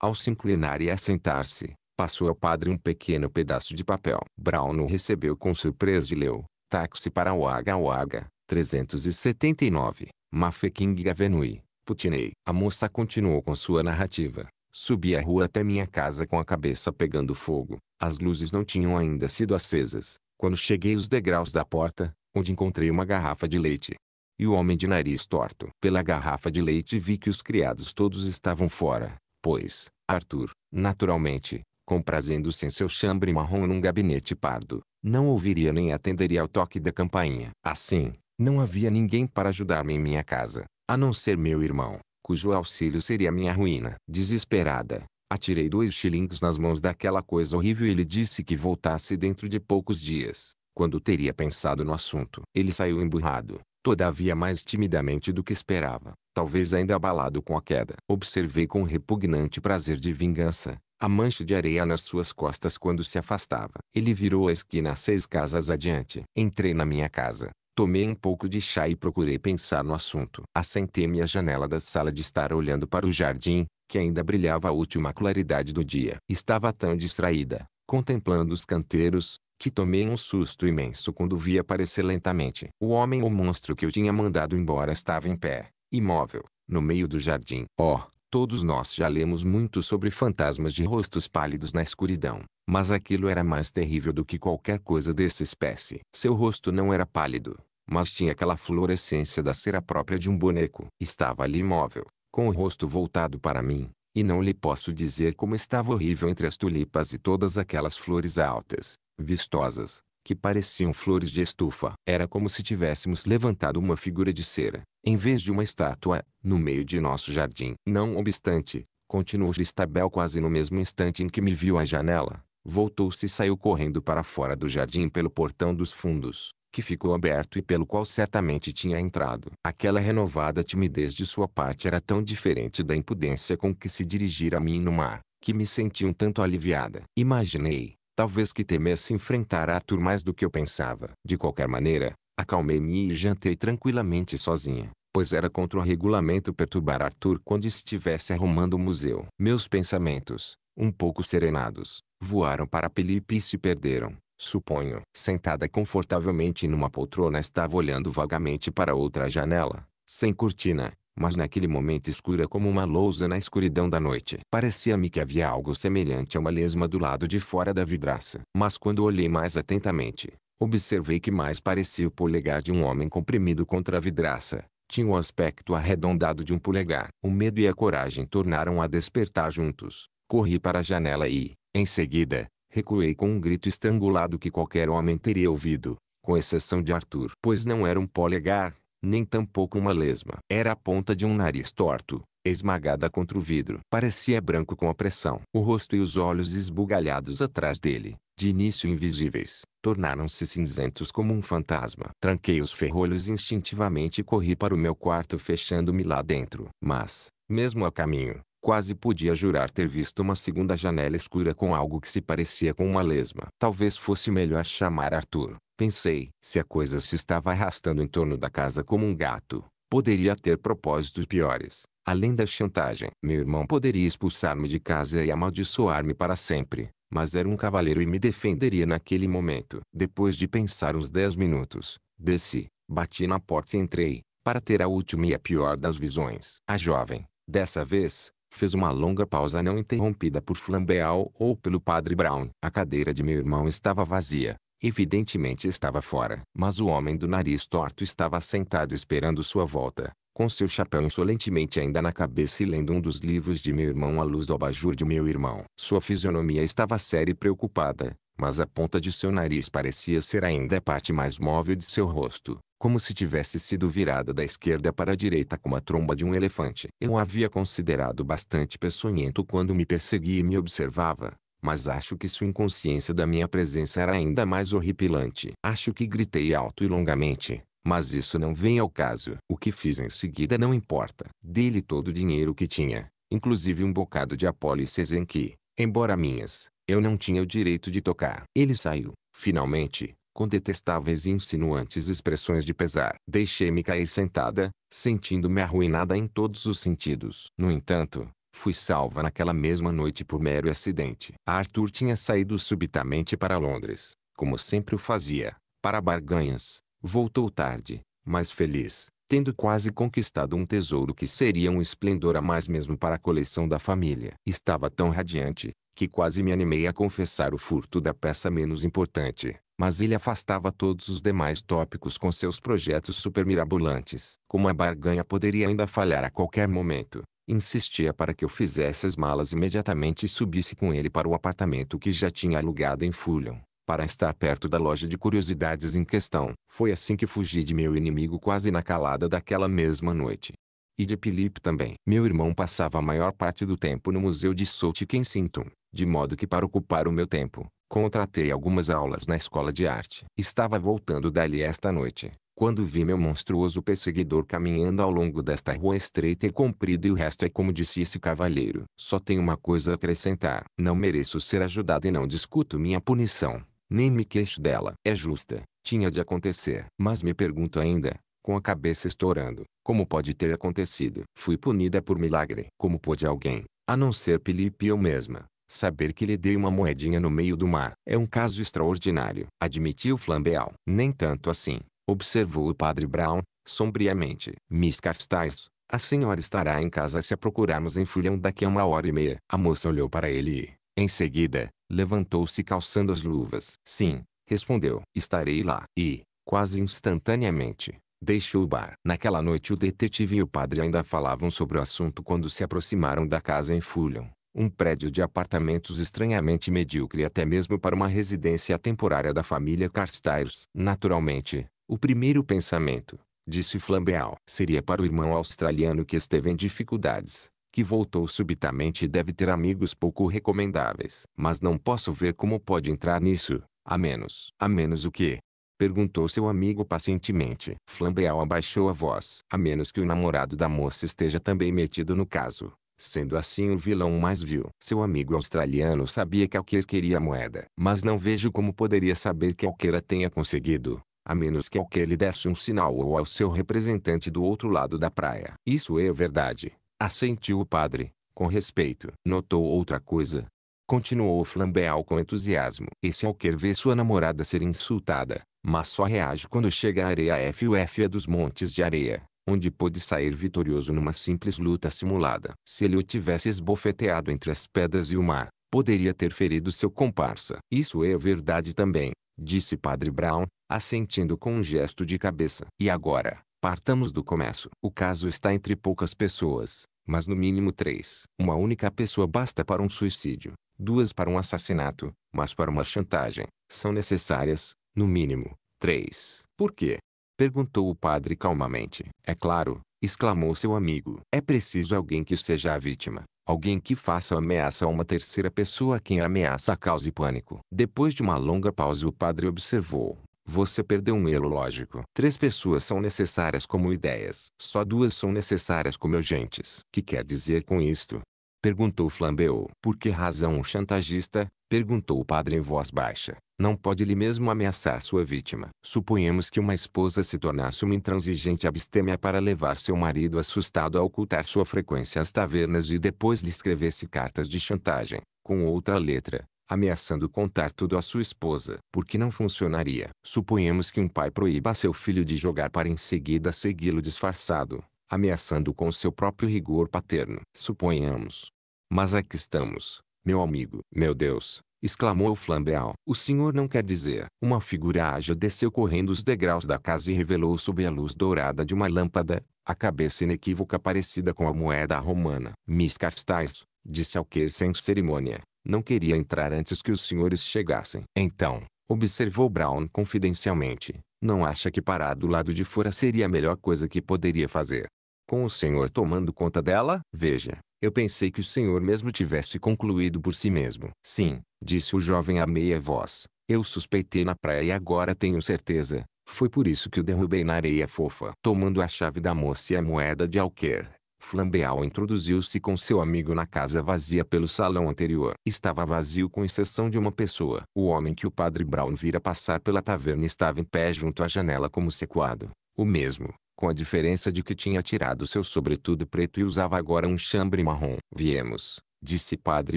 ao se inclinar e assentar-se, passou ao padre um pequeno pedaço de papel. Brown o recebeu com surpresa e leu, táxi para o Oaga 379, Mafeking Avenue, Putinei. A moça continuou com sua narrativa. Subi a rua até minha casa com a cabeça pegando fogo. As luzes não tinham ainda sido acesas. Quando cheguei os degraus da porta, onde encontrei uma garrafa de leite. E o homem de nariz torto. Pela garrafa de leite vi que os criados todos estavam fora, pois, Arthur, naturalmente, comprazendo-se em seu chambre marrom num gabinete pardo, não ouviria nem atenderia ao toque da campainha. Assim, não havia ninguém para ajudar-me em minha casa, a não ser meu irmão, cujo auxílio seria minha ruína. Desesperada, Atirei dois shillings nas mãos daquela coisa horrível e ele disse que voltasse dentro de poucos dias, quando teria pensado no assunto. Ele saiu emburrado, todavia mais timidamente do que esperava, talvez ainda abalado com a queda. Observei com repugnante prazer de vingança, a mancha de areia nas suas costas quando se afastava. Ele virou a esquina seis casas adiante. Entrei na minha casa, tomei um pouco de chá e procurei pensar no assunto. Assentei-me à janela da sala de estar olhando para o jardim, que ainda brilhava a última claridade do dia. Estava tão distraída, contemplando os canteiros, que tomei um susto imenso quando vi aparecer lentamente. O homem ou monstro que eu tinha mandado embora estava em pé, imóvel, no meio do jardim. Oh, todos nós já lemos muito sobre fantasmas de rostos pálidos na escuridão, mas aquilo era mais terrível do que qualquer coisa dessa espécie. Seu rosto não era pálido, mas tinha aquela fluorescência da cera própria de um boneco. Estava ali imóvel, com o rosto voltado para mim, e não lhe posso dizer como estava horrível entre as tulipas e todas aquelas flores altas, vistosas, que pareciam flores de estufa. Era como se tivéssemos levantado uma figura de cera, em vez de uma estátua, no meio de nosso jardim. Não obstante, continuou Gistabel quase no mesmo instante em que me viu à janela, voltou-se e saiu correndo para fora do jardim pelo portão dos fundos que ficou aberto e pelo qual certamente tinha entrado. Aquela renovada timidez de sua parte era tão diferente da impudência com que se dirigira a mim no mar, que me senti um tanto aliviada. Imaginei, talvez que temesse enfrentar Arthur mais do que eu pensava. De qualquer maneira, acalmei-me e jantei tranquilamente sozinha, pois era contra o regulamento perturbar Arthur quando estivesse arrumando o museu. Meus pensamentos, um pouco serenados, voaram para Felipe e se perderam suponho. Sentada confortavelmente numa poltrona estava olhando vagamente para outra janela, sem cortina, mas naquele momento escura como uma lousa na escuridão da noite. Parecia-me que havia algo semelhante a uma lesma do lado de fora da vidraça. Mas quando olhei mais atentamente, observei que mais parecia o polegar de um homem comprimido contra a vidraça. Tinha o aspecto arredondado de um polegar. O medo e a coragem tornaram a despertar juntos. Corri para a janela e, em seguida, recuei com um grito estrangulado que qualquer homem teria ouvido, com exceção de Arthur. Pois não era um polegar, nem tampouco uma lesma. Era a ponta de um nariz torto, esmagada contra o vidro. Parecia branco com a pressão. O rosto e os olhos esbugalhados atrás dele, de início invisíveis, tornaram-se cinzentos como um fantasma. Tranquei os ferrolhos instintivamente e corri para o meu quarto fechando-me lá dentro. Mas, mesmo a caminho, Quase podia jurar ter visto uma segunda janela escura com algo que se parecia com uma lesma. Talvez fosse melhor chamar Arthur. Pensei, se a coisa se estava arrastando em torno da casa como um gato, poderia ter propósitos piores. Além da chantagem, meu irmão poderia expulsar-me de casa e amaldiçoar-me para sempre, mas era um cavaleiro e me defenderia naquele momento. Depois de pensar uns dez minutos, desci, bati na porta e entrei, para ter a última e a pior das visões. A jovem, dessa vez, Fez uma longa pausa não interrompida por Flambeau ou pelo padre Brown. A cadeira de meu irmão estava vazia. Evidentemente estava fora. Mas o homem do nariz torto estava sentado esperando sua volta, com seu chapéu insolentemente ainda na cabeça e lendo um dos livros de meu irmão à luz do abajur de meu irmão. Sua fisionomia estava séria e preocupada, mas a ponta de seu nariz parecia ser ainda a parte mais móvel de seu rosto, como se tivesse sido virada da esquerda para a direita como a tromba de um elefante. Eu havia considerado bastante peçonhento quando me perseguia e me observava, mas acho que sua inconsciência da minha presença era ainda mais horripilante. Acho que gritei alto e longamente, mas isso não vem ao caso. O que fiz em seguida não importa. Dei-lhe todo o dinheiro que tinha, inclusive um bocado de apólices em que, embora minhas, eu não tinha o direito de tocar. Ele saiu, finalmente, com detestáveis e insinuantes expressões de pesar. Deixei-me cair sentada, sentindo-me arruinada em todos os sentidos. No entanto, fui salva naquela mesma noite por mero acidente. Arthur tinha saído subitamente para Londres, como sempre o fazia, para barganhas. Voltou tarde, mas feliz, tendo quase conquistado um tesouro que seria um esplendor a mais mesmo para a coleção da família. Estava tão radiante, que quase me animei a confessar o furto da peça menos importante, mas ele afastava todos os demais tópicos com seus projetos supermirabolantes. Como a barganha poderia ainda falhar a qualquer momento, insistia para que eu fizesse as malas imediatamente e subisse com ele para o apartamento que já tinha alugado em Fulham, para estar perto da loja de curiosidades em questão. Foi assim que fugi de meu inimigo quase na calada daquela mesma noite. E de Philip também. Meu irmão passava a maior parte do tempo no Museu de Southampton, de modo que para ocupar o meu tempo, contratei algumas aulas na escola de arte. Estava voltando dali esta noite, quando vi meu monstruoso perseguidor caminhando ao longo desta rua estreita e comprida e o resto é como disse esse cavalheiro. Só tenho uma coisa a acrescentar. Não mereço ser ajudado e não discuto minha punição, nem me queixo dela. É justa, tinha de acontecer. Mas me pergunto ainda, com a cabeça estourando, como pode ter acontecido? Fui punida por milagre. Como pôde alguém, a não ser Felipe eu mesma, Saber que lhe dei uma moedinha no meio do mar é um caso extraordinário, admitiu Flambeau. Nem tanto assim, observou o padre Brown, sombriamente. Miss Carstairs, a senhora estará em casa se a procurarmos em Fulham daqui a uma hora e meia. A moça olhou para ele e, em seguida, levantou-se calçando as luvas. Sim, respondeu. Estarei lá. E, quase instantaneamente, deixou o bar. Naquela noite o detetive e o padre ainda falavam sobre o assunto quando se aproximaram da casa em Fulham um prédio de apartamentos estranhamente medíocre até mesmo para uma residência temporária da família Carstairs. Naturalmente, o primeiro pensamento, disse Flambeau, seria para o irmão australiano que esteve em dificuldades, que voltou subitamente e deve ter amigos pouco recomendáveis. Mas não posso ver como pode entrar nisso, a menos. A menos o quê? Perguntou seu amigo pacientemente. Flambeau abaixou a voz. A menos que o namorado da moça esteja também metido no caso. Sendo assim o vilão mais vil. Seu amigo australiano sabia que Alquer queria a moeda. Mas não vejo como poderia saber que Alquer a tenha conseguido. A menos que Alquer lhe desse um sinal ou ao seu representante do outro lado da praia. Isso é verdade. Assentiu o padre, com respeito. Notou outra coisa. Continuou Flambeau com entusiasmo. Esse se Alquer vê sua namorada ser insultada, mas só reage quando chega a areia FUF é dos montes de areia onde pôde sair vitorioso numa simples luta simulada. Se ele o tivesse esbofeteado entre as pedras e o mar, poderia ter ferido seu comparsa. Isso é verdade também, disse Padre Brown, assentindo com um gesto de cabeça. E agora, partamos do começo. O caso está entre poucas pessoas, mas no mínimo três. Uma única pessoa basta para um suicídio, duas para um assassinato, mas para uma chantagem, são necessárias, no mínimo, três. Por quê? Perguntou o padre calmamente. É claro, exclamou seu amigo. É preciso alguém que seja a vítima. Alguém que faça ameaça a uma terceira pessoa a quem ameaça cause pânico. Depois de uma longa pausa o padre observou. Você perdeu um elo lógico. Três pessoas são necessárias como ideias. Só duas são necessárias como agentes. Que quer dizer com isto? Perguntou Flambeau. Por que razão o chantagista, perguntou o padre em voz baixa, não pode ele mesmo ameaçar sua vítima? Suponhamos que uma esposa se tornasse uma intransigente abstêmia para levar seu marido assustado a ocultar sua frequência às tavernas e depois lhe escrevesse cartas de chantagem, com outra letra, ameaçando contar tudo à sua esposa. porque não funcionaria? Suponhamos que um pai proíba seu filho de jogar para em seguida segui-lo disfarçado, ameaçando com seu próprio rigor paterno. Suponhamos. Mas aqui estamos, meu amigo. Meu Deus, exclamou Flambeau. O senhor não quer dizer. Uma figura ágil desceu correndo os degraus da casa e revelou sob a luz dourada de uma lâmpada, a cabeça inequívoca parecida com a moeda romana. Miss Carstairs, disse Alquer sem cerimônia, não queria entrar antes que os senhores chegassem. Então, observou Brown confidencialmente, não acha que parar do lado de fora seria a melhor coisa que poderia fazer? com o Senhor tomando conta dela? Veja, eu pensei que o Senhor mesmo tivesse concluído por si mesmo. Sim, disse o jovem a meia voz. Eu suspeitei na praia e agora tenho certeza. Foi por isso que o derrubei na areia fofa. Tomando a chave da moça e a moeda de Alquer, Flambeau introduziu-se com seu amigo na casa vazia pelo salão anterior. Estava vazio com exceção de uma pessoa. O homem que o padre Brown vira passar pela taverna estava em pé junto à janela como sequado. O mesmo, com a diferença de que tinha tirado seu sobretudo preto e usava agora um chambre marrom. Viemos, disse Padre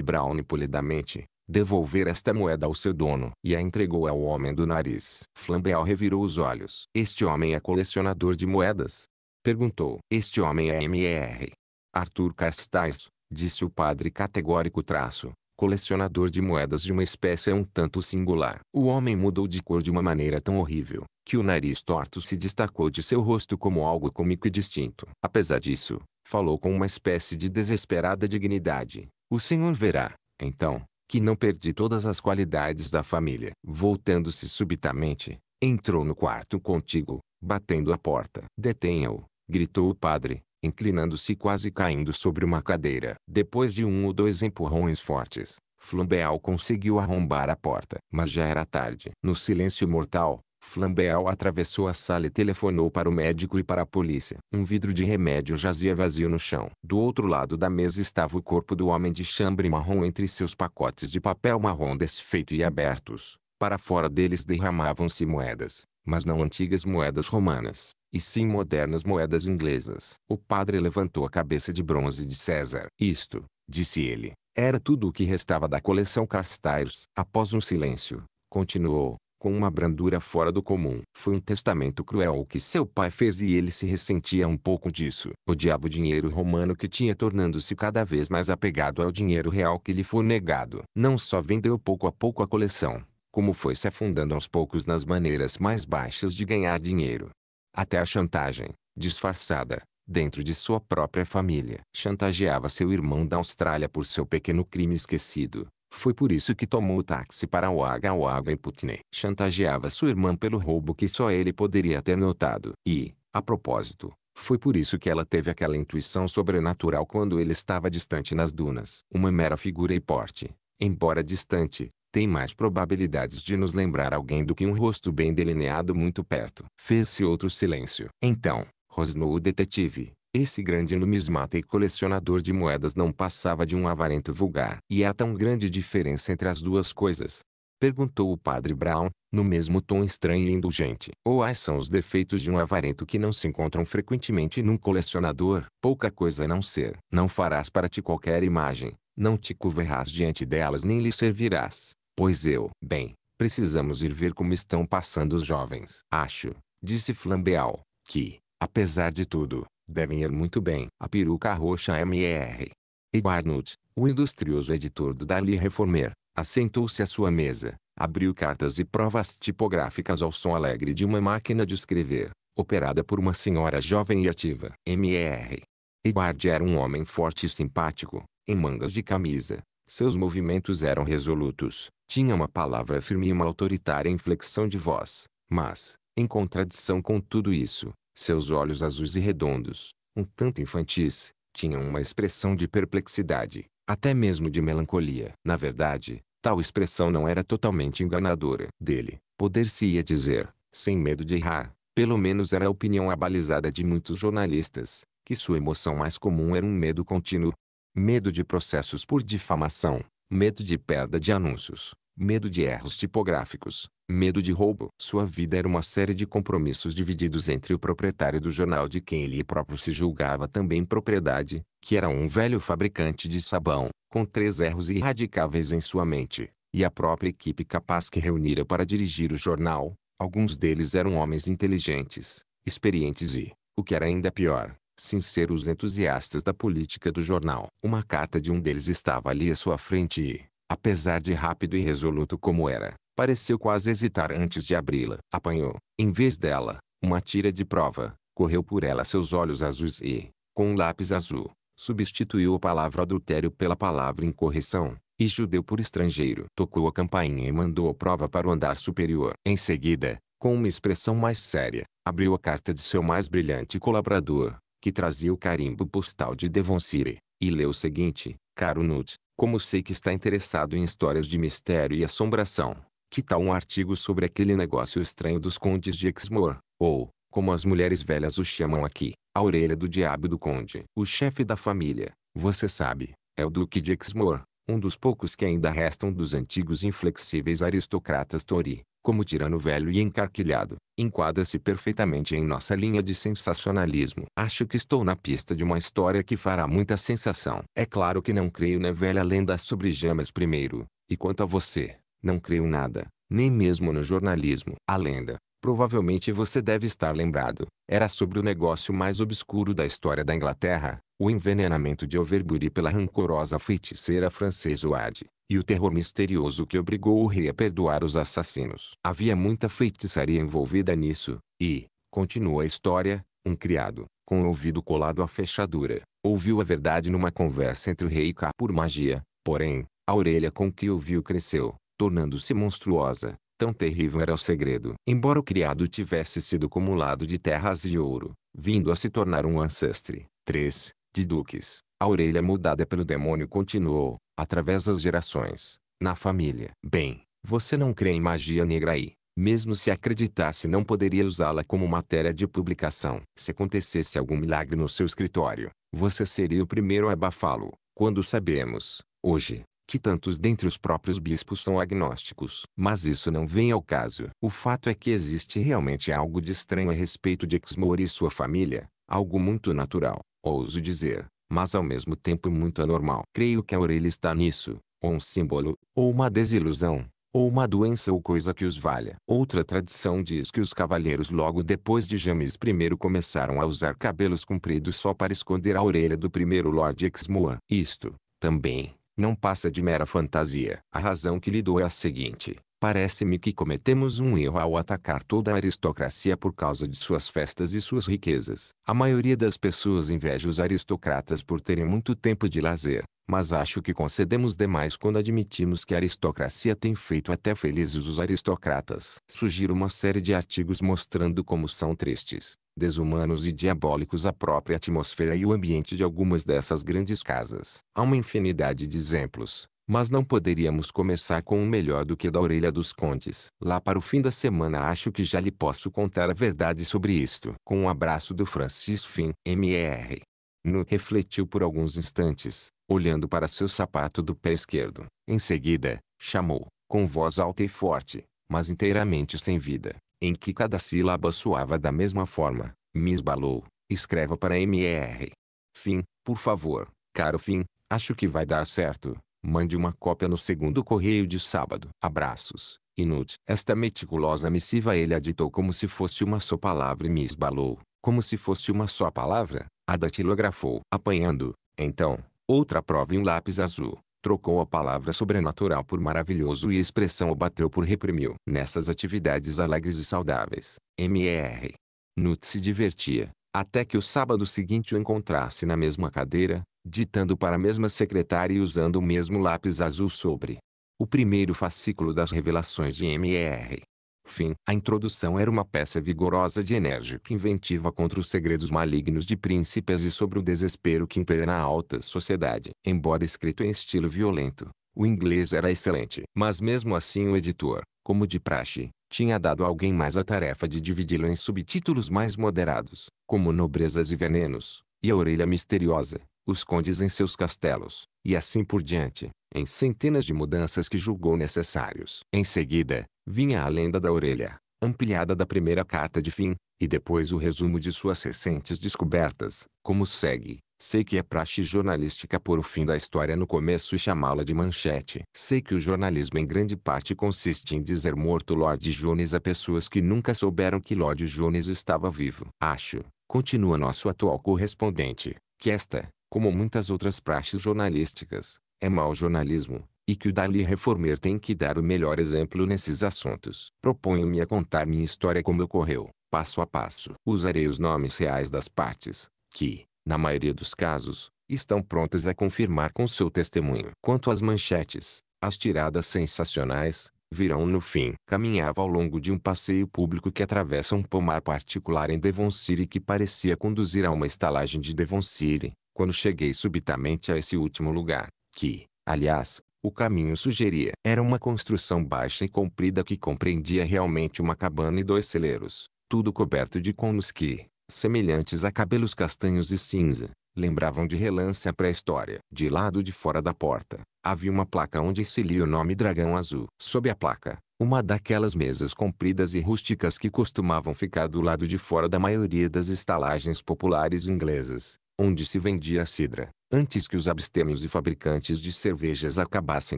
Brown polidamente, devolver esta moeda ao seu dono. E a entregou ao homem do nariz. Flambeau revirou os olhos. Este homem é colecionador de moedas? Perguntou. Este homem é M.R. Arthur Carstairs, disse o padre categórico traço. Colecionador de moedas de uma espécie um tanto singular. O homem mudou de cor de uma maneira tão horrível que o nariz torto se destacou de seu rosto como algo cômico e distinto. Apesar disso, falou com uma espécie de desesperada dignidade. O senhor verá, então, que não perdi todas as qualidades da família. Voltando-se subitamente, entrou no quarto contigo, batendo a porta. Detenha-o, gritou o padre, inclinando-se quase caindo sobre uma cadeira. Depois de um ou dois empurrões fortes, Flumbeal conseguiu arrombar a porta. Mas já era tarde. No silêncio mortal, Flambeau atravessou a sala e telefonou para o médico e para a polícia. Um vidro de remédio jazia vazio no chão. Do outro lado da mesa estava o corpo do homem de chambre marrom entre seus pacotes de papel marrom desfeito e abertos. Para fora deles derramavam-se moedas, mas não antigas moedas romanas, e sim modernas moedas inglesas. O padre levantou a cabeça de bronze de César. Isto, disse ele, era tudo o que restava da coleção Carstairs. Após um silêncio, continuou, com uma brandura fora do comum. Foi um testamento cruel o que seu pai fez e ele se ressentia um pouco disso. Odiava o dinheiro romano que tinha tornando-se cada vez mais apegado ao dinheiro real que lhe foi negado. Não só vendeu pouco a pouco a coleção, como foi se afundando aos poucos nas maneiras mais baixas de ganhar dinheiro. Até a chantagem, disfarçada, dentro de sua própria família. Chantageava seu irmão da Austrália por seu pequeno crime esquecido foi por isso que tomou o táxi para o Oaga em Putney. Chantageava sua irmã pelo roubo que só ele poderia ter notado. E, a propósito, foi por isso que ela teve aquela intuição sobrenatural quando ele estava distante nas dunas. Uma mera figura e porte, embora distante, tem mais probabilidades de nos lembrar alguém do que um rosto bem delineado muito perto. Fez-se outro silêncio. Então, rosnou o detetive, esse grande numismata e colecionador de moedas não passava de um avarento vulgar. E há tão grande diferença entre as duas coisas? Perguntou o padre Brown, no mesmo tom estranho e indulgente. Ou ai são os defeitos de um avarento que não se encontram frequentemente num colecionador? Pouca coisa a não ser. Não farás para ti qualquer imagem, não te coverás diante delas nem lhe servirás. Pois eu, bem, precisamos ir ver como estão passando os jovens. Acho, disse Flambeau, que, apesar de tudo, devem ir muito bem. A peruca roxa MR. E Barnut, o industrioso editor do Dali Reformer, assentou-se à sua mesa, abriu cartas e provas tipográficas ao som alegre de uma máquina de escrever, operada por uma senhora jovem e ativa. MR. Edward era um homem forte e simpático, em mangas de camisa. Seus movimentos eram resolutos, tinha uma palavra firme e uma autoritária inflexão de voz, mas, em contradição com tudo isso, seus olhos azuis e redondos, um tanto infantis, tinham uma expressão de perplexidade, até mesmo de melancolia. Na verdade, tal expressão não era totalmente enganadora. Dele, poder-se-ia dizer, sem medo de errar, pelo menos era a opinião abalizada de muitos jornalistas, que sua emoção mais comum era um medo contínuo. Medo de processos por difamação, medo de perda de anúncios, medo de erros tipográficos, medo de roubo. Sua vida era uma série de compromissos divididos entre o proprietário do jornal de quem ele próprio se julgava também propriedade, que era um velho fabricante de sabão, com três erros irradicáveis em sua mente, e a própria equipe capaz que reunira para dirigir o jornal. Alguns deles eram homens inteligentes, experientes e, o que era ainda pior, sinceros entusiastas da política do jornal. Uma carta de um deles estava ali à sua frente e, Apesar de rápido e resoluto como era, pareceu quase hesitar antes de abri-la. Apanhou, em vez dela, uma tira de prova, correu por ela seus olhos azuis e, com um lápis azul, substituiu a palavra adultério pela palavra incorreção, e judeu por estrangeiro. Tocou a campainha e mandou a prova para o andar superior. Em seguida, com uma expressão mais séria, abriu a carta de seu mais brilhante colaborador, que trazia o carimbo postal de Devonshire, e leu o seguinte, caro Nut, como sei que está interessado em histórias de mistério e assombração, que tal um artigo sobre aquele negócio estranho dos condes de Exmoor, ou, como as mulheres velhas o chamam aqui, a orelha do diabo do conde. O chefe da família, você sabe, é o duque de Exmoor, um dos poucos que ainda restam dos antigos inflexíveis aristocratas Tory como tirano velho e encarquilhado, enquadra-se perfeitamente em nossa linha de sensacionalismo. Acho que estou na pista de uma história que fará muita sensação. É claro que não creio na velha lenda sobre James I, e quanto a você, não creio nada, nem mesmo no jornalismo. A lenda, provavelmente você deve estar lembrado, era sobre o negócio mais obscuro da história da Inglaterra, o envenenamento de Overbury pela rancorosa feiticeira francesa Oade e o terror misterioso que obrigou o rei a perdoar os assassinos. Havia muita feitiçaria envolvida nisso, e, continua a história, um criado, com o ouvido colado à fechadura, ouviu a verdade numa conversa entre o rei e K por magia, porém, a orelha com que ouviu cresceu, tornando-se monstruosa, tão terrível era o segredo. Embora o criado tivesse sido acumulado de terras e ouro, vindo a se tornar um ancestre, 3, de duques, a orelha mudada pelo demônio continuou, através das gerações, na família. Bem, você não crê em magia negra aí. Mesmo se acreditasse não poderia usá-la como matéria de publicação. Se acontecesse algum milagre no seu escritório, você seria o primeiro a abafá-lo, quando sabemos, hoje, que tantos dentre os próprios bispos são agnósticos. Mas isso não vem ao caso. O fato é que existe realmente algo de estranho a respeito de Exmoor e sua família, algo muito natural, ouso dizer, mas ao mesmo tempo muito anormal. Creio que a orelha está nisso, ou um símbolo, ou uma desilusão, ou uma doença ou coisa que os valha. Outra tradição diz que os cavalheiros logo depois de James I começaram a usar cabelos compridos só para esconder a orelha do primeiro Lord Exmoor. Isto, também, não passa de mera fantasia. A razão que lhe dou é a seguinte. Parece-me que cometemos um erro ao atacar toda a aristocracia por causa de suas festas e suas riquezas. A maioria das pessoas inveja os aristocratas por terem muito tempo de lazer, mas acho que concedemos demais quando admitimos que a aristocracia tem feito até felizes os aristocratas. Sugiro uma série de artigos mostrando como são tristes, desumanos e diabólicos a própria atmosfera e o ambiente de algumas dessas grandes casas. Há uma infinidade de exemplos, mas não poderíamos começar com um melhor do que da orelha dos condes Lá para o fim da semana acho que já lhe posso contar a verdade sobre isto. Com um abraço do Francis Fim, M.E.R. No refletiu por alguns instantes, olhando para seu sapato do pé esquerdo. Em seguida, chamou, com voz alta e forte, mas inteiramente sem vida, em que cada sílaba soava da mesma forma. Me esbalou. Escreva para MR. Fim, por favor, caro Fim, acho que vai dar certo. Mande uma cópia no segundo correio de sábado. Abraços, Inut. Esta meticulosa missiva ele aditou como se fosse uma só palavra e me esbalou, como se fosse uma só palavra, a datilografou. Apanhando, então, outra prova em um lápis azul. Trocou a palavra sobrenatural por maravilhoso e a expressão o bateu por reprimiu. Nessas atividades alegres e saudáveis, M.E.R. Nut se divertia, até que o sábado seguinte o encontrasse na mesma cadeira, ditando para a mesma secretária e usando o mesmo lápis azul sobre o primeiro fascículo das revelações de M.R. Fim. A introdução era uma peça vigorosa de enérgica inventiva contra os segredos malignos de príncipes e sobre o desespero que impera na alta sociedade. Embora escrito em estilo violento, o inglês era excelente. Mas mesmo assim o editor, como de praxe, tinha dado a alguém mais a tarefa de dividi-lo em subtítulos mais moderados, como Nobrezas e Venenos, e A Orelha Misteriosa os condes em seus castelos, e assim por diante, em centenas de mudanças que julgou necessários. Em seguida, vinha a lenda da orelha, ampliada da primeira carta de fim, e depois o resumo de suas recentes descobertas, como segue. Sei que é praxe jornalística pôr o fim da história no começo e chamá-la de manchete. Sei que o jornalismo em grande parte consiste em dizer morto Lord Jones a pessoas que nunca souberam que Lord Jones estava vivo. Acho, continua nosso atual correspondente, que esta, como muitas outras praxes jornalísticas, é mau jornalismo, e que o Dali Reformer tem que dar o melhor exemplo nesses assuntos. Proponho-me a contar minha história como ocorreu, passo a passo. Usarei os nomes reais das partes, que, na maioria dos casos, estão prontas a confirmar com seu testemunho. Quanto às manchetes, as tiradas sensacionais, virão no fim. Caminhava ao longo de um passeio público que atravessa um pomar particular em Devon City que parecia conduzir a uma estalagem de Devon City, quando cheguei subitamente a esse último lugar, que, aliás, o caminho sugeria. Era uma construção baixa e comprida que compreendia realmente uma cabana e dois celeiros, tudo coberto de conos que, semelhantes a cabelos castanhos e cinza, lembravam de relance a pré-história. De lado de fora da porta, havia uma placa onde se lia o nome Dragão Azul. Sob a placa, uma daquelas mesas compridas e rústicas que costumavam ficar do lado de fora da maioria das estalagens populares inglesas, onde se vendia cidra, antes que os abstêmios e fabricantes de cervejas acabassem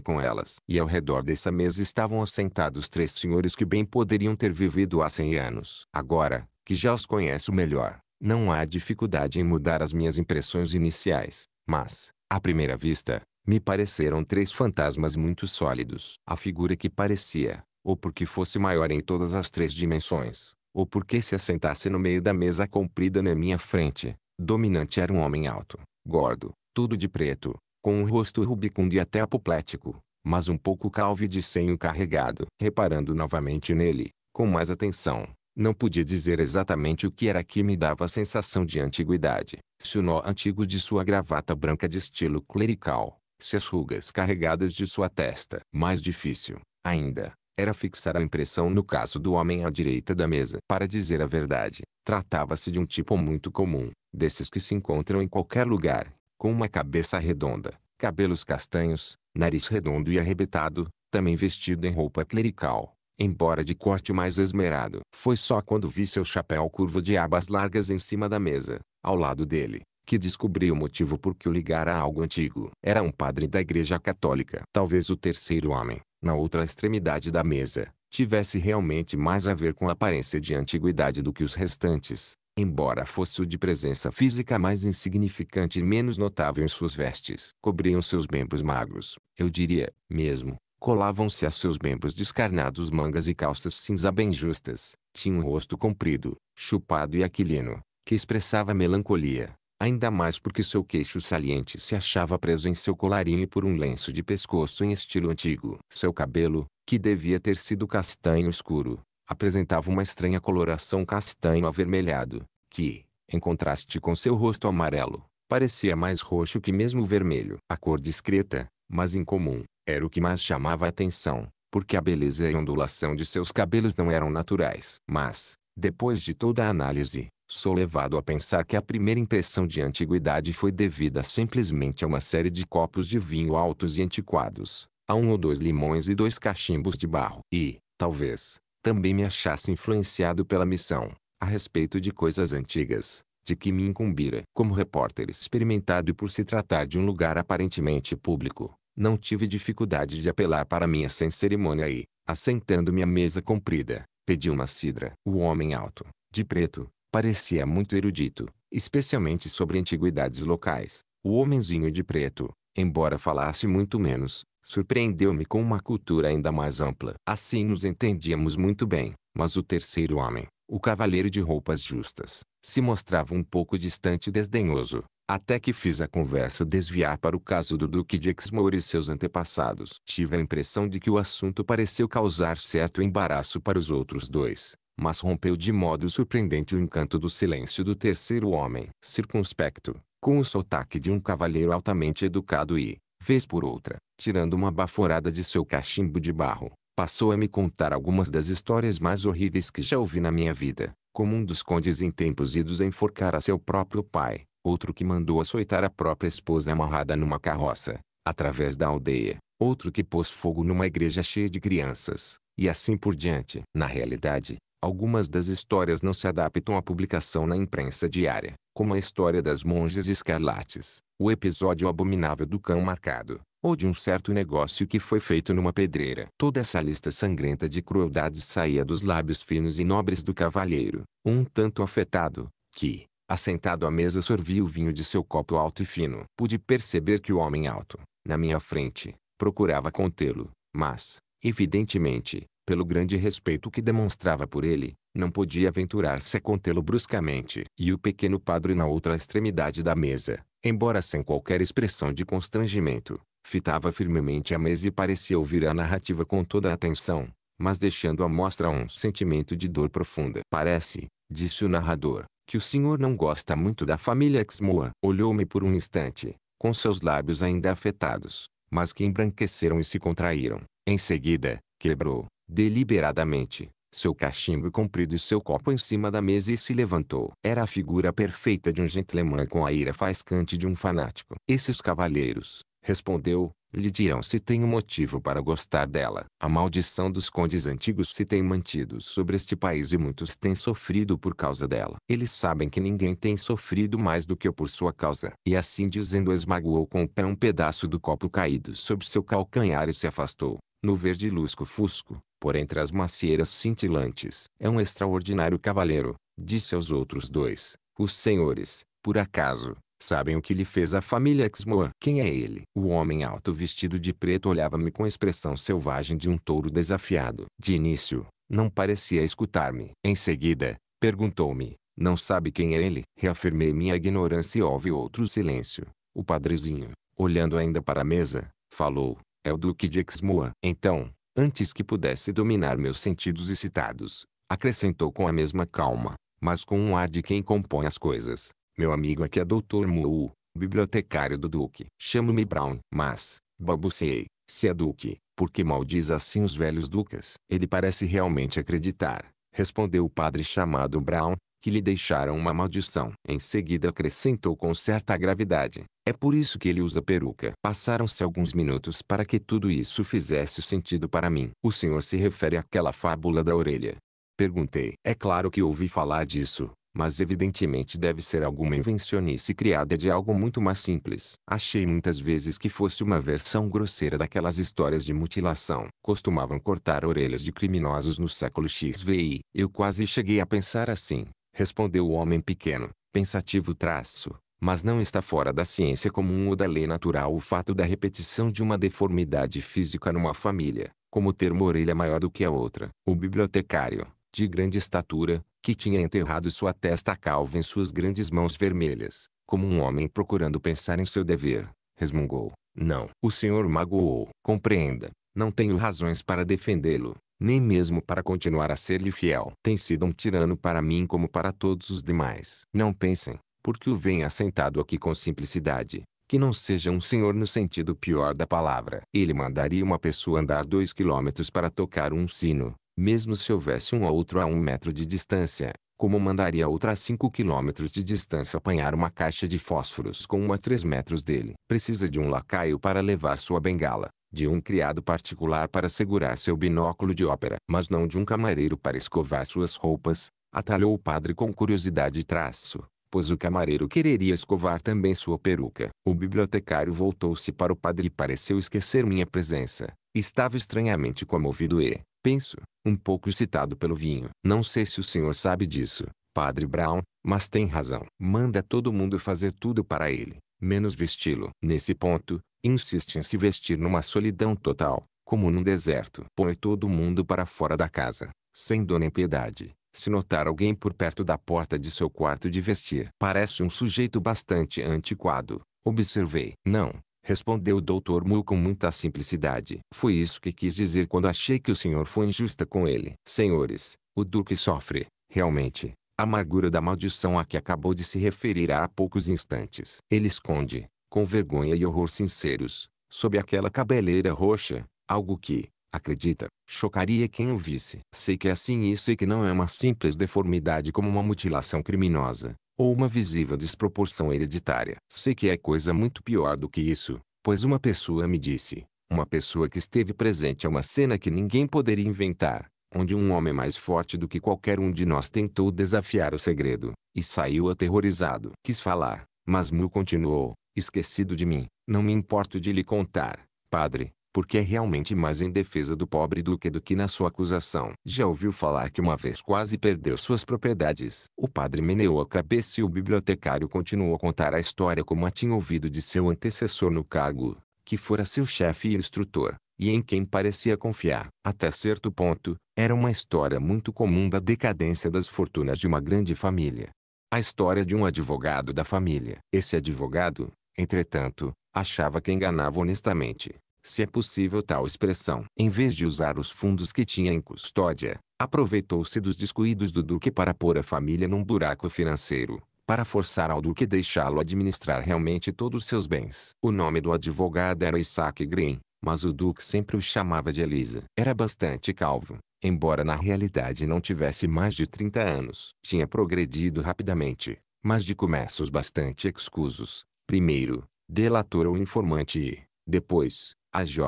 com elas. E ao redor dessa mesa estavam assentados três senhores que bem poderiam ter vivido há cem anos. Agora, que já os conheço melhor, não há dificuldade em mudar as minhas impressões iniciais, mas, à primeira vista, me pareceram três fantasmas muito sólidos. A figura que parecia, ou porque fosse maior em todas as três dimensões, ou porque se assentasse no meio da mesa comprida na minha frente, Dominante era um homem alto, gordo, tudo de preto, com um rosto rubicundo e até apoplético, mas um pouco calvo e de senho carregado. Reparando novamente nele, com mais atenção, não podia dizer exatamente o que era que me dava a sensação de antiguidade. Se o nó antigo de sua gravata branca de estilo clerical, se as rugas carregadas de sua testa. Mais difícil, ainda, era fixar a impressão no caso do homem à direita da mesa. Para dizer a verdade, tratava-se de um tipo muito comum, desses que se encontram em qualquer lugar, com uma cabeça redonda, cabelos castanhos, nariz redondo e arrebitado, também vestido em roupa clerical, embora de corte mais esmerado. Foi só quando vi seu chapéu curvo de abas largas em cima da mesa, ao lado dele, que descobriu o motivo por que o ligara a algo antigo. Era um padre da igreja católica. Talvez o terceiro homem, na outra extremidade da mesa, tivesse realmente mais a ver com a aparência de antiguidade do que os restantes, embora fosse o de presença física mais insignificante e menos notável em suas vestes. Cobriam seus membros magros, eu diria, mesmo, colavam-se a seus membros descarnados mangas e calças cinza bem justas. Tinha um rosto comprido, chupado e aquilino, que expressava melancolia ainda mais porque seu queixo saliente se achava preso em seu colarinho por um lenço de pescoço em estilo antigo. Seu cabelo, que devia ter sido castanho escuro, apresentava uma estranha coloração castanho avermelhado, que, em contraste com seu rosto amarelo, parecia mais roxo que mesmo vermelho. A cor discreta, mas incomum, era o que mais chamava a atenção, porque a beleza e ondulação de seus cabelos não eram naturais. Mas, depois de toda a análise, sou levado a pensar que a primeira impressão de antiguidade foi devida simplesmente a uma série de copos de vinho altos e antiquados, a um ou dois limões e dois cachimbos de barro. E, talvez, também me achasse influenciado pela missão, a respeito de coisas antigas, de que me incumbira. Como repórter experimentado e por se tratar de um lugar aparentemente público, não tive dificuldade de apelar para minha sem cerimônia e, assentando-me à mesa comprida, pedi uma cidra. O homem alto, de preto, Parecia muito erudito, especialmente sobre antiguidades locais. O homenzinho de preto, embora falasse muito menos, surpreendeu-me com uma cultura ainda mais ampla. Assim nos entendíamos muito bem, mas o terceiro homem, o cavaleiro de roupas justas, se mostrava um pouco distante e desdenhoso, até que fiz a conversa desviar para o caso do Duque de Exmoor e seus antepassados. Tive a impressão de que o assunto pareceu causar certo embaraço para os outros dois, mas rompeu de modo surpreendente o encanto do silêncio do terceiro homem, circunspecto, com o sotaque de um cavalheiro altamente educado e, vez por outra, tirando uma baforada de seu cachimbo de barro, passou a me contar algumas das histórias mais horríveis que já ouvi na minha vida, como um dos condes em tempos idos enforcar a seu próprio pai, outro que mandou açoitar a própria esposa amarrada numa carroça, através da aldeia, outro que pôs fogo numa igreja cheia de crianças, e assim por diante. Na realidade, Algumas das histórias não se adaptam à publicação na imprensa diária, como a história das monges escarlates, o episódio abominável do cão marcado, ou de um certo negócio que foi feito numa pedreira. Toda essa lista sangrenta de crueldades saía dos lábios finos e nobres do cavalheiro, um tanto afetado, que, assentado à mesa sorvia o vinho de seu copo alto e fino. Pude perceber que o homem alto, na minha frente, procurava contê-lo, mas, evidentemente, pelo grande respeito que demonstrava por ele, não podia aventurar-se a contê-lo bruscamente. E o pequeno padre na outra extremidade da mesa, embora sem qualquer expressão de constrangimento, fitava firmemente a mesa e parecia ouvir a narrativa com toda a atenção, mas deixando à mostra um sentimento de dor profunda. Parece, disse o narrador, que o senhor não gosta muito da família Exmoor. Olhou-me por um instante, com seus lábios ainda afetados, mas que embranqueceram e se contraíram. Em seguida, quebrou, deliberadamente, seu cachimbo comprido e seu copo em cima da mesa e se levantou. Era a figura perfeita de um gentleman com a ira faiscante de um fanático. Esses cavalheiros, respondeu, lhe dirão se tem um motivo para gostar dela. A maldição dos condes antigos se tem mantido sobre este país e muitos têm sofrido por causa dela. Eles sabem que ninguém tem sofrido mais do que eu por sua causa. E assim dizendo esmagoou com o pé um pedaço do copo caído sob seu calcanhar e se afastou. No verde lusco-fusco, por entre as macieiras cintilantes. É um extraordinário cavaleiro, disse aos outros dois. Os senhores, por acaso, sabem o que lhe fez a família Exmoor? Quem é ele? O homem alto vestido de preto olhava-me com a expressão selvagem de um touro desafiado. De início, não parecia escutar-me. Em seguida, perguntou-me, não sabe quem é ele? Reafirmei minha ignorância e houve outro silêncio. O padrezinho, olhando ainda para a mesa, falou, é o Duque de Exmoor. Então, antes que pudesse dominar meus sentidos excitados, acrescentou com a mesma calma, mas com um ar de quem compõe as coisas. Meu amigo aqui é Dr. Mu, bibliotecário do Duque. Chamo-me Brown, mas, balbuciei, se é Duque, por que maldiz assim os velhos Ducas? Ele parece realmente acreditar, respondeu o padre chamado Brown, que lhe deixaram uma maldição. Em seguida acrescentou com certa gravidade. É por isso que ele usa peruca. Passaram-se alguns minutos para que tudo isso fizesse sentido para mim. O senhor se refere àquela fábula da orelha. Perguntei. É claro que ouvi falar disso, mas evidentemente deve ser alguma invencionice criada de algo muito mais simples. Achei muitas vezes que fosse uma versão grosseira daquelas histórias de mutilação. Costumavam cortar orelhas de criminosos no século XVI. Eu quase cheguei a pensar assim respondeu o homem pequeno, pensativo traço, mas não está fora da ciência comum ou da lei natural o fato da repetição de uma deformidade física numa família, como ter uma orelha maior do que a outra. O bibliotecário, de grande estatura, que tinha enterrado sua testa calva em suas grandes mãos vermelhas, como um homem procurando pensar em seu dever, resmungou. Não, o senhor magoou. Compreenda, não tenho razões para defendê-lo, nem mesmo para continuar a ser-lhe fiel. Tem sido um tirano para mim como para todos os demais. Não pensem, porque o venho assentado aqui com simplicidade, que não seja um senhor no sentido pior da palavra. Ele mandaria uma pessoa andar dois quilômetros para tocar um sino, mesmo se houvesse um ou outro a um metro de distância, como mandaria outra a cinco quilômetros de distância apanhar uma caixa de fósforos com uma a três metros dele. Precisa de um lacaio para levar sua bengala, de um criado particular para segurar seu binóculo de ópera, mas não de um camareiro para escovar suas roupas, atalhou o padre com curiosidade e traço, pois o camareiro quereria escovar também sua peruca. O bibliotecário voltou-se para o padre e pareceu esquecer minha presença. Estava estranhamente comovido e, penso, um pouco excitado pelo vinho. Não sei se o senhor sabe disso, padre Brown, mas tem razão. Manda todo mundo fazer tudo para ele, menos vesti-lo. Nesse ponto, insiste em se vestir numa solidão total, como num deserto. Põe todo mundo para fora da casa, sem dona em piedade. Se notar alguém por perto da porta de seu quarto de vestir, parece um sujeito bastante antiquado. Observei. Não, respondeu o doutor Mu com muita simplicidade. Foi isso que quis dizer quando achei que o senhor foi injusta com ele. Senhores, o Duque sofre, realmente, a amargura da maldição a que acabou de se referir há poucos instantes. Ele esconde, com vergonha e horror sinceros, sob aquela cabeleira roxa, algo que, acredita, chocaria quem o visse. Sei que é assim e sei que não é uma simples deformidade como uma mutilação criminosa, ou uma visível desproporção hereditária. Sei que é coisa muito pior do que isso, pois uma pessoa me disse, uma pessoa que esteve presente a uma cena que ninguém poderia inventar, onde um homem mais forte do que qualquer um de nós tentou desafiar o segredo, e saiu aterrorizado. Quis falar, mas Mu continuou, esquecido de mim, não me importo de lhe contar, padre, porque é realmente mais em defesa do pobre duque do que na sua acusação. Já ouviu falar que uma vez quase perdeu suas propriedades? O padre meneou a cabeça e o bibliotecário continuou a contar a história como a tinha ouvido de seu antecessor no cargo, que fora seu chefe e instrutor, e em quem parecia confiar. Até certo ponto, era uma história muito comum da decadência das fortunas de uma grande família. A história de um advogado da família. Esse advogado, Entretanto, achava que enganava honestamente, se é possível tal expressão. Em vez de usar os fundos que tinha em custódia, aproveitou-se dos descuidos do duque para pôr a família num buraco financeiro, para forçar ao duque deixá-lo administrar realmente todos os seus bens. O nome do advogado era Isaac Green, mas o duque sempre o chamava de Elisa. Era bastante calvo, embora na realidade não tivesse mais de 30 anos. Tinha progredido rapidamente, mas de comércios bastante excusos, primeiro, delator ou informante e, depois, AJ.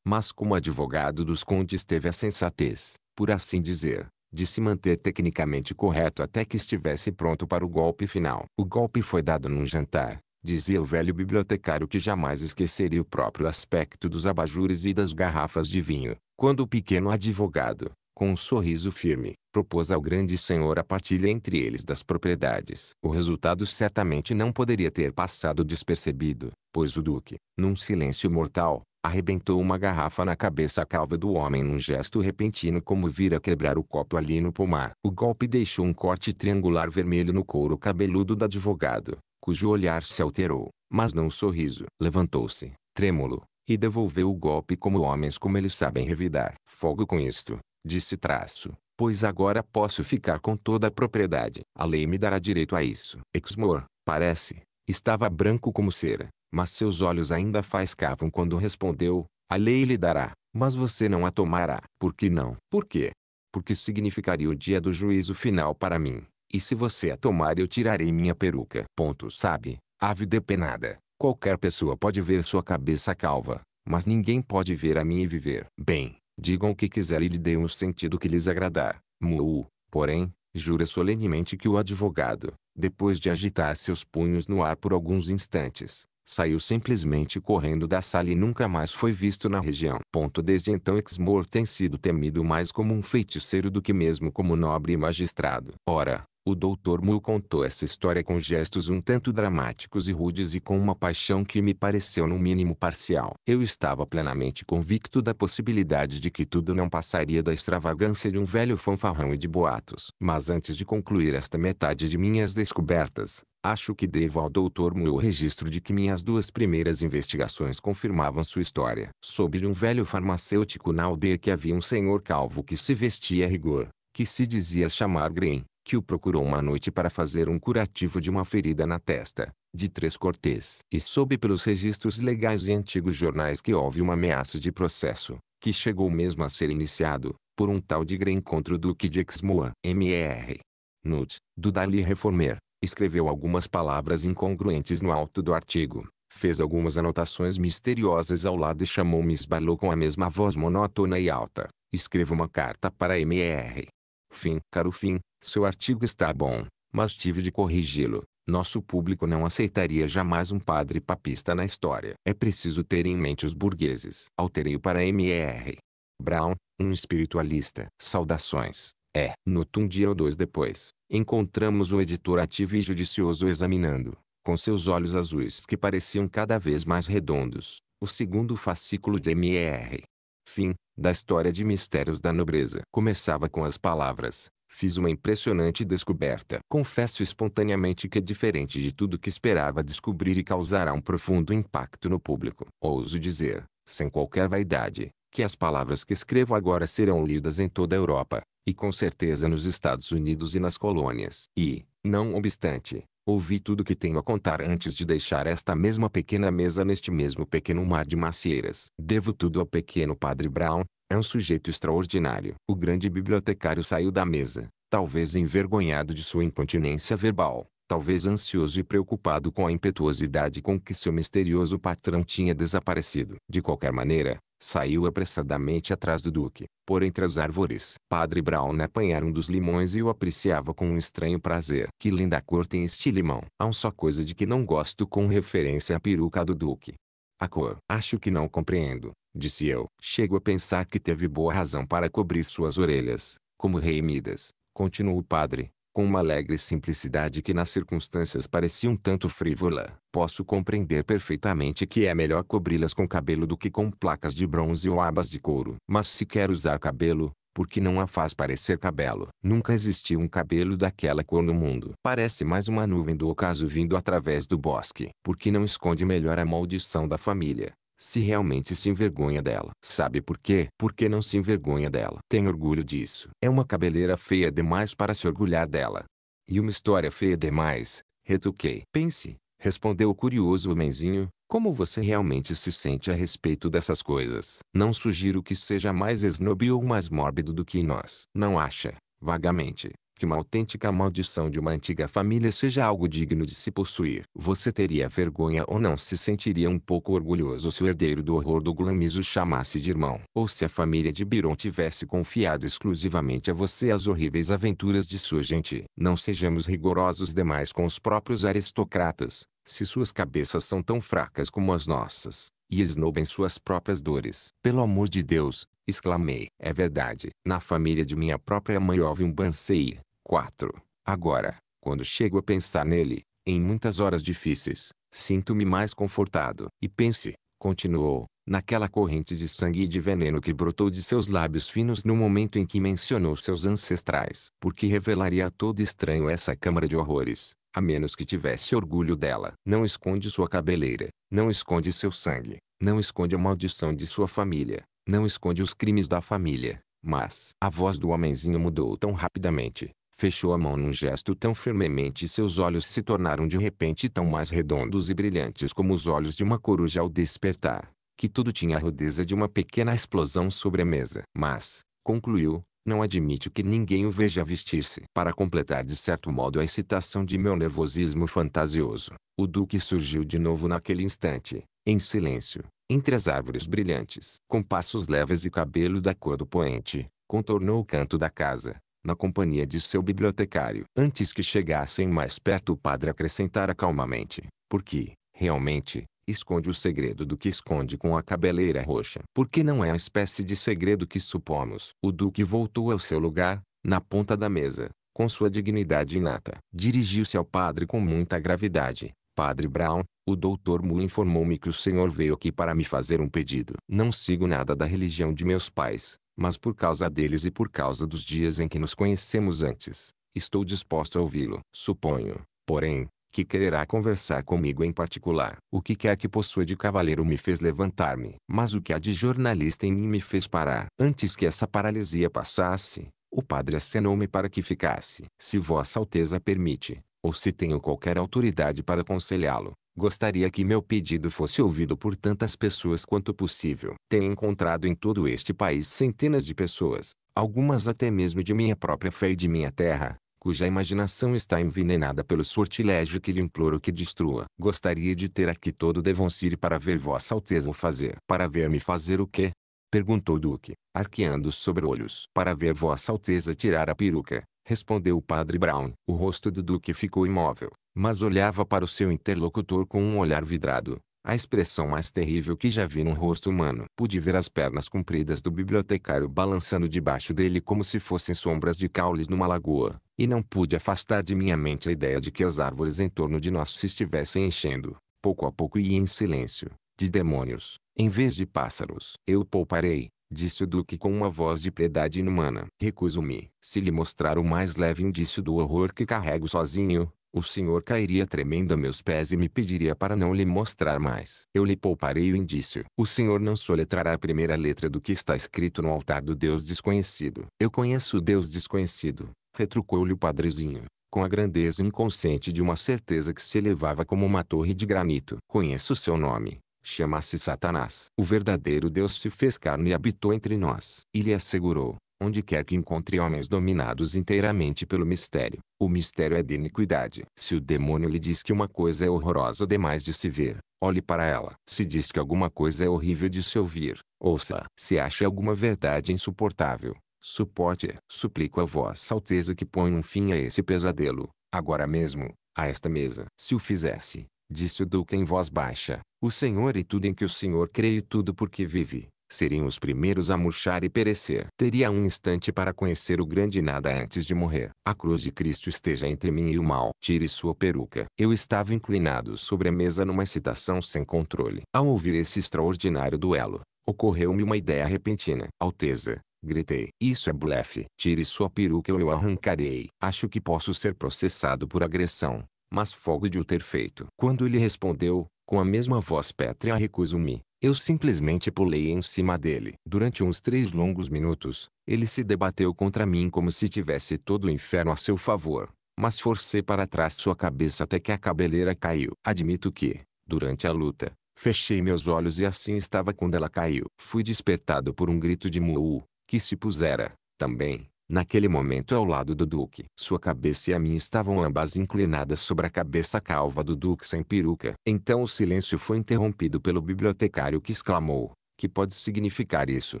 Mas como advogado dos condes teve a sensatez, por assim dizer, de se manter tecnicamente correto até que estivesse pronto para o golpe final. O golpe foi dado num jantar, dizia o velho bibliotecário que jamais esqueceria o próprio aspecto dos abajures e das garrafas de vinho, quando o pequeno advogado, com um sorriso firme, propôs ao grande senhor a partilha entre eles das propriedades. O resultado certamente não poderia ter passado despercebido, pois o duque, num silêncio mortal, arrebentou uma garrafa na cabeça calva do homem num gesto repentino como vira quebrar o copo ali no pomar. O golpe deixou um corte triangular vermelho no couro cabeludo do advogado, cujo olhar se alterou, mas não o sorriso. Levantou-se, trêmulo, e devolveu o golpe como homens como eles sabem revidar. Fogo com isto, Disse traço, pois agora posso ficar com toda a propriedade. A lei me dará direito a isso. mor parece, estava branco como cera, mas seus olhos ainda faiscavam quando respondeu, a lei lhe dará, mas você não a tomará. Por que não? Por quê? Porque significaria o dia do juízo final para mim. E se você a tomar eu tirarei minha peruca. Ponto. Sabe, ave depenada, qualquer pessoa pode ver sua cabeça calva, mas ninguém pode ver a mim e viver. Bem, Digam o que quiserem e lhe deem o sentido que lhes agradar. Muu, porém, jura solenemente que o advogado, depois de agitar seus punhos no ar por alguns instantes, saiu simplesmente correndo da sala e nunca mais foi visto na região. Ponto desde então Exmoor tem sido temido mais como um feiticeiro do que mesmo como nobre magistrado. Ora, o doutor Mu contou essa história com gestos um tanto dramáticos e rudes e com uma paixão que me pareceu no mínimo parcial. Eu estava plenamente convicto da possibilidade de que tudo não passaria da extravagância de um velho fanfarrão e de boatos. Mas antes de concluir esta metade de minhas descobertas, Acho que devo ao doutor Mu o registro de que minhas duas primeiras investigações confirmavam sua história. Soube de um velho farmacêutico na aldeia que havia um senhor calvo que se vestia a rigor, que se dizia chamar Green, que o procurou uma noite para fazer um curativo de uma ferida na testa, de Três Cortês. E soube pelos registros legais e antigos jornais que houve uma ameaça de processo, que chegou mesmo a ser iniciado, por um tal de Greencontro Duque de Exmoa. M.E.R. Nut, do Dali Reformer, escreveu algumas palavras incongruentes no alto do artigo, fez algumas anotações misteriosas ao lado e chamou-me esbalou com a mesma voz monótona e alta. Escreva uma carta para M.R. Fim, caro fim, seu artigo está bom, mas tive de corrigi-lo. Nosso público não aceitaria jamais um padre papista na história. É preciso ter em mente os burgueses. Alterei-o para M.R. Brown, um espiritualista. Saudações. É. Noto um dia ou dois depois, encontramos o editor ativo e judicioso examinando, com seus olhos azuis que pareciam cada vez mais redondos, o segundo fascículo de M.R. Fim, da história de Mistérios da Nobreza. Começava com as palavras, Fiz uma impressionante descoberta. Confesso espontaneamente que é diferente de tudo que esperava descobrir e causará um profundo impacto no público. Ouso dizer, sem qualquer vaidade, que as palavras que escrevo agora serão lidas em toda a Europa, e com certeza nos Estados Unidos e nas colônias. E, não obstante, ouvi tudo que tenho a contar antes de deixar esta mesma pequena mesa neste mesmo pequeno mar de macieiras. Devo tudo ao pequeno Padre Brown, é um sujeito extraordinário. O grande bibliotecário saiu da mesa, talvez envergonhado de sua incontinência verbal, talvez ansioso e preocupado com a impetuosidade com que seu misterioso patrão tinha desaparecido. De qualquer maneira, saiu apressadamente atrás do duque, por entre as árvores. Padre Brown apanhara um dos limões e o apreciava com um estranho prazer. Que linda cor tem este limão. Há um só coisa de que não gosto com referência à peruca do duque. A cor. Acho que não compreendo, disse eu. Chego a pensar que teve boa razão para cobrir suas orelhas, como rei Midas, continuou o padre, com uma alegre simplicidade que nas circunstâncias parecia um tanto frívola. Posso compreender perfeitamente que é melhor cobri-las com cabelo do que com placas de bronze ou abas de couro. Mas se quer usar cabelo, porque não a faz parecer cabelo. Nunca existiu um cabelo daquela cor no mundo. Parece mais uma nuvem do ocaso vindo através do bosque, porque não esconde melhor a maldição da família. Se realmente se envergonha dela. Sabe por quê? Porque não se envergonha dela. Tem orgulho disso. É uma cabeleira feia demais para se orgulhar dela. E uma história feia demais, retuquei. Pense, respondeu o curioso homenzinho, como você realmente se sente a respeito dessas coisas? Não sugiro que seja mais snob ou mais mórbido do que nós. Não acha, vagamente, que uma autêntica maldição de uma antiga família seja algo digno de se possuir? Você teria vergonha ou não se sentiria um pouco orgulhoso se o herdeiro do horror do o chamasse de irmão? Ou se a família de Biron tivesse confiado exclusivamente a você as horríveis aventuras de sua gente? Não sejamos rigorosos demais com os próprios aristocratas se suas cabeças são tão fracas como as nossas, e esnobem suas próprias dores. Pelo amor de Deus, exclamei. É verdade. Na família de minha própria mãe houve um bansei. 4. Agora, quando chego a pensar nele, em muitas horas difíceis, sinto-me mais confortado. E pense, continuou, naquela corrente de sangue e de veneno que brotou de seus lábios finos no momento em que mencionou seus ancestrais. Porque revelaria a todo estranho essa câmara de horrores a menos que tivesse orgulho dela. Não esconde sua cabeleira, não esconde seu sangue, não esconde a maldição de sua família, não esconde os crimes da família. Mas a voz do homenzinho mudou tão rapidamente, fechou a mão num gesto tão firmemente e seus olhos se tornaram de repente tão mais redondos e brilhantes como os olhos de uma coruja ao despertar, que tudo tinha a rudeza de uma pequena explosão sobre a mesa. Mas, concluiu, não admite que ninguém o veja vestir-se. Para completar de certo modo a excitação de meu nervosismo fantasioso, o duque surgiu de novo naquele instante, em silêncio, entre as árvores brilhantes. Com passos leves e cabelo da cor do poente, contornou o canto da casa, na companhia de seu bibliotecário. Antes que chegassem mais perto o padre acrescentara calmamente, porque, realmente, esconde o segredo do que esconde com a cabeleira roxa. Porque não é a espécie de segredo que supomos. O duque voltou ao seu lugar, na ponta da mesa, com sua dignidade inata. Dirigiu-se ao padre com muita gravidade. Padre Brown, o doutor Mu informou-me que o senhor veio aqui para me fazer um pedido. Não sigo nada da religião de meus pais, mas por causa deles e por causa dos dias em que nos conhecemos antes, estou disposto a ouvi-lo. Suponho, porém, que quererá conversar comigo em particular. O que quer que possua de cavaleiro me fez levantar-me, mas o que há de jornalista em mim me fez parar. Antes que essa paralisia passasse, o padre acenou-me para que ficasse. Se Vossa Alteza permite, ou se tenho qualquer autoridade para aconselhá-lo, Gostaria que meu pedido fosse ouvido por tantas pessoas quanto possível. Tenho encontrado em todo este país centenas de pessoas, algumas até mesmo de minha própria fé e de minha terra, cuja imaginação está envenenada pelo sortilégio que lhe imploro que destrua. Gostaria de ter aqui todo Devoncir para ver Vossa Alteza o fazer. Para ver-me fazer o quê? Perguntou o Duque, arqueando os sobreolhos. Para ver Vossa Alteza tirar a peruca, respondeu o padre Brown. O rosto do Duque ficou imóvel, mas olhava para o seu interlocutor com um olhar vidrado. A expressão mais terrível que já vi num rosto humano. Pude ver as pernas compridas do bibliotecário balançando debaixo dele como se fossem sombras de caules numa lagoa. E não pude afastar de minha mente a ideia de que as árvores em torno de nós se estivessem enchendo, pouco a pouco e em silêncio, de demônios, em vez de pássaros. Eu pouparei, disse o duque com uma voz de piedade inumana. Recuso-me. Se lhe mostrar o mais leve indício do horror que carrego sozinho, o senhor cairia tremendo a meus pés e me pediria para não lhe mostrar mais. Eu lhe pouparei o indício. O senhor não soletrará a primeira letra do que está escrito no altar do Deus desconhecido. Eu conheço o Deus desconhecido, retrucou-lhe o padrezinho, com a grandeza inconsciente de uma certeza que se elevava como uma torre de granito. Conheço o seu nome. Chama-se Satanás. O verdadeiro Deus se fez carne e habitou entre nós. E lhe assegurou, onde quer que encontre homens dominados inteiramente pelo mistério. O mistério é de iniquidade. Se o demônio lhe diz que uma coisa é horrorosa demais de se ver, olhe para ela. Se diz que alguma coisa é horrível de se ouvir, ouça. Se acha alguma verdade insuportável, Suporte, suplico a vossa alteza que ponha um fim a esse pesadelo, agora mesmo, a esta mesa. Se o fizesse, disse o duque em voz baixa, o senhor e tudo em que o senhor crê e tudo porque vive, seriam os primeiros a murchar e perecer. Teria um instante para conhecer o grande nada antes de morrer. A cruz de Cristo esteja entre mim e o mal. Tire sua peruca. Eu estava inclinado sobre a mesa numa excitação sem controle. Ao ouvir esse extraordinário duelo, ocorreu-me uma ideia repentina. Alteza, Gritei. Isso é blefe. Tire sua peruca ou eu arrancarei. Acho que posso ser processado por agressão. Mas fogo de o ter feito. Quando ele respondeu, com a mesma voz pétrea recuso-me. Eu simplesmente pulei em cima dele. Durante uns três longos minutos, ele se debateu contra mim como se tivesse todo o inferno a seu favor. Mas forcei para trás sua cabeça até que a cabeleira caiu. Admito que, durante a luta, fechei meus olhos e assim estava quando ela caiu. Fui despertado por um grito de muu, que se pusera, também, naquele momento ao lado do duque. Sua cabeça e a minha estavam ambas inclinadas sobre a cabeça calva do duque sem peruca. Então o silêncio foi interrompido pelo bibliotecário que exclamou, que pode significar isso?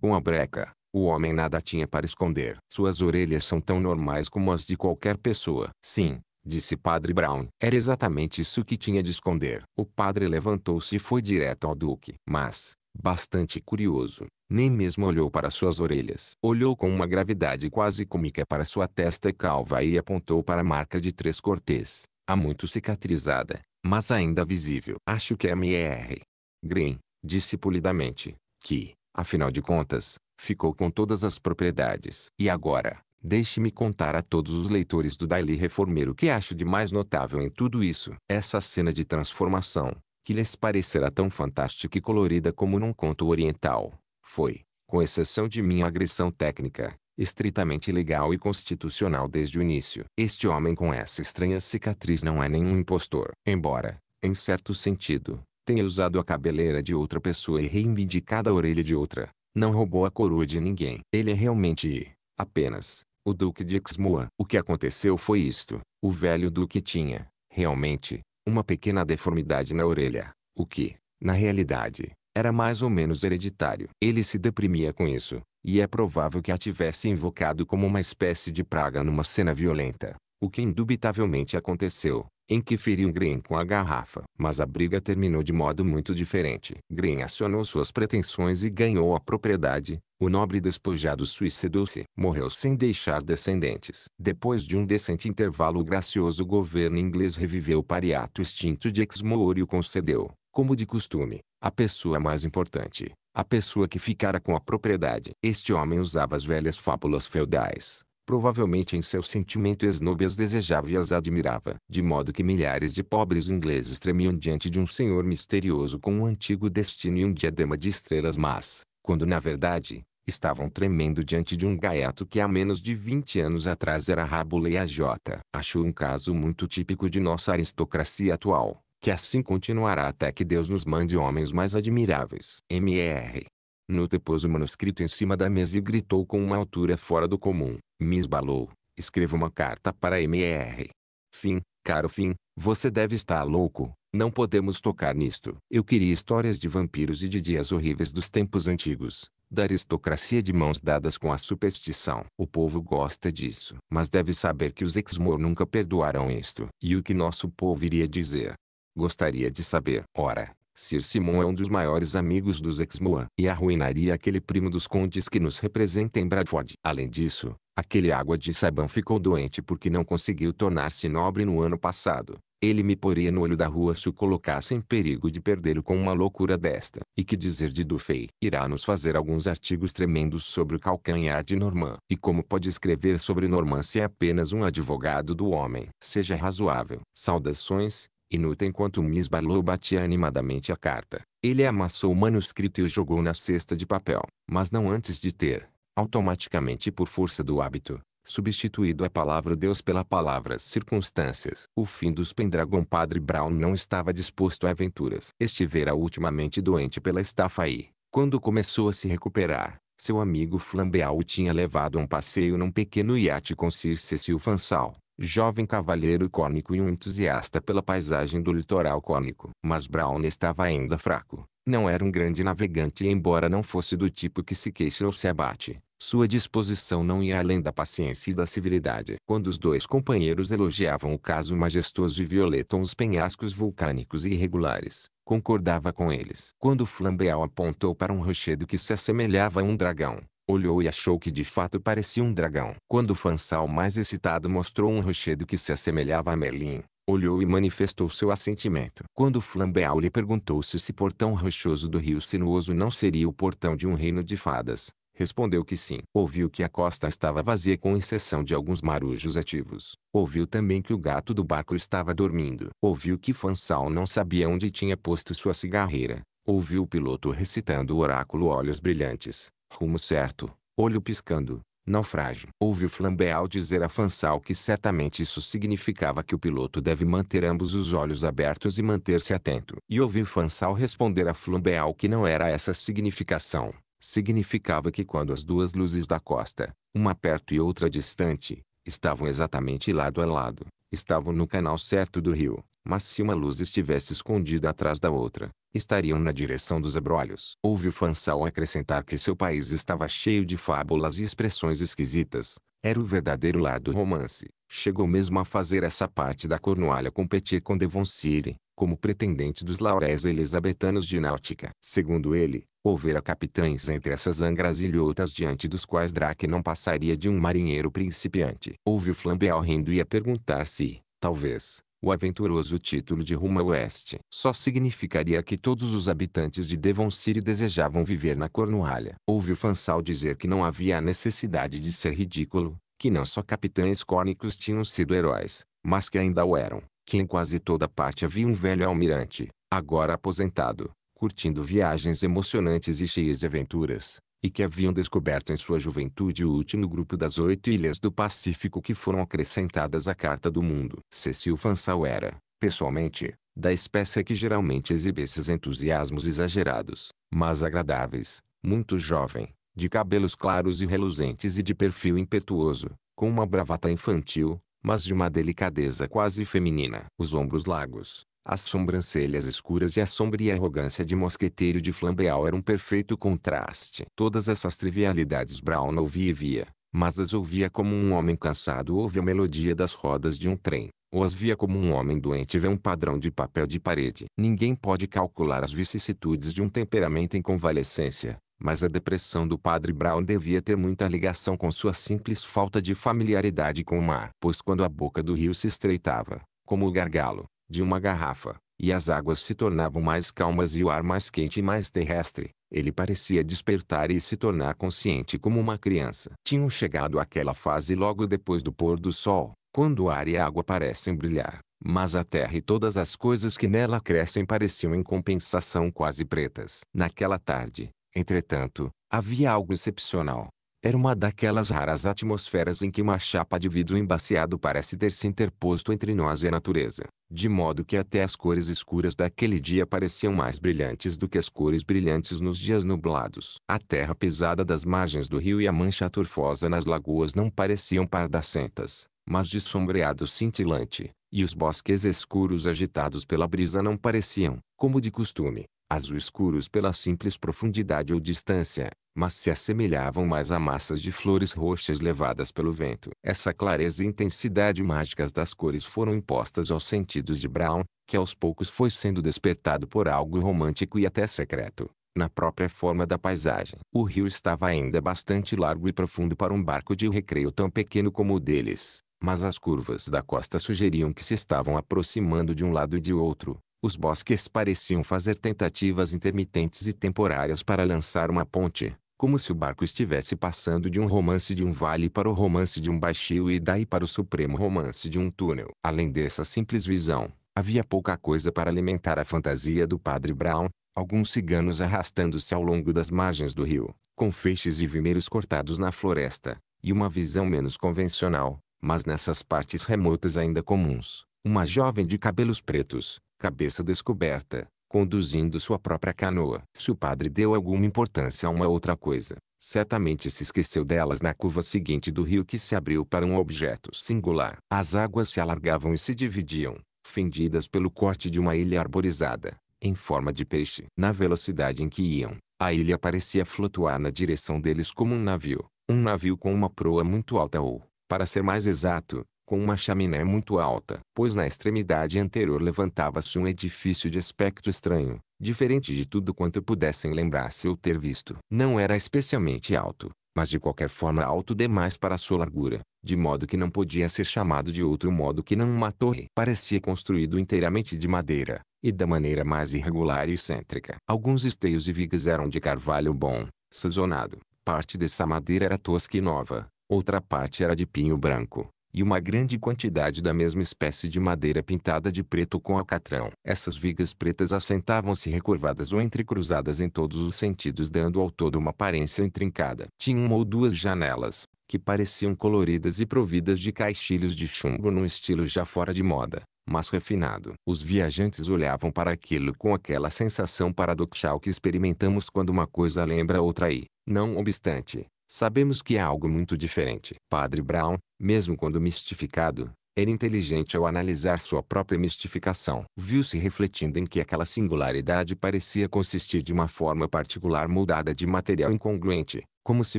Uma breca. O homem nada tinha para esconder. Suas orelhas são tão normais como as de qualquer pessoa. Sim, disse Padre Brown. Era exatamente isso que tinha de esconder. O padre levantou-se e foi direto ao duque. Mas, Bastante curioso, nem mesmo olhou para suas orelhas. Olhou com uma gravidade quase cômica para sua testa calva e apontou para a marca de três cortês, há muito cicatrizada, mas ainda visível. Acho que é M.E.R. Green, disse polidamente, que, afinal de contas, ficou com todas as propriedades. E agora, Deixe-me contar a todos os leitores do Daily Reformer o que acho de mais notável em tudo isso. Essa cena de transformação, que lhes parecerá tão fantástica e colorida como num conto oriental, foi, com exceção de minha agressão técnica, estritamente legal e constitucional desde o início. Este homem com essa estranha cicatriz não é nenhum impostor, embora, em certo sentido, tenha usado a cabeleira de outra pessoa e reivindicado a orelha de outra. Não roubou a coroa de ninguém. Ele é realmente, apenas, o Duque de Exmoor. O que aconteceu foi isto. O velho Duque tinha, realmente, uma pequena deformidade na orelha, o que, na realidade, era mais ou menos hereditário. Ele se deprimia com isso, e é provável que a tivesse invocado como uma espécie de praga numa cena violenta, o que indubitavelmente aconteceu em que feriu Green com a garrafa. Mas a briga terminou de modo muito diferente. Green acionou suas pretensões e ganhou a propriedade. O nobre despojado suicidou-se. Morreu sem deixar descendentes. Depois de um decente intervalo o gracioso governo inglês reviveu o pariato extinto de Exmoor e o concedeu, como de costume, a pessoa mais importante. A pessoa que ficara com a propriedade. Este homem usava as velhas fábulas feudais Provavelmente em seu sentimento esnobe as desejava e as admirava. De modo que milhares de pobres ingleses tremiam diante de um senhor misterioso com um antigo destino e um diadema de estrelas mas, quando na verdade, estavam tremendo diante de um gaiato que há menos de 20 anos atrás era Rábula e a Jota. achou um caso muito típico de nossa aristocracia atual, que assim continuará até que Deus nos mande homens mais admiráveis. M.E.R. Nute pôs o manuscrito em cima da mesa e gritou com uma altura fora do comum. Me esbalou. Escreva uma carta para MR. Fim, caro Fim, você deve estar louco. Não podemos tocar nisto. Eu queria histórias de vampiros e de dias horríveis dos tempos antigos. Da aristocracia de mãos dadas com a superstição. O povo gosta disso. Mas deve saber que os ex nunca perdoarão isto. E o que nosso povo iria dizer? Gostaria de saber. Ora, Sir Simon é um dos maiores amigos dos Exmoa e arruinaria aquele primo dos condes que nos representa em Bradford. Além disso, Aquele água de sabão ficou doente porque não conseguiu tornar-se nobre no ano passado. Ele me poria no olho da rua se o colocasse em perigo de perdê-lo com uma loucura desta. E que dizer de Dufei? Irá nos fazer alguns artigos tremendos sobre o calcanhar de Norman. E como pode escrever sobre Norman se é apenas um advogado do homem? Seja razoável. Saudações, Inútil enquanto Miss Barlow batia animadamente a carta. Ele amassou o manuscrito e o jogou na cesta de papel, mas não antes de ter automaticamente por força do hábito, substituído a palavra Deus pela palavra circunstâncias. O fim dos Pendragon Padre Brown não estava disposto a aventuras. Estivera ultimamente doente pela estafa e, quando começou a se recuperar, seu amigo Flambeau o tinha levado a um passeio num pequeno iate com Sir Cecil Fansal, jovem cavalheiro cônico e um entusiasta pela paisagem do litoral cônico. Mas Brown estava ainda fraco. Não era um grande navegante e embora não fosse do tipo que se queixa ou se abate, sua disposição não ia além da paciência e da civilidade. Quando os dois companheiros elogiavam o caso majestoso e violeta uns penhascos vulcânicos e irregulares, concordava com eles. Quando Flambeau apontou para um rochedo que se assemelhava a um dragão, olhou e achou que de fato parecia um dragão. Quando Fansal mais excitado mostrou um rochedo que se assemelhava a Merlin, olhou e manifestou seu assentimento. Quando Flambeau lhe perguntou se esse portão rochoso do rio sinuoso não seria o portão de um reino de fadas, respondeu que sim. Ouviu que a costa estava vazia com exceção de alguns marujos ativos. Ouviu também que o gato do barco estava dormindo. Ouviu que Fansal não sabia onde tinha posto sua cigarreira. Ouviu o piloto recitando o oráculo olhos brilhantes, rumo certo, olho piscando, Naufrágio. o Flambeau dizer a Fansal que certamente isso significava que o piloto deve manter ambos os olhos abertos e manter-se atento. E ouviu Fansal responder a Flambeau que não era essa significação. Significava que quando as duas luzes da costa, uma perto e outra distante, estavam exatamente lado a lado, estavam no canal certo do rio, mas se uma luz estivesse escondida atrás da outra, estariam na direção dos abrolhos. Houve o Fansal acrescentar que seu país estava cheio de fábulas e expressões esquisitas. Era o verdadeiro lar do romance. Chegou mesmo a fazer essa parte da Cornualha competir com Devonshire, como pretendente dos lauréis elisabetanos de náutica. Segundo ele, houvera capitães entre essas angras ilhotas diante dos quais Drake não passaria de um marinheiro principiante. Houve o flambeau rindo e a perguntar se, talvez, o aventuroso título de ruma Oeste só significaria que todos os habitantes de Devonshire desejavam viver na Cornualha. Ouve o Fansal dizer que não havia necessidade de ser ridículo, que não só capitães cônicos tinham sido heróis, mas que ainda o eram, que em quase toda parte havia um velho almirante, agora aposentado, curtindo viagens emocionantes e cheias de aventuras, e que haviam descoberto em sua juventude o último grupo das oito ilhas do Pacífico que foram acrescentadas à Carta do Mundo. Cecil Fansal era, pessoalmente, da espécie que geralmente exibe esses entusiasmos exagerados, mas agradáveis, muito jovem, de cabelos claros e reluzentes e de perfil impetuoso, com uma bravata infantil, mas de uma delicadeza quase feminina. Os ombros largos, as sobrancelhas escuras e a sombria arrogância de mosqueteiro de Flambeau eram um perfeito contraste. Todas essas trivialidades Brown ouvia e via, mas as ouvia como um homem cansado ouve a melodia das rodas de um trem, ou as via como um homem doente vê um padrão de papel de parede. Ninguém pode calcular as vicissitudes de um temperamento em convalescência, mas a depressão do padre Brown devia ter muita ligação com sua simples falta de familiaridade com o mar. Pois quando a boca do rio se estreitava, como o gargalo, de uma garrafa, e as águas se tornavam mais calmas e o ar mais quente e mais terrestre. Ele parecia despertar e se tornar consciente como uma criança. Tinham chegado àquela fase logo depois do pôr do sol, quando o ar e a água parecem brilhar, mas a terra e todas as coisas que nela crescem pareciam em compensação quase pretas. Naquela tarde, entretanto, havia algo excepcional. Era uma daquelas raras atmosferas em que uma chapa de vidro embaciado parece ter se interposto entre nós e a natureza, de modo que até as cores escuras daquele dia pareciam mais brilhantes do que as cores brilhantes nos dias nublados. A terra pesada das margens do rio e a mancha turfosa nas lagoas não pareciam pardacentas, mas de sombreado cintilante, e os bosques escuros agitados pela brisa não pareciam, como de costume, azul escuros pela simples profundidade ou distância, mas se assemelhavam mais a massas de flores roxas levadas pelo vento. Essa clareza e intensidade mágicas das cores foram impostas aos sentidos de Brown, que aos poucos foi sendo despertado por algo romântico e até secreto, na própria forma da paisagem. O rio estava ainda bastante largo e profundo para um barco de recreio tão pequeno como o deles, mas as curvas da costa sugeriam que se estavam aproximando de um lado e de outro, os bosques pareciam fazer tentativas intermitentes e temporárias para lançar uma ponte, como se o barco estivesse passando de um romance de um vale para o romance de um baixio e daí para o supremo romance de um túnel. Além dessa simples visão, havia pouca coisa para alimentar a fantasia do padre Brown, alguns ciganos arrastando-se ao longo das margens do rio, com feixes e vimeiros cortados na floresta, e uma visão menos convencional, mas nessas partes remotas ainda comuns, uma jovem de cabelos pretos, cabeça descoberta, conduzindo sua própria canoa. Se o padre deu alguma importância a uma outra coisa, certamente se esqueceu delas na curva seguinte do rio que se abriu para um objeto singular. As águas se alargavam e se dividiam, fendidas pelo corte de uma ilha arborizada, em forma de peixe. Na velocidade em que iam, a ilha parecia flutuar na direção deles como um navio, um navio com uma proa muito alta ou, para ser mais exato, com uma chaminé muito alta, pois na extremidade anterior levantava-se um edifício de aspecto estranho, diferente de tudo quanto pudessem lembrar-se ou ter visto. Não era especialmente alto, mas de qualquer forma alto demais para sua largura, de modo que não podia ser chamado de outro modo que não uma torre. Parecia construído inteiramente de madeira, e da maneira mais irregular e excêntrica. Alguns esteios e vigas eram de carvalho bom, sazonado. Parte dessa madeira era tosca e nova, outra parte era de pinho branco, e uma grande quantidade da mesma espécie de madeira pintada de preto com alcatrão. Essas vigas pretas assentavam-se recurvadas ou entrecruzadas em todos os sentidos dando ao todo uma aparência intrincada. Tinha uma ou duas janelas, que pareciam coloridas e providas de caixilhos de chumbo num estilo já fora de moda, mas refinado. Os viajantes olhavam para aquilo com aquela sensação paradoxal que experimentamos quando uma coisa lembra outra e, não obstante, Sabemos que é algo muito diferente. Padre Brown, mesmo quando mistificado, era inteligente ao analisar sua própria mistificação. Viu-se refletindo em que aquela singularidade parecia consistir de uma forma particular moldada de material incongruente, como se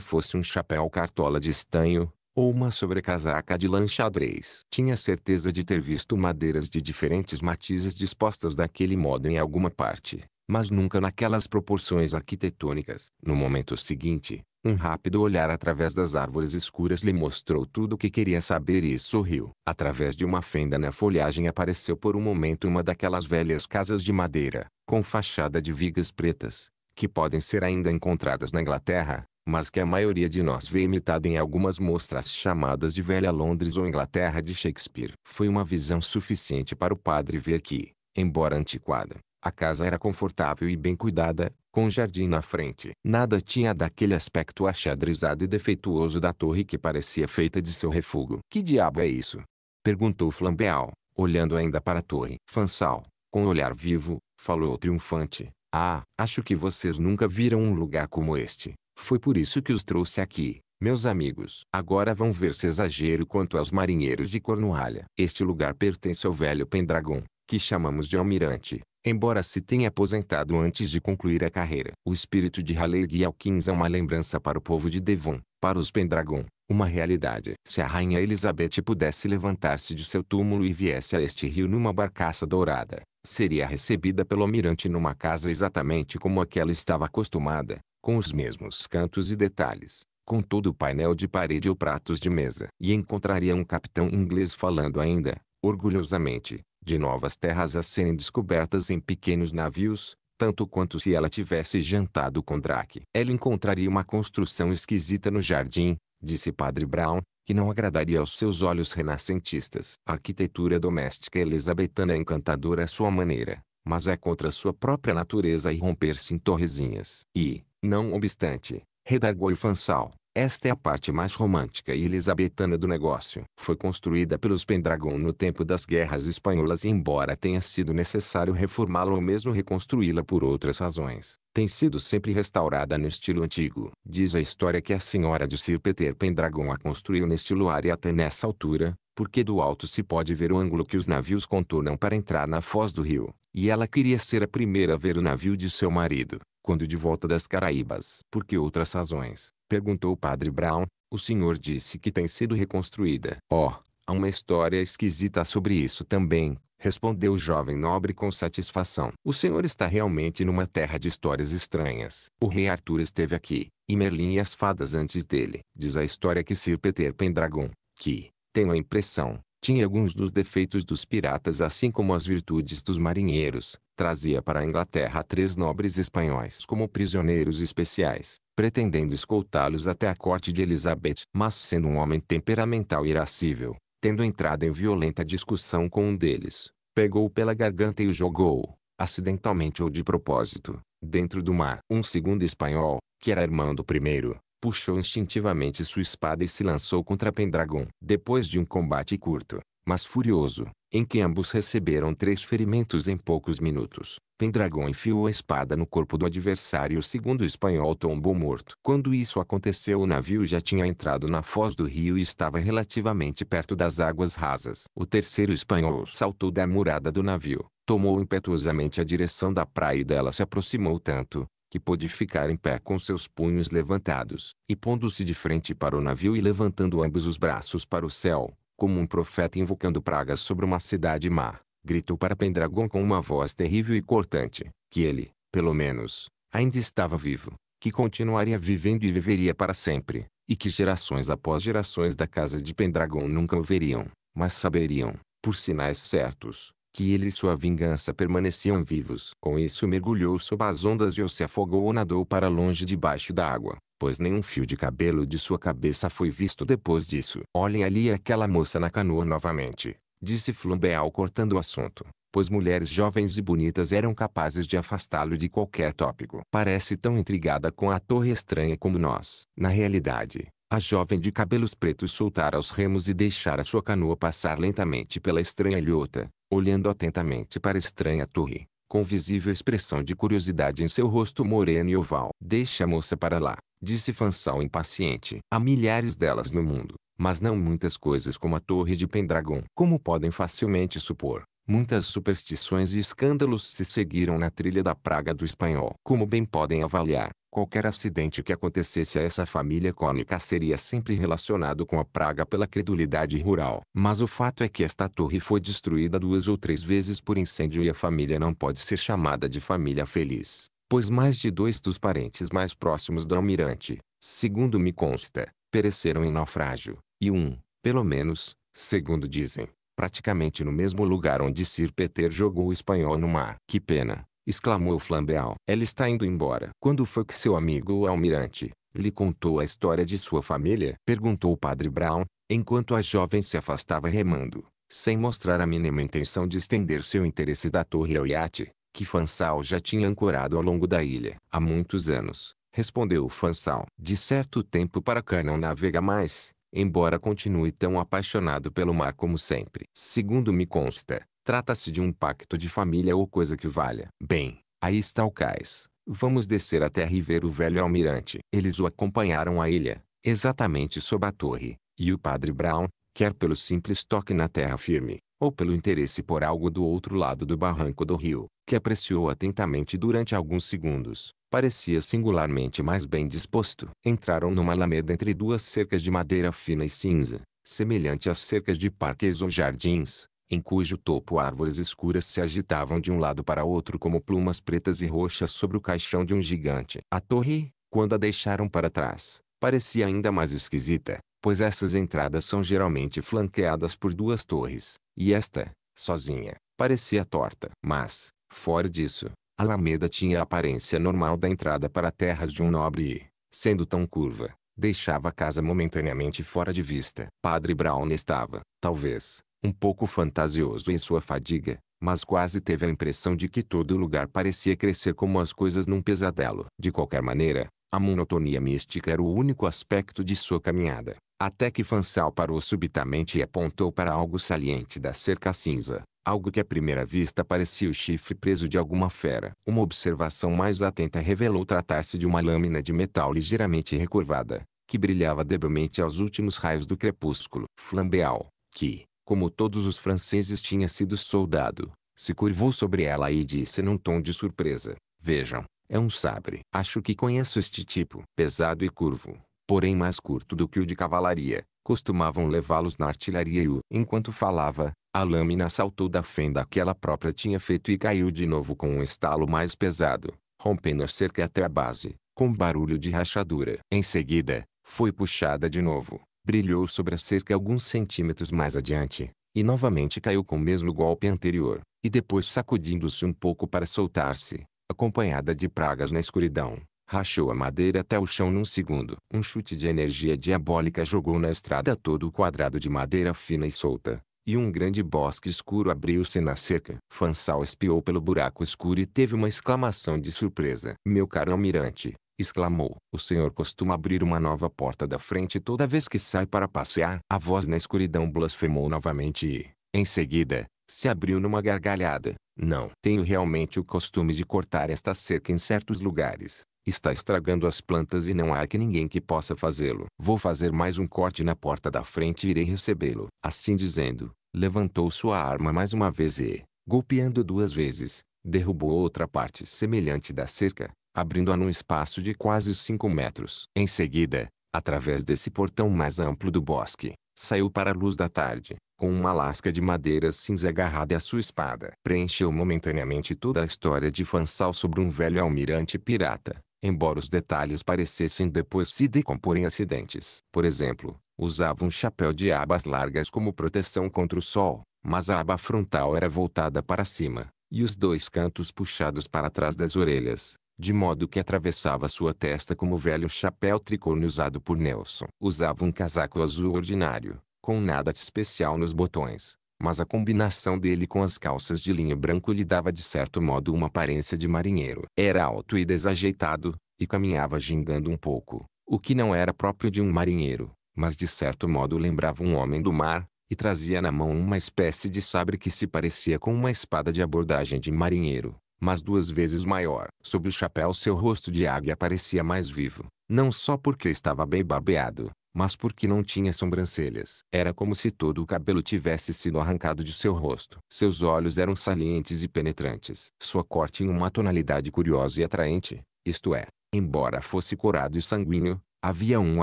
fosse um chapéu cartola de estanho, ou uma sobrecasaca de lã xadrez. Tinha certeza de ter visto madeiras de diferentes matizes dispostas daquele modo em alguma parte, mas nunca naquelas proporções arquitetônicas. No momento seguinte, um rápido olhar através das árvores escuras lhe mostrou tudo o que queria saber e sorriu. Através de uma fenda na folhagem apareceu por um momento uma daquelas velhas casas de madeira, com fachada de vigas pretas, que podem ser ainda encontradas na Inglaterra, mas que a maioria de nós vê imitada em algumas mostras chamadas de Velha Londres ou Inglaterra de Shakespeare. Foi uma visão suficiente para o padre ver que, embora antiquada, a casa era confortável e bem cuidada, com o jardim na frente. Nada tinha daquele aspecto achadrezado e defeituoso da torre que parecia feita de seu refúgio. Que diabo é isso? Perguntou Flambeal, olhando ainda para a torre. Fansal, com olhar vivo, falou triunfante. Ah, acho que vocês nunca viram um lugar como este. Foi por isso que os trouxe aqui, meus amigos. Agora vão ver se exagero quanto aos marinheiros de Cornualha. Este lugar pertence ao velho Pendragon, que chamamos de Almirante Embora se tenha aposentado antes de concluir a carreira, o espírito de Raleigh Alkins é uma lembrança para o povo de Devon, para os Pendragon, uma realidade. Se a rainha Elizabeth pudesse levantar-se de seu túmulo e viesse a este rio numa barcaça dourada, seria recebida pelo almirante numa casa exatamente como aquela estava acostumada, com os mesmos cantos e detalhes, com todo o painel de parede ou pratos de mesa. E encontraria um capitão inglês falando ainda, orgulhosamente, de novas terras a serem descobertas em pequenos navios, tanto quanto se ela tivesse jantado com Drake. Ela encontraria uma construção esquisita no jardim, disse Padre Brown, que não agradaria aos seus olhos renascentistas. A arquitetura doméstica elizabetana é encantadora à sua maneira, mas é contra sua própria natureza irromper-se em torrezinhas. E, não obstante, redargou o fansal, esta é a parte mais romântica e elisabetana do negócio. Foi construída pelos Pendragon no tempo das guerras espanholas e embora tenha sido necessário reformá-la ou mesmo reconstruí-la por outras razões, tem sido sempre restaurada no estilo antigo. Diz a história que a senhora de Sir Peter Pendragon a construiu neste lugar e até nessa altura, porque do alto se pode ver o ângulo que os navios contornam para entrar na foz do rio. E ela queria ser a primeira a ver o navio de seu marido, quando de volta das Caraíbas. Por que outras razões? Perguntou o padre Brown. O senhor disse que tem sido reconstruída. Oh, há uma história esquisita sobre isso também, respondeu o jovem nobre com satisfação. O senhor está realmente numa terra de histórias estranhas. O rei Arthur esteve aqui, e Merlin e as fadas antes dele. Diz a história que Sir Peter Pendragon, que, tenho a impressão, tinha alguns dos defeitos dos piratas assim como as virtudes dos marinheiros. Trazia para a Inglaterra três nobres espanhóis como prisioneiros especiais, pretendendo escoltá-los até a corte de Elizabeth. Mas sendo um homem temperamental e irascível, tendo entrado em violenta discussão com um deles, pegou-o pela garganta e o jogou, acidentalmente ou de propósito, dentro do mar. Um segundo espanhol, que era irmão do primeiro, puxou instintivamente sua espada e se lançou contra Pendragon. Depois de um combate curto, mas furioso, em que ambos receberam três ferimentos em poucos minutos. Pendragon enfiou a espada no corpo do adversário e o segundo espanhol tombou morto. Quando isso aconteceu o navio já tinha entrado na foz do rio e estava relativamente perto das águas rasas. O terceiro espanhol saltou da murada do navio, tomou impetuosamente a direção da praia e dela se aproximou tanto, que pôde ficar em pé com seus punhos levantados, e pondo-se de frente para o navio e levantando ambos os braços para o céu, como um profeta invocando pragas sobre uma cidade má, gritou para Pendragon com uma voz terrível e cortante, que ele, pelo menos, ainda estava vivo, que continuaria vivendo e viveria para sempre, e que gerações após gerações da casa de Pendragon nunca o veriam, mas saberiam, por sinais certos, que ele e sua vingança permaneciam vivos. Com isso mergulhou sob as ondas e ou se afogou ou nadou para longe debaixo da água, pois nenhum fio de cabelo de sua cabeça foi visto depois disso. Olhem ali aquela moça na canoa novamente, disse Flambeau cortando o assunto pois mulheres jovens e bonitas eram capazes de afastá-lo de qualquer tópico. Parece tão intrigada com a torre estranha como nós. Na realidade, a jovem de cabelos pretos soltara os remos e deixara sua canoa passar lentamente pela estranha ilhota, olhando atentamente para a estranha torre, com visível expressão de curiosidade em seu rosto moreno e oval. Deixa a moça para lá, disse Fansal impaciente. Há milhares delas no mundo, mas não muitas coisas como a torre de Pendragon. Como podem facilmente supor, Muitas superstições e escândalos se seguiram na trilha da praga do espanhol. Como bem podem avaliar, qualquer acidente que acontecesse a essa família cônica seria sempre relacionado com a praga pela credulidade rural. Mas o fato é que esta torre foi destruída duas ou três vezes por incêndio e a família não pode ser chamada de família feliz, pois mais de dois dos parentes mais próximos do almirante, segundo me consta, pereceram em naufrágio, e um, pelo menos, segundo dizem, praticamente no mesmo lugar onde Sir Peter jogou o espanhol no mar. Que pena! exclamou Flambeau. Ela está indo embora. Quando foi que seu amigo o almirante lhe contou a história de sua família? Perguntou o padre Brown, enquanto a jovem se afastava remando, sem mostrar a mínima intenção de estender seu interesse da torre ao iate, que Fansal já tinha ancorado ao longo da ilha. Há muitos anos, respondeu Fansal. De certo tempo para cá não navega mais, embora continue tão apaixonado pelo mar como sempre. Segundo me consta, trata-se de um pacto de família ou coisa que valha. Bem, aí está o cais. Vamos descer até terra e ver o velho almirante. Eles o acompanharam à ilha, exatamente sob a torre, e o padre Brown, quer pelo simples toque na terra firme, ou pelo interesse por algo do outro lado do barranco do rio, que apreciou atentamente durante alguns segundos, parecia singularmente mais bem disposto. Entraram numa alameda entre duas cercas de madeira fina e cinza, semelhante às cercas de parques ou jardins, em cujo topo árvores escuras se agitavam de um lado para outro como plumas pretas e roxas sobre o caixão de um gigante. A torre, quando a deixaram para trás, parecia ainda mais esquisita, pois essas entradas são geralmente flanqueadas por duas torres, e esta, sozinha, parecia torta. Mas, fora disso, a Alameda tinha a aparência normal da entrada para terras de um nobre e, sendo tão curva, deixava a casa momentaneamente fora de vista. Padre Brown estava, talvez, um pouco fantasioso em sua fadiga, mas quase teve a impressão de que todo o lugar parecia crescer como as coisas num pesadelo. De qualquer maneira, a monotonia mística era o único aspecto de sua caminhada. Até que Fansal parou subitamente e apontou para algo saliente da cerca cinza. Algo que à primeira vista parecia o chifre preso de alguma fera. Uma observação mais atenta revelou tratar-se de uma lâmina de metal ligeiramente recurvada, que brilhava debilmente aos últimos raios do crepúsculo. Flambeal, que, como todos os franceses tinha sido soldado, se curvou sobre ela e disse num tom de surpresa. Vejam, é um sabre. Acho que conheço este tipo. Pesado e curvo porém mais curto do que o de cavalaria, costumavam levá-los na artilharia e o... Enquanto falava, a lâmina saltou da fenda que ela própria tinha feito e caiu de novo com um estalo mais pesado, rompendo a cerca até a base, com barulho de rachadura. Em seguida, foi puxada de novo, brilhou sobre a cerca alguns centímetros mais adiante, e novamente caiu com o mesmo golpe anterior, e depois sacudindo-se um pouco para soltar-se, acompanhada de pragas na escuridão. Rachou a madeira até o chão num segundo. Um chute de energia diabólica jogou na estrada todo o quadrado de madeira fina e solta. E um grande bosque escuro abriu-se na cerca. Fansal espiou pelo buraco escuro e teve uma exclamação de surpresa. Meu caro almirante, exclamou. O senhor costuma abrir uma nova porta da frente toda vez que sai para passear. A voz na escuridão blasfemou novamente e, em seguida, se abriu numa gargalhada. Não, tenho realmente o costume de cortar esta cerca em certos lugares. Está estragando as plantas e não há que ninguém que possa fazê-lo. Vou fazer mais um corte na porta da frente e irei recebê-lo. Assim dizendo, levantou sua arma mais uma vez e, golpeando duas vezes, derrubou outra parte semelhante da cerca, abrindo-a num espaço de quase cinco metros. Em seguida, através desse portão mais amplo do bosque, saiu para a luz da tarde, com uma lasca de madeira cinza agarrada à sua espada. Preencheu momentaneamente toda a história de Fansal sobre um velho almirante pirata, embora os detalhes parecessem depois se decompor em acidentes. Por exemplo, usava um chapéu de abas largas como proteção contra o sol, mas a aba frontal era voltada para cima, e os dois cantos puxados para trás das orelhas, de modo que atravessava sua testa como o velho chapéu tricorne usado por Nelson. Usava um casaco azul ordinário, com nada de especial nos botões, mas a combinação dele com as calças de linho branco lhe dava de certo modo uma aparência de marinheiro. Era alto e desajeitado, e caminhava gingando um pouco, o que não era próprio de um marinheiro, mas de certo modo lembrava um homem do mar, e trazia na mão uma espécie de sabre que se parecia com uma espada de abordagem de marinheiro, mas duas vezes maior. Sob o chapéu seu rosto de águia parecia mais vivo, não só porque estava bem barbeado, mas porque não tinha sobrancelhas. Era como se todo o cabelo tivesse sido arrancado de seu rosto. Seus olhos eram salientes e penetrantes. Sua cor tinha uma tonalidade curiosa e atraente, isto é, embora fosse corado e sanguíneo, havia um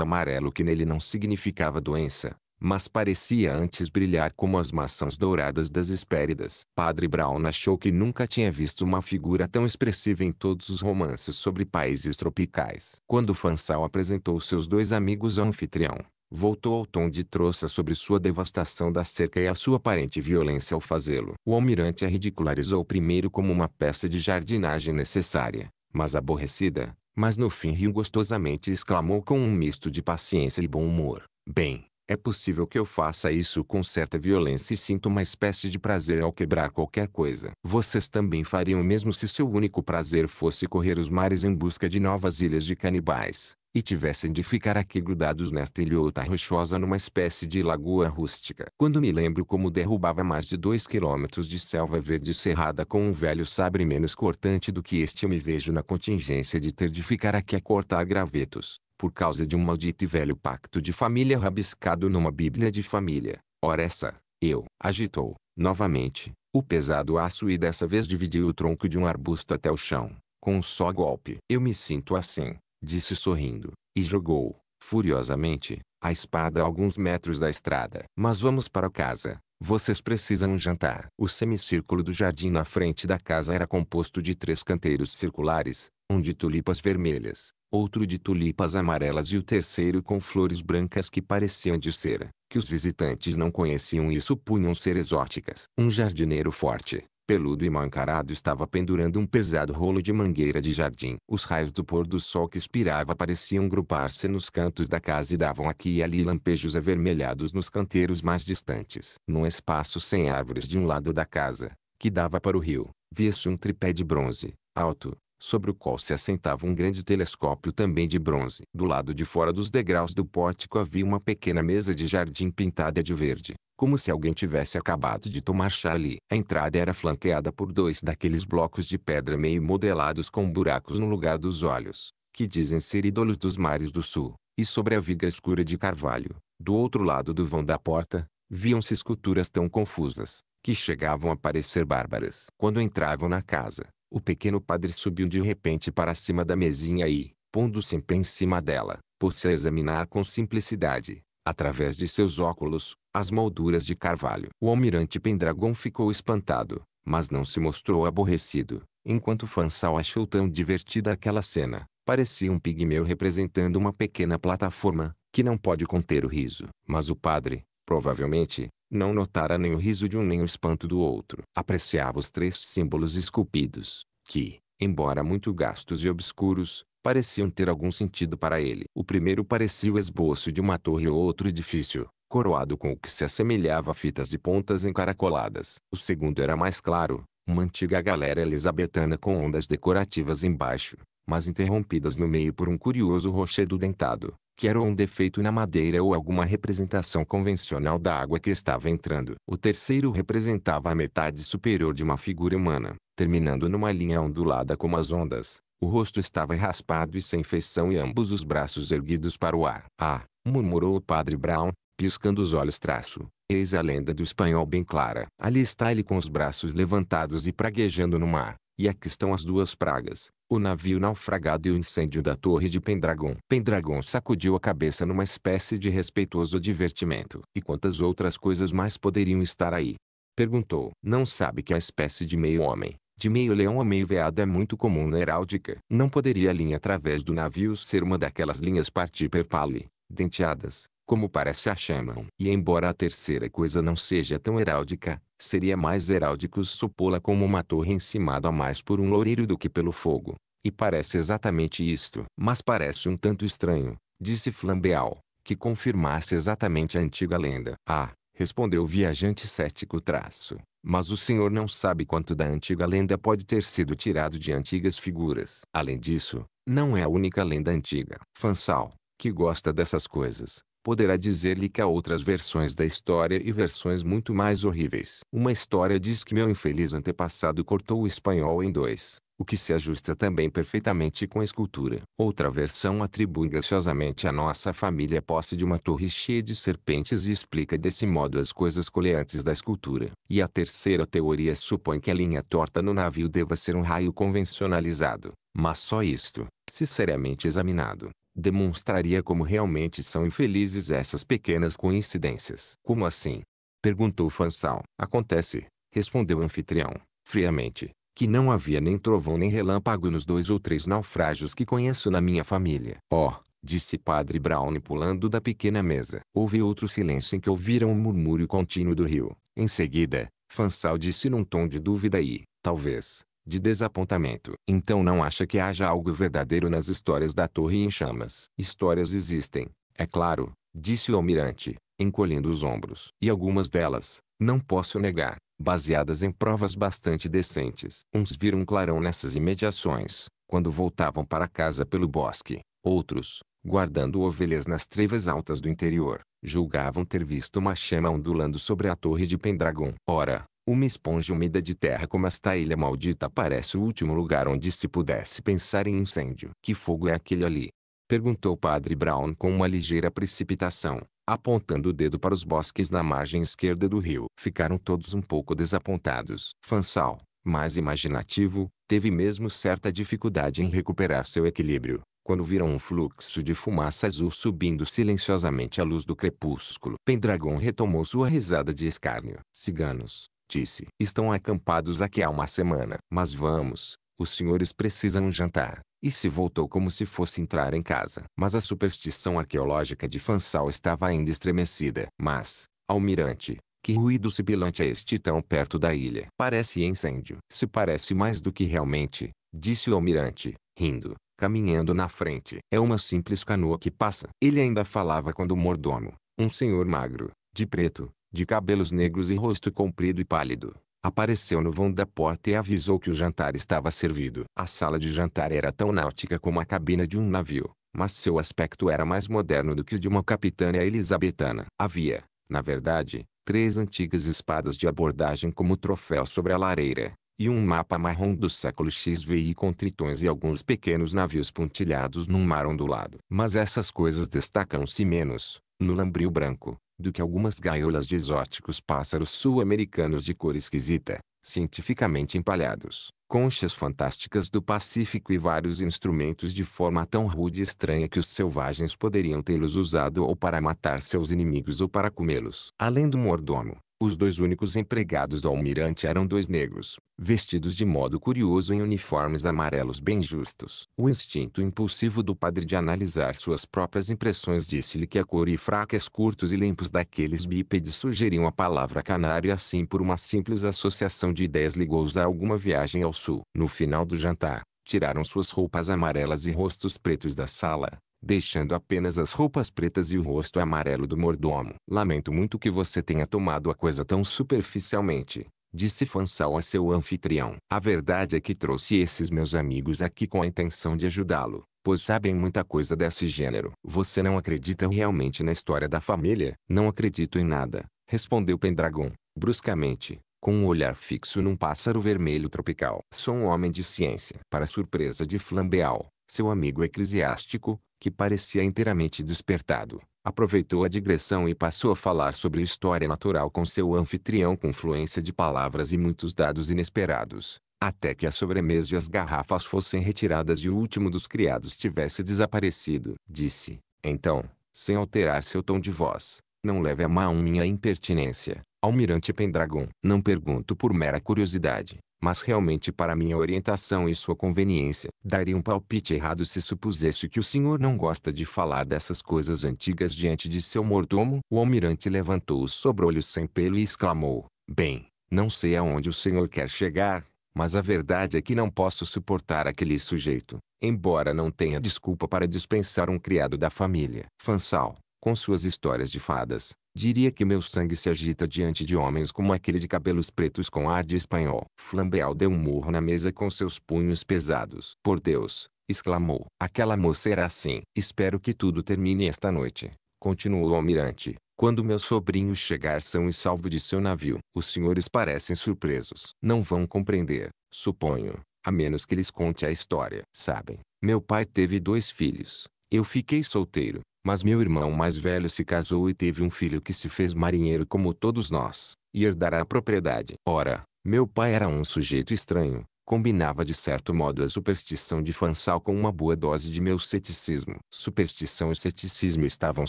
amarelo que nele não significava doença, mas parecia antes brilhar como as maçãs douradas das Hespéridas. Padre Brown achou que nunca tinha visto uma figura tão expressiva em todos os romances sobre países tropicais. Quando Fansal apresentou seus dois amigos ao anfitrião, voltou ao tom de troça sobre sua devastação da cerca e a sua aparente violência ao fazê-lo. O almirante a ridicularizou primeiro como uma peça de jardinagem necessária, mas aborrecida, mas no fim riu gostosamente e exclamou com um misto de paciência e bom humor. Bem, é possível que eu faça isso com certa violência e sinta uma espécie de prazer ao quebrar qualquer coisa. Vocês também fariam o mesmo se seu único prazer fosse correr os mares em busca de novas ilhas de canibais, e tivessem de ficar aqui grudados nesta ilhota rochosa numa espécie de lagoa rústica. Quando me lembro como derrubava mais de dois quilômetros de selva verde cerrada com um velho sabre menos cortante do que este eu me vejo na contingência de ter de ficar aqui a cortar gravetos por causa de um maldito e velho pacto de família rabiscado numa bíblia de família. Ora essa, eu, agitou, novamente, o pesado aço e dessa vez dividiu o tronco de um arbusto até o chão, com um só golpe. Eu me sinto assim, disse sorrindo, e jogou, furiosamente, a espada a alguns metros da estrada. Mas vamos para casa. Vocês precisam jantar. O semicírculo do jardim na frente da casa era composto de três canteiros circulares, um de tulipas vermelhas, outro de tulipas amarelas e o terceiro com flores brancas que pareciam de cera, que os visitantes não conheciam e supunham ser exóticas. Um jardineiro forte, peludo e mal encarado estava pendurando um pesado rolo de mangueira de jardim. Os raios do pôr do sol que expirava pareciam grupar-se nos cantos da casa e davam aqui e ali lampejos avermelhados nos canteiros mais distantes. Num espaço sem árvores de um lado da casa, que dava para o rio, via-se um tripé de bronze, alto, sobre o qual se assentava um grande telescópio também de bronze. Do lado de fora dos degraus do pórtico havia uma pequena mesa de jardim pintada de verde, como se alguém tivesse acabado de tomar chá ali. A entrada era flanqueada por dois daqueles blocos de pedra meio modelados com buracos no lugar dos olhos, que dizem ser ídolos dos mares do sul, e sobre a viga escura de carvalho, do outro lado do vão da porta, viam-se esculturas tão confusas, que chegavam a parecer bárbaras. Quando entravam na casa, o pequeno padre subiu de repente para cima da mesinha e, pondo-se em pé em cima dela, pôs-se a examinar com simplicidade, através de seus óculos, as molduras de carvalho. O almirante Pendragon ficou espantado, mas não se mostrou aborrecido, enquanto Fansal achou tão divertida aquela cena. Parecia um pigmeu representando uma pequena plataforma, que não pode conter o riso. Mas o padre, provavelmente, não notara nem o riso de um nem o espanto do outro. Apreciava os três símbolos esculpidos, que, embora muito gastos e obscuros, pareciam ter algum sentido para ele. O primeiro parecia o esboço de uma torre ou outro edifício, coroado com o que se assemelhava a fitas de pontas encaracoladas. O segundo era mais claro, uma antiga galera elizabetana com ondas decorativas embaixo, mas interrompidas no meio por um curioso rochedo dentado que era um defeito na madeira ou alguma representação convencional da água que estava entrando. O terceiro representava a metade superior de uma figura humana, terminando numa linha ondulada como as ondas. O rosto estava raspado e sem feição e ambos os braços erguidos para o ar. Ah, murmurou o padre Brown, piscando os olhos traço. Eis a lenda do espanhol bem clara. Ali está ele com os braços levantados e praguejando no mar. E aqui estão as duas pragas, o navio naufragado e o incêndio da torre de Pendragon. Pendragon sacudiu a cabeça numa espécie de respeitoso divertimento. E quantas outras coisas mais poderiam estar aí? Perguntou. Não sabe que a espécie de meio-homem, de meio-leão a meio-veado é muito comum na heráldica. Não poderia a linha através do navio ser uma daquelas linhas partiperpale, denteadas, como parece a chamam. E embora a terceira coisa não seja tão heráldica, seria mais heráldico supô-la como uma torre encimada mais por um loureiro do que pelo fogo. E parece exatamente isto. Mas parece um tanto estranho, disse Flambeal, que confirmasse exatamente a antiga lenda. Ah, respondeu o viajante cético traço. Mas o senhor não sabe quanto da antiga lenda pode ter sido tirado de antigas figuras. Além disso, não é a única lenda antiga. Fansal, que gosta dessas coisas, poderá dizer-lhe que há outras versões da história e versões muito mais horríveis. Uma história diz que meu infeliz antepassado cortou o espanhol em dois, o que se ajusta também perfeitamente com a escultura. Outra versão atribui graciosamente à nossa família a posse de uma torre cheia de serpentes e explica desse modo as coisas coleantes da escultura. E a terceira teoria supõe que a linha torta no navio deva ser um raio convencionalizado, mas só isto, se seriamente examinado, demonstraria como realmente são infelizes essas pequenas coincidências. Como assim? Perguntou Fansal. Acontece, respondeu o anfitrião, friamente, que não havia nem trovão nem relâmpago nos dois ou três naufrágios que conheço na minha família. Oh, disse Padre Brown pulando da pequena mesa. Houve outro silêncio em que ouviram o um murmúrio contínuo do rio. Em seguida, Fansal disse num tom de dúvida e, talvez, de desapontamento. Então não acha que haja algo verdadeiro nas histórias da Torre em Chamas. Histórias existem, é claro, disse o almirante, encolhendo os ombros. E algumas delas, não posso negar, baseadas em provas bastante decentes. Uns viram um clarão nessas imediações, quando voltavam para casa pelo bosque. Outros, guardando ovelhas nas trevas altas do interior, julgavam ter visto uma chama ondulando sobre a torre de Pendragon. Ora, uma esponja úmida de terra como esta ilha maldita parece o último lugar onde se pudesse pensar em incêndio. Que fogo é aquele ali? Perguntou Padre Brown com uma ligeira precipitação, apontando o dedo para os bosques na margem esquerda do rio. Ficaram todos um pouco desapontados. Fansal, mais imaginativo, teve mesmo certa dificuldade em recuperar seu equilíbrio, quando viram um fluxo de fumaça azul subindo silenciosamente à luz do crepúsculo. Pendragon retomou sua risada de escárnio. Ciganos, disse. Estão acampados aqui há uma semana. Mas vamos, os senhores precisam jantar. E se voltou como se fosse entrar em casa. Mas a superstição arqueológica de Fansal estava ainda estremecida. Mas, almirante, que ruído sibilante é este tão perto da ilha? Parece incêndio. Se parece mais do que realmente, disse o almirante, rindo, caminhando na frente. É uma simples canoa que passa. Ele ainda falava quando o mordomo, um senhor magro, de preto, de cabelos negros e rosto comprido e pálido, apareceu no vão da porta e avisou que o jantar estava servido. A sala de jantar era tão náutica como a cabina de um navio, mas seu aspecto era mais moderno do que o de uma capitânia elisabetana. Havia, na verdade, três antigas espadas de abordagem como troféu sobre a lareira, e um mapa marrom do século XVI com tritões e alguns pequenos navios pontilhados num mar ondulado. Mas essas coisas destacam-se menos, no lambril branco, do que algumas gaiolas de exóticos pássaros sul-americanos de cor esquisita, cientificamente empalhados, conchas fantásticas do Pacífico e vários instrumentos de forma tão rude e estranha que os selvagens poderiam tê-los usado ou para matar seus inimigos ou para comê-los. Além do mordomo, os dois únicos empregados do almirante eram dois negros, vestidos de modo curioso em uniformes amarelos bem justos. O instinto impulsivo do padre de analisar suas próprias impressões disse-lhe que a cor e fracas curtos e limpos daqueles bípedes sugeriam a palavra canário e assim por uma simples associação de ideias ligou-os a alguma viagem ao sul. No final do jantar, tiraram suas roupas amarelas e rostos pretos da sala, deixando apenas as roupas pretas e o rosto amarelo do mordomo. Lamento muito que você tenha tomado a coisa tão superficialmente, disse Fansal a seu anfitrião. A verdade é que trouxe esses meus amigos aqui com a intenção de ajudá-lo, pois sabem muita coisa desse gênero. Você não acredita realmente na história da família? Não acredito em nada, respondeu Pendragon, bruscamente com um olhar fixo num pássaro vermelho tropical. Sou um homem de ciência. Para surpresa de Flambeau, seu amigo eclesiástico, que parecia inteiramente despertado, aproveitou a digressão e passou a falar sobre história natural com seu anfitrião com fluência de palavras e muitos dados inesperados, até que a sobremesa e as garrafas fossem retiradas e o último dos criados tivesse desaparecido. Disse, então, sem alterar seu tom de voz, não leve a mal minha impertinência, almirante Pendragon. Não pergunto por mera curiosidade, mas realmente para minha orientação e sua conveniência. Daria um palpite errado se supusesse que o senhor não gosta de falar dessas coisas antigas diante de seu mordomo. O almirante levantou os sobrolhos sem pelo e exclamou, bem, não sei aonde o senhor quer chegar, mas a verdade é que não posso suportar aquele sujeito, embora não tenha desculpa para dispensar um criado da família. Fansal, com suas histórias de fadas, Diria que meu sangue se agita diante de homens como aquele de cabelos pretos com ar de espanhol. Flambeal deu um murro na mesa com seus punhos pesados. Por Deus, exclamou. Aquela moça era assim. Espero que tudo termine esta noite. Continuou o almirante. Quando meu sobrinho chegar são e salvo de seu navio, os senhores parecem surpresos. Não vão compreender, suponho, a menos que lhes conte a história. Sabem, meu pai teve dois filhos. Eu fiquei solteiro. Mas meu irmão mais velho se casou e teve um filho que se fez marinheiro como todos nós, e herdará a propriedade. Ora, meu pai era um sujeito estranho, combinava de certo modo a superstição de Fansal com uma boa dose de meu ceticismo. Superstição e ceticismo estavam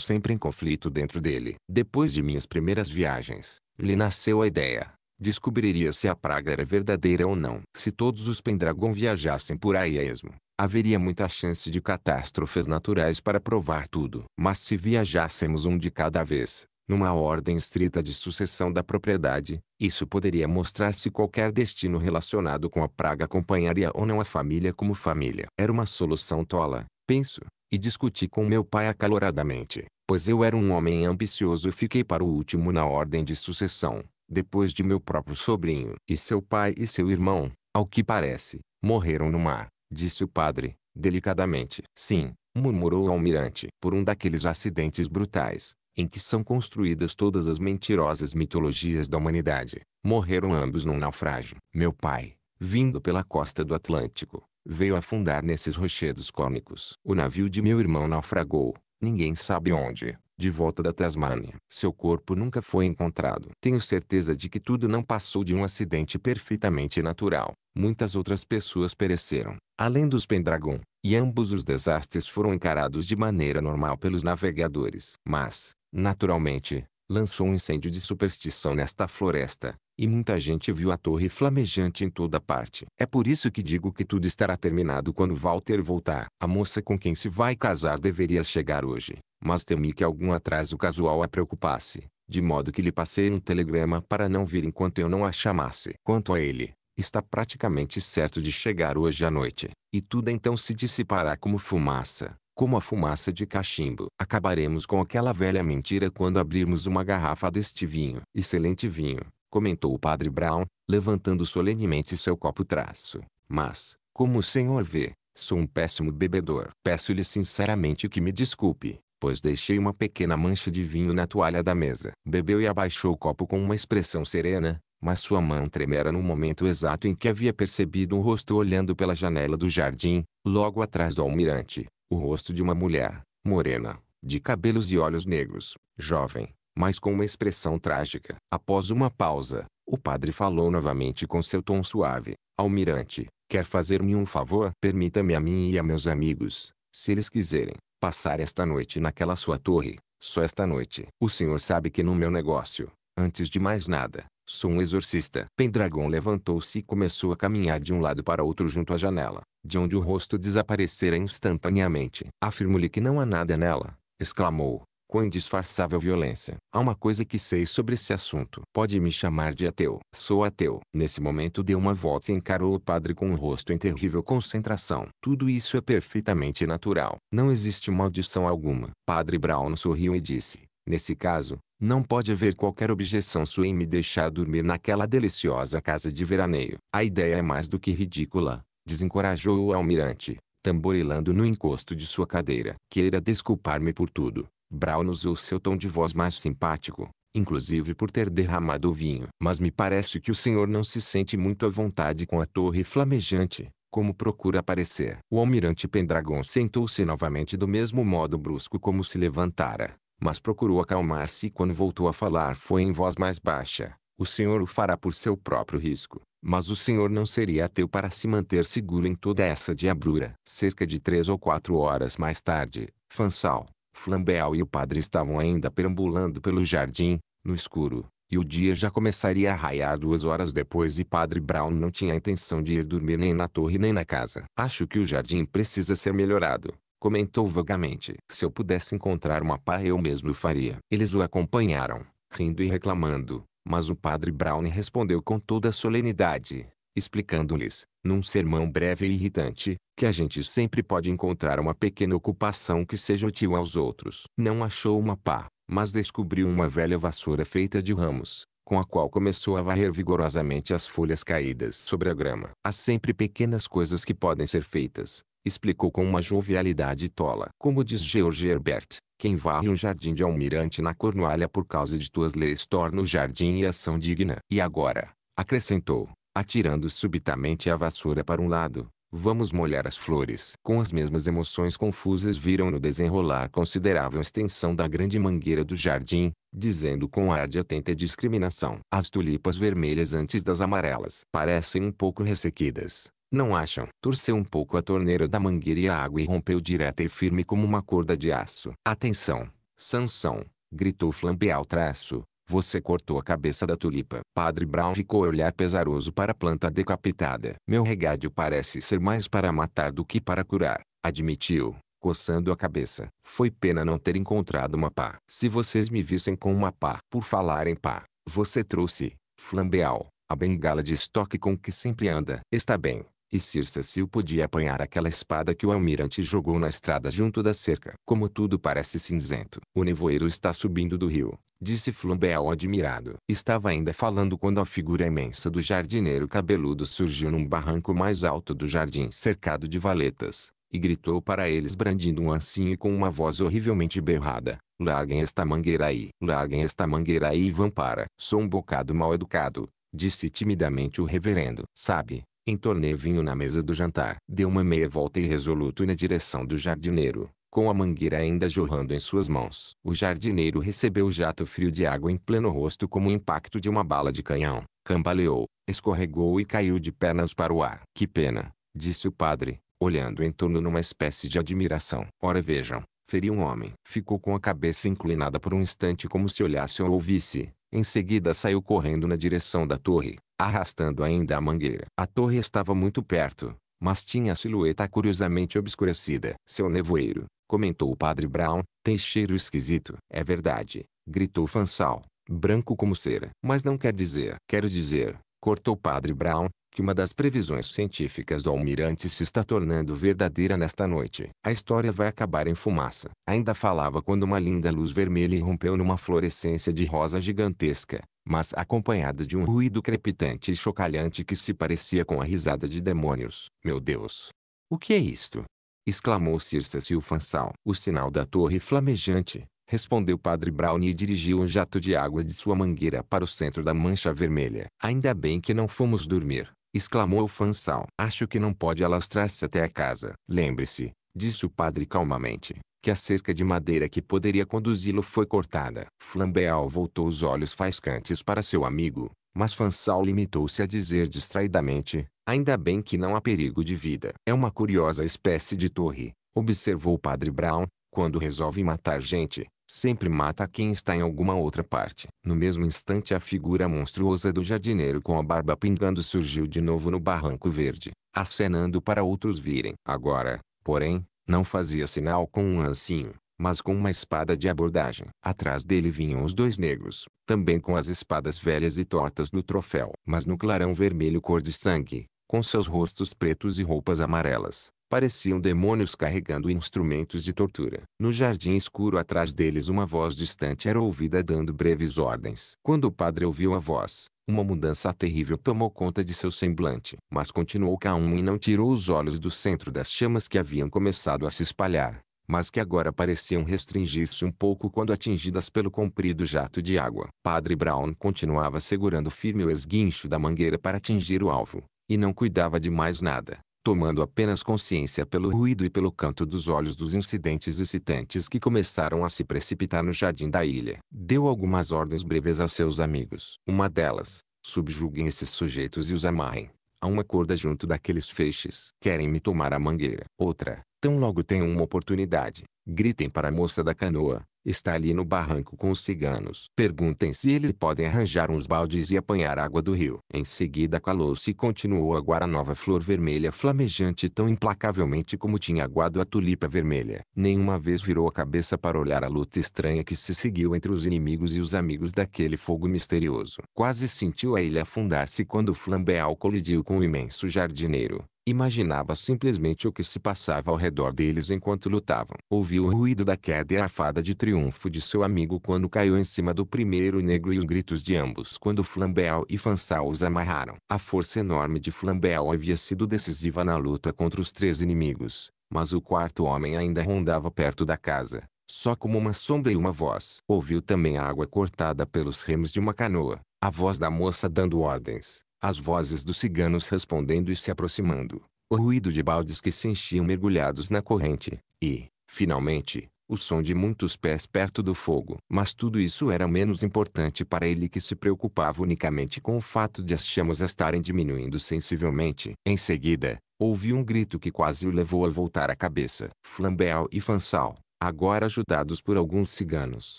sempre em conflito dentro dele. Depois de minhas primeiras viagens, lhe nasceu a ideia. Descobriria se a praga era verdadeira ou não. Se todos os Pendragon viajassem por aí mesmo, haveria muita chance de catástrofes naturais para provar tudo. Mas se viajássemos um de cada vez, numa ordem estrita de sucessão da propriedade, isso poderia mostrar se qualquer destino relacionado com a praga acompanharia ou não a família como família. Era uma solução tola, penso, e discuti com meu pai acaloradamente, pois eu era um homem ambicioso e fiquei para o último na ordem de sucessão, depois de meu próprio sobrinho. E seu pai e seu irmão, ao que parece, morreram no mar disse o padre, delicadamente. Sim, murmurou o almirante. Por um daqueles acidentes brutais, em que são construídas todas as mentirosas mitologias da humanidade, morreram ambos num naufrágio. Meu pai, vindo pela costa do Atlântico, veio afundar nesses rochedos cônicos. O navio de meu irmão naufragou, ninguém sabe onde de volta da Tasmânia. Seu corpo nunca foi encontrado. Tenho certeza de que tudo não passou de um acidente perfeitamente natural. Muitas outras pessoas pereceram, além dos Pendragon, e ambos os desastres foram encarados de maneira normal pelos navegadores. Mas, naturalmente, lançou um incêndio de superstição nesta floresta, e muita gente viu a torre flamejante em toda parte. É por isso que digo que tudo estará terminado quando Walter voltar. A moça com quem se vai casar deveria chegar hoje mas temi que algum atraso casual a preocupasse, de modo que lhe passei um telegrama para não vir enquanto eu não a chamasse. Quanto a ele, está praticamente certo de chegar hoje à noite, e tudo então se dissipará como fumaça, como a fumaça de cachimbo. Acabaremos com aquela velha mentira quando abrirmos uma garrafa deste vinho. Excelente vinho, comentou o padre Brown, levantando solenemente seu copo traço. Mas, como o senhor vê, sou um péssimo bebedor. Peço-lhe sinceramente que me desculpe. Depois deixei uma pequena mancha de vinho na toalha da mesa. Bebeu e abaixou o copo com uma expressão serena, mas sua mão tremera no momento exato em que havia percebido um rosto olhando pela janela do jardim, logo atrás do almirante. O rosto de uma mulher, morena, de cabelos e olhos negros, jovem, mas com uma expressão trágica. Após uma pausa, o padre falou novamente com seu tom suave. Almirante, quer fazer-me um favor? Permita-me a mim e a meus amigos, se eles quiserem, passar esta noite naquela sua torre, só esta noite. O senhor sabe que no meu negócio, antes de mais nada, sou um exorcista. Pendragon levantou-se e começou a caminhar de um lado para outro junto à janela, de onde o rosto desaparecera instantaneamente. Afirmo-lhe que não há nada nela, exclamou com indisfarçável violência. Há uma coisa que sei sobre esse assunto. Pode me chamar de ateu. Sou ateu. Nesse momento deu uma volta e encarou o padre com o um rosto em terrível concentração. Tudo isso é perfeitamente natural. Não existe maldição alguma. Padre Brown sorriu e disse, nesse caso, não pode haver qualquer objeção sua em me deixar dormir naquela deliciosa casa de veraneio. A ideia é mais do que ridícula. Desencorajou o almirante tamborilando no encosto de sua cadeira. Queira desculpar-me por tudo, Brown usou seu tom de voz mais simpático, inclusive por ter derramado o vinho. Mas me parece que o senhor não se sente muito à vontade com a torre flamejante, como procura aparecer. O almirante Pendragon sentou-se novamente do mesmo modo brusco como se levantara, mas procurou acalmar-se e quando voltou a falar foi em voz mais baixa. O senhor o fará por seu próprio risco. Mas o senhor não seria ateu para se manter seguro em toda essa diabrura. Cerca de três ou quatro horas mais tarde, Fansal, Flambeau e o padre estavam ainda perambulando pelo jardim, no escuro, e o dia já começaria a raiar duas horas depois e padre Brown não tinha intenção de ir dormir nem na torre nem na casa. Acho que o jardim precisa ser melhorado, comentou vagamente. Se eu pudesse encontrar uma pá eu mesmo faria. Eles o acompanharam, rindo e reclamando, mas o padre Brown respondeu com toda a solenidade explicando-lhes, num sermão breve e irritante, que a gente sempre pode encontrar uma pequena ocupação que seja útil aos outros. Não achou uma pá, mas descobriu uma velha vassoura feita de ramos, com a qual começou a varrer vigorosamente as folhas caídas sobre a grama. Há sempre pequenas coisas que podem ser feitas, explicou com uma jovialidade tola. Como diz George Herbert, quem varre um jardim de almirante na cornualha por causa de tuas leis torna o jardim e ação digna. E agora, acrescentou, atirando subitamente a vassoura para um lado. Vamos molhar as flores. Com as mesmas emoções confusas viram no desenrolar considerável extensão da grande mangueira do jardim, dizendo com ar de atenta discriminação. As tulipas vermelhas antes das amarelas parecem um pouco ressequidas. Não acham? Torceu um pouco a torneira da mangueira e a água irrompeu direta e firme como uma corda de aço. Atenção! Sansão! Gritou flambear traço, você cortou a cabeça da tulipa. Padre Brown ficou a olhar pesaroso para a planta decapitada. Meu regádio parece ser mais para matar do que para curar, admitiu, coçando a cabeça. Foi pena não ter encontrado uma pá. Se vocês me vissem com uma pá. Por falar em pá, você trouxe, flambeal, a bengala de estoque com que sempre anda. Está bem. E Sir Cecil podia apanhar aquela espada que o almirante jogou na estrada junto da cerca. Como tudo parece cinzento. O nevoeiro está subindo do rio disse Flumbel admirado. Estava ainda falando quando a figura imensa do jardineiro cabeludo surgiu num barranco mais alto do jardim cercado de valetas, e gritou para eles brandindo um ancinho com uma voz horrivelmente berrada. Larguem esta mangueira aí, larguem esta mangueira aí e vão para. Sou um bocado mal educado, disse timidamente o reverendo. Sabe, entornei vinho na mesa do jantar. Deu uma meia volta irresoluto na direção do jardineiro, com a mangueira ainda jorrando em suas mãos. O jardineiro recebeu o jato frio de água em pleno rosto como o impacto de uma bala de canhão. Cambaleou, escorregou e caiu de pernas para o ar. Que pena, disse o padre, olhando em torno numa espécie de admiração. Ora vejam, feri um homem. Ficou com a cabeça inclinada por um instante como se olhasse ou ouvisse. Em seguida saiu correndo na direção da torre, arrastando ainda a mangueira. A torre estava muito perto, mas tinha a silhueta curiosamente obscurecida. Seu nevoeiro, comentou o padre Brown, tem cheiro esquisito. É verdade, gritou Fansal, branco como cera. Mas não quer dizer. Quero dizer, cortou o padre Brown, que uma das previsões científicas do almirante se está tornando verdadeira nesta noite. A história vai acabar em fumaça. Ainda falava quando uma linda luz vermelha irrompeu numa florescência de rosa gigantesca, mas acompanhada de um ruído crepitante e chocalhante que se parecia com a risada de demônios. Meu Deus! O que é isto? exclamou Circe Silfansal. O sinal da torre flamejante, respondeu Padre Brown e dirigiu um jato de água de sua mangueira para o centro da mancha vermelha. Ainda bem que não fomos dormir, exclamou o Fansal. Acho que não pode alastrar-se até a casa. Lembre-se, disse o padre calmamente, que a cerca de madeira que poderia conduzi-lo foi cortada. Flambeau voltou os olhos faiscantes para seu amigo, mas Fansal limitou-se a dizer distraidamente, ainda bem que não há perigo de vida. É uma curiosa espécie de torre, observou o padre Brown, quando resolve matar gente, sempre mata quem está em alguma outra parte. No mesmo instante a figura monstruosa do jardineiro com a barba pingando surgiu de novo no barranco verde, acenando para outros virem. Agora, porém, não fazia sinal com um ancinho mas com uma espada de abordagem. Atrás dele vinham os dois negros, também com as espadas velhas e tortas do troféu. Mas no clarão vermelho cor de sangue, com seus rostos pretos e roupas amarelas, pareciam demônios carregando instrumentos de tortura. No jardim escuro atrás deles uma voz distante era ouvida dando breves ordens. Quando o padre ouviu a voz, uma mudança terrível tomou conta de seu semblante, mas continuou calmo e não tirou os olhos do centro das chamas que haviam começado a se espalhar mas que agora pareciam restringir-se um pouco quando atingidas pelo comprido jato de água. Padre Brown continuava segurando firme o esguincho da mangueira para atingir o alvo, e não cuidava de mais nada, tomando apenas consciência pelo ruído e pelo canto dos olhos dos incidentes excitantes que começaram a se precipitar no jardim da ilha. Deu algumas ordens breves a seus amigos. Uma delas, subjuguem esses sujeitos e os amarrem. A uma corda junto daqueles feixes. Querem me tomar a mangueira. Outra. Tão logo tenham uma oportunidade. Gritem para a moça da canoa. Está ali no barranco com os ciganos. Perguntem se eles podem arranjar uns baldes e apanhar água do rio. Em seguida calou-se e continuou a guaranova flor vermelha flamejante tão implacavelmente como tinha aguado a tulipa vermelha. Nenhuma vez virou a cabeça para olhar a luta estranha que se seguiu entre os inimigos e os amigos daquele fogo misterioso. Quase sentiu a ilha afundar-se quando o flambeal colidiu com o imenso jardineiro. Imaginava simplesmente o que se passava ao redor deles enquanto lutavam. Ouviu o ruído da queda e a fada de triunfo de seu amigo quando caiu em cima do primeiro negro e os gritos de ambos quando Flambel e Fansal os amarraram. A força enorme de Flambel havia sido decisiva na luta contra os três inimigos, mas o quarto homem ainda rondava perto da casa, só como uma sombra e uma voz. Ouviu também a água cortada pelos remos de uma canoa, a voz da moça dando ordens as vozes dos ciganos respondendo e se aproximando, o ruído de baldes que se enchiam mergulhados na corrente, e, finalmente, o som de muitos pés perto do fogo. Mas tudo isso era menos importante para ele que se preocupava unicamente com o fato de as chamas estarem diminuindo sensivelmente. Em seguida, ouvi um grito que quase o levou a voltar a cabeça. flambeau e Fansal, agora ajudados por alguns ciganos,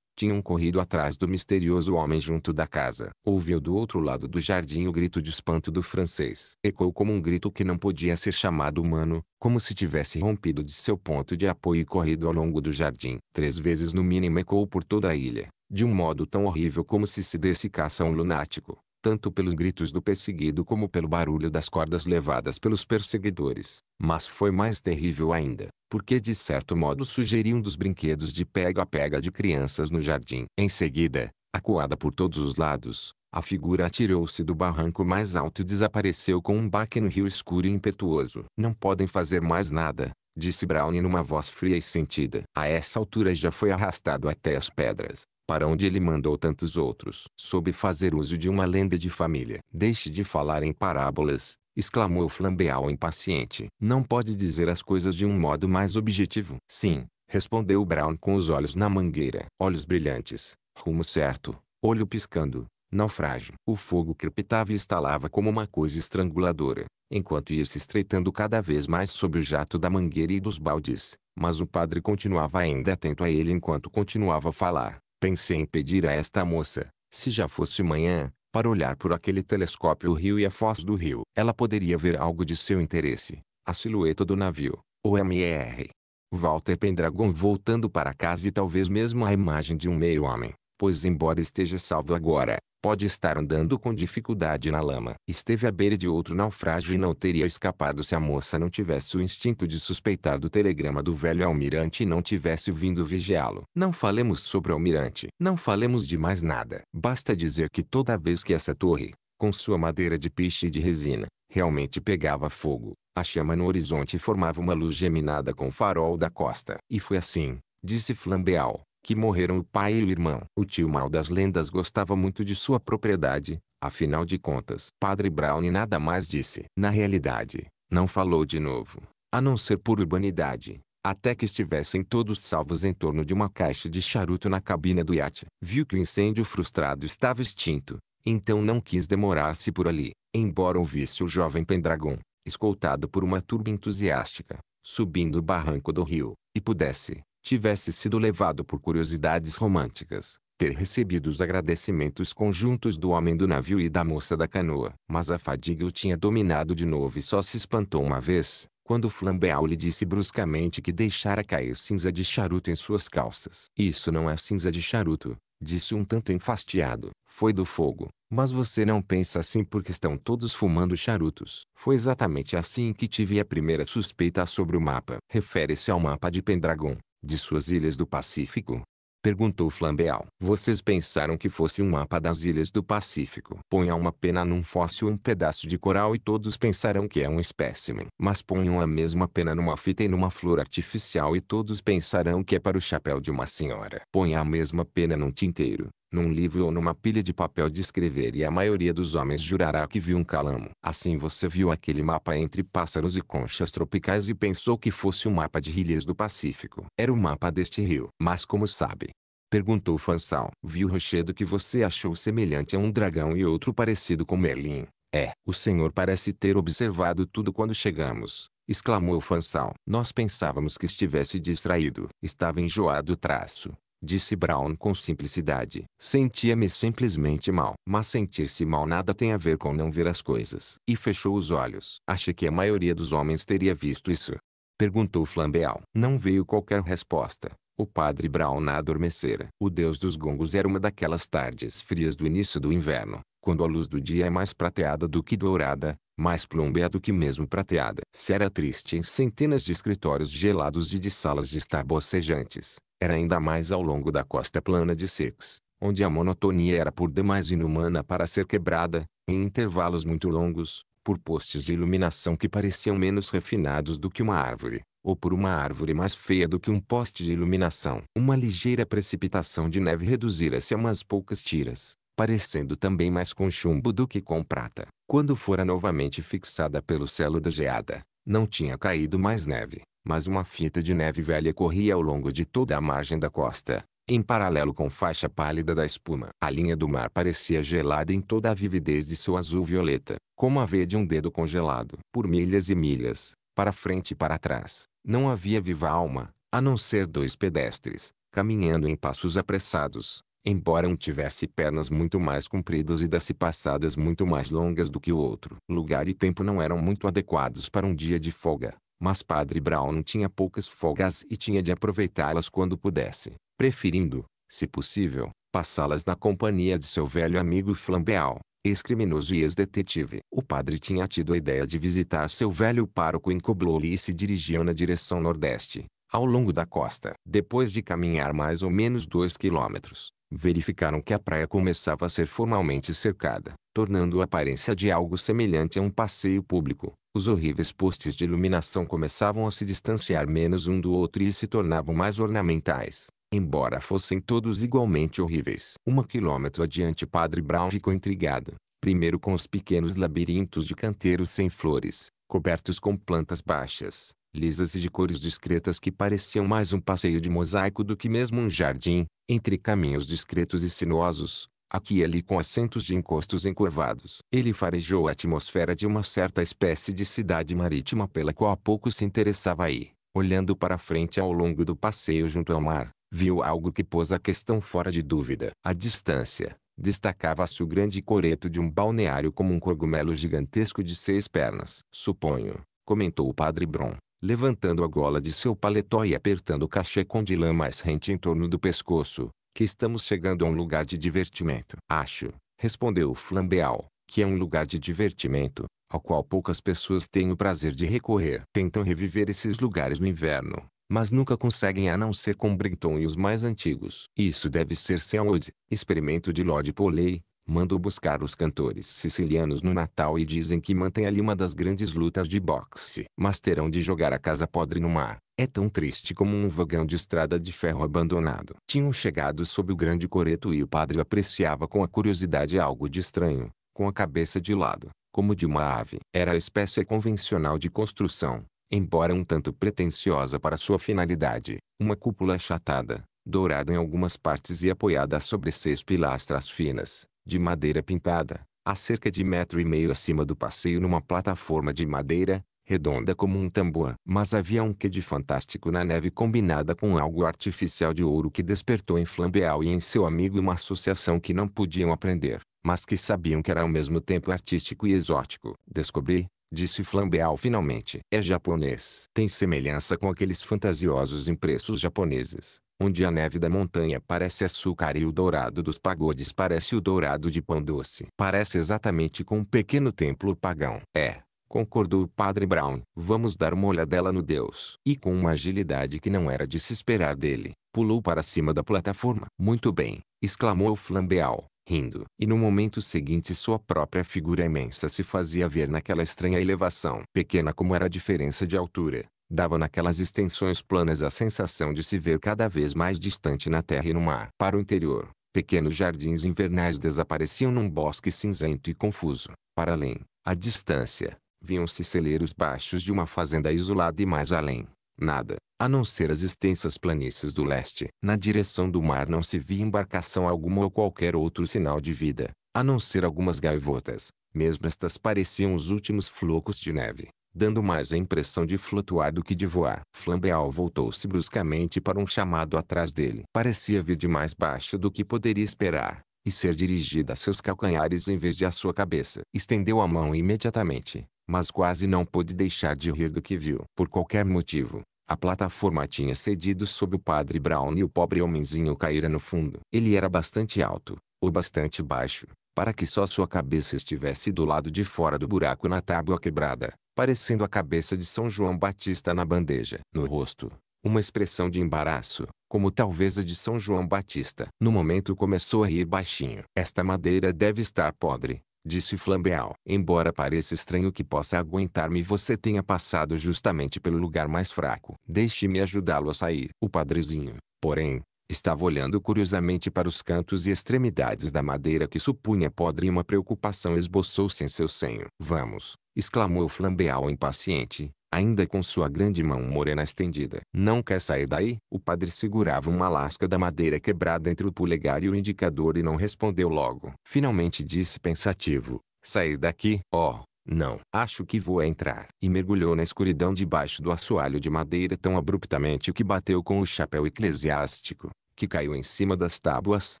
tinham corrido atrás do misterioso homem junto da casa. Ouviu do outro lado do jardim o grito de espanto do francês. Ecoou como um grito que não podia ser chamado humano, como se tivesse rompido de seu ponto de apoio e corrido ao longo do jardim. Três vezes no mínimo ecoou por toda a ilha, de um modo tão horrível como se se desse caça a um lunático tanto pelos gritos do perseguido como pelo barulho das cordas levadas pelos perseguidores. Mas foi mais terrível ainda, porque de certo modo sugeriu um dos brinquedos de pega-pega de crianças no jardim. Em seguida, acuada por todos os lados, a figura atirou-se do barranco mais alto e desapareceu com um baque no rio escuro e impetuoso. Não podem fazer mais nada, disse Brownie numa voz fria e sentida. A essa altura já foi arrastado até as pedras, para onde ele mandou tantos outros. Soube fazer uso de uma lenda de família. Deixe de falar em parábolas, exclamou Flambeau impaciente. Não pode dizer as coisas de um modo mais objetivo. Sim, respondeu Brown com os olhos na mangueira. Olhos brilhantes, rumo certo, olho piscando, naufrágio. O fogo crepitava e estalava como uma coisa estranguladora, enquanto ia se estreitando cada vez mais sob o jato da mangueira e dos baldes. Mas o padre continuava ainda atento a ele enquanto continuava a falar. Pensei em pedir a esta moça, se já fosse manhã, para olhar por aquele telescópio o rio e a foz do rio. Ela poderia ver algo de seu interesse. A silhueta do navio, ou MR. Walter Pendragon voltando para casa e talvez mesmo a imagem de um meio-homem pois embora esteja salvo agora, pode estar andando com dificuldade na lama. Esteve à beira de outro naufrágio e não teria escapado se a moça não tivesse o instinto de suspeitar do telegrama do velho almirante e não tivesse vindo vigiá-lo. Não falemos sobre o almirante. Não falemos de mais nada. Basta dizer que toda vez que essa torre, com sua madeira de piche e de resina, realmente pegava fogo, a chama no horizonte formava uma luz geminada com o farol da costa. E foi assim, disse Flambeal que morreram o pai e o irmão. O tio mal das lendas gostava muito de sua propriedade, afinal de contas. Padre Brown nada mais disse. Na realidade, não falou de novo, a não ser por urbanidade, até que estivessem todos salvos em torno de uma caixa de charuto na cabina do iate. Viu que o incêndio frustrado estava extinto, então não quis demorar-se por ali, embora ouvisse o jovem Pendragon, escoltado por uma turba entusiástica, subindo o barranco do rio, e pudesse, tivesse sido levado por curiosidades românticas, ter recebido os agradecimentos conjuntos do homem do navio e da moça da canoa. Mas a fadiga o tinha dominado de novo e só se espantou uma vez, quando Flambeau lhe disse bruscamente que deixara cair cinza de charuto em suas calças. Isso não é cinza de charuto, disse um tanto enfastiado. Foi do fogo. Mas você não pensa assim porque estão todos fumando charutos. Foi exatamente assim que tive a primeira suspeita sobre o mapa. Refere-se ao mapa de Pendragon de suas ilhas do Pacífico? Perguntou Flambeau. Vocês pensaram que fosse um mapa das ilhas do Pacífico. Ponha uma pena num fóssil um pedaço de coral e todos pensarão que é um espécimen. Mas ponham a mesma pena numa fita e numa flor artificial e todos pensarão que é para o chapéu de uma senhora. Ponha a mesma pena num tinteiro num livro ou numa pilha de papel de escrever e a maioria dos homens jurará que viu um calamo. Assim você viu aquele mapa entre pássaros e conchas tropicais e pensou que fosse um mapa de rilhas do Pacífico. Era o mapa deste rio. Mas como sabe? Perguntou Fansal. Viu rochedo que você achou semelhante a um dragão e outro parecido com Merlin. É, o senhor parece ter observado tudo quando chegamos. Exclamou Fansal. Nós pensávamos que estivesse distraído. Estava enjoado o traço. Disse Brown com simplicidade. Sentia-me simplesmente mal. Mas sentir-se mal nada tem a ver com não ver as coisas. E fechou os olhos. Achei que a maioria dos homens teria visto isso? Perguntou Flambeau. Não veio qualquer resposta. O padre Brown adormecera. O deus dos gongos era uma daquelas tardes frias do início do inverno, quando a luz do dia é mais prateada do que dourada, mais plumbea do que mesmo prateada. Se era triste em centenas de escritórios gelados e de salas de estar bocejantes, era ainda mais ao longo da costa plana de Six, onde a monotonia era por demais inumana para ser quebrada, em intervalos muito longos, por postes de iluminação que pareciam menos refinados do que uma árvore, ou por uma árvore mais feia do que um poste de iluminação. Uma ligeira precipitação de neve reduzira-se a umas poucas tiras, parecendo também mais com chumbo do que com prata. Quando fora novamente fixada pelo selo da geada, não tinha caído mais neve mas uma fita de neve velha corria ao longo de toda a margem da costa, em paralelo com faixa pálida da espuma. A linha do mar parecia gelada em toda a vividez de seu azul violeta, como a veia de um dedo congelado. Por milhas e milhas, para frente e para trás, não havia viva alma, a não ser dois pedestres, caminhando em passos apressados, embora um tivesse pernas muito mais compridas e passadas muito mais longas do que o outro. Lugar e tempo não eram muito adequados para um dia de folga. Mas Padre Brown tinha poucas folgas e tinha de aproveitá-las quando pudesse, preferindo, se possível, passá-las na companhia de seu velho amigo Flambeal, ex-criminoso e ex-detetive. O padre tinha tido a ideia de visitar seu velho pároco em Cobloli e se dirigiu na direção nordeste, ao longo da costa. Depois de caminhar mais ou menos dois quilômetros, verificaram que a praia começava a ser formalmente cercada, tornando a aparência de algo semelhante a um passeio público. Os horríveis postes de iluminação começavam a se distanciar menos um do outro e se tornavam mais ornamentais, embora fossem todos igualmente horríveis. Um quilômetro adiante Padre Brown ficou intrigado, primeiro com os pequenos labirintos de canteiros sem flores, cobertos com plantas baixas, lisas e de cores discretas que pareciam mais um passeio de mosaico do que mesmo um jardim, entre caminhos discretos e sinuosos, aqui e ali com assentos de encostos encurvados. Ele farejou a atmosfera de uma certa espécie de cidade marítima pela qual pouco se interessava aí. Olhando para frente ao longo do passeio junto ao mar, viu algo que pôs a questão fora de dúvida. A distância, destacava-se o grande coreto de um balneário como um cogumelo gigantesco de seis pernas. Suponho, comentou o padre Brom, levantando a gola de seu paletó e apertando o cachecol de lã mais rente em torno do pescoço, que estamos chegando a um lugar de divertimento. Acho, respondeu o Flambeau, que é um lugar de divertimento, ao qual poucas pessoas têm o prazer de recorrer. Tentam reviver esses lugares no inverno, mas nunca conseguem a não ser com Brinton e os mais antigos. Isso deve ser Selwood, experimento de Lord Poley, Mando buscar os cantores sicilianos no Natal e dizem que mantém ali uma das grandes lutas de boxe. Mas terão de jogar a casa podre no mar. É tão triste como um vagão de estrada de ferro abandonado. Tinham chegado sob o grande coreto e o padre apreciava com a curiosidade algo de estranho, com a cabeça de lado, como de uma ave. Era a espécie convencional de construção, embora um tanto pretensiosa para sua finalidade, uma cúpula achatada, dourada em algumas partes e apoiada sobre seis pilastras finas de madeira pintada, a cerca de metro e meio acima do passeio numa plataforma de madeira, redonda como um tambor. Mas havia um quê de fantástico na neve combinada com algo artificial de ouro que despertou em Flambeau e em seu amigo uma associação que não podiam aprender, mas que sabiam que era ao mesmo tempo artístico e exótico. Descobri, disse Flambeau finalmente. É japonês. Tem semelhança com aqueles fantasiosos impressos japoneses, onde a neve da montanha parece açúcar e o dourado dos pagodes parece o dourado de pão doce. Parece exatamente com um pequeno templo pagão. É, concordou o padre Brown. Vamos dar uma olhadela no Deus. E com uma agilidade que não era de se esperar dele, pulou para cima da plataforma. Muito bem, exclamou o flambeal. rindo. E no momento seguinte sua própria figura imensa se fazia ver naquela estranha elevação. Pequena como era a diferença de altura, dava naquelas extensões planas a sensação de se ver cada vez mais distante na terra e no mar. Para o interior, pequenos jardins invernais desapareciam num bosque cinzento e confuso. Para além, à distância, viam-se celeiros baixos de uma fazenda isolada e mais além, nada, a não ser as extensas planícies do leste. Na direção do mar não se via embarcação alguma ou qualquer outro sinal de vida, a não ser algumas gaivotas. Mesmo estas pareciam os últimos flocos de neve dando mais a impressão de flutuar do que de voar. Flambeau voltou-se bruscamente para um chamado atrás dele. Parecia vir de mais baixo do que poderia esperar, e ser dirigida a seus calcanhares em vez de à sua cabeça. Estendeu a mão imediatamente, mas quase não pôde deixar de rir do que viu. Por qualquer motivo, a plataforma tinha cedido sob o padre Brown e o pobre homenzinho caíra no fundo. Ele era bastante alto, ou bastante baixo, para que só sua cabeça estivesse do lado de fora do buraco na tábua quebrada parecendo a cabeça de São João Batista na bandeja. No rosto, uma expressão de embaraço, como talvez a de São João Batista. No momento começou a rir baixinho. Esta madeira deve estar podre, disse Flambeau. Embora pareça estranho que possa aguentar-me você tenha passado justamente pelo lugar mais fraco. Deixe-me ajudá-lo a sair. O padrezinho, porém, estava olhando curiosamente para os cantos e extremidades da madeira que supunha podre e uma preocupação esboçou-se em seu senho. Vamos, exclamou Flambeau impaciente, ainda com sua grande mão morena estendida. Não quer sair daí? O padre segurava uma lasca da madeira quebrada entre o polegar e o indicador e não respondeu logo. Finalmente disse pensativo, sair daqui? Oh, não, acho que vou entrar. E mergulhou na escuridão debaixo do assoalho de madeira tão abruptamente que bateu com o chapéu eclesiástico, que caiu em cima das tábuas,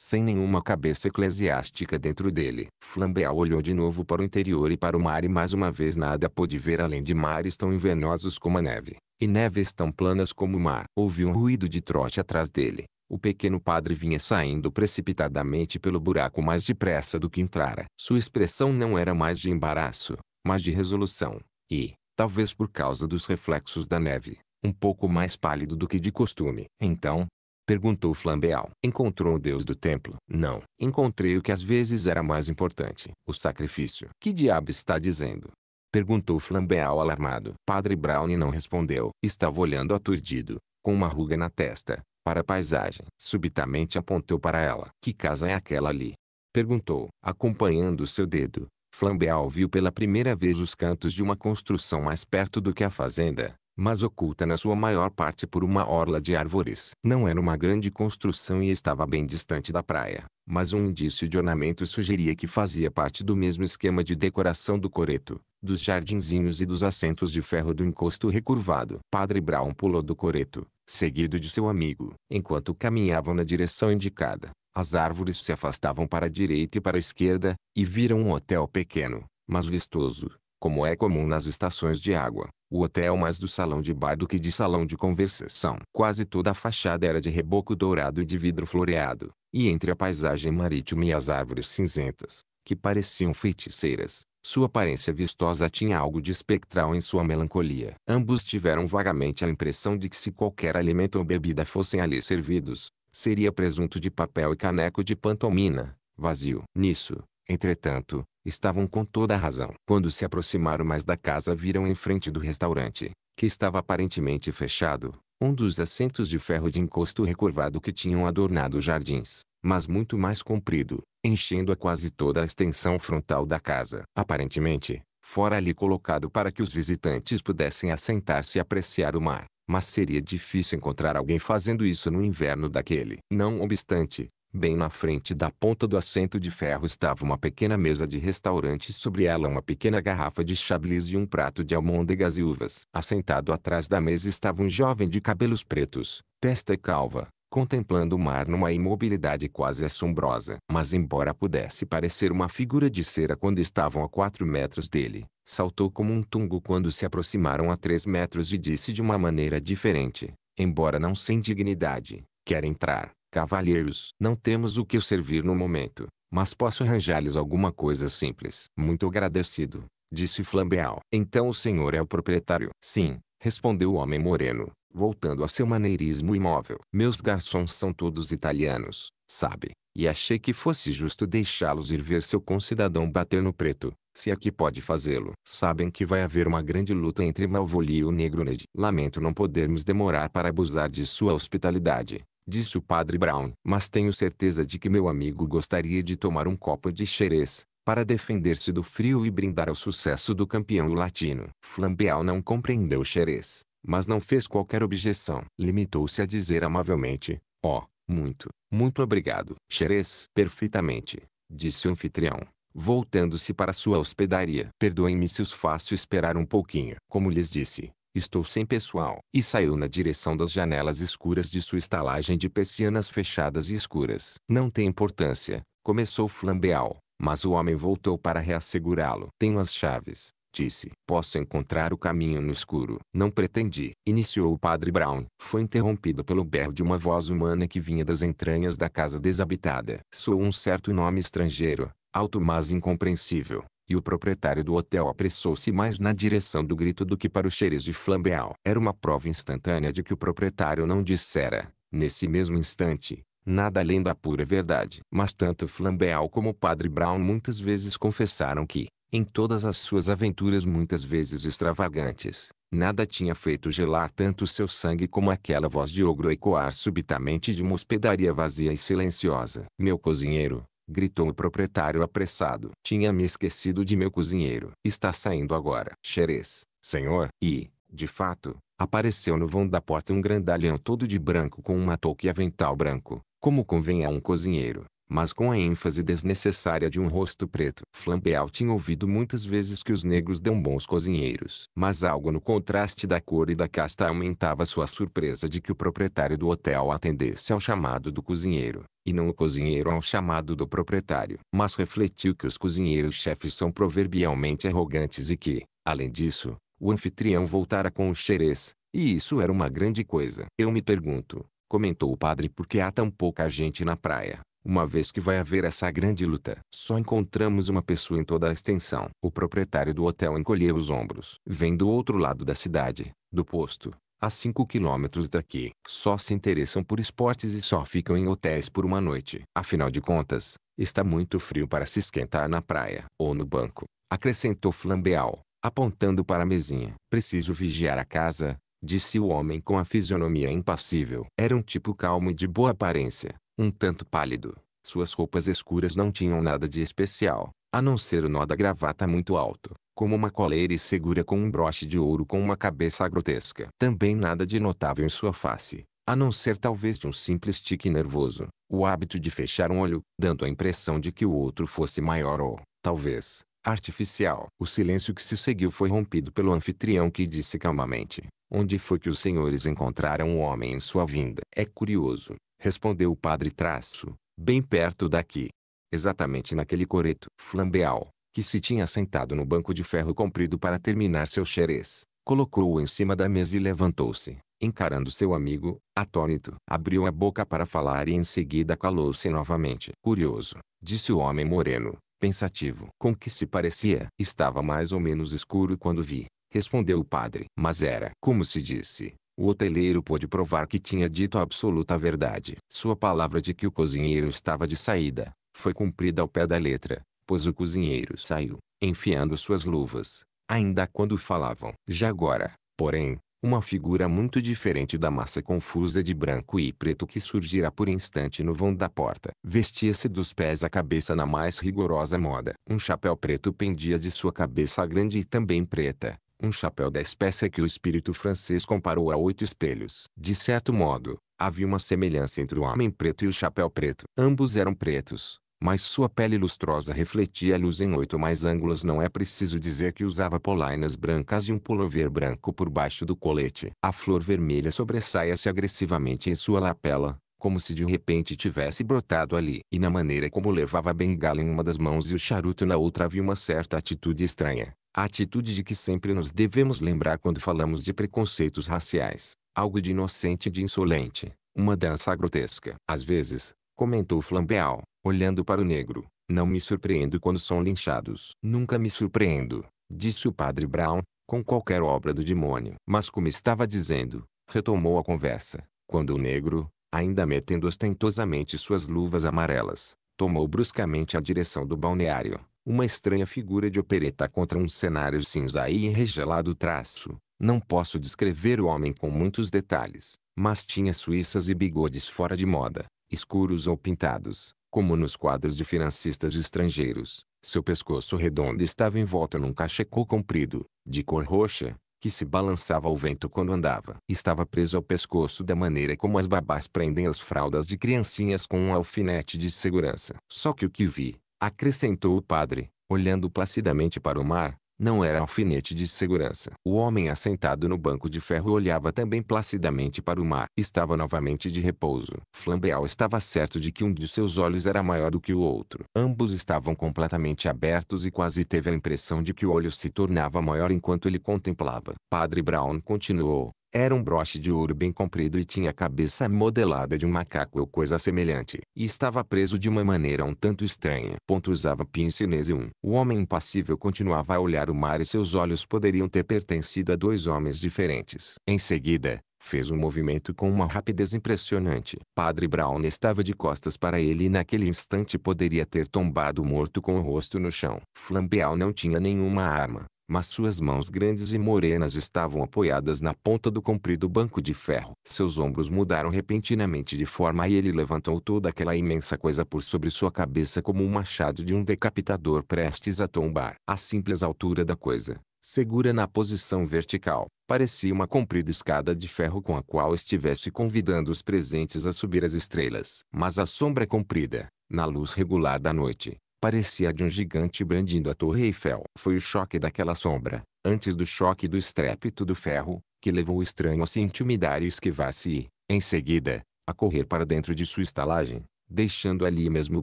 sem nenhuma cabeça eclesiástica dentro dele. Flambeau olhou de novo para o interior e para o mar e mais uma vez nada pôde ver além de mares tão invenosos como a neve, e neves tão planas como o mar. Houve um ruído de trote atrás dele. O pequeno padre vinha saindo precipitadamente pelo buraco mais depressa do que entrara. Sua expressão não era mais de embaraço, mas de resolução, e, talvez por causa dos reflexos da neve, um pouco mais pálido do que de costume. Então, Perguntou Flambeal. Encontrou o Deus do templo? Não. Encontrei o que às vezes era mais importante. O sacrifício. Que diabo está dizendo? Perguntou Flambeal alarmado. Padre Brown não respondeu. Estava olhando aturdido, com uma ruga na testa, para a paisagem. Subitamente apontou para ela. Que casa é aquela ali? Perguntou, acompanhando seu dedo. Flambeal viu pela primeira vez os cantos de uma construção mais perto do que a fazenda, mas oculta na sua maior parte por uma orla de árvores. Não era uma grande construção e estava bem distante da praia, mas um indício de ornamento sugeria que fazia parte do mesmo esquema de decoração do coreto, dos jardinzinhos e dos assentos de ferro do encosto recurvado. Padre Brown pulou do coreto, seguido de seu amigo. Enquanto caminhavam na direção indicada, as árvores se afastavam para a direita e para a esquerda, e viram um hotel pequeno, mas vistoso, como é comum nas estações de água, o hotel mais do salão de bar do que de salão de conversação. Quase toda a fachada era de reboco dourado e de vidro floreado, e entre a paisagem marítima e as árvores cinzentas, que pareciam feiticeiras, sua aparência vistosa tinha algo de espectral em sua melancolia. Ambos tiveram vagamente a impressão de que se qualquer alimento ou bebida fossem ali servidos, seria presunto de papel e caneco de pantomina, vazio. Nisso, entretanto, estavam com toda a razão. Quando se aproximaram mais da casa viram em frente do restaurante, que estava aparentemente fechado, um dos assentos de ferro de encosto recurvado que tinham adornado os jardins, mas muito mais comprido, enchendo a quase toda a extensão frontal da casa. Aparentemente, fora ali colocado para que os visitantes pudessem assentar-se e apreciar o mar, mas seria difícil encontrar alguém fazendo isso no inverno daquele. Não obstante, Bem na frente da ponta do assento de ferro estava uma pequena mesa de restaurante e sobre ela uma pequena garrafa de chablis e um prato de almôndegas e uvas. Assentado atrás da mesa estava um jovem de cabelos pretos, testa calva, contemplando o mar numa imobilidade quase assombrosa. Mas embora pudesse parecer uma figura de cera quando estavam a quatro metros dele, saltou como um tungo quando se aproximaram a três metros e disse de uma maneira diferente, embora não sem dignidade, quer entrar. Cavalheiros, não temos o que servir no momento, mas posso arranjar-lhes alguma coisa simples. Muito agradecido, disse Flambeau. Então o senhor é o proprietário? Sim, respondeu o homem moreno, voltando a seu maneirismo imóvel. Meus garçons são todos italianos, sabe? E achei que fosse justo deixá-los ir ver seu concidadão bater no preto, se é que pode fazê-lo. Sabem que vai haver uma grande luta entre Malvoli e o Negro Ned. Lamento não podermos demorar para abusar de sua hospitalidade, disse o padre Brown. Mas tenho certeza de que meu amigo gostaria de tomar um copo de xerez, para defender-se do frio e brindar ao sucesso do campeão latino. Flambeau não compreendeu xerez, mas não fez qualquer objeção. Limitou-se a dizer amavelmente, ó, oh, muito, muito obrigado. Xerez, perfeitamente, disse o anfitrião voltando-se para sua hospedaria. Perdoem-me se os faço esperar um pouquinho. Como lhes disse, Estou sem pessoal. E saiu na direção das janelas escuras de sua estalagem de persianas fechadas e escuras. Não tem importância. Começou Flambeau. Mas o homem voltou para reassegurá-lo. Tenho as chaves. Disse. Posso encontrar o caminho no escuro. Não pretendi. Iniciou o padre Brown. Foi interrompido pelo berro de uma voz humana que vinha das entranhas da casa desabitada. Soou um certo nome estrangeiro. Alto mas incompreensível e o proprietário do hotel apressou-se mais na direção do grito do que para o xerez de Flambeau. Era uma prova instantânea de que o proprietário não dissera, nesse mesmo instante, nada além da pura verdade. Mas tanto Flambeau como o padre Brown muitas vezes confessaram que, em todas as suas aventuras muitas vezes extravagantes, Nada tinha feito gelar tanto seu sangue como aquela voz de ogro ecoar subitamente de uma hospedaria vazia e silenciosa. Meu cozinheiro, gritou o proprietário apressado. Tinha me esquecido de meu cozinheiro. Está saindo agora. Xerez, senhor. E, de fato, apareceu no vão da porta um grandalhão todo de branco com uma touca e avental branco, como convém a um cozinheiro mas com a ênfase desnecessária de um rosto preto. Flambeau tinha ouvido muitas vezes que os negros dão bons cozinheiros. Mas algo no contraste da cor e da casta aumentava sua surpresa de que o proprietário do hotel atendesse ao chamado do cozinheiro, e não o cozinheiro ao chamado do proprietário. Mas refletiu que os cozinheiros-chefes são proverbialmente arrogantes e que, além disso, o anfitrião voltara com o xerez, e isso era uma grande coisa. Eu me pergunto, comentou o padre por que há tão pouca gente na praia. Uma vez que vai haver essa grande luta, só encontramos uma pessoa em toda a extensão. O proprietário do hotel encolheu os ombros. Vem do outro lado da cidade, do posto, a 5 quilômetros daqui. Só se interessam por esportes e só ficam em hotéis por uma noite. Afinal de contas, está muito frio para se esquentar na praia ou no banco. Acrescentou Flambeau, apontando para a mesinha. Preciso vigiar a casa, disse o homem com a fisionomia impassível. Era um tipo calmo e de boa aparência um tanto pálido. Suas roupas escuras não tinham nada de especial, a não ser o nó da gravata muito alto, como uma coleira e segura com um broche de ouro com uma cabeça grotesca. Também nada de notável em sua face, a não ser talvez de um simples tique nervoso, o hábito de fechar um olho, dando a impressão de que o outro fosse maior ou, talvez, artificial. O silêncio que se seguiu foi rompido pelo anfitrião que disse calmamente: Onde foi que os senhores encontraram o um homem em sua vinda? É curioso, respondeu o padre traço, bem perto daqui. Exatamente naquele coreto flambeal, que se tinha sentado no banco de ferro comprido para terminar seu xerez, colocou-o em cima da mesa e levantou-se, encarando seu amigo, atônito. Abriu a boca para falar e em seguida calou-se novamente. Curioso, disse o homem moreno, pensativo. Com que se parecia? Estava mais ou menos escuro quando vi, respondeu o padre. Mas era, como se disse, o hoteleiro pôde provar que tinha dito a absoluta verdade. Sua palavra de que o cozinheiro estava de saída, foi cumprida ao pé da letra, pois o cozinheiro saiu, enfiando suas luvas, ainda quando falavam. Já agora, porém, uma figura muito diferente da massa confusa de branco e preto que surgira por instante no vão da porta. Vestia-se dos pés à cabeça na mais rigorosa moda. Um chapéu preto pendia de sua cabeça grande e também preta, um chapéu da espécie que o espírito francês comparou a oito espelhos. De certo modo, havia uma semelhança entre o homem preto e o chapéu preto. Ambos eram pretos, mas sua pele lustrosa refletia a luz em oito mais ângulos. Não é preciso dizer que usava polainas brancas e um polover branco por baixo do colete. A flor vermelha sobressaia-se agressivamente em sua lapela, como se de repente tivesse brotado ali. E na maneira como levava a bengala em uma das mãos e o charuto na outra havia uma certa atitude estranha, a atitude de que sempre nos devemos lembrar quando falamos de preconceitos raciais. Algo de inocente e de insolente. Uma dança grotesca. Às vezes, comentou Flambeau, olhando para o negro. Não me surpreendo quando são linchados. Nunca me surpreendo, disse o padre Brown, com qualquer obra do demônio. Mas como estava dizendo, retomou a conversa. Quando o negro, ainda metendo ostentosamente suas luvas amarelas, tomou bruscamente a direção do balneário. Uma estranha figura de opereta contra um cenário cinza e enregelado traço. Não posso descrever o homem com muitos detalhes, mas tinha suíças e bigodes fora de moda, escuros ou pintados, como nos quadros de financistas estrangeiros. Seu pescoço redondo estava envolto num cachecol comprido, de cor roxa, que se balançava ao vento quando andava. Estava preso ao pescoço da maneira como as babás prendem as fraldas de criancinhas com um alfinete de segurança. Só que o que vi, acrescentou o padre, olhando placidamente para o mar, não era alfinete de segurança. O homem assentado no banco de ferro olhava também placidamente para o mar. Estava novamente de repouso. Flambeau estava certo de que um de seus olhos era maior do que o outro. Ambos estavam completamente abertos e quase teve a impressão de que o olho se tornava maior enquanto ele contemplava. Padre Brown continuou. Era um broche de ouro bem comprido e tinha a cabeça modelada de um macaco ou coisa semelhante. E estava preso de uma maneira um tanto estranha. Ponto usava pince-nez e um. O homem impassível continuava a olhar o mar e seus olhos poderiam ter pertencido a dois homens diferentes. Em seguida, fez um movimento com uma rapidez impressionante. Padre Brown estava de costas para ele e naquele instante poderia ter tombado morto com o rosto no chão. Flambeau não tinha nenhuma arma mas suas mãos grandes e morenas estavam apoiadas na ponta do comprido banco de ferro. Seus ombros mudaram repentinamente de forma e ele levantou toda aquela imensa coisa por sobre sua cabeça como um machado de um decapitador prestes a tombar. A simples altura da coisa, segura na posição vertical, parecia uma comprida escada de ferro com a qual estivesse convidando os presentes a subir as estrelas. Mas a sombra comprida, na luz regular da noite, Parecia de um gigante brandindo a Torre Eiffel. Foi o choque daquela sombra, antes do choque do estrépito do ferro, que levou o estranho a se intimidar e esquivar-se, em seguida, a correr para dentro de sua estalagem, deixando ali mesmo o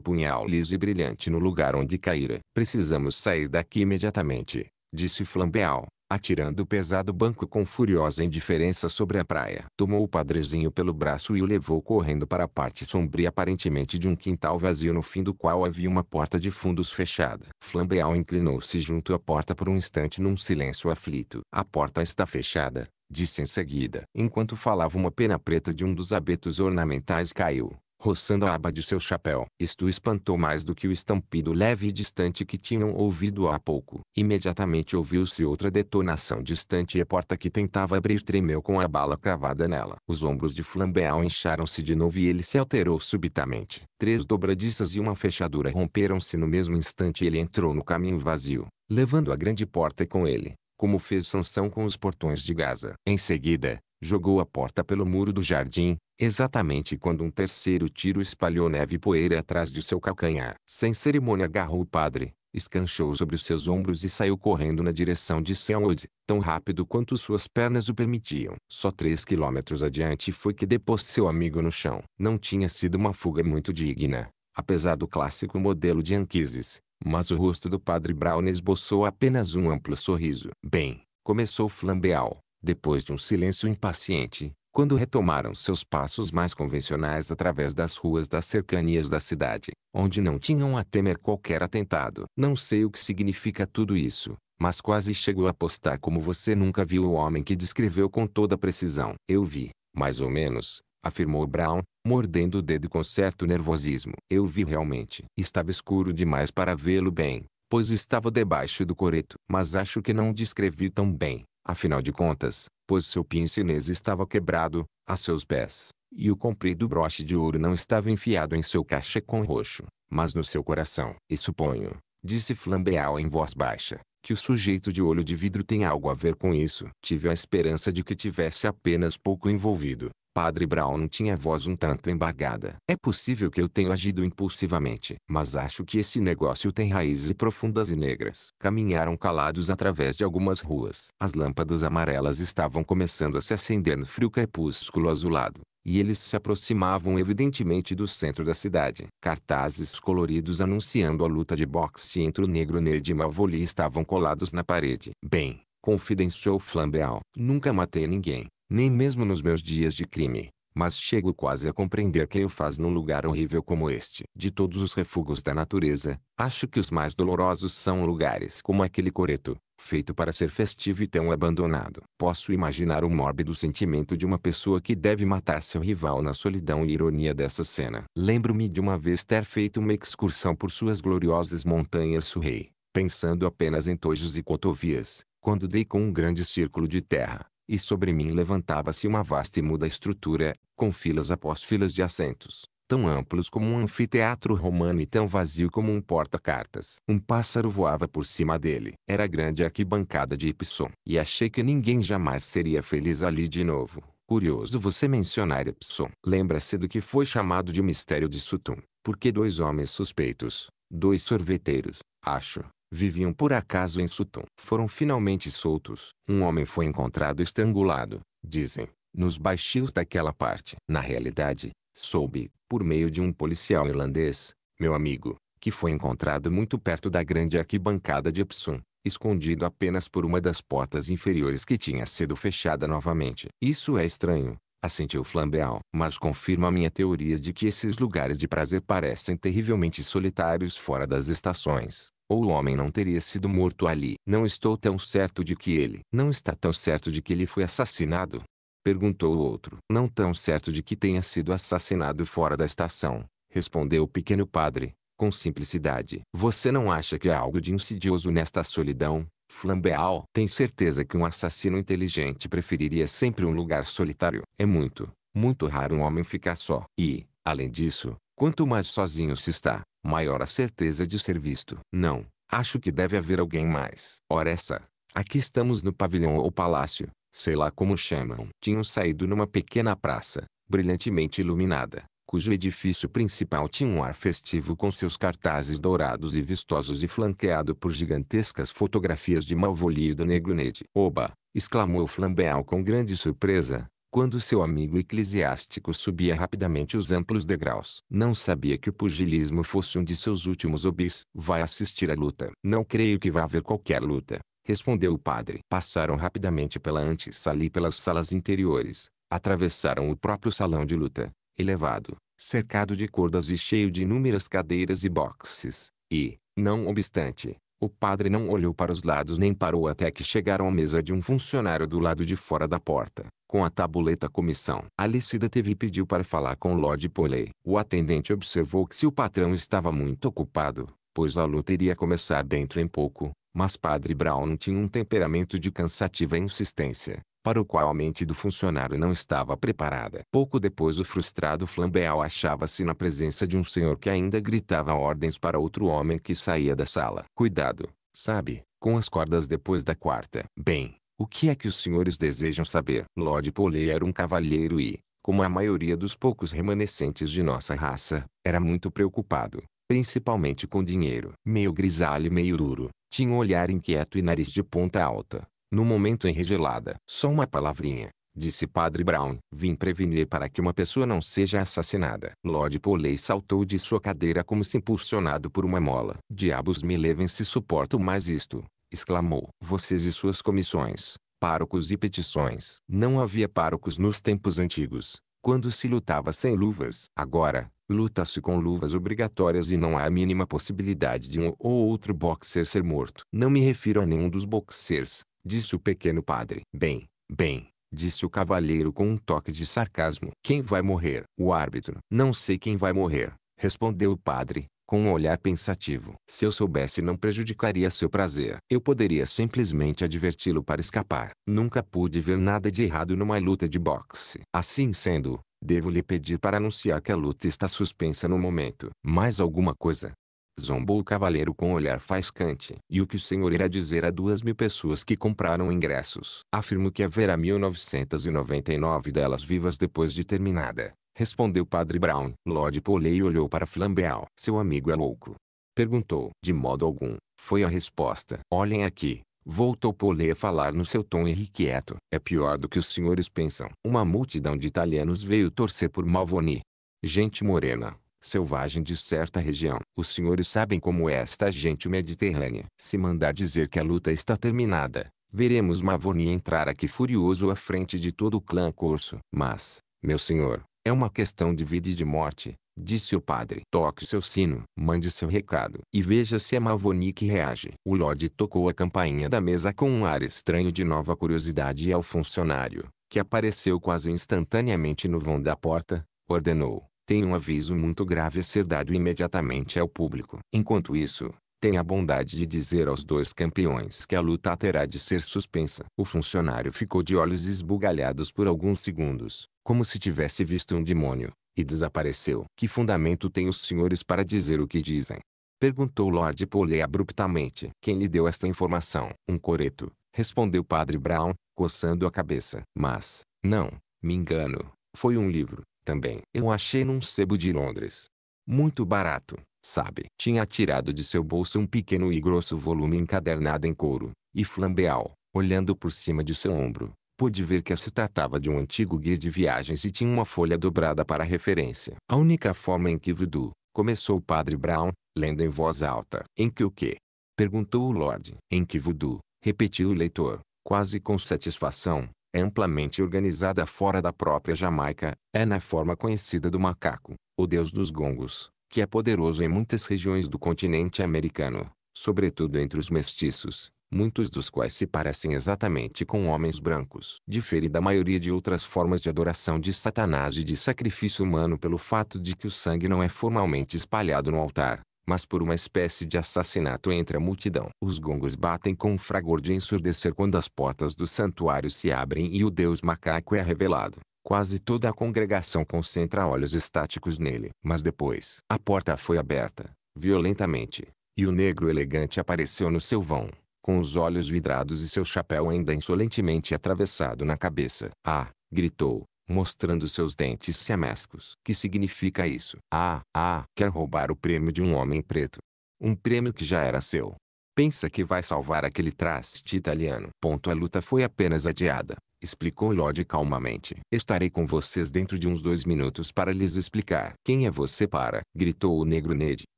punhal liso e brilhante no lugar onde caíra. Precisamos sair daqui imediatamente, disse Flambeau, atirando o pesado banco com furiosa indiferença sobre a praia. Tomou o padrezinho pelo braço e o levou correndo para a parte sombria aparentemente de um quintal vazio no fim do qual havia uma porta de fundos fechada. Flambeau inclinou-se junto à porta por um instante num silêncio aflito. A porta está fechada, disse em seguida. Enquanto falava uma pena preta de um dos abetos ornamentais caiu roçando a aba de seu chapéu. Isto espantou mais do que o estampido leve e distante que tinham ouvido há pouco. Imediatamente ouviu-se outra detonação distante e a porta que tentava abrir tremeu com a bala cravada nela. Os ombros de Flambeau incharam-se de novo e ele se alterou subitamente. Três dobradiças e uma fechadura romperam-se no mesmo instante e ele entrou no caminho vazio, levando a grande porta com ele como fez Sansão com os portões de Gaza. Em seguida, jogou a porta pelo muro do jardim, exatamente quando um terceiro tiro espalhou neve e poeira atrás de seu calcanhar. Sem cerimônia agarrou o padre, escanchou sobre os seus ombros e saiu correndo na direção de Selwood, tão rápido quanto suas pernas o permitiam. Só três quilômetros adiante foi que depôs seu amigo no chão. Não tinha sido uma fuga muito digna, apesar do clássico modelo de Anquises, mas o rosto do padre Brown esboçou apenas um amplo sorriso. Bem, começou Flambeal. Depois de um silêncio impaciente, quando retomaram seus passos mais convencionais através das ruas das cercanias da cidade, onde não tinham a temer qualquer atentado. Não sei o que significa tudo isso, mas quase chegou a apostar como você nunca viu o homem que descreveu com toda precisão. Eu vi, mais ou menos, afirmou Brown, mordendo o dedo com certo nervosismo. Eu vi realmente. Estava escuro demais para vê-lo bem, pois estava debaixo do coreto, mas acho que não descrevi tão bem. Afinal de contas, pois seu pince estava quebrado, a seus pés, e o comprido broche de ouro não estava enfiado em seu cachecão roxo, mas no seu coração. E suponho, disse Flambeau em voz baixa, que o sujeito de olho de vidro tem algo a ver com isso. Tive a esperança de que tivesse apenas pouco envolvido, Padre Brown tinha a voz um tanto embargada. É possível que eu tenha agido impulsivamente, mas acho que esse negócio tem raízes profundas e negras. Caminharam calados através de algumas ruas. As lâmpadas amarelas estavam começando a se acender no frio crepúsculo azulado e eles se aproximavam evidentemente do centro da cidade. Cartazes coloridos anunciando a luta de boxe entre o negro Ned e Mavoli estavam colados na parede. Bem, confidenciou Flambeau, nunca matei ninguém nem mesmo nos meus dias de crime. Mas chego quase a compreender quem o faz num lugar horrível como este. De todos os refúgios da natureza, acho que os mais dolorosos são lugares como aquele coreto, feito para ser festivo e tão abandonado. Posso imaginar o mórbido sentimento de uma pessoa que deve matar seu rival na solidão e ironia dessa cena. Lembro-me de uma vez ter feito uma excursão por suas gloriosas montanhas Surrei, pensando apenas em tojos e cotovias, quando dei com um grande círculo de terra, e sobre mim levantava-se uma vasta e muda estrutura, com filas após filas de assentos, tão amplos como um anfiteatro romano e tão vazio como um porta-cartas. Um pássaro voava por cima dele. Era a grande arquibancada de Ipsum, e achei que ninguém jamais seria feliz ali de novo. Curioso você mencionar Ipsum. Lembra-se do que foi chamado de mistério de Sutton, porque dois homens suspeitos, dois sorveteiros, acho, viviam por acaso em Sutton, foram finalmente soltos. Um homem foi encontrado estrangulado, dizem, nos baixios daquela parte. Na realidade, soube, por meio de um policial irlandês, meu amigo, que foi encontrado muito perto da grande arquibancada de Epsom, escondido apenas por uma das portas inferiores que tinha sido fechada novamente. Isso é estranho, assentiu Flambeau, mas confirma minha teoria de que esses lugares de prazer parecem terrivelmente solitários fora das estações ou o homem não teria sido morto ali. Não estou tão certo de que ele. Não está tão certo de que ele foi assassinado? Perguntou o outro. Não tão certo de que tenha sido assassinado fora da estação, respondeu o pequeno padre, com simplicidade. Você não acha que há algo de insidioso nesta solidão, Flambeau? Tem certeza que um assassino inteligente preferiria sempre um lugar solitário? É muito, muito raro um homem ficar só. E, além disso, quanto mais sozinho se está, maior a certeza de ser visto. Não, acho que deve haver alguém mais. Ora essa, aqui estamos no pavilhão ou palácio, sei lá como chamam. Tinham saído numa pequena praça, brilhantemente iluminada, cujo edifício principal tinha um ar festivo com seus cartazes dourados e vistosos e flanqueado por gigantescas fotografias de malvolido e do Negro Ned. Oba! exclamou Flambeau com grande surpresa, quando seu amigo eclesiástico subia rapidamente os amplos degraus. Não sabia que o pugilismo fosse um de seus últimos hobbies. Vai assistir à luta. Não creio que vá haver qualquer luta, respondeu o padre. Passaram rapidamente pela antessala e pelas salas interiores. Atravessaram o próprio salão de luta, elevado, cercado de cordas e cheio de inúmeras cadeiras e boxes. E, não obstante, o padre não olhou para os lados nem parou até que chegaram à mesa de um funcionário do lado de fora da porta. Com a tabuleta comissão, Alicida teve e pediu para falar com Lord Polley. O atendente observou que seu patrão estava muito ocupado, pois a luta iria começar dentro em pouco, mas Padre Brown tinha um temperamento de cansativa insistência, para o qual a mente do funcionário não estava preparada. Pouco depois o frustrado Flambeau achava-se na presença de um senhor que ainda gritava ordens para outro homem que saía da sala. Cuidado, sabe, com as cordas depois da quarta. Bem, o que é que os senhores desejam saber? Lord Polley era um cavalheiro e, como a maioria dos poucos remanescentes de nossa raça, era muito preocupado, principalmente com dinheiro. Meio grisalho e meio duro, tinha um olhar inquieto e nariz de ponta alta, no momento enregelada. Só uma palavrinha, disse Padre Brown. Vim prevenir para que uma pessoa não seja assassinada. Lord Polley saltou de sua cadeira como se impulsionado por uma mola. Diabos me levem se suporto mais isto exclamou. Vocês e suas comissões, párocos e petições. Não havia párocos nos tempos antigos, quando se lutava sem luvas. Agora, luta-se com luvas obrigatórias e não há a mínima possibilidade de um ou outro boxer ser morto. Não me refiro a nenhum dos boxers, disse o pequeno padre. Bem, bem, disse o cavalheiro com um toque de sarcasmo. Quem vai morrer? O árbitro. Não sei quem vai morrer, respondeu o padre, com um olhar pensativo. Se eu soubesse não prejudicaria seu prazer. Eu poderia simplesmente adverti-lo para escapar. Nunca pude ver nada de errado numa luta de boxe. Assim sendo, devo lhe pedir para anunciar que a luta está suspensa no momento. Mais alguma coisa? Zombou o cavaleiro com um olhar faiscante. E o que o senhor irá dizer a duas mil pessoas que compraram ingressos? Afirmo que haverá 1999 delas vivas depois de terminada Respondeu Padre Brown. Lord Poley olhou para Flambeau. Seu amigo é louco. Perguntou. De modo algum. Foi a resposta. Olhem aqui. Voltou Poley a falar no seu tom irrequieto. É pior do que os senhores pensam. Uma multidão de italianos veio torcer por Malvoni. Gente morena. Selvagem de certa região. Os senhores sabem como é esta gente mediterrânea. Se mandar dizer que a luta está terminada, veremos Mavoni entrar aqui furioso à frente de todo o clã corso. Mas, meu senhor, é uma questão de vida e de morte, disse o padre. Toque seu sino, mande seu recado e veja se a Malvonique reage. O Lorde tocou a campainha da mesa com um ar estranho de nova curiosidade e ao funcionário, que apareceu quase instantaneamente no vão da porta, ordenou. Tem um aviso muito grave a ser dado imediatamente ao público. Enquanto isso, tem a bondade de dizer aos dois campeões que a luta terá de ser suspensa. O funcionário ficou de olhos esbugalhados por alguns segundos, como se tivesse visto um demônio, e desapareceu. Que fundamento têm os senhores para dizer o que dizem? Perguntou Lord Polley abruptamente. Quem lhe deu esta informação? Um coreto, respondeu Padre Brown, coçando a cabeça. Mas, não, me engano, foi um livro, também. Eu achei num sebo de Londres. Muito barato, sabe. Tinha tirado de seu bolso um pequeno e grosso volume encadernado em couro, e flambeal, olhando por cima de seu ombro, pôde ver que se tratava de um antigo guia de viagens e tinha uma folha dobrada para referência. A única forma em que Voodoo, começou o padre Brown, lendo em voz alta. Em que o quê? Perguntou o Lorde. Em que Voodoo, repetiu o leitor, quase com satisfação, é amplamente organizada fora da própria Jamaica, é na forma conhecida do macaco, o deus dos gongos, que é poderoso em muitas regiões do continente americano, sobretudo entre os mestiços, muitos dos quais se parecem exatamente com homens brancos. Difere da maioria de outras formas de adoração de Satanás e de sacrifício humano pelo fato de que o sangue não é formalmente espalhado no altar, mas por uma espécie de assassinato entre a multidão. Os gongos batem com um fragor de ensurdecer quando as portas do santuário se abrem e o deus macaco é revelado. Quase toda a congregação concentra olhos estáticos nele. Mas depois, a porta foi aberta, violentamente, e o negro elegante apareceu no seu vão, com os olhos vidrados e seu chapéu ainda insolentemente atravessado na cabeça. Ah! gritou, mostrando seus dentes siamescos. Que significa isso? Ah, ah, quer roubar o prêmio de um homem preto. Um prêmio que já era seu. Pensa que vai salvar aquele traste italiano. Ponto a luta foi apenas adiada explicou Lodge calmamente. Estarei com vocês dentro de uns dois minutos para lhes explicar. Quem é você para? gritou o negro Ned,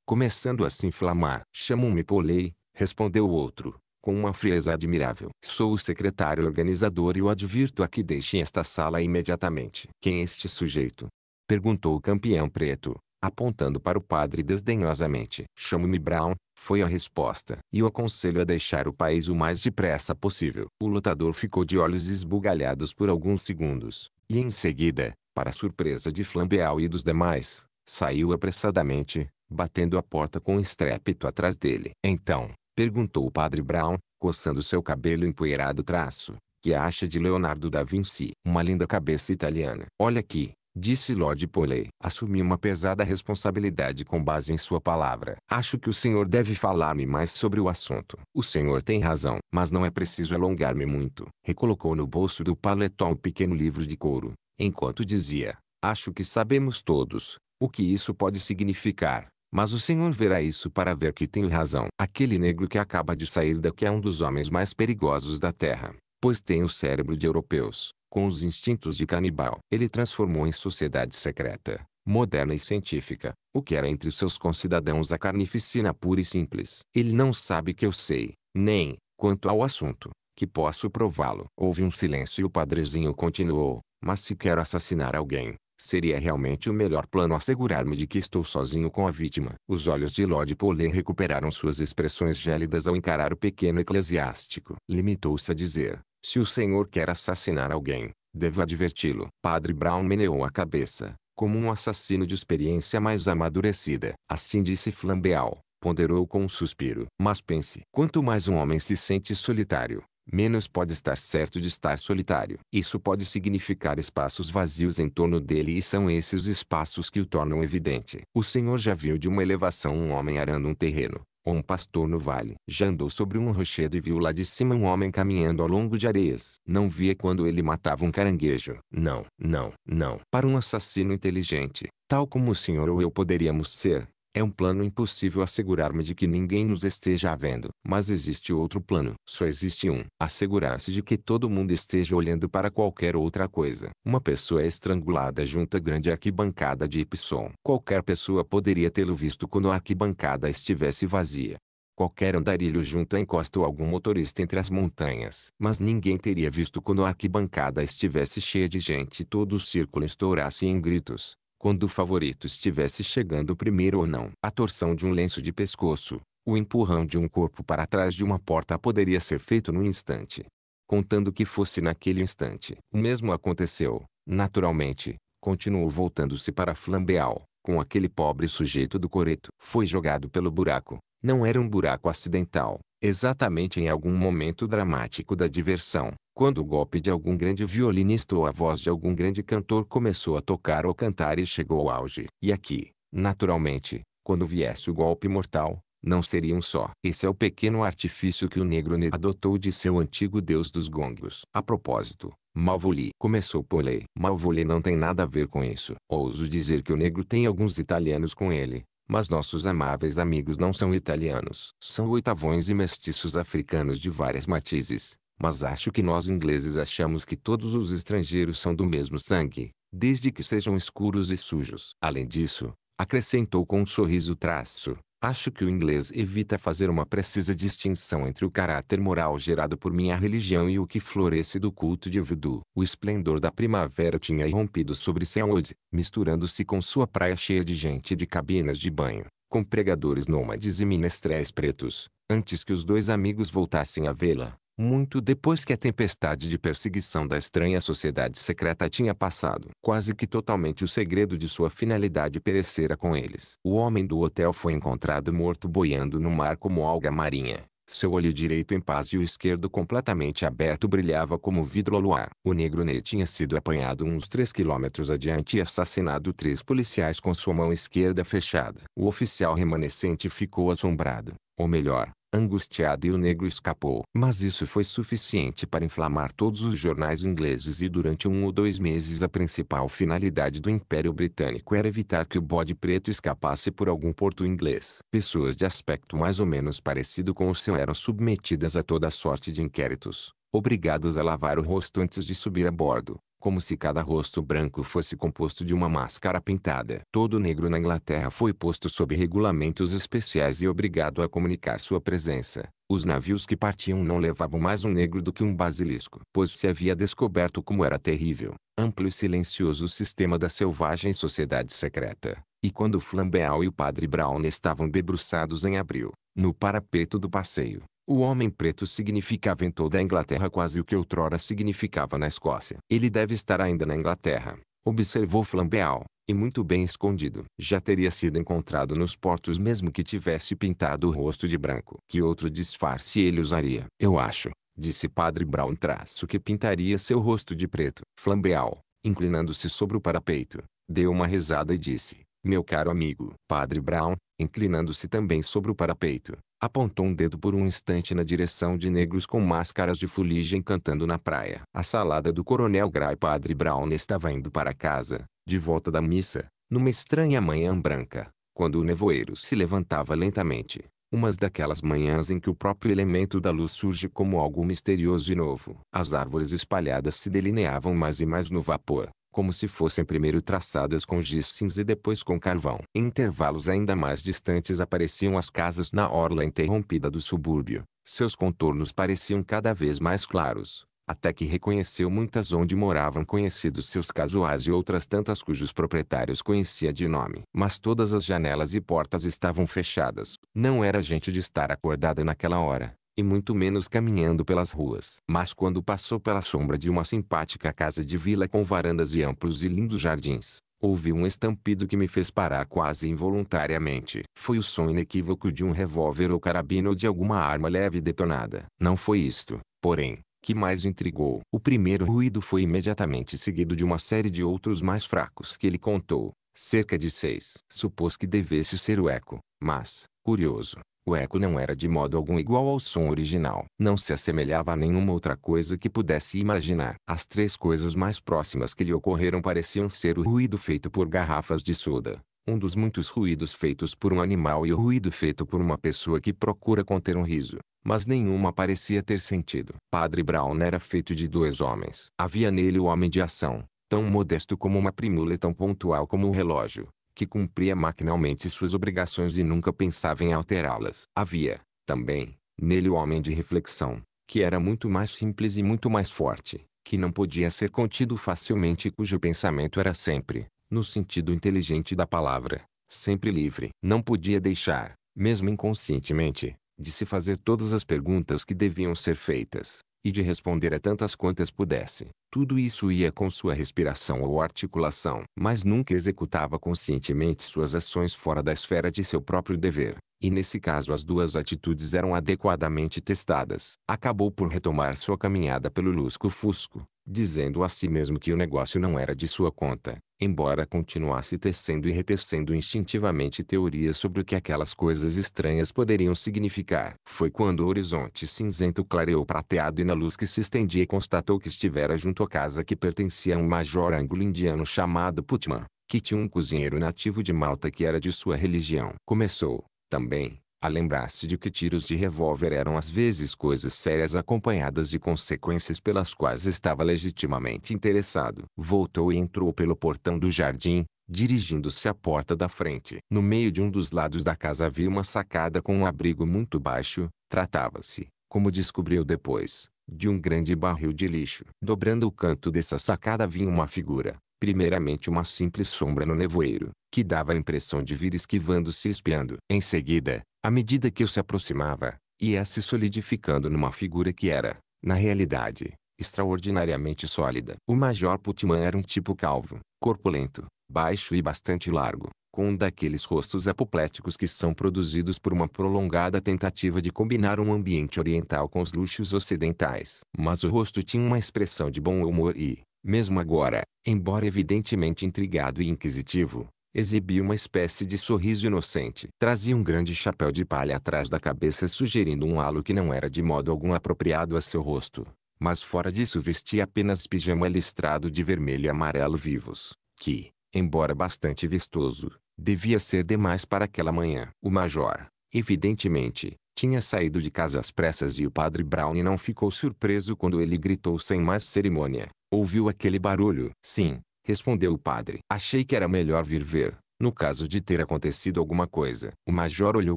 começando a se inflamar. Chamam-me Polei, respondeu o outro, com uma frieza admirável. Sou o secretário organizador e o advirto a que deixem esta sala imediatamente. Quem é este sujeito? Perguntou o campeão preto, apontando para o padre desdenhosamente. Chamo-me Brown, foi a resposta. E o aconselho a deixar o país o mais depressa possível. O lutador ficou de olhos esbugalhados por alguns segundos, e em seguida, para surpresa de Flambeau e dos demais, saiu apressadamente, batendo a porta com estrépito atrás dele. Então, perguntou o padre Brown, coçando seu cabelo empoeirado traço, que acha de Leonardo da Vinci? Uma linda cabeça italiana. Olha aqui, Disse Lord Polley. Assumi uma pesada responsabilidade com base em sua palavra. Acho que o senhor deve falar-me mais sobre o assunto. O senhor tem razão, mas não é preciso alongar-me muito. Recolocou no bolso do paletó um pequeno livro de couro, enquanto dizia: Acho que sabemos todos o que isso pode significar. Mas o Senhor verá isso para ver que tenho razão. Aquele negro que acaba de sair daqui é um dos homens mais perigosos da Terra, pois tem o cérebro de europeus. Com os instintos de canibal, ele transformou em sociedade secreta, moderna e científica, o que era entre seus concidadãos a carnificina pura e simples. Ele não sabe que eu sei, nem, quanto ao assunto, que posso prová-lo. Houve um silêncio e o padrezinho continuou, mas se quero assassinar alguém, Seria realmente o melhor plano assegurar-me de que estou sozinho com a vítima. Os olhos de Lord Polen recuperaram suas expressões gélidas ao encarar o pequeno eclesiástico. Limitou-se a dizer, se o senhor quer assassinar alguém, devo adverti-lo. Padre Brown meneou a cabeça, como um assassino de experiência mais amadurecida. Assim disse Flambeal, ponderou com um suspiro. Mas pense, quanto mais um homem se sente solitário, menos pode estar certo de estar solitário. Isso pode significar espaços vazios em torno dele e são esses espaços que o tornam evidente. O Senhor já viu de uma elevação um homem arando um terreno, um pastor no vale já andou sobre um rochedo e viu lá de cima um homem caminhando ao longo de areias. Não via quando ele matava um caranguejo. Não, não, não. Para um assassino inteligente, tal como o senhor ou eu poderíamos ser, é um plano impossível assegurar-me de que ninguém nos esteja vendo. Mas existe outro plano. Só existe um. Assegurar-se de que todo mundo esteja olhando para qualquer outra coisa. Uma pessoa é estrangulada junto à grande arquibancada de Ipsom. Qualquer pessoa poderia tê-lo visto quando a arquibancada estivesse vazia. Qualquer andarilho junto à encosta ou algum motorista entre as montanhas. Mas ninguém teria visto quando a arquibancada estivesse cheia de gente e todo o círculo estourasse em gritos quando o favorito estivesse chegando primeiro ou não. A torção de um lenço de pescoço, o empurrão de um corpo para trás de uma porta poderia ser feito no instante. Contando que fosse naquele instante. O mesmo aconteceu, naturalmente, continuou voltando-se para Flambeau, com aquele pobre sujeito do coreto. Foi jogado pelo buraco. Não era um buraco acidental, exatamente em algum momento dramático da diversão, quando o golpe de algum grande violinista ou a voz de algum grande cantor começou a tocar ou cantar e chegou ao auge. E aqui, naturalmente, quando viesse o golpe mortal, não seriam só. Esse é o pequeno artifício que o negro ne adotou de seu antigo deus dos gongos. A propósito, Malvoli começou Polei. Malvoli não tem nada a ver com isso. Ouso dizer que o negro tem alguns italianos com ele, mas nossos amáveis amigos não são italianos. São oitavões e mestiços africanos de várias matizes, mas acho que nós ingleses achamos que todos os estrangeiros são do mesmo sangue, desde que sejam escuros e sujos. Além disso, acrescentou com um sorriso traço, acho que o inglês evita fazer uma precisa distinção entre o caráter moral gerado por minha religião e o que floresce do culto de voodoo. O esplendor da primavera tinha irrompido sobre Seoul, misturando-se com sua praia cheia de gente de cabinas de banho, com pregadores nômades e minestréis pretos, antes que os dois amigos voltassem a vê-la muito depois que a tempestade de perseguição da estranha sociedade secreta tinha passado. Quase que totalmente o segredo de sua finalidade perecera com eles. O homem do hotel foi encontrado morto boiando no mar como alga marinha. Seu olho direito em paz e o esquerdo completamente aberto brilhava como vidro ao luar. O negro Ney tinha sido apanhado uns 3 quilômetros adiante e assassinado três policiais com sua mão esquerda fechada. O oficial remanescente ficou assombrado. Ou melhor, angustiado e o negro escapou. Mas isso foi suficiente para inflamar todos os jornais ingleses e durante um ou dois meses a principal finalidade do Império Britânico era evitar que o bode preto escapasse por algum porto inglês. Pessoas de aspecto mais ou menos parecido com o seu eram submetidas a toda sorte de inquéritos, obrigadas a lavar o rosto antes de subir a bordo como se cada rosto branco fosse composto de uma máscara pintada. Todo negro na Inglaterra foi posto sob regulamentos especiais e obrigado a comunicar sua presença. Os navios que partiam não levavam mais um negro do que um basilisco, pois se havia descoberto como era terrível, amplo e silencioso o sistema da selvagem sociedade secreta. E quando Flambeau e o padre Brown estavam debruçados em abril, no parapeito do passeio, o homem preto significava em toda a Inglaterra quase o que outrora significava na Escócia. Ele deve estar ainda na Inglaterra, observou Flambeau, e muito bem escondido. Já teria sido encontrado nos portos mesmo que tivesse pintado o rosto de branco. Que outro disfarce ele usaria? Eu acho, disse Padre Brown traço que pintaria seu rosto de preto. Flambeau, inclinando-se sobre o parapeito, deu uma risada e disse, meu caro amigo. Padre Brown, inclinando-se também sobre o parapeito, apontou um dedo por um instante na direção de negros com máscaras de fuligem cantando na praia. A salada do coronel Gray Padre Brown estava indo para casa, de volta da missa, numa estranha manhã branca, quando o nevoeiro se levantava lentamente. Umas daquelas manhãs em que o próprio elemento da luz surge como algo misterioso e novo. As árvores espalhadas se delineavam mais e mais no vapor, como se fossem primeiro traçadas com giz cinza e depois com carvão. Em intervalos ainda mais distantes apareciam as casas na orla interrompida do subúrbio. Seus contornos pareciam cada vez mais claros, até que reconheceu muitas onde moravam conhecidos seus casuais e outras tantas cujos proprietários conhecia de nome. Mas todas as janelas e portas estavam fechadas. Não era gente de estar acordada naquela hora e muito menos caminhando pelas ruas. Mas quando passou pela sombra de uma simpática casa de vila com varandas e amplos e lindos jardins, ouvi um estampido que me fez parar quase involuntariamente. Foi o som inequívoco de um revólver ou carabina ou de alguma arma leve detonada. Não foi isto, porém, que mais intrigou. O primeiro ruído foi imediatamente seguido de uma série de outros mais fracos que ele contou, cerca de seis. Supôs que devesse ser o eco, mas, curioso, o eco não era de modo algum igual ao som original. Não se assemelhava a nenhuma outra coisa que pudesse imaginar. As três coisas mais próximas que lhe ocorreram pareciam ser o ruído feito por garrafas de soda, um dos muitos ruídos feitos por um animal e o ruído feito por uma pessoa que procura conter um riso. Mas nenhuma parecia ter sentido. Padre Brown era feito de dois homens. Havia nele o homem de ação, tão modesto como uma primula e tão pontual como o relógio que cumpria maquinalmente suas obrigações e nunca pensava em alterá-las. Havia, também, nele o homem de reflexão, que era muito mais simples e muito mais forte, que não podia ser contido facilmente e cujo pensamento era sempre, no sentido inteligente da palavra, sempre livre. Não podia deixar, mesmo inconscientemente, de se fazer todas as perguntas que deviam ser feitas e de responder a tantas quantas pudesse. Tudo isso ia com sua respiração ou articulação, mas nunca executava conscientemente suas ações fora da esfera de seu próprio dever. E nesse caso as duas atitudes eram adequadamente testadas. Acabou por retomar sua caminhada pelo lusco-fusco, dizendo a si mesmo que o negócio não era de sua conta, embora continuasse tecendo e retecendo instintivamente teorias sobre o que aquelas coisas estranhas poderiam significar. Foi quando o horizonte cinzento clareou prateado e na luz que se estendia constatou que estivera junto à casa que pertencia a um major anglo-indiano chamado Putman, que tinha um cozinheiro nativo de Malta que era de sua religião. Começou, também, a lembrar-se de que tiros de revólver eram às vezes coisas sérias acompanhadas de consequências pelas quais estava legitimamente interessado. Voltou e entrou pelo portão do jardim, dirigindo-se à porta da frente. No meio de um dos lados da casa havia uma sacada com um abrigo muito baixo. Tratava-se, como descobriu depois, de um grande barril de lixo. Dobrando o canto dessa sacada vinha uma figura, Primeiramente uma simples sombra no nevoeiro, que dava a impressão de vir esquivando-se e espiando. Em seguida, à medida que eu se aproximava, ia se solidificando numa figura que era, na realidade, extraordinariamente sólida. O Major Putman era um tipo calvo, corpulento, baixo e bastante largo, com um daqueles rostos apopléticos que são produzidos por uma prolongada tentativa de combinar um ambiente oriental com os luxos ocidentais. Mas o rosto tinha uma expressão de bom humor e, mesmo agora, embora evidentemente intrigado e inquisitivo, exibia uma espécie de sorriso inocente. Trazia um grande chapéu de palha atrás da cabeça sugerindo um halo que não era de modo algum apropriado a seu rosto. Mas fora disso vestia apenas pijama listrado de vermelho e amarelo vivos, que, embora bastante vistoso, devia ser demais para aquela manhã. O major, evidentemente, tinha saído de casa às pressas e o padre Brown não ficou surpreso quando ele gritou sem mais cerimônia. Ouviu aquele barulho? Sim, respondeu o padre. Achei que era melhor vir ver, no caso de ter acontecido alguma coisa. O major olhou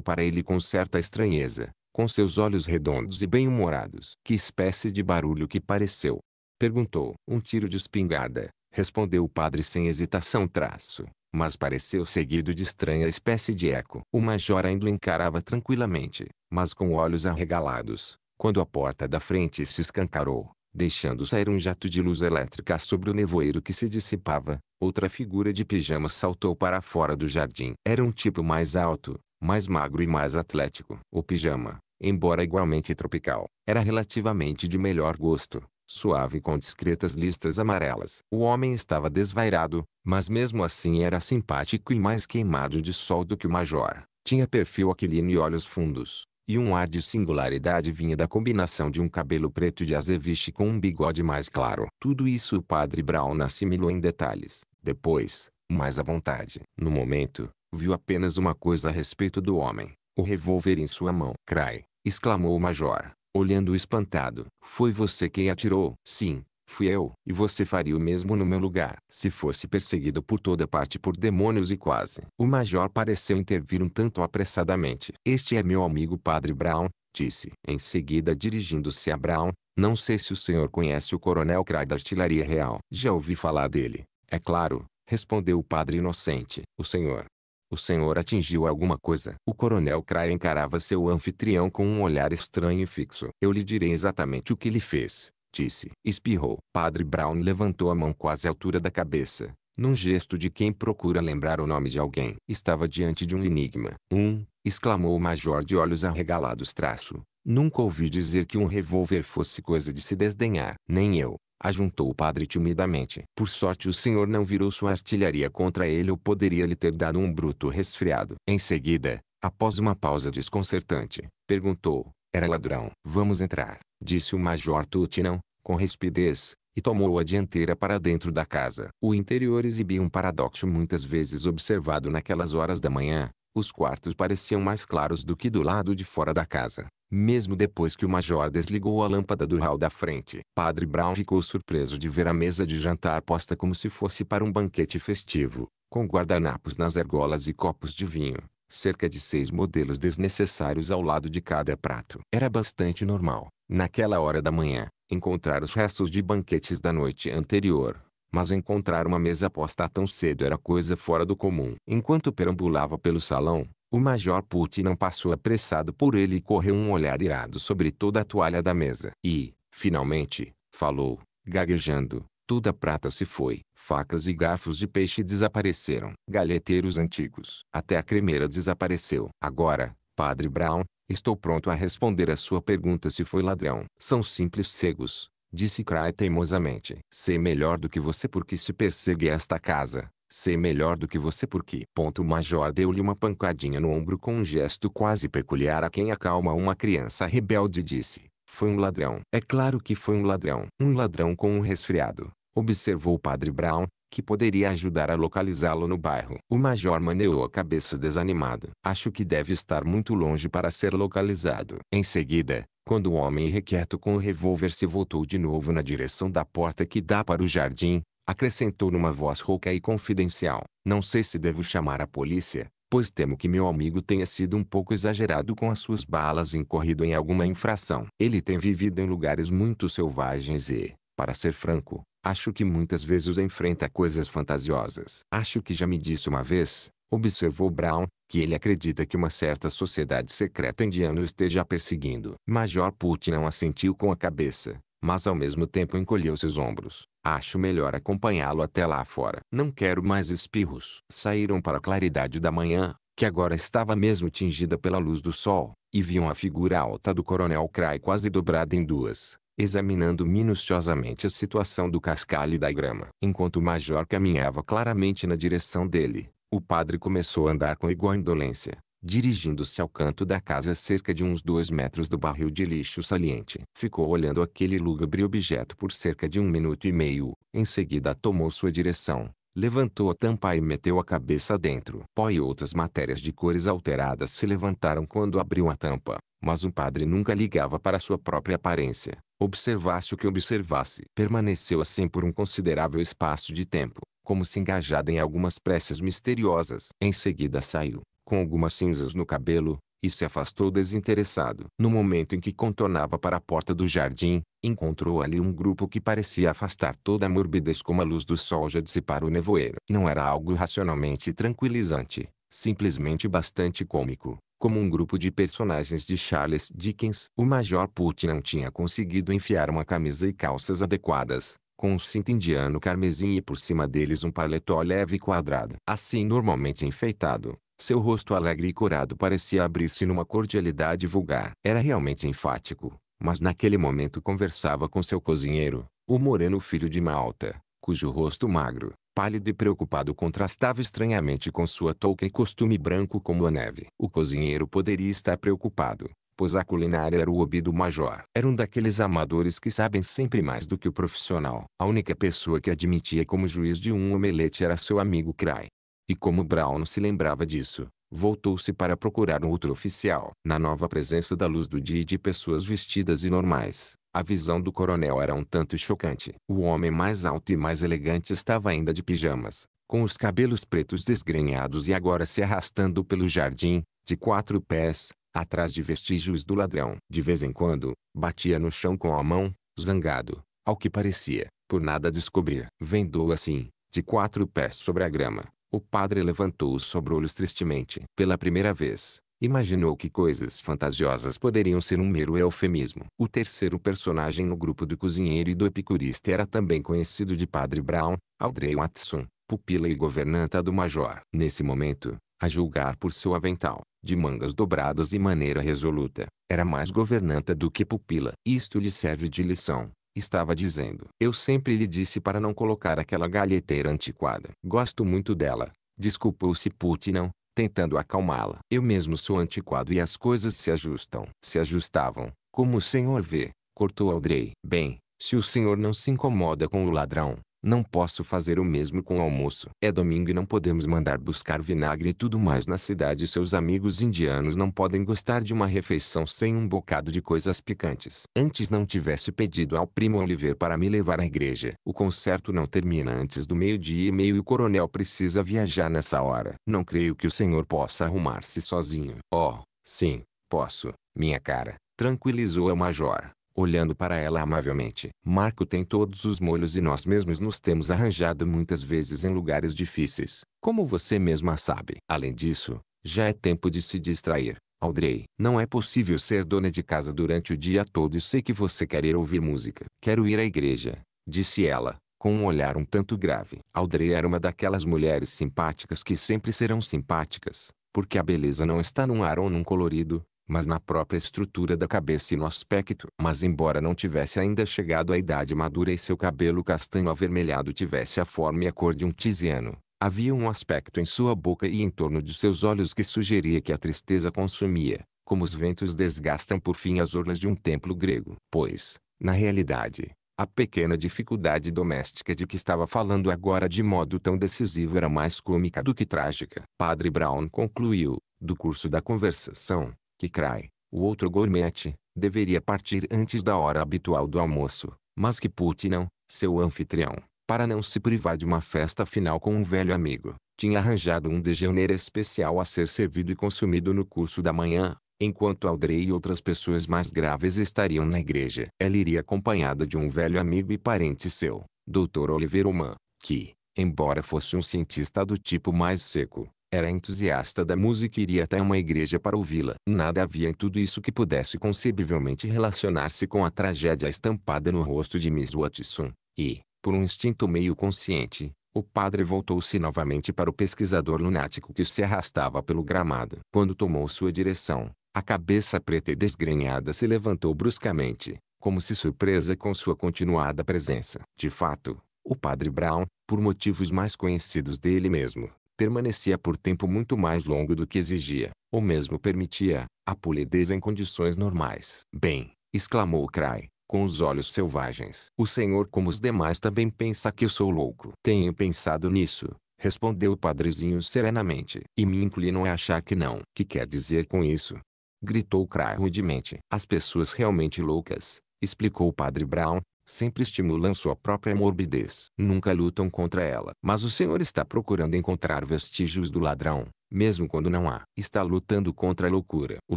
para ele com certa estranheza, com seus olhos redondos e bem-humorados. Que espécie de barulho que pareceu? Perguntou. Um tiro de espingarda, respondeu o padre sem hesitação traço, mas pareceu seguido de estranha espécie de eco. O major ainda o encarava tranquilamente, mas com olhos arregalados, quando a porta da frente se escancarou deixando sair um jato de luz elétrica sobre o nevoeiro que se dissipava. Outra figura de pijama saltou para fora do jardim. Era um tipo mais alto, mais magro e mais atlético. O pijama, embora igualmente tropical, era relativamente de melhor gosto, suave com discretas listas amarelas. O homem estava desvairado, mas mesmo assim era simpático e mais queimado de sol do que o major. Tinha perfil aquilino e olhos fundos. E um ar de singularidade vinha da combinação de um cabelo preto de azeviche com um bigode mais claro. Tudo isso o padre Brown assimilou em detalhes. Depois, mais à vontade. No momento, viu apenas uma coisa a respeito do homem. O revólver em sua mão. Crai! exclamou o major, olhando espantado. Foi você quem atirou? Sim, Fui eu, e você faria o mesmo no meu lugar. Se fosse perseguido por toda parte por demônios e quase. O major pareceu intervir um tanto apressadamente. Este é meu amigo Padre Brown, disse. Em seguida dirigindo-se a Brown, não sei se o senhor conhece o coronel Cray da Artilharia Real. Já ouvi falar dele. É claro, respondeu o padre inocente. O senhor. O senhor atingiu alguma coisa. O coronel Cray encarava seu anfitrião com um olhar estranho e fixo. Eu lhe direi exatamente o que ele fez. Disse. Espirrou. Padre Brown levantou a mão quase à altura da cabeça, num gesto de quem procura lembrar o nome de alguém. Estava diante de um enigma. Um, exclamou o major de olhos arregalados traço. Nunca ouvi dizer que um revólver fosse coisa de se desdenhar. Nem eu, ajuntou o padre timidamente. Por sorte o senhor não virou sua artilharia contra ele ou poderia lhe ter dado um bruto resfriado. Em seguida, após uma pausa desconcertante, perguntou, era ladrão. Vamos entrar, disse o major Tutinão, com rispidez, e tomou a dianteira para dentro da casa. O interior exibia um paradoxo muitas vezes observado naquelas horas da manhã. Os quartos pareciam mais claros do que do lado de fora da casa, mesmo depois que o major desligou a lâmpada do hall da frente. Padre Brown ficou surpreso de ver a mesa de jantar posta como se fosse para um banquete festivo, com guardanapos nas argolas e copos de vinho cerca de seis modelos desnecessários ao lado de cada prato. Era bastante normal, naquela hora da manhã, encontrar os restos de banquetes da noite anterior. Mas encontrar uma mesa posta tão cedo era coisa fora do comum. Enquanto perambulava pelo salão, o Major Putti não passou apressado por ele e correu um olhar irado sobre toda a toalha da mesa. E, finalmente, falou, gaguejando. Toda a prata se foi, facas e garfos de peixe desapareceram, galheteiros antigos, até a cremeira desapareceu. Agora, Padre Brown, estou pronto a responder a sua pergunta se foi ladrão. São simples cegos, disse Cray teimosamente. Sei melhor do que você porque se persegue esta casa. Sei melhor do que você porque... Ponto o major deu-lhe uma pancadinha no ombro com um gesto quase peculiar a quem acalma uma criança rebelde disse. Foi um ladrão. É claro que foi um ladrão. Um ladrão com um resfriado observou o Padre Brown, que poderia ajudar a localizá-lo no bairro. O major maneou a cabeça desanimado. Acho que deve estar muito longe para ser localizado. Em seguida, quando o homem irrequieto com o revólver se voltou de novo na direção da porta que dá para o jardim, acrescentou numa voz rouca e confidencial. Não sei se devo chamar a polícia, pois temo que meu amigo tenha sido um pouco exagerado com as suas balas e incorrido em alguma infração. Ele tem vivido em lugares muito selvagens e, para ser franco, Acho que muitas vezes enfrenta coisas fantasiosas. Acho que já me disse uma vez, observou Brown, que ele acredita que uma certa sociedade secreta indiana o esteja perseguindo. Major Putin não assentiu com a cabeça, mas ao mesmo tempo encolheu seus ombros. Acho melhor acompanhá-lo até lá fora. Não quero mais espirros. Saíram para a claridade da manhã, que agora estava mesmo tingida pela luz do sol, e viam a figura alta do coronel Cray quase dobrada em duas examinando minuciosamente a situação do cascalho e da grama. Enquanto o major caminhava claramente na direção dele, o padre começou a andar com igual indolência, dirigindo-se ao canto da casa a cerca de uns dois metros do barril de lixo saliente. Ficou olhando aquele lúgubre objeto por cerca de um minuto e meio, em seguida tomou sua direção, Levantou a tampa e meteu a cabeça dentro. Pó e outras matérias de cores alteradas se levantaram quando abriu a tampa, mas o padre nunca ligava para sua própria aparência. Observasse o que observasse. Permaneceu assim por um considerável espaço de tempo, como se engajado em algumas preces misteriosas. Em seguida saiu, com algumas cinzas no cabelo, e se afastou desinteressado. No momento em que contornava para a porta do jardim, encontrou ali um grupo que parecia afastar toda a morbidez como a luz do sol já dissipara o nevoeiro. Não era algo racionalmente tranquilizante, simplesmente bastante cômico, como um grupo de personagens de Charles Dickens. O Major Putin não tinha conseguido enfiar uma camisa e calças adequadas, com um cinto indiano carmesim e por cima deles um paletó leve e quadrado. Assim normalmente enfeitado, seu rosto alegre e corado parecia abrir-se numa cordialidade vulgar. Era realmente enfático, mas naquele momento conversava com seu cozinheiro, o moreno filho de Malta, cujo rosto magro, pálido e preocupado contrastava estranhamente com sua touca e costume branco como a neve. O cozinheiro poderia estar preocupado, pois a culinária era o hobby do major. Era um daqueles amadores que sabem sempre mais do que o profissional. A única pessoa que admitia como juiz de um omelete era seu amigo Cray. E como Brown não se lembrava disso, voltou-se para procurar um outro oficial. Na nova presença da luz do dia e de pessoas vestidas e normais, a visão do coronel era um tanto chocante. O homem mais alto e mais elegante estava ainda de pijamas, com os cabelos pretos desgrenhados e agora se arrastando pelo jardim, de quatro pés, atrás de vestígios do ladrão. De vez em quando, batia no chão com a mão, zangado, ao que parecia, por nada descobrir. Vendou assim, de quatro pés sobre a grama, o padre levantou os sobrolhos tristemente. Pela primeira vez, imaginou que coisas fantasiosas poderiam ser um mero eufemismo. O terceiro personagem no grupo do cozinheiro e do epicurista era também conhecido de Padre Brown, Audrey Watson, pupila e governanta do major. Nesse momento, a julgar por seu avental, de mangas dobradas e maneira resoluta, era mais governanta do que pupila. Isto lhe serve de lição. Estava dizendo. Eu sempre lhe disse para não colocar aquela galheteira antiquada. Gosto muito dela. Desculpou-se Putnam, tentando acalmá-la. Eu mesmo sou antiquado e as coisas se ajustam. Se ajustavam, como o senhor vê, cortou Aldrei. Bem, se o senhor não se incomoda com o ladrão, não posso fazer o mesmo com o almoço. É domingo e não podemos mandar buscar vinagre e tudo mais na cidade. Seus amigos indianos não podem gostar de uma refeição sem um bocado de coisas picantes. Antes não tivesse pedido ao primo Oliver para me levar à igreja. O concerto não termina antes do meio-dia e meio e o coronel precisa viajar nessa hora. Não creio que o senhor possa arrumar-se sozinho. Oh, sim, posso, minha cara. Tranquilizou o major. Olhando para ela amavelmente, Marco tem todos os molhos e nós mesmos nos temos arranjado muitas vezes em lugares difíceis, como você mesma sabe. Além disso, já é tempo de se distrair. Audrey, não é possível ser dona de casa durante o dia todo e sei que você quer ir ouvir música. Quero ir à igreja, disse ela, com um olhar um tanto grave. Audrey era uma daquelas mulheres simpáticas que sempre serão simpáticas, porque a beleza não está num ar ou num colorido, mas na própria estrutura da cabeça e no aspecto. Mas embora não tivesse ainda chegado à idade madura e seu cabelo castanho avermelhado tivesse a forma e a cor de um tiziano, havia um aspecto em sua boca e em torno de seus olhos que sugeria que a tristeza consumia, como os ventos desgastam por fim as orlas de um templo grego. Pois, na realidade, a pequena dificuldade doméstica de que estava falando agora de modo tão decisivo era mais cômica do que trágica. Padre Brown concluiu, do curso da conversação, que Cray, o outro gourmet, deveria partir antes da hora habitual do almoço, mas que Putin não, seu anfitrião, para não se privar de uma festa final com um velho amigo, tinha arranjado um dejeuner especial a ser servido e consumido no curso da manhã, enquanto Aldrey e outras pessoas mais graves estariam na igreja. Ela iria acompanhada de um velho amigo e parente seu, Dr. Oliver Oman, que, embora fosse um cientista do tipo mais seco, era entusiasta da música e iria até uma igreja para ouvi-la. Nada havia em tudo isso que pudesse concebivelmente relacionar-se com a tragédia estampada no rosto de Miss Watson. E, por um instinto meio consciente, o padre voltou-se novamente para o pesquisador lunático que se arrastava pelo gramado. Quando tomou sua direção, a cabeça preta e desgrenhada se levantou bruscamente, como se surpresa com sua continuada presença. De fato, o padre Brown, por motivos mais conhecidos dele mesmo, permanecia por tempo muito mais longo do que exigia, ou mesmo permitia, a polidez em condições normais. Bem, exclamou Cray, com os olhos selvagens. O senhor como os demais também pensa que eu sou louco. Tenho pensado nisso, respondeu o padrezinho serenamente. E me inclino a achar que não. Que quer dizer com isso? Gritou Cray rudemente. As pessoas realmente loucas, explicou o padre Brown, sempre estimulam sua própria morbidez. Nunca lutam contra ela. Mas o Senhor está procurando encontrar vestígios do ladrão, mesmo quando não há. Está lutando contra a loucura. O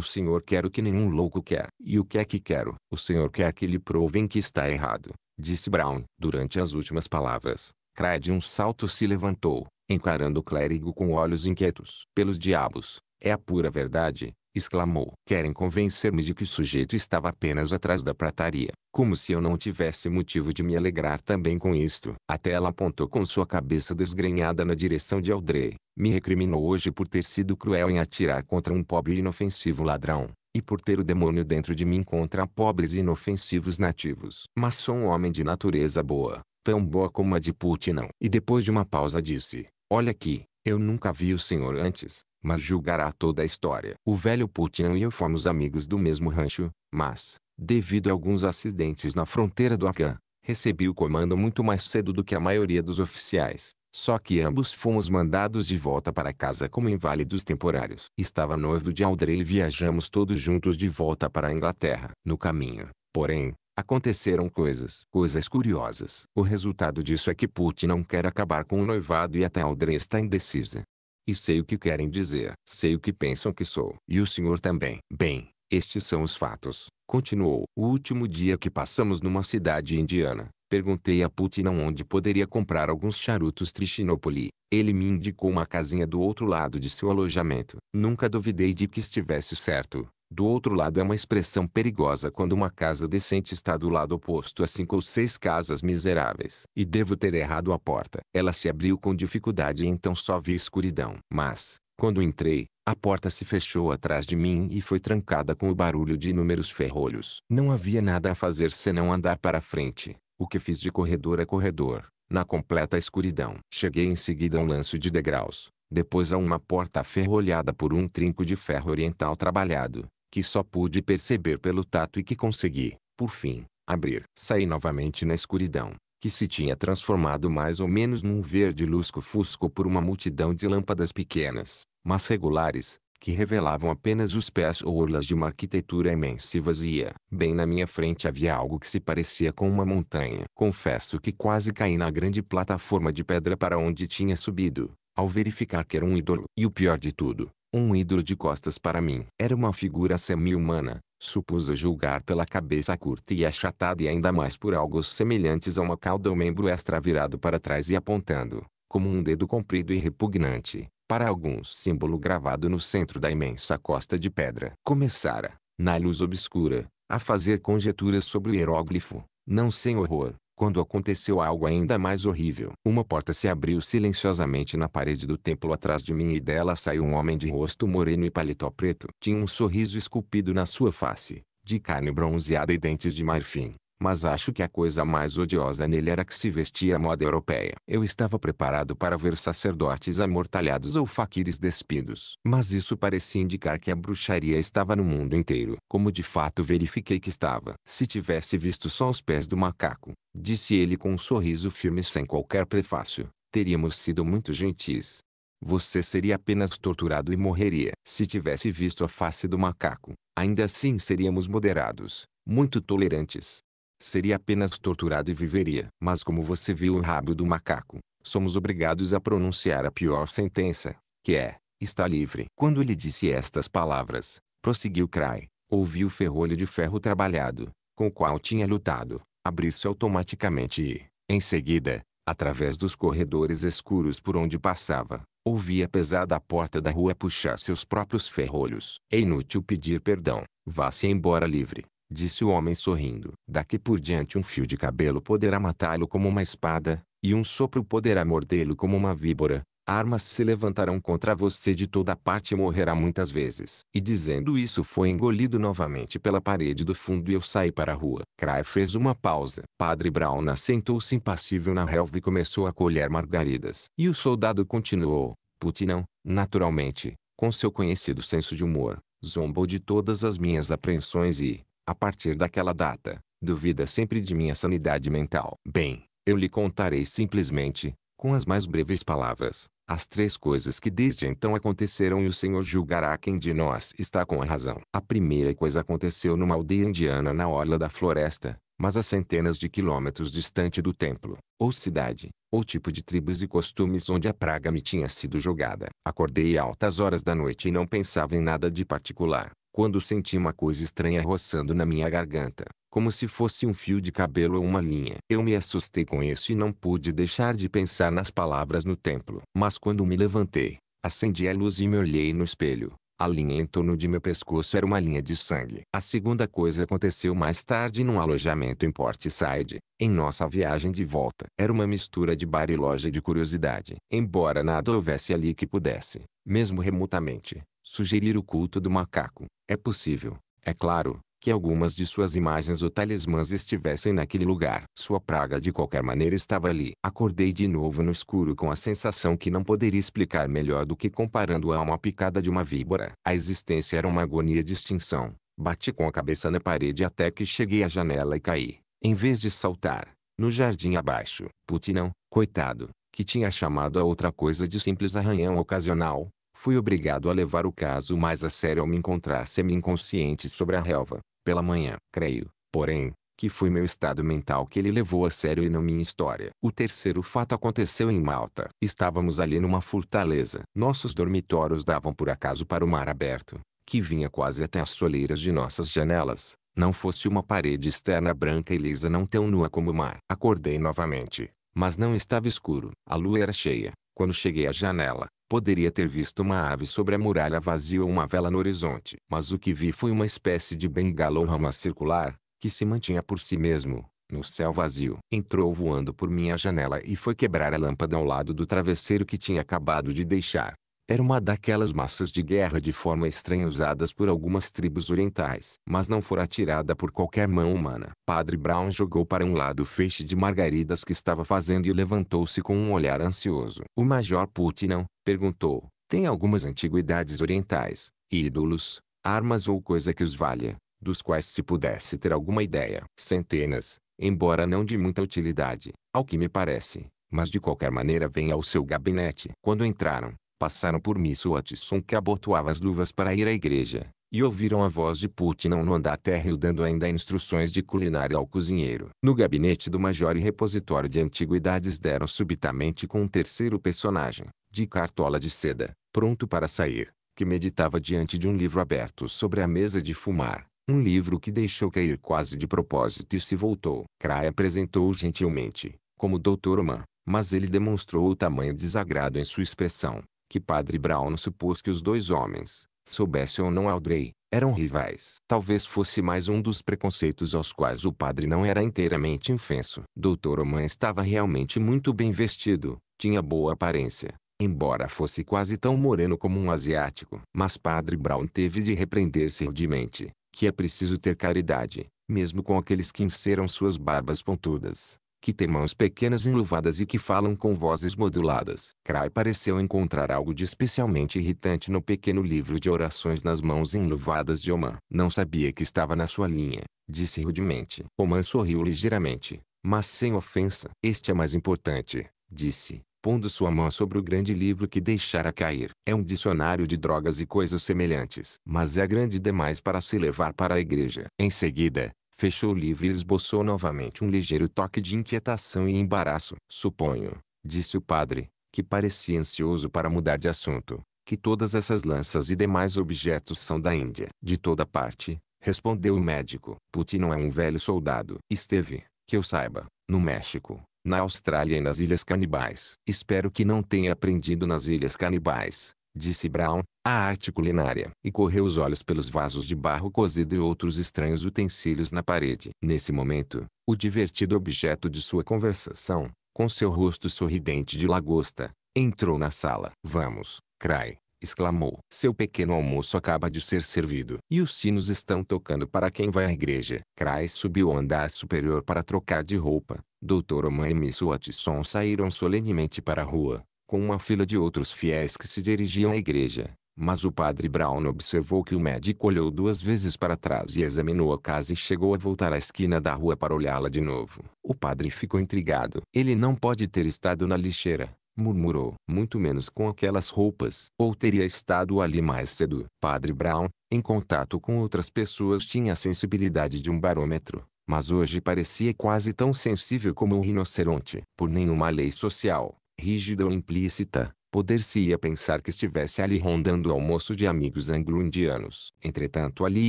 Senhor quer o que nenhum louco quer. E o que é que quero? O Senhor quer que lhe provem que está errado, disse Brown. Durante as últimas palavras, Craig de um salto se levantou, encarando o clérigo com olhos inquietos. Pelos diabos, é a pura verdade, exclamou. Querem convencer-me de que o sujeito estava apenas atrás da prataria, como se eu não tivesse motivo de me alegrar também com isto. Até ela apontou com sua cabeça desgrenhada na direção de Aldrey. Me recriminou hoje por ter sido cruel em atirar contra um pobre e inofensivo ladrão e por ter o demônio dentro de mim contra pobres e inofensivos nativos. Mas sou um homem de natureza boa, tão boa como a de Putin não. E depois de uma pausa disse, olha aqui, eu nunca vi o senhor antes, mas julgará toda a história. O velho Putin e eu fomos amigos do mesmo rancho, mas, devido a alguns acidentes na fronteira do Akan, recebi o comando muito mais cedo do que a maioria dos oficiais. Só que ambos fomos mandados de volta para casa como inválidos temporários. Estava noivo de Audrey e viajamos todos juntos de volta para a Inglaterra. No caminho, porém, Aconteceram coisas, coisas curiosas. O resultado disso é que Putin não quer acabar com o noivado e até Aldrin está indecisa. E sei o que querem dizer, sei o que pensam que sou. E o senhor também. Bem, estes são os fatos. Continuou. O último dia que passamos numa cidade indiana, perguntei a Putin onde poderia comprar alguns charutos Trichinopoli. Ele me indicou uma casinha do outro lado de seu alojamento. Nunca duvidei de que estivesse certo. Do outro lado é uma expressão perigosa quando uma casa decente está do lado oposto a cinco ou seis casas miseráveis. E devo ter errado a porta. Ela se abriu com dificuldade e então só vi escuridão. Mas, quando entrei, a porta se fechou atrás de mim e foi trancada com o barulho de inúmeros ferrolhos. Não havia nada a fazer senão andar para frente, o que fiz de corredor a corredor, na completa escuridão. Cheguei em seguida a um lance de degraus, depois a uma porta ferrolhada por um trinco de ferro oriental trabalhado, que só pude perceber pelo tato e que consegui, por fim, abrir. Saí novamente na escuridão, que se tinha transformado mais ou menos num verde lusco-fusco por uma multidão de lâmpadas pequenas, mas regulares, que revelavam apenas os pés ou orlas de uma arquitetura imensa e vazia. Bem na minha frente havia algo que se parecia com uma montanha. Confesso que quase caí na grande plataforma de pedra para onde tinha subido, ao verificar que era um ídolo. E o pior de tudo, um ídolo de costas para mim. Era uma figura semi-humana, supus a julgar pela cabeça curta e achatada e ainda mais por algo semelhantes a uma cauda ou membro extra virado para trás e apontando, como um dedo comprido e repugnante, para algum símbolo gravado no centro da imensa costa de pedra. Começara, na luz obscura, a fazer conjecturas sobre o hieróglifo, não sem horror, quando aconteceu algo ainda mais horrível. Uma porta se abriu silenciosamente na parede do templo atrás de mim e dela saiu um homem de rosto moreno e paletó preto. Tinha um sorriso esculpido na sua face, de carne bronzeada e dentes de marfim mas acho que a coisa mais odiosa nele era que se vestia a moda europeia. Eu estava preparado para ver sacerdotes amortalhados ou faquires despidos. Mas isso parecia indicar que a bruxaria estava no mundo inteiro, como de fato verifiquei que estava. Se tivesse visto só os pés do macaco, disse ele com um sorriso firme sem qualquer prefácio, teríamos sido muito gentis. Você seria apenas torturado e morreria. Se tivesse visto a face do macaco, ainda assim seríamos moderados, muito tolerantes seria apenas torturado e viveria. Mas como você viu o rabo do macaco, somos obrigados a pronunciar a pior sentença, que é, está livre. Quando ele disse estas palavras, prosseguiu Cray, ouviu o ferrolho de ferro trabalhado, com o qual tinha lutado, abrir-se automaticamente e, em seguida, através dos corredores escuros por onde passava, ouvia pesada a porta da rua puxar seus próprios ferrolhos. É inútil pedir perdão, vá-se embora livre disse o homem sorrindo. Daqui por diante um fio de cabelo poderá matá-lo como uma espada, e um sopro poderá mordê-lo como uma víbora. Armas se levantarão contra você de toda parte e morrerá muitas vezes. E dizendo isso foi engolido novamente pela parede do fundo e eu saí para a rua. Cray fez uma pausa. Padre Brown assentou-se impassível na relva e começou a colher margaridas. E o soldado continuou. Putinão, naturalmente, com seu conhecido senso de humor, zombou de todas as minhas apreensões e, a partir daquela data, duvida sempre de minha sanidade mental. Bem, eu lhe contarei simplesmente, com as mais breves palavras, as três coisas que desde então aconteceram e o Senhor julgará quem de nós está com a razão. A primeira coisa aconteceu numa aldeia indiana na orla da floresta, mas a centenas de quilômetros distante do templo, ou cidade, ou tipo de tribos e costumes onde a praga me tinha sido jogada. Acordei a altas horas da noite e não pensava em nada de particular quando senti uma coisa estranha roçando na minha garganta, como se fosse um fio de cabelo ou uma linha. Eu me assustei com isso e não pude deixar de pensar nas palavras no templo. Mas quando me levantei, acendi a luz e me olhei no espelho. A linha em torno de meu pescoço era uma linha de sangue. A segunda coisa aconteceu mais tarde num alojamento em Portside, em nossa viagem de volta. Era uma mistura de bar e loja de curiosidade. Embora nada houvesse ali que pudesse, mesmo remotamente, sugerir o culto do macaco. É possível, é claro, que algumas de suas imagens ou talismãs estivessem naquele lugar. Sua praga de qualquer maneira estava ali. Acordei de novo no escuro com a sensação que não poderia explicar melhor do que comparando-a a uma picada de uma víbora. A existência era uma agonia de extinção. Bati com a cabeça na parede até que cheguei à janela e caí. Em vez de saltar, no jardim abaixo, Putinão, coitado, que tinha chamado a outra coisa de simples arranhão ocasional, Fui obrigado a levar o caso mais a sério ao me encontrar semi-inconsciente sobre a relva, pela manhã. Creio, porém, que foi meu estado mental que ele levou a sério e não minha história. O terceiro fato aconteceu em Malta. Estávamos ali numa fortaleza. Nossos dormitórios davam por acaso para o mar aberto, que vinha quase até as soleiras de nossas janelas. Não fosse uma parede externa branca e lisa não tão nua como o mar. Acordei novamente, mas não estava escuro. A lua era cheia. Quando cheguei à janela, poderia ter visto uma ave sobre a muralha vazia ou uma vela no horizonte. Mas o que vi foi uma espécie de rama circular, que se mantinha por si mesmo, no céu vazio. Entrou voando por minha janela e foi quebrar a lâmpada ao lado do travesseiro que tinha acabado de deixar. Era uma daquelas massas de guerra de forma estranha usadas por algumas tribos orientais, mas não fora atirada por qualquer mão humana. Padre Brown jogou para um lado o feixe de margaridas que estava fazendo e levantou-se com um olhar ansioso. O Major Putnam perguntou, tem algumas antiguidades orientais, ídolos, armas ou coisa que os valha, dos quais se pudesse ter alguma ideia. Centenas, embora não de muita utilidade, ao que me parece, mas de qualquer maneira venha ao seu gabinete. Quando entraram, passaram por Watson que abotoava as luvas para ir à igreja, e ouviram a voz de Putin no andar térreo dando ainda instruções de culinária ao cozinheiro. No gabinete do major e repositório de antiguidades deram subitamente com um terceiro personagem, de cartola de seda, pronto para sair, que meditava diante de um livro aberto sobre a mesa de fumar. Um livro que deixou cair quase de propósito e se voltou. Cray apresentou-o gentilmente, como doutor Oman, mas ele demonstrou o tamanho desagrado em sua expressão, que Padre Brown supôs que os dois homens, soubesse ou não Aldrey, eram rivais. Talvez fosse mais um dos preconceitos aos quais o padre não era inteiramente infenso. Doutor Oman estava realmente muito bem vestido, tinha boa aparência, embora fosse quase tão moreno como um asiático. Mas Padre Brown teve de repreender-se rudemente, que é preciso ter caridade, mesmo com aqueles que inseram suas barbas pontudas que têm mãos pequenas enluvadas e que falam com vozes moduladas. Cray pareceu encontrar algo de especialmente irritante no pequeno livro de orações nas mãos enluvadas de Oman. Não sabia que estava na sua linha, disse rudemente. Oman sorriu ligeiramente, mas sem ofensa. Este é mais importante, disse pondo sua mão sobre o grande livro que deixara cair. É um dicionário de drogas e coisas semelhantes, mas é grande demais para se levar para a igreja. Em seguida, fechou o livro e esboçou novamente um ligeiro toque de inquietação e embaraço. Suponho, disse o padre, que parecia ansioso para mudar de assunto, que todas essas lanças e demais objetos são da Índia. De toda parte, respondeu o médico. Putin não é um velho soldado. Esteve, que eu saiba, no México, na Austrália e nas Ilhas Canibais. Espero que não tenha aprendido nas Ilhas Canibais disse Brown, a arte culinária, e correu os olhos pelos vasos de barro cozido e outros estranhos utensílios na parede. Nesse momento, o divertido objeto de sua conversação, com seu rosto sorridente de lagosta, entrou na sala. Vamos, Cry, exclamou. Seu pequeno almoço acaba de ser servido. E os sinos estão tocando para quem vai à igreja. Cry subiu ao andar superior para trocar de roupa. Doutor Oman e Miss Watson saíram solenemente para a rua com uma fila de outros fiéis que se dirigiam à igreja. Mas o padre Brown observou que o médico olhou duas vezes para trás e examinou a casa e chegou a voltar à esquina da rua para olhá-la de novo. O padre ficou intrigado. Ele não pode ter estado na lixeira, murmurou, muito menos com aquelas roupas. Ou teria estado ali mais cedo. Padre Brown, em contato com outras pessoas, tinha a sensibilidade de um barômetro mas hoje parecia quase tão sensível como um rinoceronte. Por nenhuma lei social, rígida ou implícita, poder-se-ia pensar que estivesse ali rondando o almoço de amigos anglo-indianos. Entretanto ali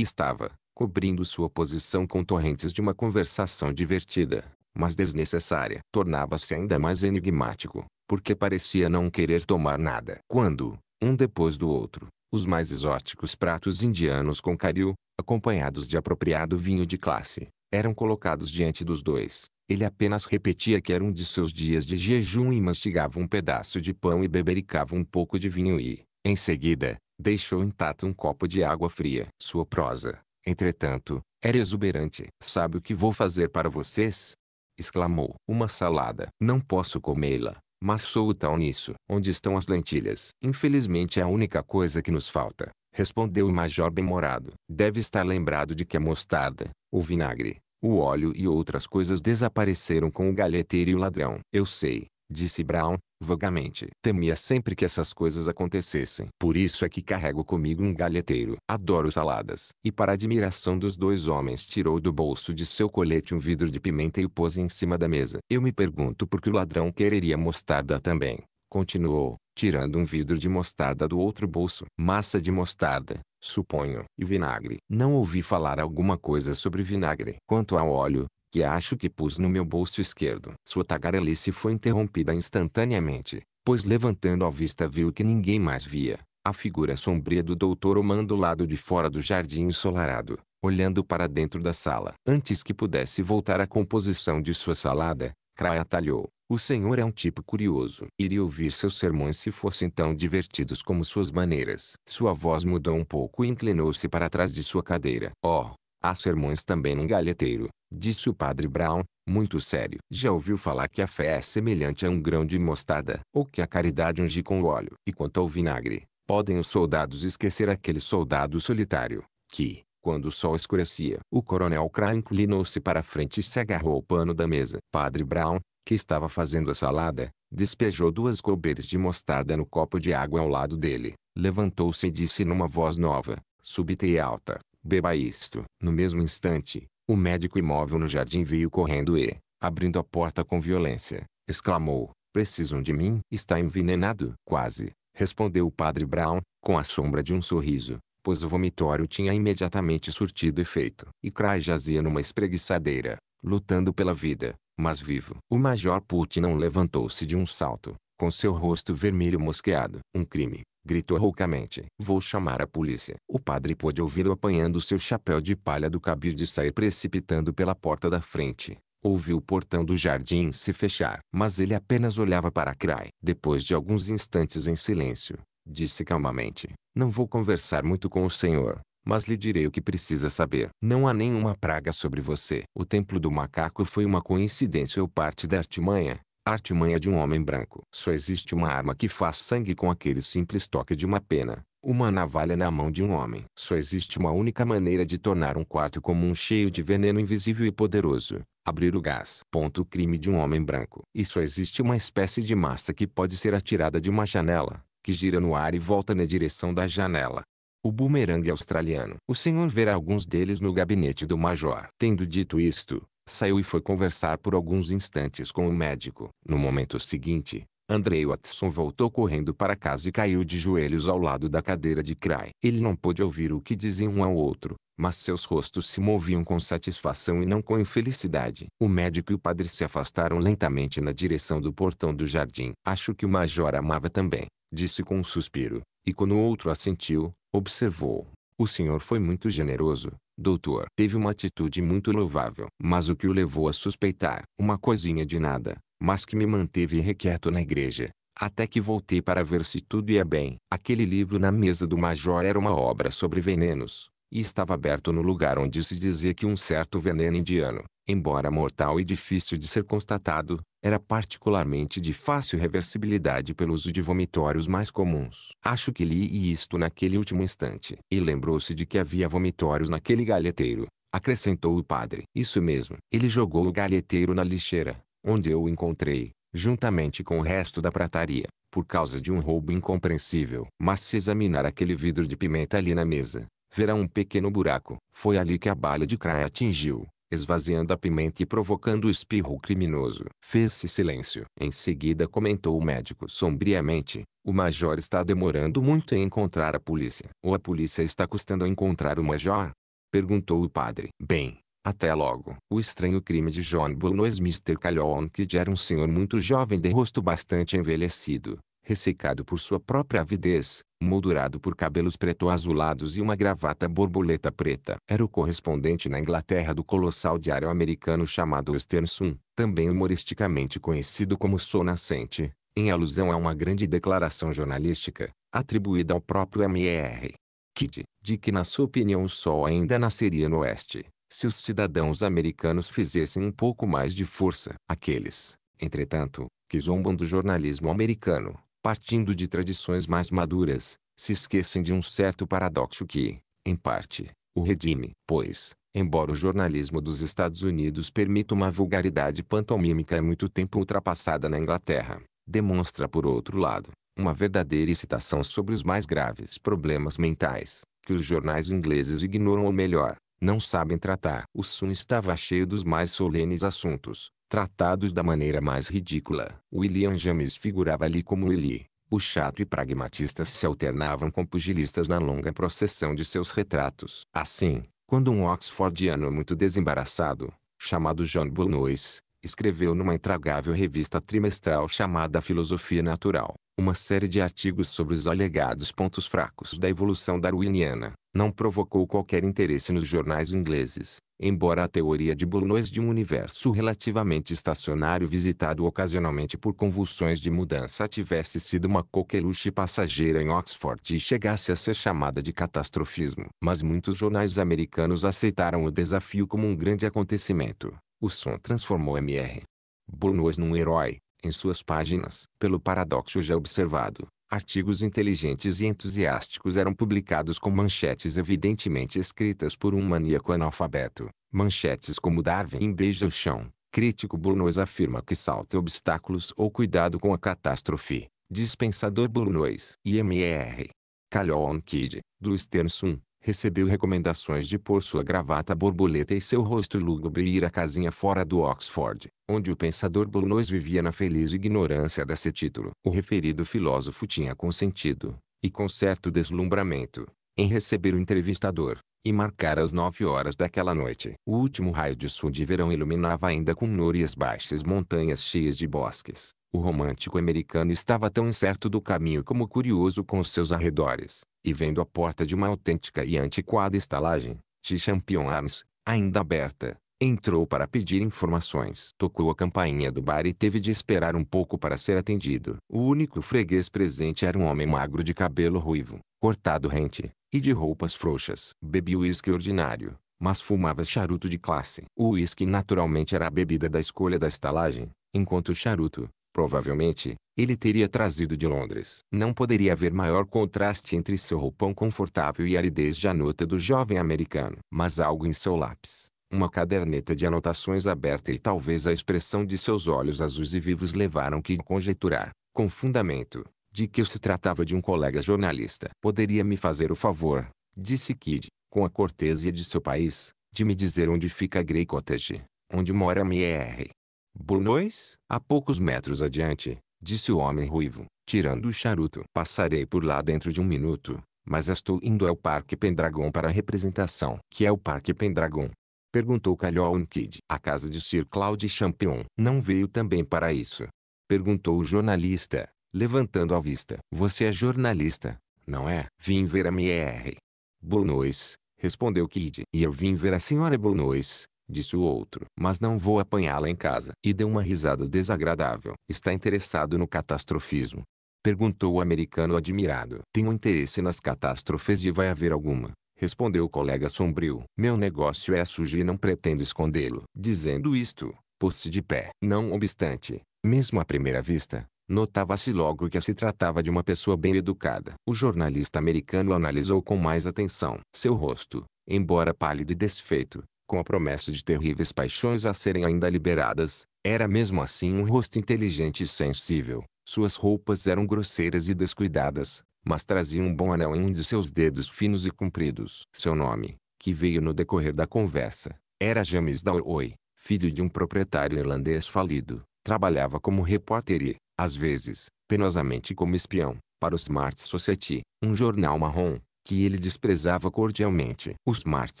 estava, cobrindo sua posição com torrentes de uma conversação divertida, mas desnecessária. Tornava-se ainda mais enigmático, porque parecia não querer tomar nada. Quando, um depois do outro, os mais exóticos pratos indianos com caril, acompanhados de apropriado vinho de classe, eram colocados diante dos dois. Ele apenas repetia que era um de seus dias de jejum e mastigava um pedaço de pão e bebericava um pouco de vinho e, em seguida, deixou intacto um copo de água fria. Sua prosa, entretanto, era exuberante. Sabe o que vou fazer para vocês? exclamou. Uma salada. Não posso comê-la, mas sou o tal nisso. Onde estão as lentilhas? Infelizmente é a única coisa que nos falta, respondeu o major bem morado. Deve estar lembrado de que a é mostarda, o vinagre, o óleo e outras coisas desapareceram com o galheteiro e o ladrão. Eu sei, disse Brown, vagamente. Temia sempre que essas coisas acontecessem. Por isso é que carrego comigo um galheteiro. Adoro saladas. E para admiração dos dois homens tirou do bolso de seu colete um vidro de pimenta e o pôs em cima da mesa. Eu me pergunto por que o ladrão quereria mostarda também. Continuou tirando um vidro de mostarda do outro bolso. Massa de mostarda, suponho, e vinagre. Não ouvi falar alguma coisa sobre vinagre. Quanto ao óleo, que acho que pus no meu bolso esquerdo. Sua tagarelice foi interrompida instantaneamente, pois levantando a vista viu que ninguém mais via. A figura sombria do doutor omando do lado de fora do jardim ensolarado, olhando para dentro da sala. Antes que pudesse voltar à composição de sua salada, Kraia atalhou. O senhor é um tipo curioso. Iria ouvir seus sermões se fossem tão divertidos como suas maneiras. Sua voz mudou um pouco e inclinou-se para trás de sua cadeira. Oh, há sermões também num galheteiro, disse o padre Brown, muito sério. Já ouviu falar que a fé é semelhante a um grão de mostarda, ou que a caridade unge com o óleo. E quanto ao vinagre, podem os soldados esquecer aquele soldado solitário, que, quando o sol escurecia, o coronel Cra inclinou-se para frente e se agarrou ao pano da mesa. Padre Brown, que estava fazendo a salada, despejou duas colberes de mostarda no copo de água ao lado dele. Levantou-se e disse numa voz nova, súbita e alta, beba isto. No mesmo instante, o médico imóvel no jardim veio correndo e, abrindo a porta com violência, exclamou, precisam de mim? Está envenenado? Quase, respondeu o padre Brown, com a sombra de um sorriso, pois o vomitório tinha imediatamente surtido efeito. E Cry jazia numa espreguiçadeira, lutando pela vida, mas vivo. O Major Putin não levantou-se de um salto, com seu rosto vermelho mosqueado. Um crime, gritou roucamente. Vou chamar a polícia. O padre pôde ouvi-lo apanhando seu chapéu de palha do cabide e sair precipitando pela porta da frente. Ouviu o portão do jardim se fechar, mas ele apenas olhava para Crai. Depois de alguns instantes em silêncio, disse calmamente: Não vou conversar muito com o senhor mas lhe direi o que precisa saber. Não há nenhuma praga sobre você. O templo do macaco foi uma coincidência ou parte da artimanha, artimanha de um homem branco. Só existe uma arma que faz sangue com aquele simples toque de uma pena, uma navalha na mão de um homem. Só existe uma única maneira de tornar um quarto comum cheio de veneno invisível e poderoso. Abrir o gás. Ponto o crime de um homem branco. E só existe uma espécie de massa que pode ser atirada de uma janela, que gira no ar e volta na direção da janela o bumerangue australiano. O senhor verá alguns deles no gabinete do major. Tendo dito isto, saiu e foi conversar por alguns instantes com o médico. No momento seguinte, Andrei Watson voltou correndo para casa e caiu de joelhos ao lado da cadeira de Cray. Ele não pôde ouvir o que diziam um ao outro, mas seus rostos se moviam com satisfação e não com infelicidade. O médico e o padre se afastaram lentamente na direção do portão do jardim. Acho que o major amava também, disse com um suspiro, e quando o outro assentiu, observou. O senhor foi muito generoso, doutor. Teve uma atitude muito louvável. Mas o que o levou a suspeitar? Uma coisinha de nada, mas que me manteve requieto na igreja, até que voltei para ver se tudo ia bem. Aquele livro na mesa do major era uma obra sobre venenos, e estava aberto no lugar onde se dizia que um certo veneno indiano, embora mortal e difícil de ser constatado, era particularmente de fácil reversibilidade pelo uso de vomitórios mais comuns. Acho que li isto naquele último instante. E lembrou-se de que havia vomitórios naquele galheteiro, acrescentou o padre. Isso mesmo. Ele jogou o galheteiro na lixeira, onde eu o encontrei, juntamente com o resto da prataria, por causa de um roubo incompreensível. Mas se examinar aquele vidro de pimenta ali na mesa, verá um pequeno buraco. Foi ali que a bala de Craia atingiu, esvaziando a pimenta e provocando o espirro criminoso. Fez-se silêncio. Em seguida comentou o médico sombriamente, o major está demorando muito em encontrar a polícia. Ou a polícia está custando a encontrar o major? Perguntou o padre. Bem, até logo. O estranho crime de John Bull no Westminster Calhoun que era um senhor muito jovem de rosto bastante envelhecido, ressecado por sua própria avidez, moldurado por cabelos preto-azulados e uma gravata borboleta preta. Era o correspondente na Inglaterra do colossal diário americano chamado Stern Sun, também humoristicamente conhecido como Sol Nascente, em alusão a uma grande declaração jornalística, atribuída ao próprio M.E.R. Kidd, de que na sua opinião o sol ainda nasceria no oeste se os cidadãos americanos fizessem um pouco mais de força. Aqueles, entretanto, que zombam do jornalismo americano, partindo de tradições mais maduras, se esquecem de um certo paradoxo que, em parte, o redime. Pois, embora o jornalismo dos Estados Unidos permita uma vulgaridade pantomímica há muito tempo ultrapassada na Inglaterra, demonstra por outro lado, uma verdadeira excitação sobre os mais graves problemas mentais, que os jornais ingleses ignoram ou melhor, não sabem tratar. O Sun estava cheio dos mais solenes assuntos, tratados da maneira mais ridícula. William James figurava ali como ele. O chato e pragmatista, se alternavam com pugilistas na longa processão de seus retratos. Assim, quando um oxfordiano muito desembaraçado, chamado John Bulnois, escreveu numa intragável revista trimestral chamada Filosofia Natural, uma série de artigos sobre os alegados pontos fracos da evolução darwiniana. Não provocou qualquer interesse nos jornais ingleses, embora a teoria de Boulogne de um universo relativamente estacionário visitado ocasionalmente por convulsões de mudança tivesse sido uma coqueluche passageira em Oxford e chegasse a ser chamada de catastrofismo. Mas muitos jornais americanos aceitaram o desafio como um grande acontecimento o som transformou Mr. Burnois num herói, em suas páginas. Pelo paradoxo já observado, artigos inteligentes e entusiásticos eram publicados com manchetes evidentemente escritas por um maníaco analfabeto. Manchetes como Darwin beija o chão. Crítico Burnois afirma que salta obstáculos ou cuidado com a catástrofe. Dispensador Burnois e Mr. Calhoun Kid, do Stern Sun recebeu recomendações de pôr sua gravata borboleta e seu rosto lúgubre e ir à casinha fora do Oxford, onde o pensador Boulnois vivia na feliz ignorância desse título. O referido filósofo tinha consentido, e com certo deslumbramento, em receber o entrevistador, e marcar as nove horas daquela noite. O último raio de sul de verão iluminava ainda com nores baixas montanhas cheias de bosques. O romântico americano estava tão incerto do caminho como curioso com os seus arredores, e vendo a porta de uma autêntica e antiquada estalagem, de Champion Arms, ainda aberta, entrou para pedir informações. Tocou a campainha do bar e teve de esperar um pouco para ser atendido. O único freguês presente era um homem magro de cabelo ruivo, cortado rente, e de roupas frouxas. Bebi uísque ordinário, mas fumava charuto de classe. O uísque naturalmente era a bebida da escolha da estalagem, enquanto o charuto, provavelmente, ele teria trazido de Londres. Não poderia haver maior contraste entre seu roupão confortável e a aridez de anota do jovem americano. Mas algo em seu lápis, uma caderneta de anotações aberta e talvez a expressão de seus olhos azuis e vivos levaram que conjeturar, com fundamento, de que se tratava de um colega jornalista. Poderia me fazer o favor, disse Kid, com a cortesia de seu país, de me dizer onde fica Grey Cottage, onde mora M.R. Brunois? A poucos metros adiante, disse o homem ruivo, tirando o charuto. Passarei por lá dentro de um minuto, mas estou indo ao Parque Pendragon para a representação. Que é o Parque Pendragon? Perguntou Calhoun Kid. A casa de Sir Claude Champion não veio também para isso? Perguntou o jornalista levantando a vista. Você é jornalista, não é? Vim ver a Mier. Bulnois, respondeu Kid. E eu vim ver a senhora Bulnois, disse o outro. Mas não vou apanhá-la em casa. E deu uma risada desagradável. Está interessado no catastrofismo? Perguntou o americano admirado. Tenho interesse nas catástrofes e vai haver alguma. Respondeu o colega sombrio. Meu negócio é sujo e não pretendo escondê-lo. Dizendo isto, pôs-se de pé. Não obstante, mesmo à primeira vista, Notava-se logo que se tratava de uma pessoa bem educada. O jornalista americano analisou com mais atenção seu rosto, embora pálido e desfeito, com a promessa de terríveis paixões a serem ainda liberadas, era mesmo assim um rosto inteligente e sensível. Suas roupas eram grosseiras e descuidadas, mas trazia um bom anel em um de seus dedos finos e compridos. Seu nome, que veio no decorrer da conversa, era James Dalroy, filho de um proprietário irlandês falido. Trabalhava como repórter e, às vezes, penosamente como espião, para o Smart Society, um jornal marrom, que ele desprezava cordialmente. O Smart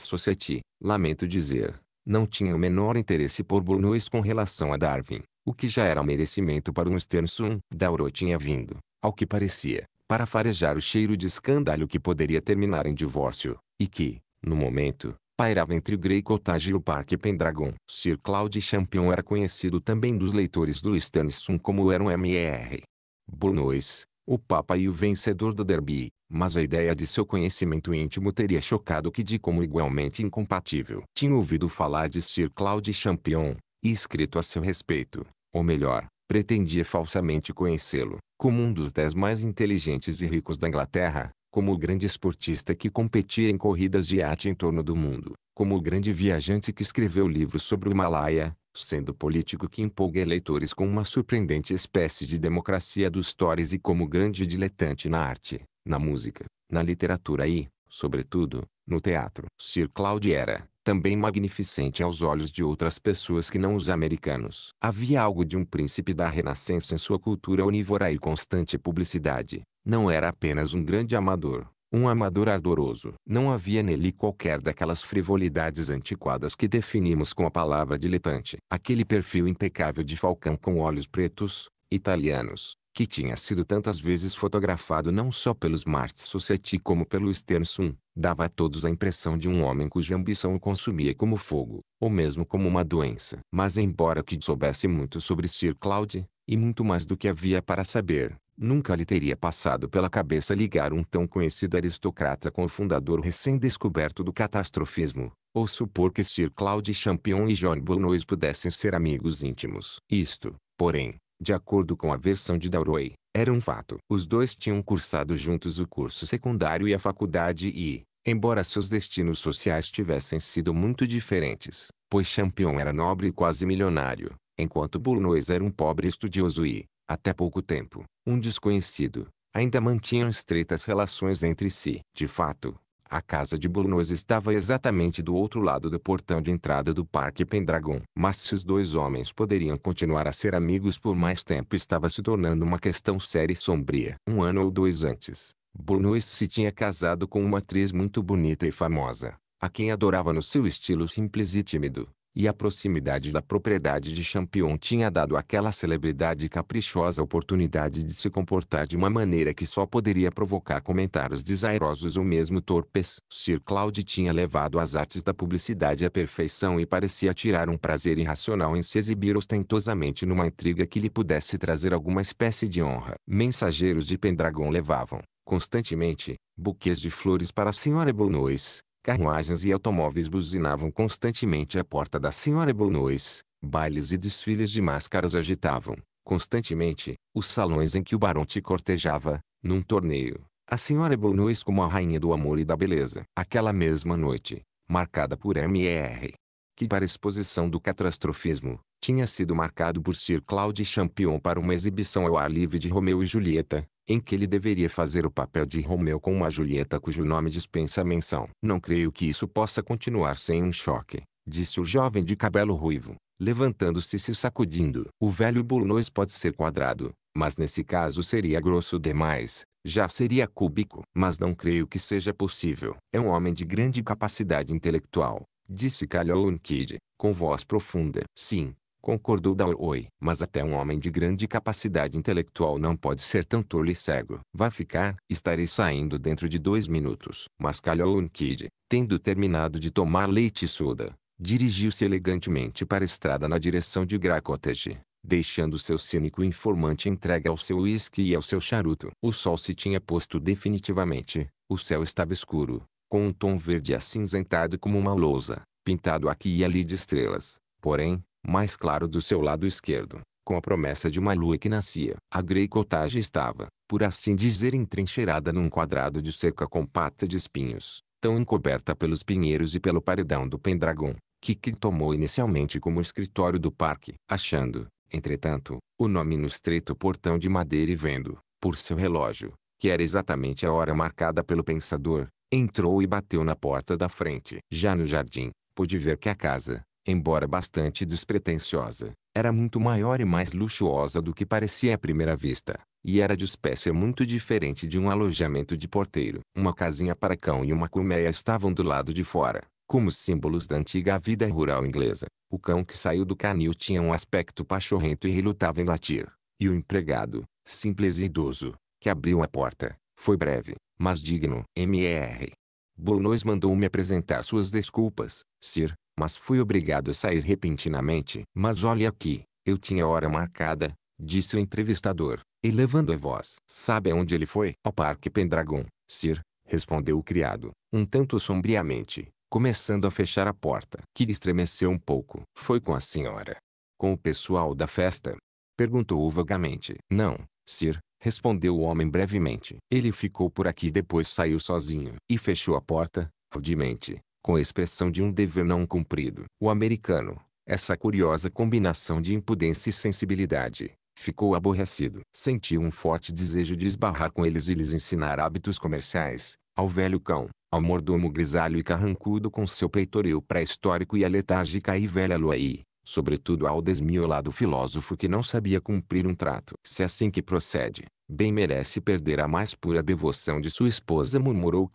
Society, lamento dizer, não tinha o menor interesse por Bernoulli com relação a Darwin, o que já era merecimento para um Sternson. Dauro tinha vindo, ao que parecia, para farejar o cheiro de escândalo que poderia terminar em divórcio, e que, no momento, pairava entre o Grey Cottage e o Parque Pendragon. Sir Claude Champion era conhecido também dos leitores do Stanson como era um M.R. Bournois, o Papa e o vencedor do derby, mas a ideia de seu conhecimento íntimo teria chocado que de como igualmente incompatível. Tinha ouvido falar de Sir Claude Champion, e escrito a seu respeito, ou melhor, pretendia falsamente conhecê-lo, como um dos dez mais inteligentes e ricos da Inglaterra, como o grande esportista que competia em corridas de arte em torno do mundo, como o grande viajante que escreveu livros sobre o Himalaia, sendo político que empolga eleitores com uma surpreendente espécie de democracia dos stories e como grande diletante na arte, na música, na literatura e, sobretudo, no teatro. Sir Claude era, também magnificente aos olhos de outras pessoas que não os americanos. Havia algo de um príncipe da renascença em sua cultura onívora e constante publicidade, não era apenas um grande amador, um amador ardoroso. Não havia nele qualquer daquelas frivolidades antiquadas que definimos com a palavra diletante. Aquele perfil impecável de Falcão com olhos pretos, italianos, que tinha sido tantas vezes fotografado não só pelos Martes Society como pelo Sternsum, dava a todos a impressão de um homem cuja ambição o consumia como fogo, ou mesmo como uma doença. Mas embora que soubesse muito sobre Sir Claude, e muito mais do que havia para saber, Nunca lhe teria passado pela cabeça ligar um tão conhecido aristocrata com o fundador recém-descoberto do catastrofismo, ou supor que Sir Claude Champion e John Bournois pudessem ser amigos íntimos. Isto, porém, de acordo com a versão de Dalroy, era um fato. Os dois tinham cursado juntos o curso secundário e a faculdade e, embora seus destinos sociais tivessem sido muito diferentes, pois Champion era nobre e quase milionário, enquanto Bournois era um pobre estudioso e, até pouco tempo, um desconhecido, ainda mantinham estreitas relações entre si. De fato, a casa de Bournois estava exatamente do outro lado do portão de entrada do Parque Pendragon. Mas se os dois homens poderiam continuar a ser amigos por mais tempo estava se tornando uma questão séria e sombria. Um ano ou dois antes, Bournois se tinha casado com uma atriz muito bonita e famosa, a quem adorava no seu estilo simples e tímido. E a proximidade da propriedade de Champion tinha dado àquela celebridade caprichosa a oportunidade de se comportar de uma maneira que só poderia provocar comentários desairosos ou mesmo torpes. Sir Claude tinha levado as artes da publicidade à perfeição e parecia tirar um prazer irracional em se exibir ostentosamente numa intriga que lhe pudesse trazer alguma espécie de honra. Mensageiros de Pendragon levavam, constantemente, buquês de flores para a senhora Brunois, carruagens e automóveis buzinavam constantemente à porta da senhora Brunois, bailes e desfiles de máscaras agitavam, constantemente, os salões em que o barão te cortejava, num torneio. A senhora Brunois como a rainha do amor e da beleza. Aquela mesma noite, marcada por M.R que para exposição do catastrofismo, tinha sido marcado por Sir Claude Champion para uma exibição ao ar livre de Romeu e Julieta, em que ele deveria fazer o papel de Romeu com uma Julieta cujo nome dispensa menção. Não creio que isso possa continuar sem um choque, disse o jovem de cabelo ruivo, levantando-se e se sacudindo. O velho Bournois pode ser quadrado, mas nesse caso seria grosso demais, já seria cúbico. Mas não creio que seja possível. É um homem de grande capacidade intelectual, Disse Calhoun Kid, com voz profunda. Sim, concordou Dalroy. Mas até um homem de grande capacidade intelectual não pode ser tão tolo e cego. Vá ficar, estarei saindo dentro de dois minutos. Mas Calhoun Kid, tendo terminado de tomar leite e soda, dirigiu-se elegantemente para a estrada na direção de Gracottage deixando seu cínico informante entregue ao seu uísque e ao seu charuto. O sol se tinha posto definitivamente, o céu estava escuro, com um tom verde acinzentado como uma lousa, pintado aqui e ali de estrelas, porém, mais claro do seu lado esquerdo, com a promessa de uma lua que nascia. A Grey Cottage estava, por assim dizer entrincheirada num quadrado de cerca compacta de espinhos, tão encoberta pelos pinheiros e pelo paredão do Pendragon, que Kim tomou inicialmente como escritório do parque, achando, entretanto, o nome no estreito portão de madeira e vendo, por seu relógio, que era exatamente a hora marcada pelo pensador, Entrou e bateu na porta da frente. Já no jardim, pôde ver que a casa, embora bastante despretensiosa, era muito maior e mais luxuosa do que parecia à primeira vista, e era de espécie muito diferente de um alojamento de porteiro. Uma casinha para cão e uma colmeia estavam do lado de fora, como símbolos da antiga vida rural inglesa. O cão que saiu do canil tinha um aspecto pachorrento e relutava em latir, e o empregado, simples e idoso, que abriu a porta, foi breve, mas digno. M.R. Bournois mandou me apresentar suas desculpas, Sir, mas fui obrigado a sair repentinamente. Mas olhe aqui, eu tinha hora marcada, disse o entrevistador, elevando a voz. Sabe aonde ele foi? Ao Parque Pendragon, Sir, respondeu o criado, um tanto sombriamente, começando a fechar a porta. Que estremeceu um pouco. Foi com a senhora. Com o pessoal da festa? Perguntou vagamente. Não, Sir, respondeu o homem brevemente. Ele ficou por aqui e depois saiu sozinho. E fechou a porta, rudemente, com a expressão de um dever não cumprido. O americano, essa curiosa combinação de impudência e sensibilidade, ficou aborrecido. Sentiu um forte desejo de esbarrar com eles e lhes ensinar hábitos comerciais, ao velho cão, ao mordomo grisalho e carrancudo com seu peitoril pré-histórico e a letárgica e velha Luaí, sobretudo ao desmiolado filósofo que não sabia cumprir um trato. Se é assim que procede, bem merece perder a mais pura devoção de sua esposa murmurou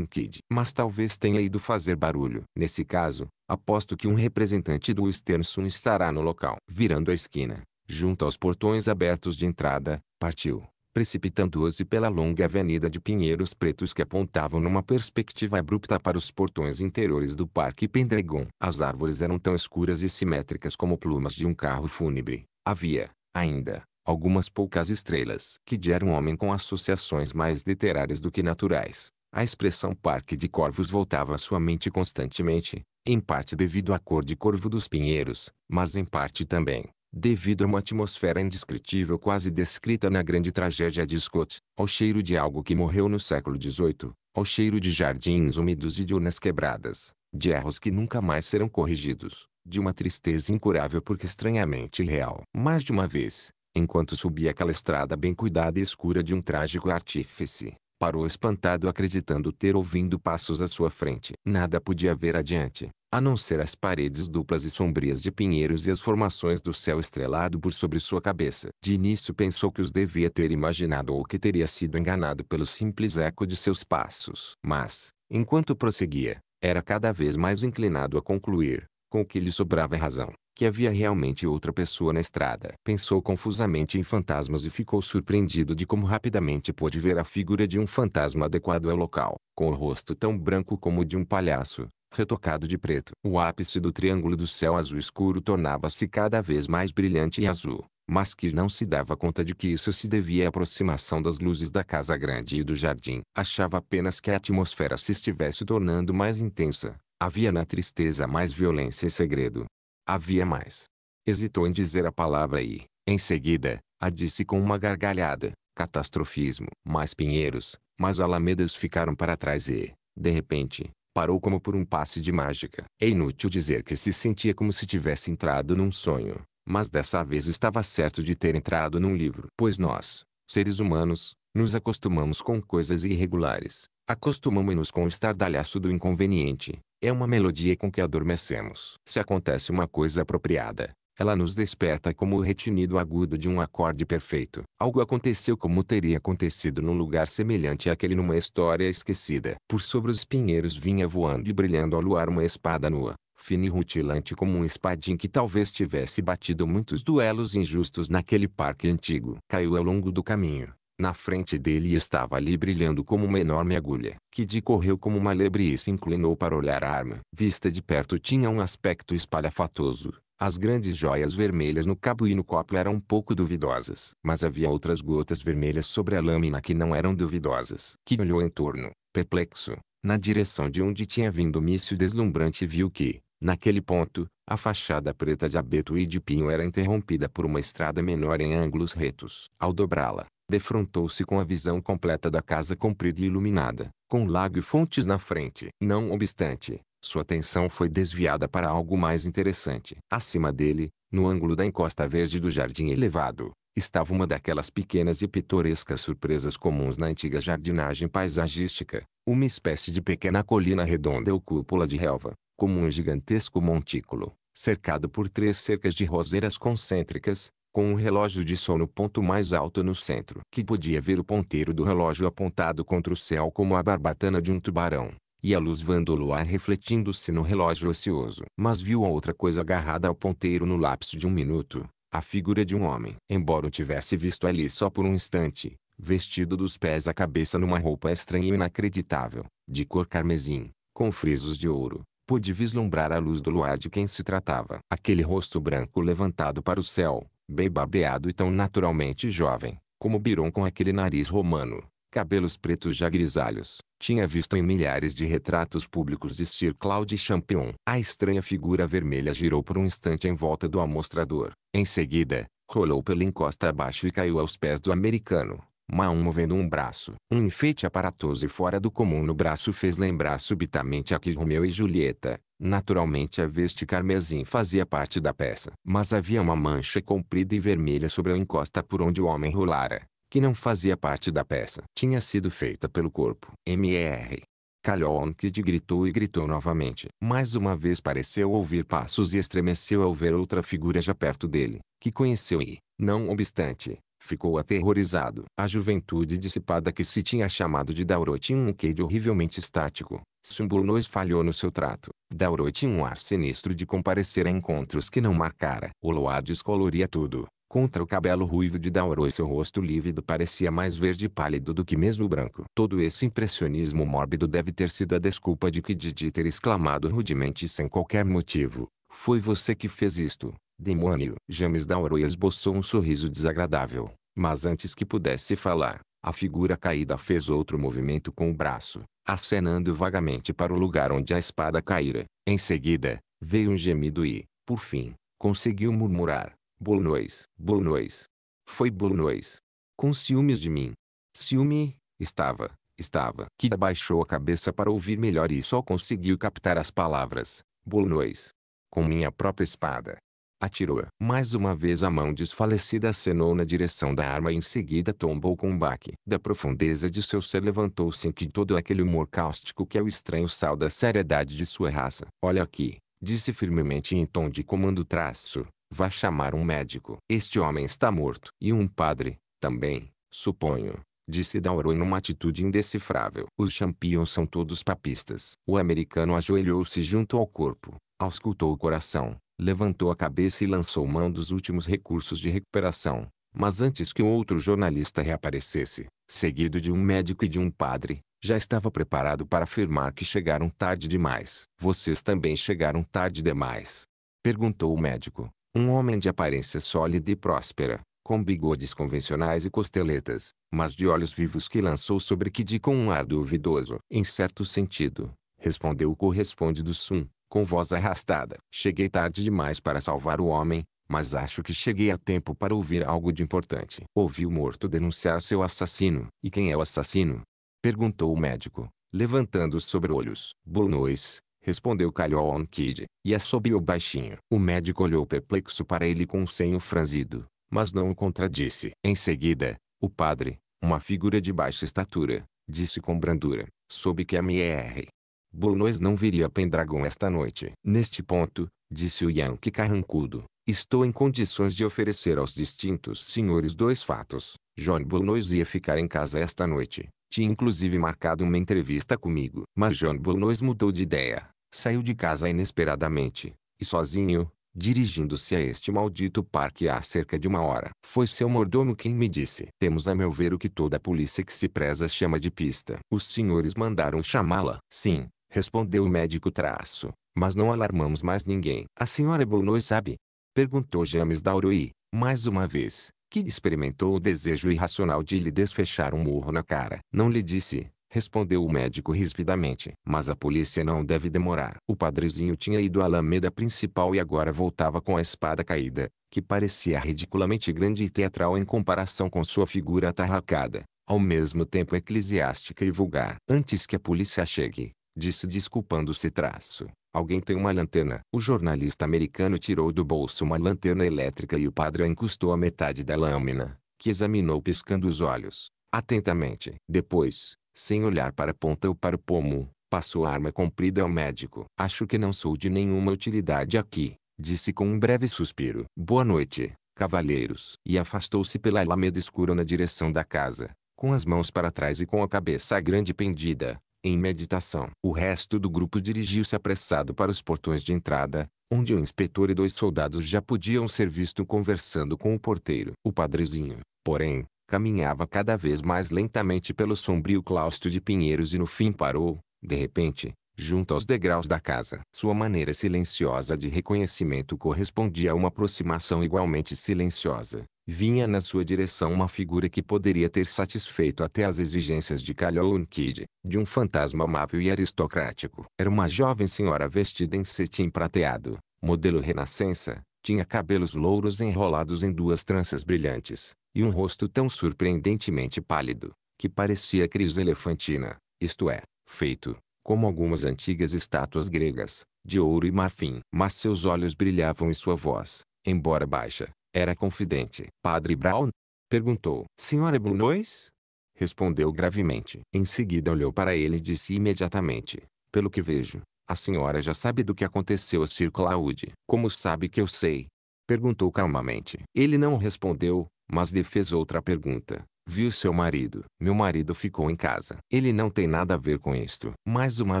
Kid. Mas talvez tenha ido fazer barulho. Nesse caso, aposto que um representante do Sternsun estará no local. Virando a esquina, junto aos portões abertos de entrada, partiu precipitando se pela longa avenida de pinheiros pretos que apontavam numa perspectiva abrupta para os portões interiores do Parque Pendragon. As árvores eram tão escuras e simétricas como plumas de um carro fúnebre. Havia, ainda, algumas poucas estrelas que deram homem com associações mais literárias do que naturais. A expressão Parque de Corvos voltava à sua mente constantemente, em parte devido à cor de corvo dos pinheiros, mas em parte também, devido a uma atmosfera indescritível quase descrita na grande tragédia de Scott, ao cheiro de algo que morreu no século XVIII, ao cheiro de jardins úmidos e de urnas quebradas, de erros que nunca mais serão corrigidos, de uma tristeza incurável porque estranhamente real. Mais de uma vez, enquanto subia aquela estrada bem cuidada e escura de um trágico artífice, parou espantado acreditando ter ouvindo passos à sua frente. Nada podia ver adiante, a não ser as paredes duplas e sombrias de pinheiros e as formações do céu estrelado por sobre sua cabeça. De início pensou que os devia ter imaginado ou que teria sido enganado pelo simples eco de seus passos. Mas, enquanto prosseguia, era cada vez mais inclinado a concluir, com o que lhe sobrava razão, que havia realmente outra pessoa na estrada. Pensou confusamente em fantasmas e ficou surpreendido de como rapidamente pôde ver a figura de um fantasma adequado ao local, com o rosto tão branco como o de um palhaço, retocado de preto. O ápice do triângulo do céu azul escuro tornava-se cada vez mais brilhante e azul, mas que não se dava conta de que isso se devia à aproximação das luzes da casa grande e do jardim. Achava apenas que a atmosfera se estivesse tornando mais intensa. Havia na tristeza mais violência e segredo. Havia mais. Hesitou em dizer a palavra e, em seguida, a disse com uma gargalhada. Catastrofismo. Mais pinheiros, mais alamedas ficaram para trás e, de repente, Parou como por um passe de mágica. É inútil dizer que se sentia como se tivesse entrado num sonho, mas dessa vez estava certo de ter entrado num livro. Pois nós, seres humanos, nos acostumamos com coisas irregulares. Acostumamos-nos com o estardalhaço do inconveniente. É uma melodia com que adormecemos. Se acontece uma coisa apropriada, ela nos desperta como o retinido agudo de um acorde perfeito. Algo aconteceu como teria acontecido num lugar semelhante àquele numa história esquecida. Por sobre os pinheiros vinha voando e brilhando ao luar uma espada nua fina e rutilante como um espadim que talvez tivesse batido muitos duelos injustos naquele parque antigo. Caiu ao longo do caminho. Na frente dele estava ali brilhando como uma enorme agulha, que de correu como uma lebre e se inclinou para olhar a arma. Vista de perto tinha um aspecto espalhafatoso, as grandes joias vermelhas no cabo e no copo eram um pouco duvidosas. Mas havia outras gotas vermelhas sobre a lâmina que não eram duvidosas. Que olhou em torno, perplexo, na direção de onde tinha vindo o míssil deslumbrante e viu que, naquele ponto, a fachada preta de abeto e de pinho era interrompida por uma estrada menor em ângulos retos. Ao dobrá-la, defrontou-se com a visão completa da casa comprida e iluminada, com lago e fontes na frente. Não obstante, sua atenção foi desviada para algo mais interessante. Acima dele, no ângulo da encosta verde do jardim elevado, estava uma daquelas pequenas e pitorescas surpresas comuns na antiga jardinagem paisagística, uma espécie de pequena colina redonda ou cúpula de relva, como um gigantesco montículo, cercado por três cercas de roseiras concêntricas, com um relógio de sol no ponto mais alto no centro, que podia ver o ponteiro do relógio apontado contra o céu como a barbatana de um tubarão e a luz vando do luar refletindo-se no relógio ocioso. Mas viu outra coisa agarrada ao ponteiro no lapso de um minuto, a figura de um homem. Embora o tivesse visto ali só por um instante, vestido dos pés à cabeça numa roupa estranha e inacreditável, de cor carmesim, com frisos de ouro, pude vislumbrar a luz do luar de quem se tratava. Aquele rosto branco levantado para o céu, bem barbeado e tão naturalmente jovem, como Biron com aquele nariz romano, cabelos pretos já grisalhos. Tinha visto em milhares de retratos públicos de Sir Claude Champion. A estranha figura vermelha girou por um instante em volta do amostrador. Em seguida, rolou pela encosta abaixo e caiu aos pés do americano. Maum movendo um braço. Um enfeite aparatoso e fora do comum no braço fez lembrar subitamente a que Romeu e Julieta. Naturalmente a veste carmesim fazia parte da peça. Mas havia uma mancha comprida e vermelha sobre a encosta por onde o homem rolara que não fazia parte da peça, tinha sido feita pelo corpo. M.R. Kalionkid gritou e gritou novamente. Mais uma vez pareceu ouvir passos e estremeceu ao ver outra figura já perto dele, que conheceu e, não obstante, ficou aterrorizado. A juventude dissipada que se tinha chamado de Dauro tinha um quê de horrivelmente estático. Sumbulnois falhou no seu trato. Dauro tinha um ar sinistro de comparecer a encontros que não marcara. O luar descoloria tudo, contra o cabelo ruivo de Dauro e seu rosto lívido parecia mais verde pálido do que mesmo branco. Todo esse impressionismo mórbido deve ter sido a desculpa de que Didi ter exclamado rudemente sem qualquer motivo. Foi você que fez isto, demônio. James Dauro esboçou um sorriso desagradável. Mas antes que pudesse falar, a figura caída fez outro movimento com o braço, acenando vagamente para o lugar onde a espada caíra. Em seguida, veio um gemido e, por fim, conseguiu murmurar. Bulnois, Bulnois. Foi Bulnois. Com ciúmes de mim. Ciúme, estava, estava. Que abaixou a cabeça para ouvir melhor e só conseguiu captar as palavras. Bulnois. Com minha própria espada. atirou Mais uma vez a mão desfalecida acenou na direção da arma e em seguida tombou com um baque. Da profundeza de seu ser levantou-se em que todo aquele humor cáustico que é o estranho sal da seriedade de sua raça. Olha aqui, disse firmemente em tom de comando traço. Vá chamar um médico. Este homem está morto. E um padre, também, suponho. Disse em numa atitude indecifrável. Os champions são todos papistas. O americano ajoelhou-se junto ao corpo, auscultou o coração, levantou a cabeça e lançou mão dos últimos recursos de recuperação. Mas antes que outro jornalista reaparecesse, seguido de um médico e de um padre, já estava preparado para afirmar que chegaram tarde demais. Vocês também chegaram tarde demais? Perguntou o médico, um homem de aparência sólida e próspera, com bigodes convencionais e costeletas, mas de olhos vivos que lançou sobre Kid com um ar duvidoso. Em certo sentido, respondeu o corresponde do Sun, com voz arrastada. Cheguei tarde demais para salvar o homem, mas acho que cheguei a tempo para ouvir algo de importante. Ouvi o morto denunciar seu assassino. E quem é o assassino? Perguntou o médico, levantando os sobreolhos. Bulnois, respondeu Calhoun Kid, e assobiou é baixinho. O médico olhou perplexo para ele com o senho franzido, mas não o contradisse. Em seguida, o padre, uma figura de baixa estatura, disse com brandura, soube que M.E.R. Bulnois não viria a Pendragon esta noite. Neste ponto, disse o Yankee carrancudo, estou em condições de oferecer aos distintos senhores dois fatos. John Bulnois ia ficar em casa esta noite. Tinha inclusive marcado uma entrevista comigo. Mas John Bulnois mudou de ideia saiu de casa inesperadamente, e sozinho, dirigindo-se a este maldito parque há cerca de uma hora. Foi seu mordomo quem me disse. Temos a meu ver o que toda a polícia que se preza chama de pista. Os senhores mandaram chamá-la. Sim, respondeu o médico traço, mas não alarmamos mais ninguém. A senhora Boulois sabe? Perguntou James Dauroi, mais uma vez, que experimentou o desejo irracional de lhe desfechar um murro na cara. Não lhe disse, respondeu o médico rispidamente. Mas a polícia não deve demorar. O padrezinho tinha ido à alameda principal e agora voltava com a espada caída, que parecia ridiculamente grande e teatral em comparação com sua figura atarracada, ao mesmo tempo eclesiástica e vulgar. Antes que a polícia chegue, disse desculpando-se traço. Alguém tem uma lanterna. O jornalista americano tirou do bolso uma lanterna elétrica e o padre a encostou a metade da lâmina, que examinou piscando os olhos, atentamente. Depois, sem olhar para a ponta ou para o pomo, passou a arma comprida ao médico. Acho que não sou de nenhuma utilidade aqui, disse com um breve suspiro. Boa noite, cavalheiros. E afastou-se pela alameda escura na direção da casa, com as mãos para trás e com a cabeça grande pendida, em meditação. O resto do grupo dirigiu-se apressado para os portões de entrada, onde o inspetor e dois soldados já podiam ser vistos conversando com o porteiro. O padrezinho, porém, caminhava cada vez mais lentamente pelo sombrio claustro de pinheiros e no fim parou, de repente, junto aos degraus da casa. Sua maneira silenciosa de reconhecimento correspondia a uma aproximação igualmente silenciosa. Vinha na sua direção uma figura que poderia ter satisfeito até as exigências de Calhoun Kid, de um fantasma amável e aristocrático. Era uma jovem senhora vestida em cetim prateado, modelo renascença, tinha cabelos louros enrolados em duas tranças brilhantes, e um rosto tão surpreendentemente pálido, que parecia cris elefantina, isto é, feito, como algumas antigas estátuas gregas, de ouro e marfim. Mas seus olhos brilhavam e sua voz, embora baixa, era confidente. Padre Brown? Perguntou. Senhora Brunois? Respondeu gravemente. Em seguida olhou para ele e disse imediatamente. Pelo que vejo, a senhora já sabe do que aconteceu a Sir Claude. Como sabe que eu sei? Perguntou calmamente. Ele não respondeu, mas defez outra pergunta. Viu seu marido. Meu marido ficou em casa. Ele não tem nada a ver com isto. Mais uma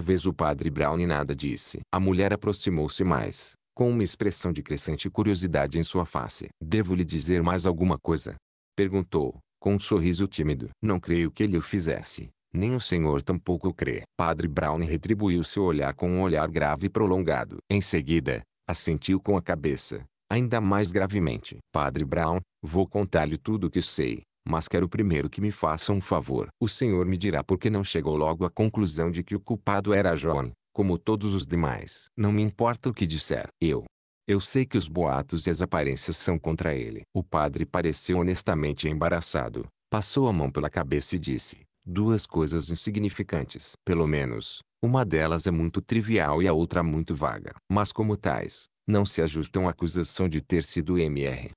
vez o padre Brown nada disse. A mulher aproximou-se mais, com uma expressão de crescente curiosidade em sua face. Devo lhe dizer mais alguma coisa? Perguntou, com um sorriso tímido. Não creio que ele o fizesse. Nem o senhor tampouco crê. Padre Brown retribuiu seu olhar com um olhar grave e prolongado. Em seguida, assentiu com a cabeça, ainda mais gravemente. Padre Brown, vou contar-lhe tudo o que sei, mas quero primeiro que me faça um favor. O senhor me dirá por que não chegou logo à conclusão de que o culpado era John, como todos os demais. Não me importa o que disser. Eu. Eu sei que os boatos e as aparências são contra ele. O padre pareceu honestamente embaraçado, passou a mão pela cabeça e disse, duas coisas insignificantes. Pelo menos, uma delas é muito trivial e a outra muito vaga. Mas como tais, não se ajustam à acusação de ter sido M.R.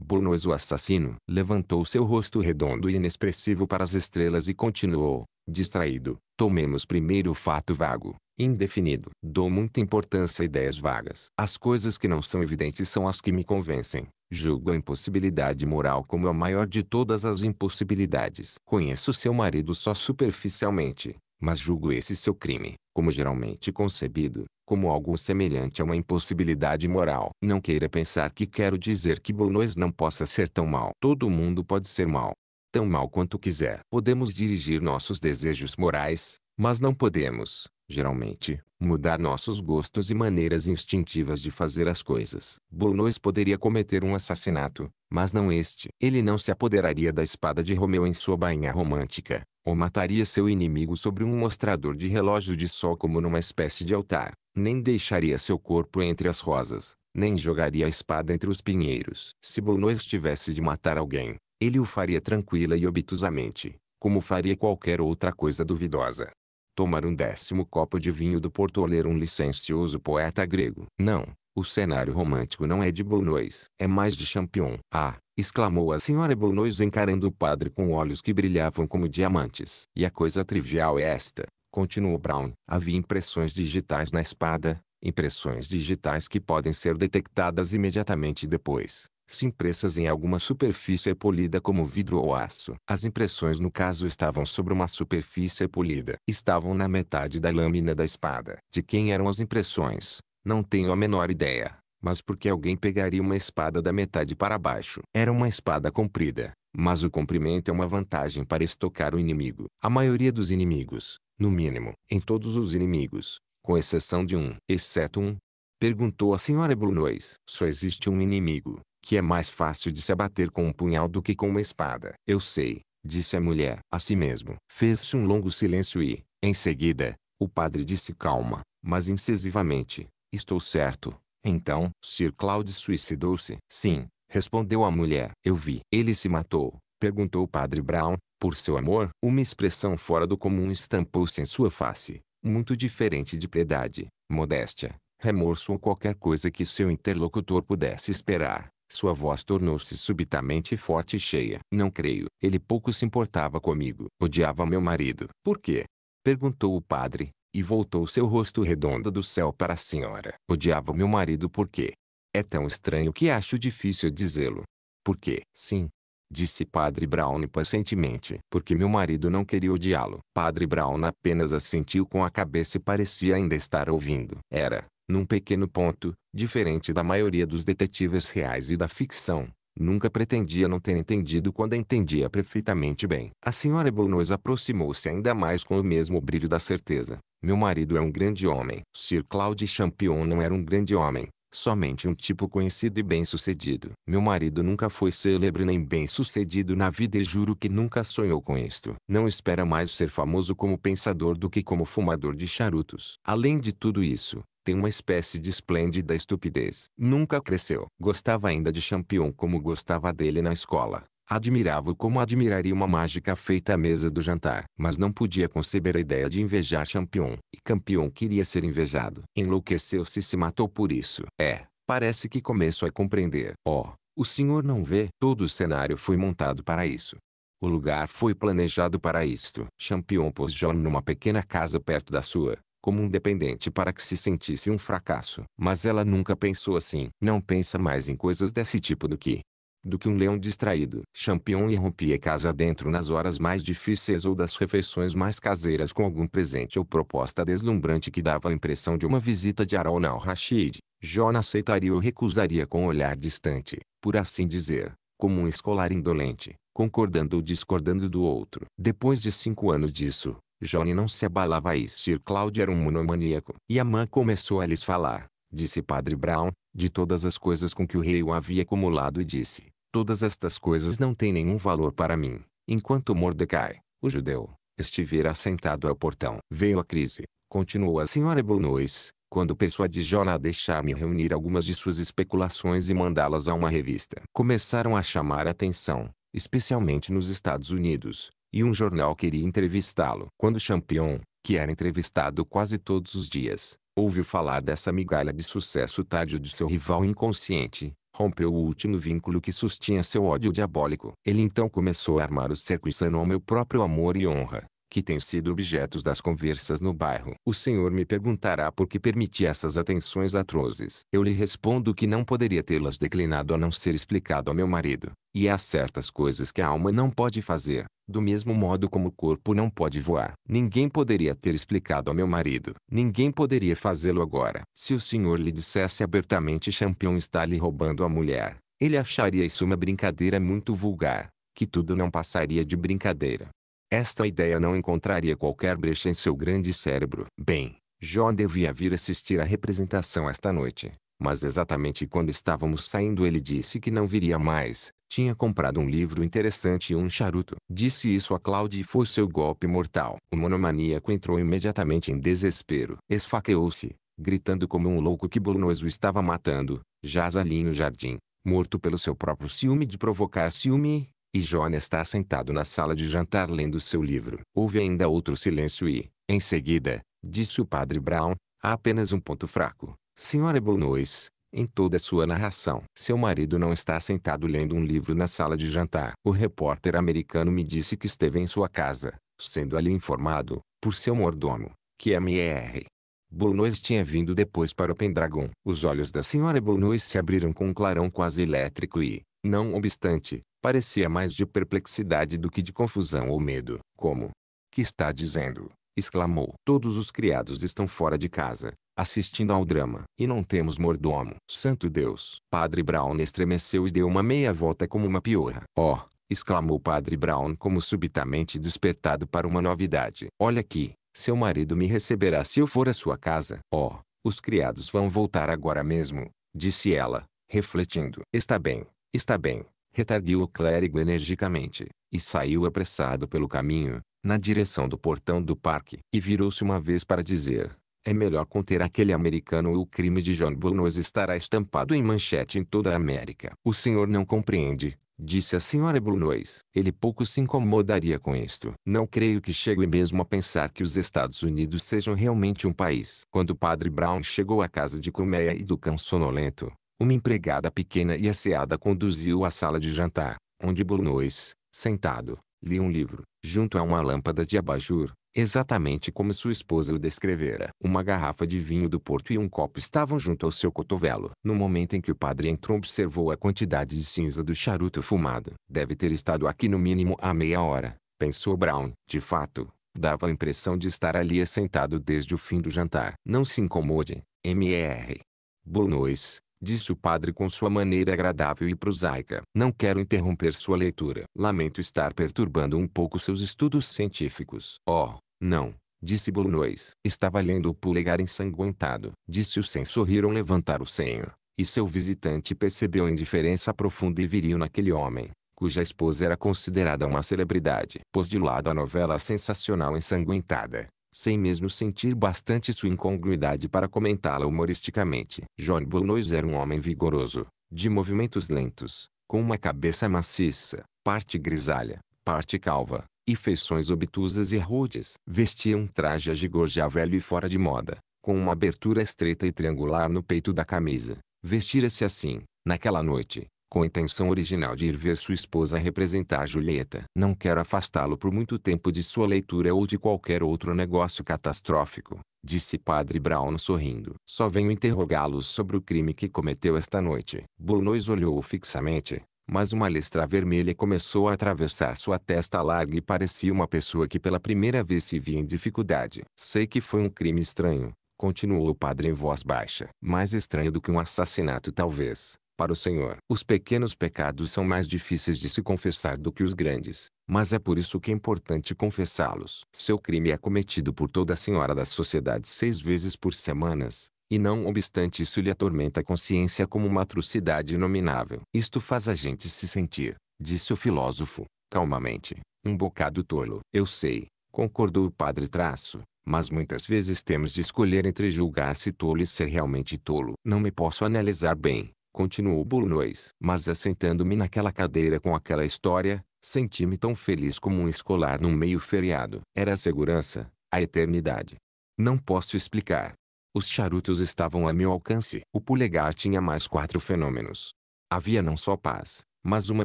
Bulnoes o assassino. Levantou seu rosto redondo e inexpressivo para as estrelas e continuou, distraído. Tomemos primeiro o fato vago, indefinido. Dou muita importância a ideias vagas. As coisas que não são evidentes são as que me convencem. Julgo a impossibilidade moral como a maior de todas as impossibilidades. Conheço seu marido só superficialmente mas julgo esse seu crime, como geralmente concebido, como algo semelhante a uma impossibilidade moral. Não queira pensar que quero dizer que Bonois não possa ser tão mal. Todo mundo pode ser mal, tão mal quanto quiser. Podemos dirigir nossos desejos morais, mas não podemos, geralmente, mudar nossos gostos e maneiras instintivas de fazer as coisas. Bournois poderia cometer um assassinato, mas não este. Ele não se apoderaria da espada de Romeu em sua bainha romântica, ou mataria seu inimigo sobre um mostrador de relógio de sol como numa espécie de altar, nem deixaria seu corpo entre as rosas, nem jogaria a espada entre os pinheiros. Se Bonois tivesse de matar alguém, ele o faria tranquila e obtusamente, como faria qualquer outra coisa duvidosa. Tomar um décimo copo de vinho do Porto ou ler um licencioso poeta grego. Não, o cenário romântico não é de Bonois, é mais de Champion. Ah, exclamou a senhora Bolonhos encarando o padre com olhos que brilhavam como diamantes. E a coisa trivial é esta, continuou Brown. Havia impressões digitais na espada, impressões digitais que podem ser detectadas imediatamente depois, se impressas em alguma superfície é polida como vidro ou aço. As impressões no caso estavam sobre uma superfície polida. Estavam na metade da lâmina da espada. De quem eram as impressões? Não tenho a menor ideia mas porque alguém pegaria uma espada da metade para baixo. Era uma espada comprida, mas o comprimento é uma vantagem para estocar o inimigo. A maioria dos inimigos, no mínimo, em todos os inimigos, com exceção de um, exceto um, perguntou a senhora Brunois. Só existe um inimigo, que é mais fácil de se abater com um punhal do que com uma espada. Eu sei, disse a mulher. A si mesmo. Fez-se um longo silêncio e, em seguida, o padre disse calma, mas incisivamente, estou certo, então, Sir Claude suicidou-se? Sim, respondeu a mulher. Eu vi. Ele se matou, perguntou o padre Brown. Por seu amor, uma expressão fora do comum estampou-se em sua face, muito diferente de piedade, modéstia, remorso ou qualquer coisa que seu interlocutor pudesse esperar. Sua voz tornou-se subitamente forte e cheia. Não creio. Ele pouco se importava comigo. Odiava meu marido. Por quê? Perguntou o padre e voltou seu rosto redondo do céu para a senhora. Odiava meu marido porque é tão estranho que acho difícil dizê-lo. Porque, sim, disse Padre Brown pacientemente. Porque meu marido não queria odiá-lo. Padre Brown apenas assentiu com a cabeça e parecia ainda estar ouvindo. Era, num pequeno ponto, diferente da maioria dos detetives reais e da ficção. Nunca pretendia não ter entendido quando entendia perfeitamente bem. A senhora Bournos aproximou-se ainda mais com o mesmo brilho da certeza. Meu marido é um grande homem. Sir Claude Champion não era um grande homem, somente um tipo conhecido e bem-sucedido. Meu marido nunca foi célebre nem bem-sucedido na vida e juro que nunca sonhou com isto. Não espera mais ser famoso como pensador do que como fumador de charutos. Além de tudo isso, tem uma espécie de esplêndida estupidez. Nunca cresceu. Gostava ainda de Champion como gostava dele na escola. Admirava-o como admiraria uma mágica feita à mesa do jantar. Mas não podia conceber a ideia de invejar Champion. E Champion queria ser invejado. Enlouqueceu-se e se matou por isso. É, parece que começo a compreender. Oh, o senhor não vê? Todo o cenário foi montado para isso. O lugar foi planejado para isto. Champion pôs John numa pequena casa perto da sua, como um dependente para que se sentisse um fracasso. Mas ela nunca pensou assim. Não pensa mais em coisas desse tipo do que, do que um leão distraído. Champion irrompia casa dentro nas horas mais difíceis ou das refeições mais caseiras com algum presente ou proposta deslumbrante que dava a impressão de uma visita de Harold al-Rashid. John aceitaria ou recusaria com um olhar distante, por assim dizer, como um escolar indolente, concordando ou discordando do outro. Depois de cinco anos disso, Johnny não se abalava e Sir Cláudio era um monomaníaco. E a mãe começou a lhes falar, disse Padre Brown, de todas as coisas com que o rei o havia acumulado e disse, Todas estas coisas não têm nenhum valor para mim. Enquanto Mordecai, o judeu, estivera sentado ao portão. Veio a crise, continuou a senhora Brunois, quando persuadi Jona a deixar-me reunir algumas de suas especulações e mandá-las a uma revista. Começaram a chamar a atenção, especialmente nos Estados Unidos, e um jornal queria entrevistá-lo. Quando Champion, que era entrevistado quase todos os dias, ouviu falar dessa migalha de sucesso tardio de seu rival inconsciente, rompeu o último vínculo que sustinha seu ódio diabólico. Ele então começou a armar o cerco insano ao meu próprio amor e honra que têm sido objetos das conversas no bairro. O senhor me perguntará por que permiti essas atenções atrozes. Eu lhe respondo que não poderia tê-las declinado a não ser explicado a meu marido. E há certas coisas que a alma não pode fazer, do mesmo modo como o corpo não pode voar. Ninguém poderia ter explicado a meu marido. Ninguém poderia fazê-lo agora. Se o senhor lhe dissesse abertamente Champion está lhe roubando a mulher, ele acharia isso uma brincadeira muito vulgar, que tudo não passaria de brincadeira. Esta ideia não encontraria qualquer brecha em seu grande cérebro. Bem, John devia vir assistir à representação esta noite. Mas exatamente quando estávamos saindo ele disse que não viria mais. Tinha comprado um livro interessante e um charuto. Disse isso a Cláudia e foi seu golpe mortal. O monomaníaco entrou imediatamente em desespero. Esfaqueou-se, gritando como um louco que Bolonês estava matando. Jaz ali no jardim, morto pelo seu próprio ciúme de provocar ciúme, e Johnny está sentado na sala de jantar lendo seu livro. Houve ainda outro silêncio e, em seguida, disse o padre Brown, há apenas um ponto fraco. Senhora Blunois, em toda sua narração. Seu marido não está sentado lendo um livro na sala de jantar. O repórter americano me disse que esteve em sua casa, sendo ali informado, por seu mordomo, que é M.E.R. Blunois tinha vindo depois para o Pendragon. Os olhos da senhora Blunois se abriram com um clarão quase elétrico e, não obstante, parecia mais de perplexidade do que de confusão ou medo. Como? Que está dizendo? exclamou. Todos os criados estão fora de casa, assistindo ao drama, e não temos mordomo. Santo Deus! Padre Brown estremeceu e deu uma meia volta como uma piorra. Oh! exclamou Padre Brown como subitamente despertado para uma novidade. Olha aqui, seu marido me receberá se eu for à sua casa. Oh! Os criados vão voltar agora mesmo, disse ela, refletindo. Está bem, Está bem, retardiu o clérigo energicamente, e saiu apressado pelo caminho, na direção do portão do parque, e virou-se uma vez para dizer, é melhor conter aquele americano ou o crime de John Bullnos estará estampado em manchete em toda a América. O senhor não compreende, disse a senhora Brunois. Ele pouco se incomodaria com isto. Não creio que chegue mesmo a pensar que os Estados Unidos sejam realmente um país. Quando o padre Brown chegou à casa de Colmeia e do cão sonolento, uma empregada pequena e asseada conduziu-o à sala de jantar, onde Bournois, sentado, lia um livro, junto a uma lâmpada de abajur, exatamente como sua esposa o descrevera. Uma garrafa de vinho do porto e um copo estavam junto ao seu cotovelo. No momento em que o padre entrou observou a quantidade de cinza do charuto fumado. Deve ter estado aqui no mínimo há meia hora, pensou Brown. De fato, dava a impressão de estar ali assentado desde o fim do jantar. Não se incomode, M.R. Bournois, Disse o padre com sua maneira agradável e prosaica. Não quero interromper sua leitura. Lamento estar perturbando um pouco seus estudos científicos. Oh, não, disse Bolonois. Estava lendo o polegar ensanguentado. Disse o sem sorrir ao levantar o senho. E seu visitante percebeu a indiferença profunda e viril naquele homem, cuja esposa era considerada uma celebridade. Pôs de lado a novela sensacional ensanguentada sem mesmo sentir bastante sua incongruidade para comentá-la humoristicamente. John Bullois era um homem vigoroso, de movimentos lentos, com uma cabeça maciça, parte grisalha, parte calva, e feições obtusas e rudes. Vestia um traje a gigor já velho e fora de moda, com uma abertura estreita e triangular no peito da camisa. Vestira-se assim, naquela noite, com a intenção original de ir ver sua esposa representar Julieta. Não quero afastá-lo por muito tempo de sua leitura ou de qualquer outro negócio catastrófico, disse Padre Brown sorrindo. Só venho interrogá-lo sobre o crime que cometeu esta noite. Bulnois olhou-o fixamente, mas uma listra vermelha começou a atravessar sua testa larga e parecia uma pessoa que pela primeira vez se via em dificuldade. Sei que foi um crime estranho, continuou o padre em voz baixa. Mais estranho do que um assassinato talvez. Para o Senhor, os pequenos pecados são mais difíceis de se confessar do que os grandes, mas é por isso que é importante confessá-los. Seu crime é cometido por toda a senhora da sociedade seis vezes por semanas, e não obstante isso lhe atormenta a consciência como uma atrocidade inominável. Isto faz a gente se sentir, disse o filósofo, calmamente, um bocado tolo. Eu sei, concordou o padre Traço, mas muitas vezes temos de escolher entre julgar-se tolo e ser realmente tolo. Não me posso analisar bem, continuou Bulnois. Mas assentando-me naquela cadeira com aquela história, senti-me tão feliz como um escolar num meio feriado. Era a segurança, a eternidade. Não posso explicar. Os charutos estavam a meu alcance. O polegar tinha mais quatro fenômenos. Havia não só paz, mas uma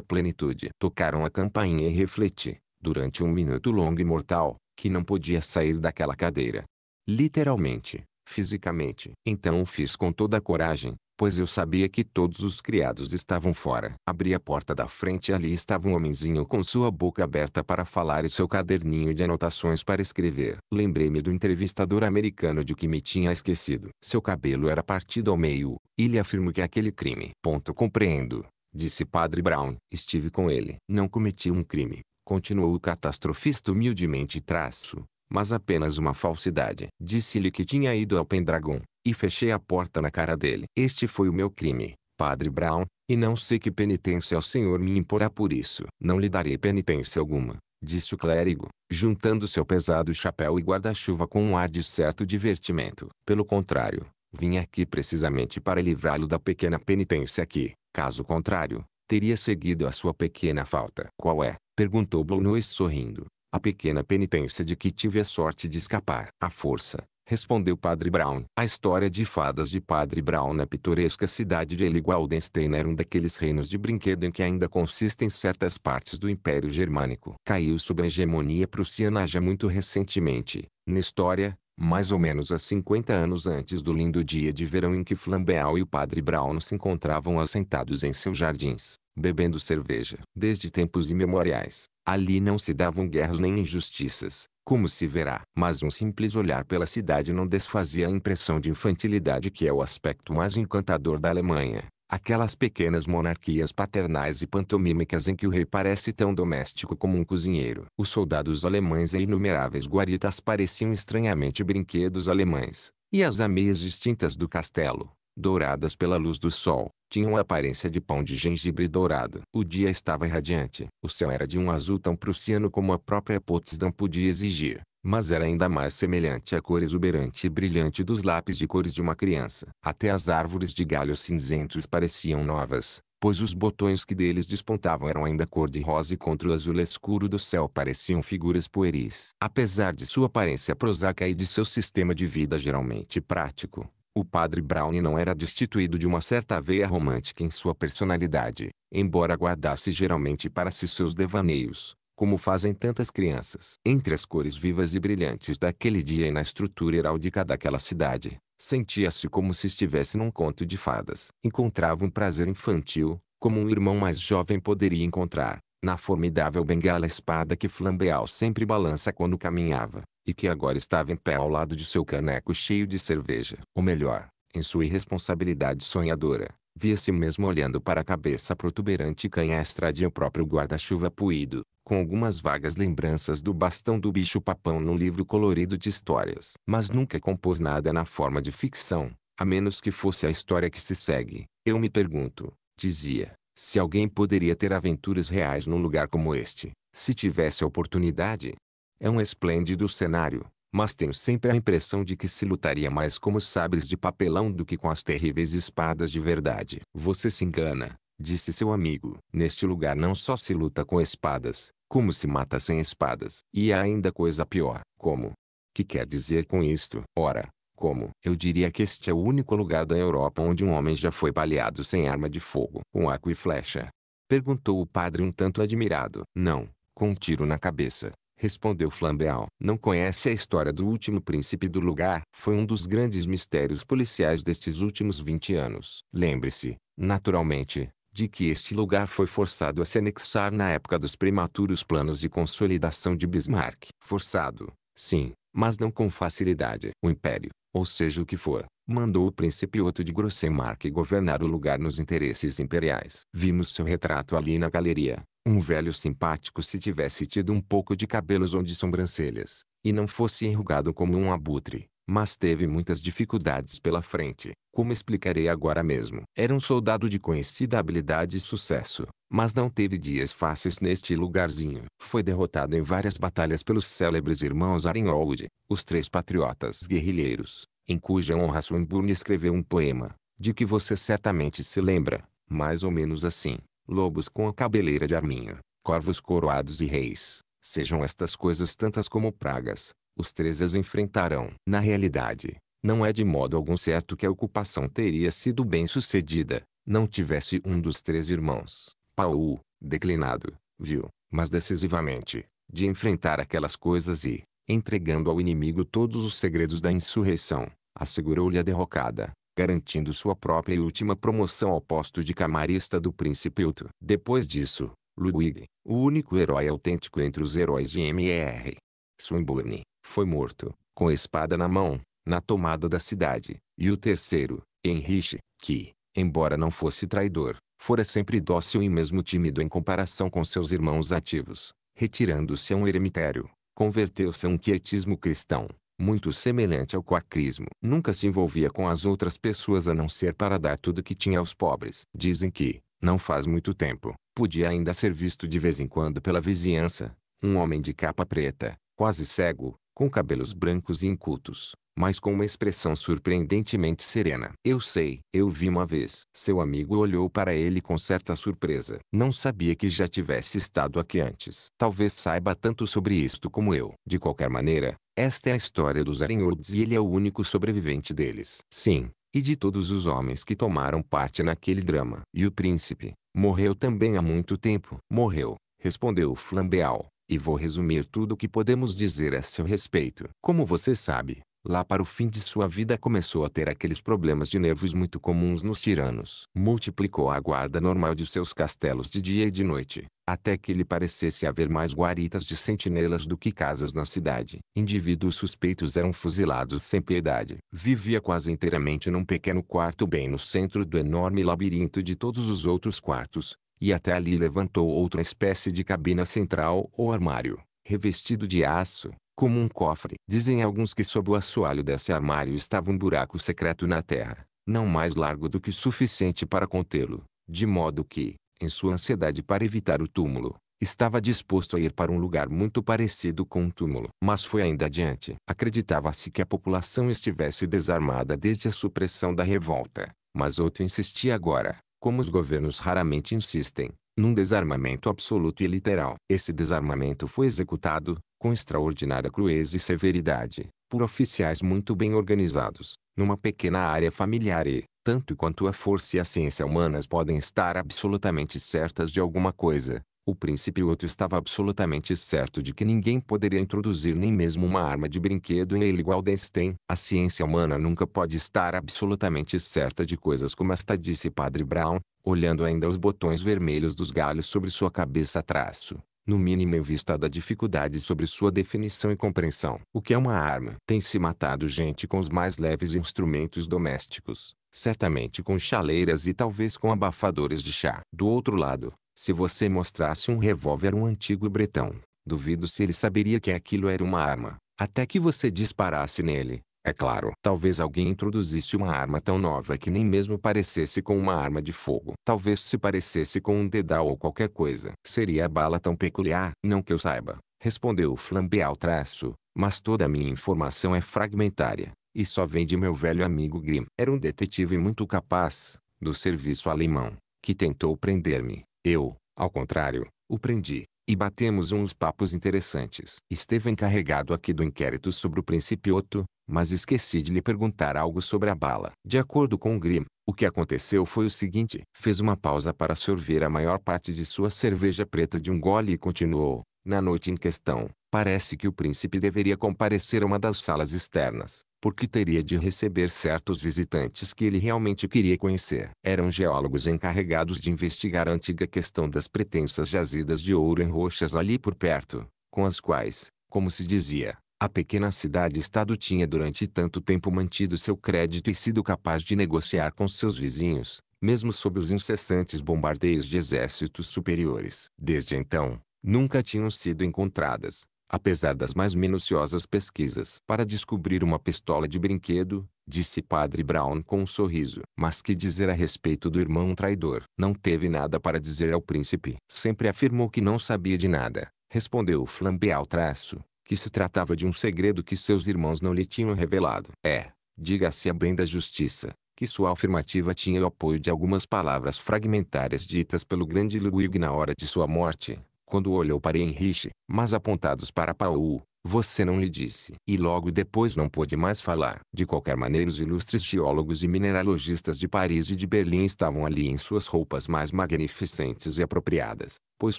plenitude. Tocaram a campainha e refleti, durante um minuto longo e mortal, que não podia sair daquela cadeira. Literalmente, fisicamente. Então o fiz com toda a coragem, pois eu sabia que todos os criados estavam fora. Abri a porta da frente e ali estava um homenzinho com sua boca aberta para falar e seu caderninho de anotações para escrever. Lembrei-me do entrevistador americano de que me tinha esquecido. Seu cabelo era partido ao meio, e lhe afirmo que aquele crime. Ponto compreendo, disse Padre Brown. Estive com ele. Não cometi um crime. Continuou o catastrofista humildemente traço mas apenas uma falsidade. Disse-lhe que tinha ido ao Pendragon, e fechei a porta na cara dele. Este foi o meu crime, Padre Brown, e não sei que penitência o senhor me imporá por isso. Não lhe darei penitência alguma, disse o clérigo, juntando seu pesado chapéu e guarda-chuva com um ar de certo divertimento. Pelo contrário, vim aqui precisamente para livrá-lo da pequena penitência que, caso contrário, teria seguido a sua pequena falta. Qual é? Perguntou Blonois sorrindo. A pequena penitência de que tive a sorte de escapar. A força, respondeu Padre Brown. A história de fadas de Padre Brown na é pitoresca cidade de Eligualdenstein era um daqueles reinos de brinquedo em que ainda consistem certas partes do Império Germânico. Caiu sob a hegemonia prussiana já muito recentemente. Na história, mais ou menos há 50 anos antes do lindo dia de verão em que Flambeau e o padre Brown se encontravam assentados em seus jardins, bebendo cerveja. Desde tempos imemoriais, ali não se davam guerras nem injustiças, como se verá. Mas um simples olhar pela cidade não desfazia a impressão de infantilidade que é o aspecto mais encantador da Alemanha aquelas pequenas monarquias paternais e pantomímicas em que o rei parece tão doméstico como um cozinheiro. Os soldados alemães e inumeráveis guaritas pareciam estranhamente brinquedos alemães, e as ameias distintas do castelo, douradas pela luz do sol, tinham a aparência de pão de gengibre dourado. O dia estava radiante. O céu era de um azul tão prussiano como a própria Potsdam podia exigir mas era ainda mais semelhante à cor exuberante e brilhante dos lápis de cores de uma criança. Até as árvores de galhos cinzentos pareciam novas, pois os botões que deles despontavam eram ainda cor de rosa e contra o azul escuro do céu pareciam figuras pueris. Apesar de sua aparência prosaica e de seu sistema de vida geralmente prático, o padre Browne não era destituído de uma certa veia romântica em sua personalidade, embora guardasse geralmente para si seus devaneios como fazem tantas crianças. Entre as cores vivas e brilhantes daquele dia e na estrutura heráldica daquela cidade, sentia-se como se estivesse num conto de fadas. Encontrava um prazer infantil, como um irmão mais jovem poderia encontrar, na formidável bengala espada que Flambeau sempre balança quando caminhava, e que agora estava em pé ao lado de seu caneco cheio de cerveja. Ou melhor, em sua irresponsabilidade sonhadora, via-se mesmo olhando para a cabeça protuberante canhestra de o próprio guarda-chuva puído, com algumas vagas lembranças do bastão do bicho-papão num livro colorido de histórias. Mas nunca compôs nada na forma de ficção, a menos que fosse a história que se segue. Eu me pergunto, dizia, se alguém poderia ter aventuras reais num lugar como este, se tivesse a oportunidade. É um esplêndido cenário, mas tenho sempre a impressão de que se lutaria mais com sabres de papelão do que com as terríveis espadas de verdade. Você se engana, disse seu amigo. Neste lugar não só se luta com espadas, como se mata sem espadas. E há ainda coisa pior. Como? Que quer dizer com isto? Ora, como? Eu diria que este é o único lugar da Europa onde um homem já foi baleado sem arma de fogo. Com arco e flecha. Perguntou o padre um tanto admirado. Não, com um tiro na cabeça respondeu Flambeau. Não conhece a história do último príncipe do lugar? Foi um dos grandes mistérios policiais destes últimos 20 anos. Lembre-se, naturalmente, de que este lugar foi forçado a se anexar na época dos prematuros planos de consolidação de Bismarck. Forçado, sim, mas não com facilidade. O império, ou seja o que for, mandou o príncipe Otto de Grossenmark governar o lugar nos interesses imperiais. Vimos seu retrato ali na galeria. Um velho simpático se tivesse tido um pouco de cabelos ou de sobrancelhas, e não fosse enrugado como um abutre, mas teve muitas dificuldades pela frente, como explicarei agora mesmo. Era um soldado de conhecida habilidade e sucesso, mas não teve dias fáceis neste lugarzinho. Foi derrotado em várias batalhas pelos célebres irmãos Arinhold, os três patriotas guerrilheiros, em cuja honra Swinburne escreveu um poema, de que você certamente se lembra, mais ou menos assim. Lobos com a cabeleira de arminho, corvos coroados e reis, sejam estas coisas tantas como pragas, os três as enfrentarão. Na realidade, não é de modo algum certo que a ocupação teria sido bem sucedida, não tivesse um dos três irmãos, Paul, declinado, viu, mas decisivamente, de enfrentar aquelas coisas e, entregando ao inimigo todos os segredos da insurreição, assegurou-lhe a derrocada, garantindo sua própria e última promoção ao posto de camarista do príncipe Uto. Depois disso, Ludwig, o único herói autêntico entre os heróis de M.E.R. Swinburne, foi morto, com espada na mão, na tomada da cidade, e o terceiro, Henrique que, embora não fosse traidor, fora sempre dócil e mesmo tímido em comparação com seus irmãos ativos, retirando-se a um eremitério, converteu-se a um quietismo cristão, muito semelhante ao quacrismo. Nunca se envolvia com as outras pessoas a não ser para dar tudo que tinha aos pobres. Dizem que, não faz muito tempo, podia ainda ser visto de vez em quando pela vizinhança, um homem de capa preta, quase cego, com cabelos brancos e incultos, mas com uma expressão surpreendentemente serena. Eu sei, eu vi uma vez. Seu amigo olhou para ele com certa surpresa. Não sabia que já tivesse estado aqui antes. Talvez saiba tanto sobre isto como eu. De qualquer maneira, esta é a história dos Arenhords e ele é o único sobrevivente deles. Sim, e de todos os homens que tomaram parte naquele drama. E o príncipe, morreu também há muito tempo. Morreu, respondeu Flambeal e vou resumir tudo o que podemos dizer a seu respeito. Como você sabe, lá para o fim de sua vida começou a ter aqueles problemas de nervos muito comuns nos tiranos. Multiplicou a guarda normal de seus castelos de dia e de noite, até que lhe parecesse haver mais guaritas de sentinelas do que casas na cidade. Indivíduos suspeitos eram fuzilados sem piedade. Vivia quase inteiramente num pequeno quarto bem no centro do enorme labirinto de todos os outros quartos, e até ali levantou outra espécie de cabina central ou armário, revestido de aço, como um cofre. Dizem alguns que sob o assoalho desse armário estava um buraco secreto na terra, não mais largo do que suficiente para contê-lo, de modo que, em sua ansiedade para evitar o túmulo, estava disposto a ir para um lugar muito parecido com um túmulo. Mas foi ainda adiante. Acreditava-se que a população estivesse desarmada desde a supressão da revolta, mas outro insistia agora, como os governos raramente insistem, num desarmamento absoluto e literal. Esse desarmamento foi executado, com extraordinária crueza e severidade, por oficiais muito bem organizados, numa pequena área familiar e, tanto quanto a força e a ciência humanas podem estar absolutamente certas de alguma coisa, o príncipe Otto estava absolutamente certo de que ninguém poderia introduzir nem mesmo uma arma de brinquedo em ele igual Einstein. A ciência humana nunca pode estar absolutamente certa de coisas como esta disse Padre Brown, olhando ainda os botões vermelhos dos galhos sobre sua cabeça traço. No mínimo em vista da dificuldade sobre sua definição e compreensão. O que é uma arma? Tem-se matado gente com os mais leves instrumentos domésticos certamente com chaleiras e talvez com abafadores de chá. Do outro lado, se você mostrasse um revólver a um antigo bretão, duvido se ele saberia que aquilo era uma arma, até que você disparasse nele. É claro, talvez alguém introduzisse uma arma tão nova que nem mesmo parecesse com uma arma de fogo. Talvez se parecesse com um dedal ou qualquer coisa. Seria a bala tão peculiar? Não que eu saiba, respondeu Flambé ao traço, mas toda a minha informação é fragmentária, e só vem de meu velho amigo Grimm. Era um detetive muito capaz, do serviço alemão, que tentou prender-me. Eu, ao contrário, o prendi, e batemos uns papos interessantes. Esteve encarregado aqui do inquérito sobre o Principioto, mas esqueci de lhe perguntar algo sobre a bala. De acordo com o Grimm, o que aconteceu foi o seguinte. Fez uma pausa para sorver a maior parte de sua cerveja preta de um gole e continuou. Na noite em questão, parece que o príncipe deveria comparecer a uma das salas externas porque teria de receber certos visitantes que ele realmente queria conhecer. Eram geólogos encarregados de investigar a antiga questão das pretensas jazidas de ouro em rochas ali por perto, com as quais, como se dizia, a pequena cidade-estado tinha durante tanto tempo mantido seu crédito e sido capaz de negociar com seus vizinhos, mesmo sob os incessantes bombardeios de exércitos superiores. Desde então, nunca tinham sido encontradas, Apesar das mais minuciosas pesquisas para descobrir uma pistola de brinquedo, disse Padre Brown com um sorriso. Mas que dizer a respeito do irmão traidor? Não teve nada para dizer ao príncipe. Sempre afirmou que não sabia de nada, respondeu Flambé ao traço, que se tratava de um segredo que seus irmãos não lhe tinham revelado. É, diga-se a bem da justiça, que sua afirmativa tinha o apoio de algumas palavras fragmentárias ditas pelo grande Ludwig na hora de sua morte, quando olhou para Henrique, mas apontados para Paul, você não lhe disse. E logo depois não pôde mais falar. De qualquer maneira os ilustres geólogos e mineralogistas de Paris e de Berlim estavam ali em suas roupas mais magnificentes e apropriadas, pois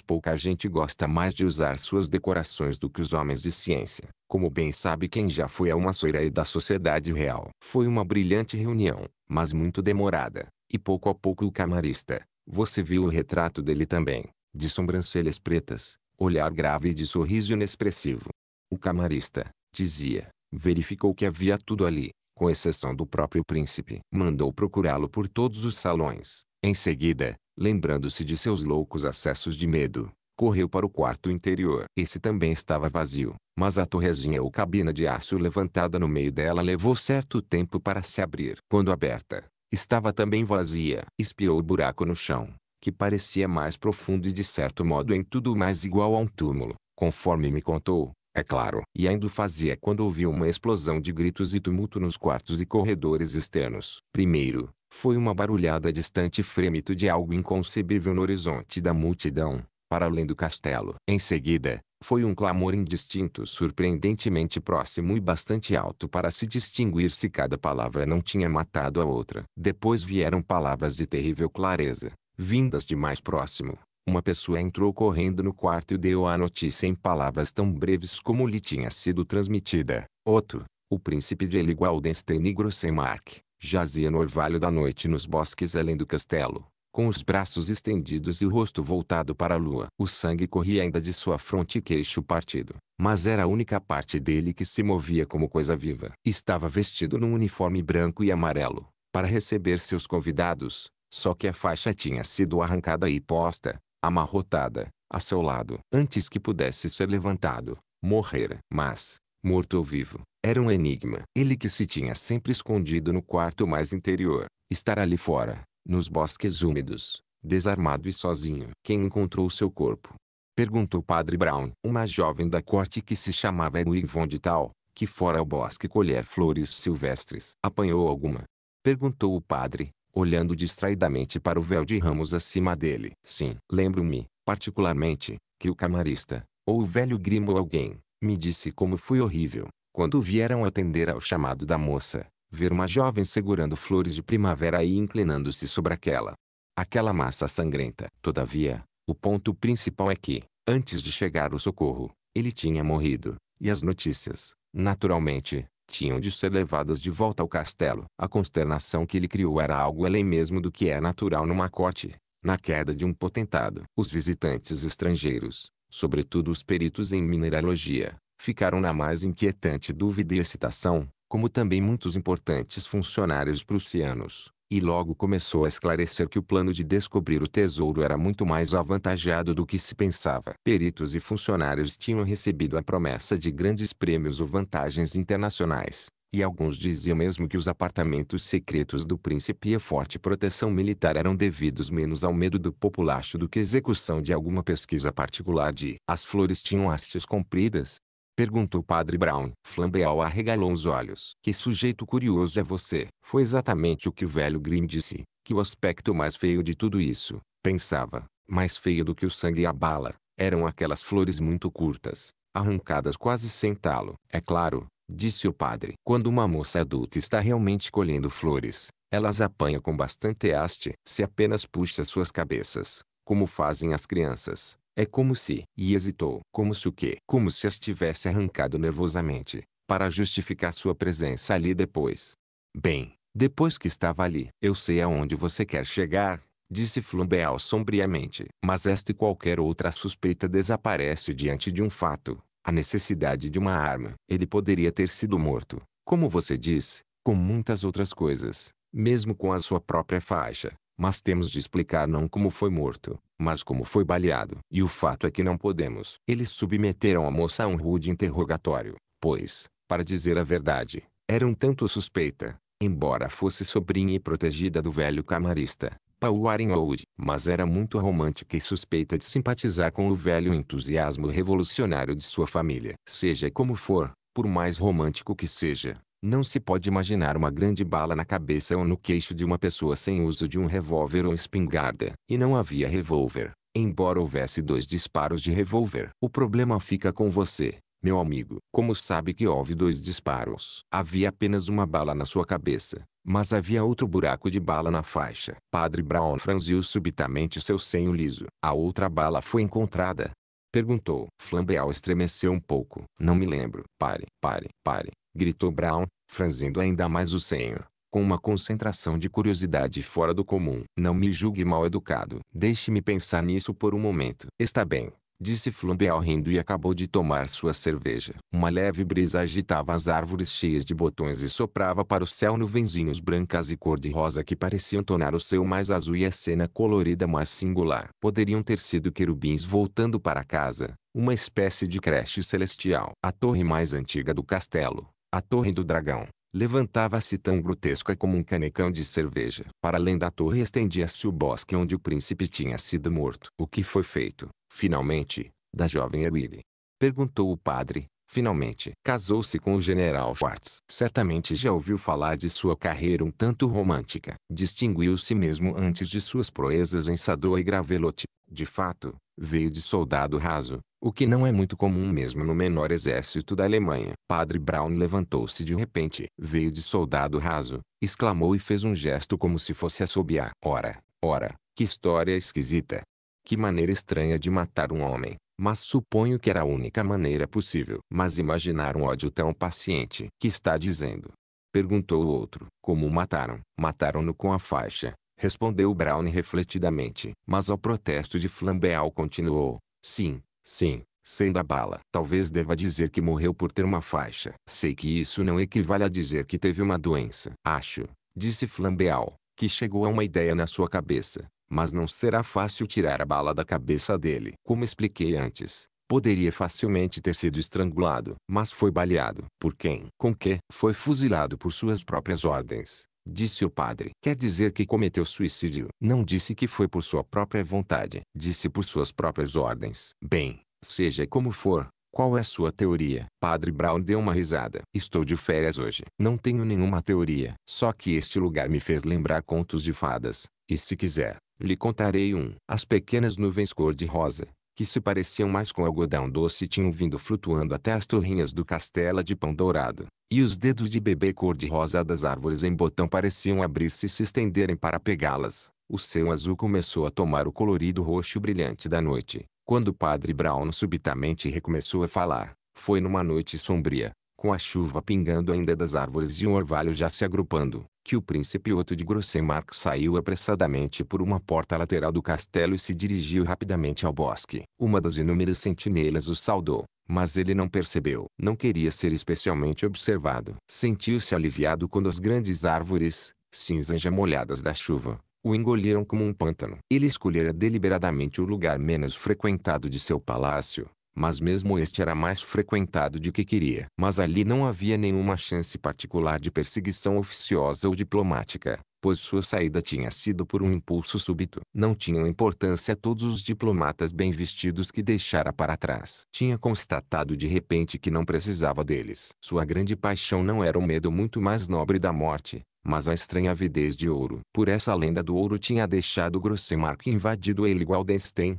pouca gente gosta mais de usar suas decorações do que os homens de ciência, como bem sabe quem já foi a uma e da sociedade real. Foi uma brilhante reunião, mas muito demorada, e pouco a pouco o camarista, você viu o retrato dele também, de sobrancelhas pretas, olhar grave e de sorriso inexpressivo. O camarista, dizia, verificou que havia tudo ali, com exceção do próprio príncipe. Mandou procurá-lo por todos os salões. Em seguida, lembrando-se de seus loucos acessos de medo, correu para o quarto interior. Esse também estava vazio, mas a torrezinha ou cabina de aço levantada no meio dela levou certo tempo para se abrir. Quando aberta, estava também vazia. Espiou o buraco no chão, que parecia mais profundo e de certo modo em tudo mais igual a um túmulo, conforme me contou, é claro. E ainda fazia quando ouviu uma explosão de gritos e tumulto nos quartos e corredores externos. Primeiro, foi uma barulhada distante e frêmito de algo inconcebível no horizonte da multidão, para além do castelo. Em seguida, foi um clamor indistinto surpreendentemente próximo e bastante alto para se distinguir se cada palavra não tinha matado a outra. Depois vieram palavras de terrível clareza, vindas de mais próximo. Uma pessoa entrou correndo no quarto e deu a notícia em palavras tão breves como lhe tinha sido transmitida. Otto, o príncipe de Eligualdenstein e Grossenmark, jazia no orvalho da noite nos bosques além do castelo, com os braços estendidos e o rosto voltado para a lua. O sangue corria ainda de sua fronte e queixo partido, mas era a única parte dele que se movia como coisa viva. Estava vestido num uniforme branco e amarelo, para receber seus convidados, só que a faixa tinha sido arrancada e posta, amarrotada, a seu lado, antes que pudesse ser levantado, morrer. Mas, morto ou vivo, era um enigma. Ele que se tinha sempre escondido no quarto mais interior, estar ali fora, nos bosques úmidos, desarmado e sozinho. Quem encontrou seu corpo? Perguntou Padre Brown. Uma jovem da corte que se chamava Emily de Tal, que fora ao bosque colher flores silvestres. Apanhou alguma? Perguntou o padre, olhando distraidamente para o véu de ramos acima dele. Sim, lembro-me, particularmente, que o camarista, ou o velho Grimo ou alguém, me disse como fui horrível, quando vieram atender ao chamado da moça, ver uma jovem segurando flores de primavera e inclinando-se sobre aquela. Aquela massa sangrenta. Todavia, o ponto principal é que, antes de chegar o socorro, ele tinha morrido, e as notícias, naturalmente, tinham de ser levadas de volta ao castelo. A consternação que ele criou era algo além mesmo do que é natural numa corte, na queda de um potentado. Os visitantes estrangeiros, sobretudo os peritos em mineralogia, ficaram na mais inquietante dúvida e excitação, como também muitos importantes funcionários prussianos, e logo começou a esclarecer que o plano de descobrir o tesouro era muito mais avantajado do que se pensava. Peritos e funcionários tinham recebido a promessa de grandes prêmios ou vantagens internacionais, e alguns diziam mesmo que os apartamentos secretos do príncipe e a forte proteção militar eram devidos menos ao medo do populacho do que execução de alguma pesquisa particular de. As flores tinham hastes compridas, Perguntou Padre Brown. Flambeau arregalou os olhos. Que sujeito curioso é você? Foi exatamente o que o velho Green disse. Que o aspecto mais feio de tudo isso, pensava, mais feio do que o sangue e a bala, eram aquelas flores muito curtas, arrancadas quase sem talo. É claro, disse o padre. Quando uma moça adulta está realmente colhendo flores, elas apanha com bastante haste, se apenas puxa suas cabeças, como fazem as crianças. É como se, e hesitou, como se o quê? Como se as tivesse arrancado nervosamente, para justificar sua presença ali depois. Bem, depois que estava ali, eu sei aonde você quer chegar, disse Flumbeal sombriamente, mas esta e qualquer outra suspeita desaparece diante de um fato, a necessidade de uma arma. Ele poderia ter sido morto, como você diz, com muitas outras coisas, mesmo com a sua própria faixa. Mas temos de explicar não como foi morto, mas como foi baleado. E o fato é que não podemos. Eles submeteram a moça a um rude interrogatório, pois, para dizer a verdade, era um tanto suspeita, embora fosse sobrinha e protegida do velho camarista, Paul Arinhold, mas era muito romântica e suspeita de simpatizar com o velho entusiasmo revolucionário de sua família. Seja como for, por mais romântico que seja, não se pode imaginar uma grande bala na cabeça ou no queixo de uma pessoa sem uso de um revólver ou espingarda. E não havia revólver, embora houvesse dois disparos de revólver. O problema fica com você, meu amigo. Como sabe que houve dois disparos? Havia apenas uma bala na sua cabeça, mas havia outro buraco de bala na faixa. Padre Brown franziu subitamente seu senho liso. A outra bala foi encontrada. Perguntou. Flambeau estremeceu um pouco. Não me lembro. Pare, pare, pare gritou Brown, franzindo ainda mais o senho, com uma concentração de curiosidade fora do comum. Não me julgue mal educado. Deixe-me pensar nisso por um momento. Está bem, disse Flumbeau rindo e acabou de tomar sua cerveja. Uma leve brisa agitava as árvores cheias de botões e soprava para o céu nuvenzinhos brancas e cor-de-rosa que pareciam tornar o céu mais azul e a cena colorida mais singular. Poderiam ter sido querubins voltando para casa, uma espécie de creche celestial. A torre mais antiga do castelo, a Torre do Dragão levantava-se tão grotesca como um canecão de cerveja. Para além da torre estendia-se o bosque onde o príncipe tinha sido morto. O que foi feito, finalmente, da jovem Erwile? Perguntou o padre, Finalmente, casou-se com o general Schwartz. Certamente já ouviu falar de sua carreira um tanto romântica. Distinguiu-se mesmo antes de suas proezas em Sadoa e Gravelotte. De fato, veio de soldado raso, o que não é muito comum mesmo no menor exército da Alemanha. Padre Brown levantou-se de repente. Veio de soldado raso, exclamou e fez um gesto como se fosse assobiar. Ora, ora, que história esquisita. Que maneira estranha de matar um homem. Mas suponho que era a única maneira possível. Mas imaginar um ódio tão paciente. Que está dizendo? Perguntou o outro. Como o mataram? Mataram-no com a faixa. Respondeu Brown refletidamente. Mas ao protesto de Flambeau continuou. Sim, sim, sendo a bala. Talvez deva dizer que morreu por ter uma faixa. Sei que isso não equivale a dizer que teve uma doença. Acho, disse Flambeau, que chegou a uma ideia na sua cabeça mas não será fácil tirar a bala da cabeça dele. Como expliquei antes, poderia facilmente ter sido estrangulado, mas foi baleado. Por quem? Com que? Foi fuzilado por suas próprias ordens, disse o padre. Quer dizer que cometeu suicídio. Não disse que foi por sua própria vontade, disse por suas próprias ordens. Bem, seja como for, qual é sua teoria? Padre Brown deu uma risada. Estou de férias hoje. Não tenho nenhuma teoria. Só que este lugar me fez lembrar contos de fadas. E se quiser, lhe contarei um. As pequenas nuvens cor-de-rosa, que se pareciam mais com algodão doce tinham vindo flutuando até as torrinhas do castelo de pão dourado, e os dedos de bebê cor-de-rosa das árvores em botão pareciam abrir-se e se estenderem para pegá-las. O céu azul começou a tomar o colorido roxo brilhante da noite. Quando o padre Brown subitamente recomeçou a falar, foi numa noite sombria, com a chuva pingando ainda das árvores e um orvalho já se agrupando que o príncipe Otto de Grossenmark saiu apressadamente por uma porta lateral do castelo e se dirigiu rapidamente ao bosque. Uma das inúmeras sentinelas o saudou, mas ele não percebeu. Não queria ser especialmente observado. Sentiu-se aliviado quando as grandes árvores, cinzas já molhadas da chuva, o engoliram como um pântano. Ele escolhera deliberadamente o lugar menos frequentado de seu palácio, mas mesmo este era mais frequentado do que queria. Mas ali não havia nenhuma chance particular de perseguição oficiosa ou diplomática pois sua saída tinha sido por um impulso súbito. Não tinham importância todos os diplomatas bem vestidos que deixara para trás. Tinha constatado de repente que não precisava deles. Sua grande paixão não era o medo muito mais nobre da morte, mas a estranha avidez de ouro. Por essa lenda do ouro tinha deixado Grossemark invadido ele igual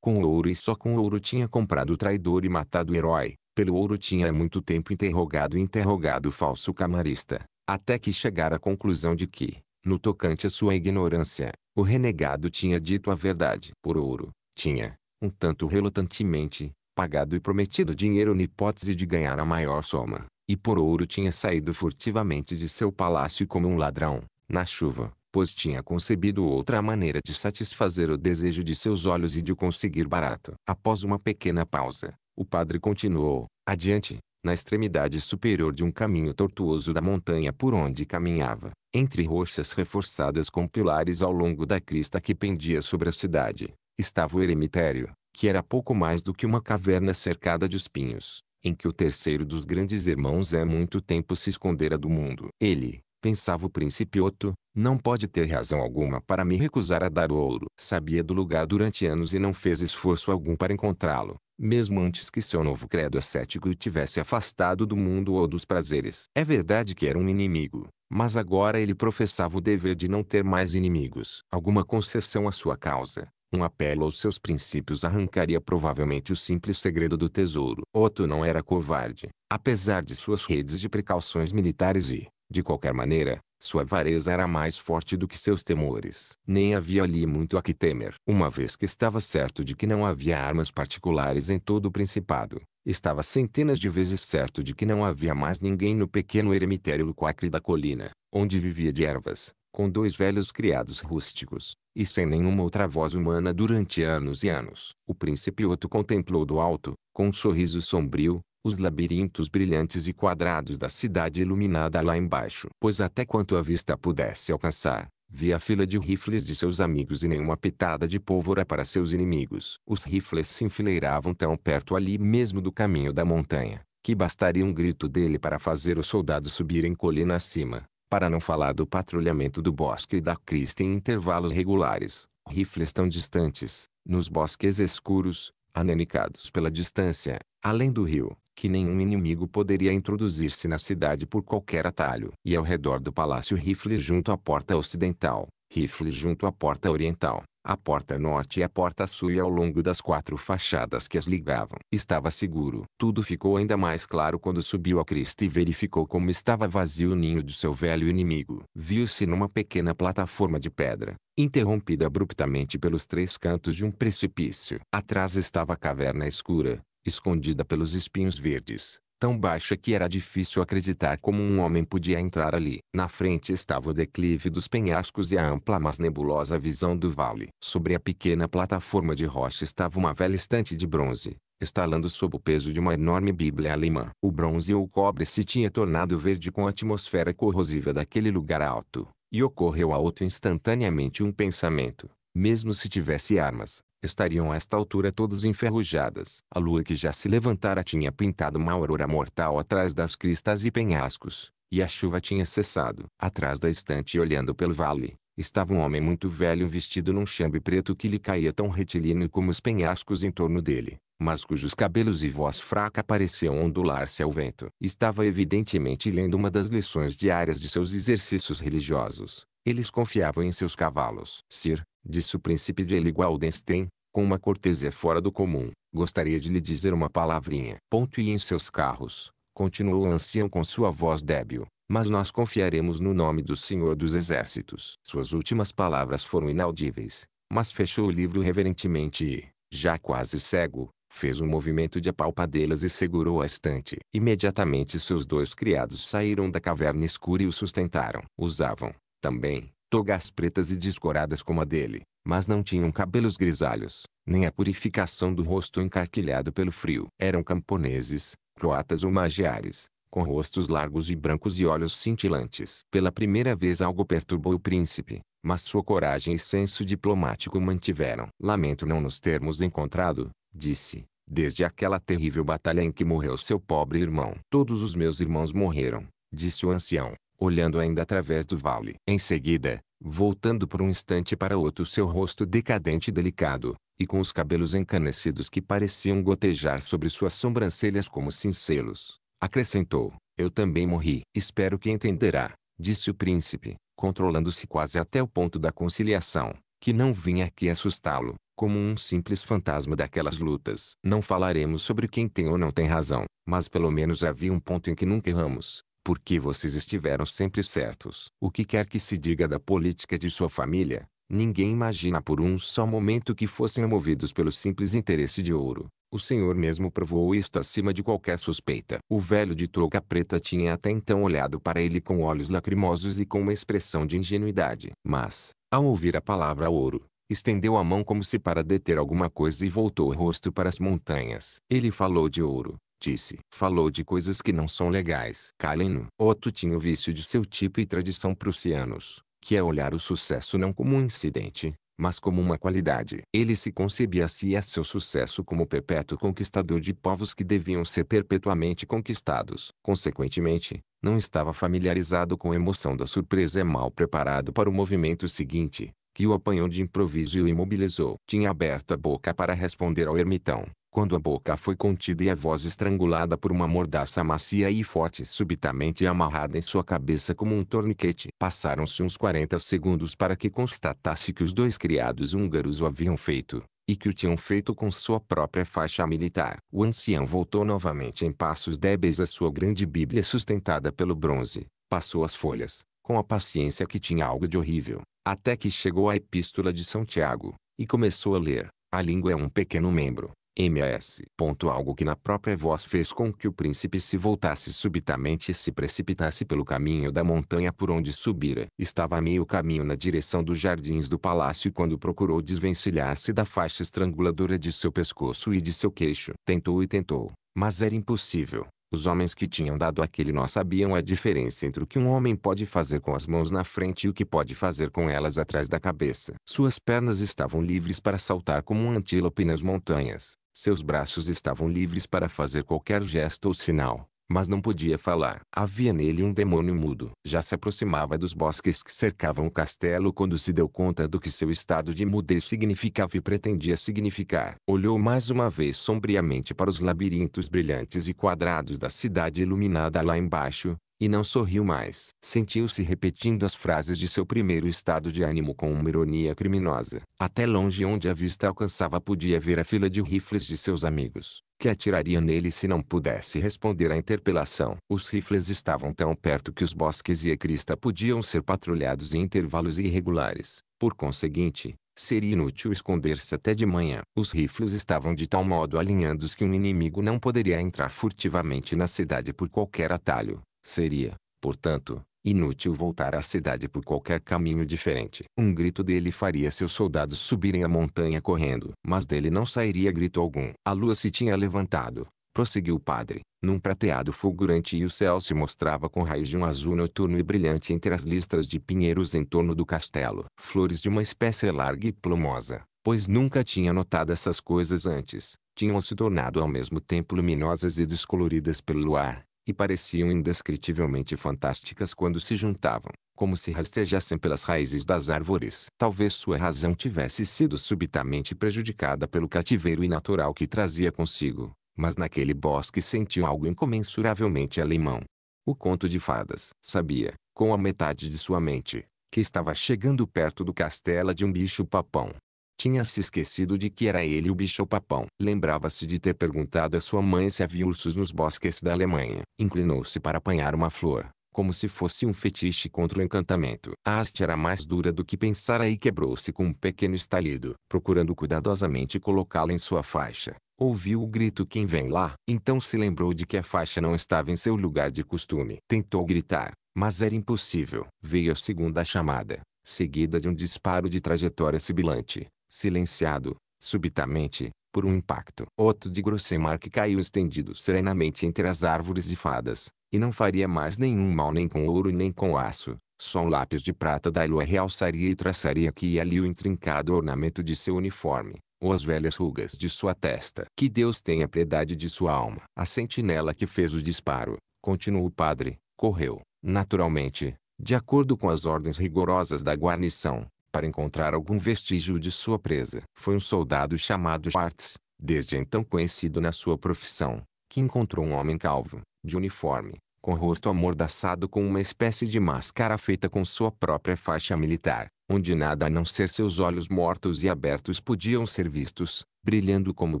Com ouro e só com ouro tinha comprado o traidor e matado o herói. Pelo ouro tinha há muito tempo interrogado e interrogado o falso camarista, até que chegara à conclusão de que, no tocante à sua ignorância, o renegado tinha dito a verdade. Por ouro, tinha, um tanto relutantemente, pagado e prometido dinheiro na hipótese de ganhar a maior soma, e por ouro tinha saído furtivamente de seu palácio como um ladrão, na chuva, pois tinha concebido outra maneira de satisfazer o desejo de seus olhos e de conseguir barato. Após uma pequena pausa, o padre continuou, adiante, na extremidade superior de um caminho tortuoso da montanha por onde caminhava, entre rochas reforçadas com pilares ao longo da crista que pendia sobre a cidade, estava o eremitério, que era pouco mais do que uma caverna cercada de espinhos, em que o terceiro dos grandes irmãos há é muito tempo se escondera do mundo. Ele, pensava o príncipe Otto, não pode ter razão alguma para me recusar a dar ouro. Sabia do lugar durante anos e não fez esforço algum para encontrá-lo mesmo antes que seu novo credo ascético o tivesse afastado do mundo ou dos prazeres. É verdade que era um inimigo, mas agora ele professava o dever de não ter mais inimigos. Alguma concessão à sua causa, um apelo aos seus princípios arrancaria provavelmente o simples segredo do tesouro. Otto não era covarde, apesar de suas redes de precauções militares e, de qualquer maneira, sua avareza era mais forte do que seus temores. Nem havia ali muito a que temer. Uma vez que estava certo de que não havia armas particulares em todo o principado, estava centenas de vezes certo de que não havia mais ninguém no pequeno eremitério Luquacre da colina, onde vivia de ervas, com dois velhos criados rústicos, e sem nenhuma outra voz humana durante anos e anos. O príncipe Otto contemplou do alto, com um sorriso sombrio, os labirintos brilhantes e quadrados da cidade iluminada lá embaixo. Pois até quanto a vista pudesse alcançar, via a fila de rifles de seus amigos e nenhuma pitada de pólvora para seus inimigos. Os rifles se enfileiravam tão perto ali mesmo do caminho da montanha, que bastaria um grito dele para fazer os soldados subirem colina acima, para não falar do patrulhamento do bosque e da crista em intervalos regulares, rifles tão distantes, nos bosques escuros, anenicados pela distância, além do rio que nenhum inimigo poderia introduzir-se na cidade por qualquer atalho. E ao redor do palácio rifles junto à porta ocidental, rifles junto à porta oriental, a porta norte e a porta sul e ao longo das quatro fachadas que as ligavam. Estava seguro. Tudo ficou ainda mais claro quando subiu a crista e verificou como estava vazio o ninho de seu velho inimigo. Viu-se numa pequena plataforma de pedra, interrompida abruptamente pelos três cantos de um precipício. Atrás estava a caverna escura, escondida pelos espinhos verdes, tão baixa que era difícil acreditar como um homem podia entrar ali. Na frente estava o declive dos penhascos e a ampla mas nebulosa visão do vale. Sobre a pequena plataforma de rocha estava uma velha estante de bronze, estalando sob o peso de uma enorme bíblia alemã. O bronze ou cobre se tinha tornado verde com a atmosfera corrosiva daquele lugar alto, e ocorreu a outro instantaneamente um pensamento. Mesmo se tivesse armas, estariam a esta altura todas enferrujadas. A lua que já se levantara tinha pintado uma aurora mortal atrás das cristas e penhascos, e a chuva tinha cessado. Atrás da estante olhando pelo vale, estava um homem muito velho vestido num chambe preto que lhe caía tão retilíneo como os penhascos em torno dele, mas cujos cabelos e voz fraca pareciam ondular-se ao vento. Estava evidentemente lendo uma das lições diárias de seus exercícios religiosos. Eles confiavam em seus cavalos. Sir, disse o príncipe de Eligualdenstein, com uma cortesia fora do comum, gostaria de lhe dizer uma palavrinha. Ponto e em seus carros, continuou o ancião com sua voz débil, mas nós confiaremos no nome do Senhor dos Exércitos. Suas últimas palavras foram inaudíveis, mas fechou o livro reverentemente e, já quase cego, fez um movimento de apalpadelas e segurou a estante. Imediatamente seus dois criados saíram da caverna escura e o sustentaram. Usavam, também, togas pretas e descoradas como a dele, mas não tinham cabelos grisalhos, nem a purificação do rosto encarquilhado pelo frio. Eram camponeses, croatas ou magiares, com rostos largos e brancos e olhos cintilantes. Pela primeira vez algo perturbou o príncipe, mas sua coragem e senso diplomático mantiveram. Lamento não nos termos encontrado, disse, desde aquela terrível batalha em que morreu seu pobre irmão. Todos os meus irmãos morreram, disse o ancião olhando ainda através do vale. Em seguida, voltando por um instante para outro seu rosto decadente e delicado, e com os cabelos encanecidos que pareciam gotejar sobre suas sobrancelhas como cincelos, acrescentou: Eu também morri. Espero que entenderá, disse o príncipe, controlando-se quase até o ponto da conciliação, que não vinha aqui assustá-lo, como um simples fantasma daquelas lutas. Não falaremos sobre quem tem ou não tem razão, mas pelo menos havia um ponto em que nunca erramos. Porque vocês estiveram sempre certos. O que quer que se diga da política de sua família, ninguém imagina por um só momento que fossem movidos pelo simples interesse de ouro. O senhor mesmo provou isto acima de qualquer suspeita. O velho de touca preta tinha até então olhado para ele com olhos lacrimosos e com uma expressão de ingenuidade. Mas, ao ouvir a palavra ouro, estendeu a mão como se para deter alguma coisa e voltou o rosto para as montanhas. Ele falou de ouro, disse. Falou de coisas que não são legais. Kalin Otto tinha o vício de seu tipo e tradição prussianos, que é olhar o sucesso não como um incidente, mas como uma qualidade. Ele se concebia a si e a é seu sucesso como perpétuo conquistador de povos que deviam ser perpetuamente conquistados. Consequentemente, não estava familiarizado com a emoção da surpresa e mal preparado para o movimento seguinte, que o apanhou de improviso e o imobilizou. Tinha aberto a boca para responder ao ermitão, quando a boca foi contida e a voz estrangulada por uma mordaça macia e forte subitamente amarrada em sua cabeça como um torniquete. Passaram-se uns 40 segundos para que constatasse que os dois criados húngaros o haviam feito, e que o tinham feito com sua própria faixa militar. O ancião voltou novamente em passos débeis à sua grande bíblia sustentada pelo bronze, passou as folhas, com a paciência que tinha algo de horrível, até que chegou à epístola de São Tiago, e começou a ler. A língua é um pequeno membro, ms. Algo que na própria voz fez com que o príncipe se voltasse subitamente e se precipitasse pelo caminho da montanha por onde subira. Estava a meio caminho na direção dos jardins do palácio quando procurou desvencilhar-se da faixa estranguladora de seu pescoço e de seu queixo. Tentou e tentou, mas era impossível. Os homens que tinham dado aquele nó sabiam a diferença entre o que um homem pode fazer com as mãos na frente e o que pode fazer com elas atrás da cabeça. Suas pernas estavam livres para saltar como um antílope nas montanhas seus braços estavam livres para fazer qualquer gesto ou sinal mas não podia falar. Havia nele um demônio mudo. Já se aproximava dos bosques que cercavam o castelo quando se deu conta do que seu estado de mudez significava e pretendia significar. Olhou mais uma vez sombriamente para os labirintos brilhantes e quadrados da cidade iluminada lá embaixo, e não sorriu mais. Sentiu-se repetindo as frases de seu primeiro estado de ânimo com uma ironia criminosa. Até longe onde a vista alcançava podia ver a fila de rifles de seus amigos que atiraria nele se não pudesse responder à interpelação. Os rifles estavam tão perto que os bosques e a crista podiam ser patrulhados em intervalos irregulares. Por conseguinte, seria inútil esconder-se até de manhã. Os rifles estavam de tal modo alinhados que um inimigo não poderia entrar furtivamente na cidade por qualquer atalho. Seria, portanto, Inútil voltar à cidade por qualquer caminho diferente. Um grito dele faria seus soldados subirem a montanha correndo. Mas dele não sairia grito algum. A lua se tinha levantado, prosseguiu o padre, num prateado fulgurante e o céu se mostrava com raios de um azul noturno e brilhante entre as listras de pinheiros em torno do castelo. Flores de uma espécie larga e plumosa, pois nunca tinha notado essas coisas antes, tinham se tornado ao mesmo tempo luminosas e descoloridas pelo luar, e pareciam indescritivelmente fantásticas quando se juntavam, como se rastejassem pelas raízes das árvores. Talvez sua razão tivesse sido subitamente prejudicada pelo cativeiro inatural que trazia consigo, mas naquele bosque sentiu algo incomensuravelmente alemão. O conto de fadas sabia, com a metade de sua mente, que estava chegando perto do castelo de um bicho-papão, tinha se esquecido de que era ele o bicho-papão. Lembrava-se de ter perguntado a sua mãe se havia ursos nos bosques da Alemanha. Inclinou-se para apanhar uma flor, como se fosse um fetiche contra o encantamento. A haste era mais dura do que pensara e quebrou-se com um pequeno estalido. Procurando cuidadosamente colocá-la em sua faixa, ouviu o grito Quem vem lá? Então se lembrou de que a faixa não estava em seu lugar de costume. Tentou gritar, mas era impossível. Veio a segunda chamada, seguida de um disparo de trajetória sibilante silenciado, subitamente, por um impacto. Otto de Grossemark caiu estendido serenamente entre as árvores e fadas, e não faria mais nenhum mal nem com ouro nem com aço. Só um lápis de prata da lua realçaria e traçaria aqui e ali o intrincado ornamento de seu uniforme, ou as velhas rugas de sua testa. Que Deus tenha piedade de sua alma. A sentinela que fez o disparo, continuou o padre, correu, naturalmente, de acordo com as ordens rigorosas da guarnição, para encontrar algum vestígio de sua presa. Foi um soldado chamado Schwartz, desde então conhecido na sua profissão, que encontrou um homem calvo, de uniforme, com rosto amordaçado com uma espécie de máscara feita com sua própria faixa militar, onde nada a não ser seus olhos mortos e abertos podiam ser vistos, brilhando como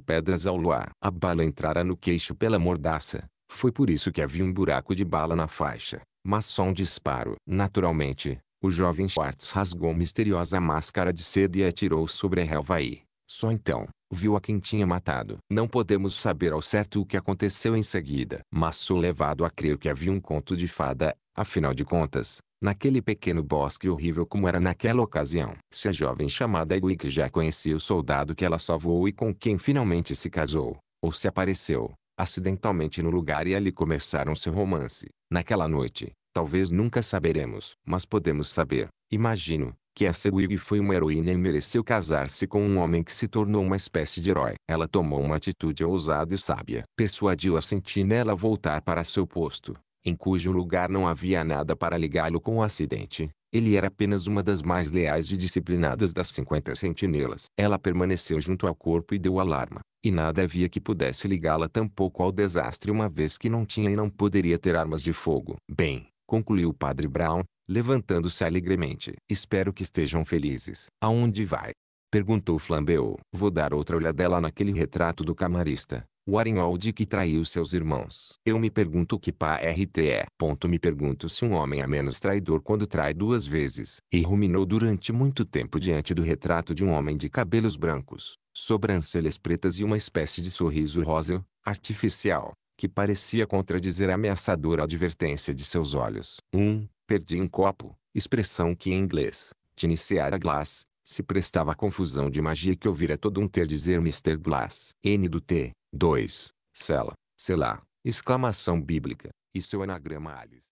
pedras ao luar. A bala entrara no queixo pela mordaça, foi por isso que havia um buraco de bala na faixa, mas só um disparo. Naturalmente, o jovem Schwartz rasgou misteriosa máscara de seda e atirou sobre a relva e, só então, viu a quem tinha matado. Não podemos saber ao certo o que aconteceu em seguida, mas sou levado a crer que havia um conto de fada, afinal de contas, naquele pequeno bosque horrível como era naquela ocasião. Se a jovem chamada Edwig já conhecia o soldado que ela salvou e com quem finalmente se casou, ou se apareceu, acidentalmente no lugar e ali começaram seu romance. Naquela noite, talvez nunca saberemos, mas podemos saber, imagino, que a Sewig foi uma heroína e mereceu casar-se com um homem que se tornou uma espécie de herói. Ela tomou uma atitude ousada e sábia. Persuadiu a sentinela a voltar para seu posto, em cujo lugar não havia nada para ligá-lo com o acidente. Ele era apenas uma das mais leais e disciplinadas das 50 sentinelas. Ela permaneceu junto ao corpo e deu alarma, e nada havia que pudesse ligá-la tampouco ao desastre uma vez que não tinha e não poderia ter armas de fogo. Bem, concluiu o padre Brown, levantando-se alegremente. Espero que estejam felizes. Aonde vai? Perguntou Flambeau. Vou dar outra olhadela naquele retrato do camarista, o Arinoldi que traiu seus irmãos. Eu me pergunto que pá RT é. Ponto me pergunto se um homem é menos traidor quando trai duas vezes. E ruminou durante muito tempo diante do retrato de um homem de cabelos brancos, sobrancelhas pretas e uma espécie de sorriso rosa, artificial, que parecia contradizer a ameaçadora advertência de seus olhos. Um, perdi um copo, expressão que em inglês, de iniciar a glass, se prestava à confusão de magia que ouvira todo um ter dizer Mr. Glass. N do T. 2. Cela, sei lá, exclamação bíblica, e seu anagrama Alice.